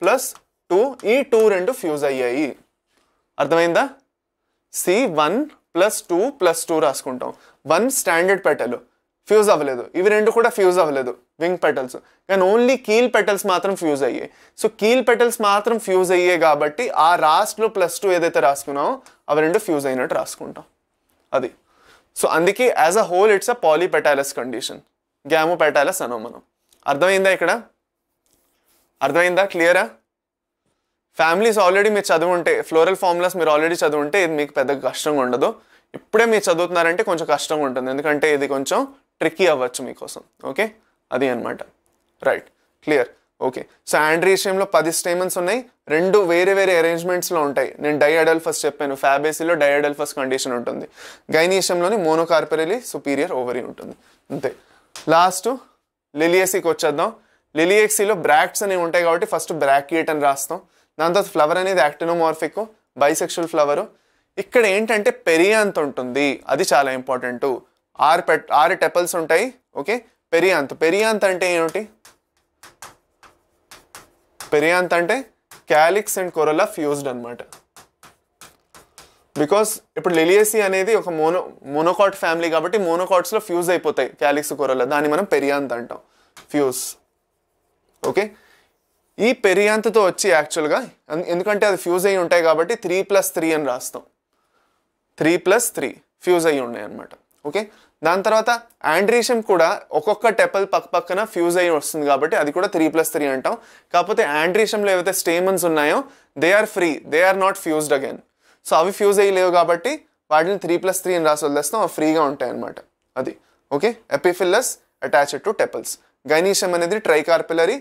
plus two ఈ టూ రెండు ఫ్యూజ్ అయ్యాయి అర్థమైందా C one plus two plus two రాసుకుంటాం వన్ స్టాండర్డ్ పెటల్ ఫ్యూజ్ అవ్వలేదు ఇవి రెండు కూడా ఫ్యూజ్ అవ్వలేదు వింగ్ పెటల్స్ కానీ ఓన్లీ కీల్ పెటల్స్ మాత్రం ఫ్యూజ్ అయ్యాయి సో కీల్ పెటల్స్ మాత్రం ఫ్యూజ్ అయ్యాయి కాబట్టి ఆ రాస్ట్లో ప్లస్ టూ ఏదైతే రాసుకున్నామో అవి రెండు ఫ్యూజ్ అయినట్టు రాసుకుంటాం అది సో అందుకే as a whole it's a polypetalous condition petalous అనో మనం అర్థమైందా ఇక్కడ అర్థమైందా క్లియరా ఫ్యామిలీస్ ఆల్రెడీ మీరు చదువుంటే ఫ్లోరల్ ఫార్ములాస్ మీరు ఆల్రెడీ చదువుంటే ఇది మీకు పెద్ద కష్టంగా ఉండదు ఇప్పుడే మీరు చదువుతున్నారంటే కొంచెం కష్టంగా ఉంటుంది ఎందుకంటే ఇది కొంచెం ట్రిక్కీ అవ్వచ్చు మీకోసం ఓకే అది అనమాట రైట్ క్లియర్ ఓకే సో ఆండ్రీషియంలో పది స్టేమన్స్ ఉన్నాయి రెండు వేరే వేరే అరేంజ్మెంట్స్లో ఉంటాయి నేను డయాడల్ఫస్ చెప్పాను ఫ్యాబేసీలో డయాడల్ఫస్ కండిషన్ ఉంటుంది గైనీషియంలోని మోనోకార్పరెలీ సుపీరియర్ ఓవరీ ఉంటుంది అంతే లాస్ట్ లిలియసీకి వచ్చేద్దాం లిలియక్సీలో బ్రాక్ట్స్ అనేవి ఉంటాయి కాబట్టి ఫస్ట్ బ్రాక్యూట్ అని రాస్తాం దాని తర్వాత ఫ్లవర్ అనేది యాక్టినోమార్ఫిక్ బైసెక్షువల్ ఫ్లవరు ఇక్కడ ఏంటంటే పెరియాంత్ ఉంటుంది అది చాలా ఇంపార్టెంట్ ఆరు పెట్ ఆరు టెపల్స్ ఉంటాయి ఓకే పెరియాంత్ పెరియాంత్ అంటే ఏమిటి పెరియాంత్ అంటే క్యాలిక్స్ అండ్ కొరలా ఫ్యూజ్డ్ అనమాట బికాస్ ఇప్పుడు లిలియసీ అనేది ఒక మోనో మోనోకాట్ ఫ్యామిలీ కాబట్టి మోనోకాట్స్లో ఫ్యూజ్ అయిపోతాయి క్యాలిక్స్ కొరలా దాన్ని మనం పెరియాంత్ అంటాం ఫ్యూజ్ ఓకే ఈ పెరియాంత్తో వచ్చి యాక్చువల్గా ఎందుకంటే అది ఫ్యూజ్ అయ్యి ఉంటాయి కాబట్టి త్రీ ప్లస్ త్రీ అని రాస్తాం త్రీ ప్లస్ త్రీ ఫ్యూజ్ అయ్యి ఉన్నాయి అనమాట ఓకే దాని తర్వాత యాండ్రీషియం కూడా ఒక్కొక్క టెపల్ పక్క పక్కన ఫ్యూజ్ అయ్యి వస్తుంది కాబట్టి అది కూడా త్రీ ప్లస్ త్రీ అంటాం కాకపోతే యాండ్రీషియంలో ఏవైతే స్టేమన్స్ ఉన్నాయో they are free they are not fused again so అవి ఫ్యూజ్ అయ్యలేవు కాబట్టి వాటిని త్రీ ప్లస్ త్రీ అని రాసి వదిలేస్తాం అవి ఫ్రీగా ఉంటాయి అనమాట అది okay epiphyllous attached to tepals gynoecium అనేది tricarpellary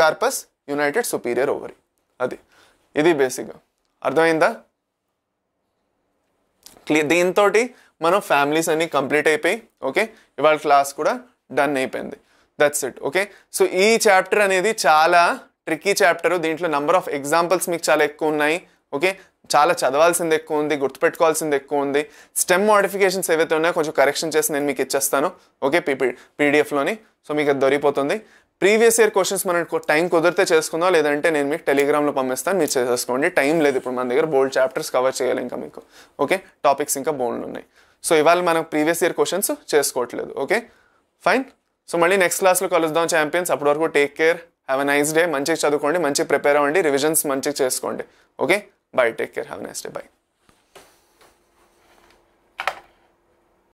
carpus united superior ovary అది ఇది బేసిక్గా అర్థమైందా క్లియర్ దీంతో మనం ఫ్యామిలీస్ అన్ని కంప్లీట్ అయిపోయి ఓకే ఇవాళ క్లాస్ కూడా డన్ అయిపోయింది దట్స్ ఇట్ ఓకే సో ఈ చాప్టర్ అనేది చాలా ట్రిక్కీ చాప్టర్ దీంట్లో నెంబర్ ఆఫ్ ఎగ్జాంపుల్స్ మీకు చాలా ఎక్కువ ఉన్నాయి ఓకే చాలా చదవాల్సింది ఎక్కువ ఉంది గుర్తుపెట్టుకోవాల్సింది ఎక్కువ ఉంది స్టెమ్ మోడిఫికేషన్స్ ఏవైతే ఉన్నాయో కొంచెం కరెక్షన్ చేసి నేను మీకు ఇచ్చేస్తాను ఓకే పీపీ పీడిఎఫ్లోని సో మీకు అది దొరికిపోతుంది ప్రీవియస్ ఇయర్ క్వశ్చన్స్ మనం టైం కుదిరితే చేసుకుందాం లేదంటే నేను మీకు టెలిగ్రామ్లో పంపిస్తాను మీరు చేసేసుకోండి టైం లేదు ఇప్పుడు మన దగ్గర బోల్డ్ చాప్టర్స్ కవర్ చేయాలి ఇంకా మీకు ఓకే టాపిక్స్ ఇంకా బోల్డ్ ఉన్నాయి సో ఇవాళ మనం ప్రీవియస్ ఇయర్ క్వశ్చన్స్ చేసుకోవట్లేదు ఓకే ఫైన్ సో మళ్ళీ నెక్స్ట్ క్లాస్లో కలుద్దాం ఛాంపియన్స్ అప్పటి వరకు take care have a nice day మంచిగా చదువుకోండి మంచిగా ప్రిపేర్ అవ్వండి రివిజన్స్ మంచిగా చేసుకోండి okay bye take care have a nice day by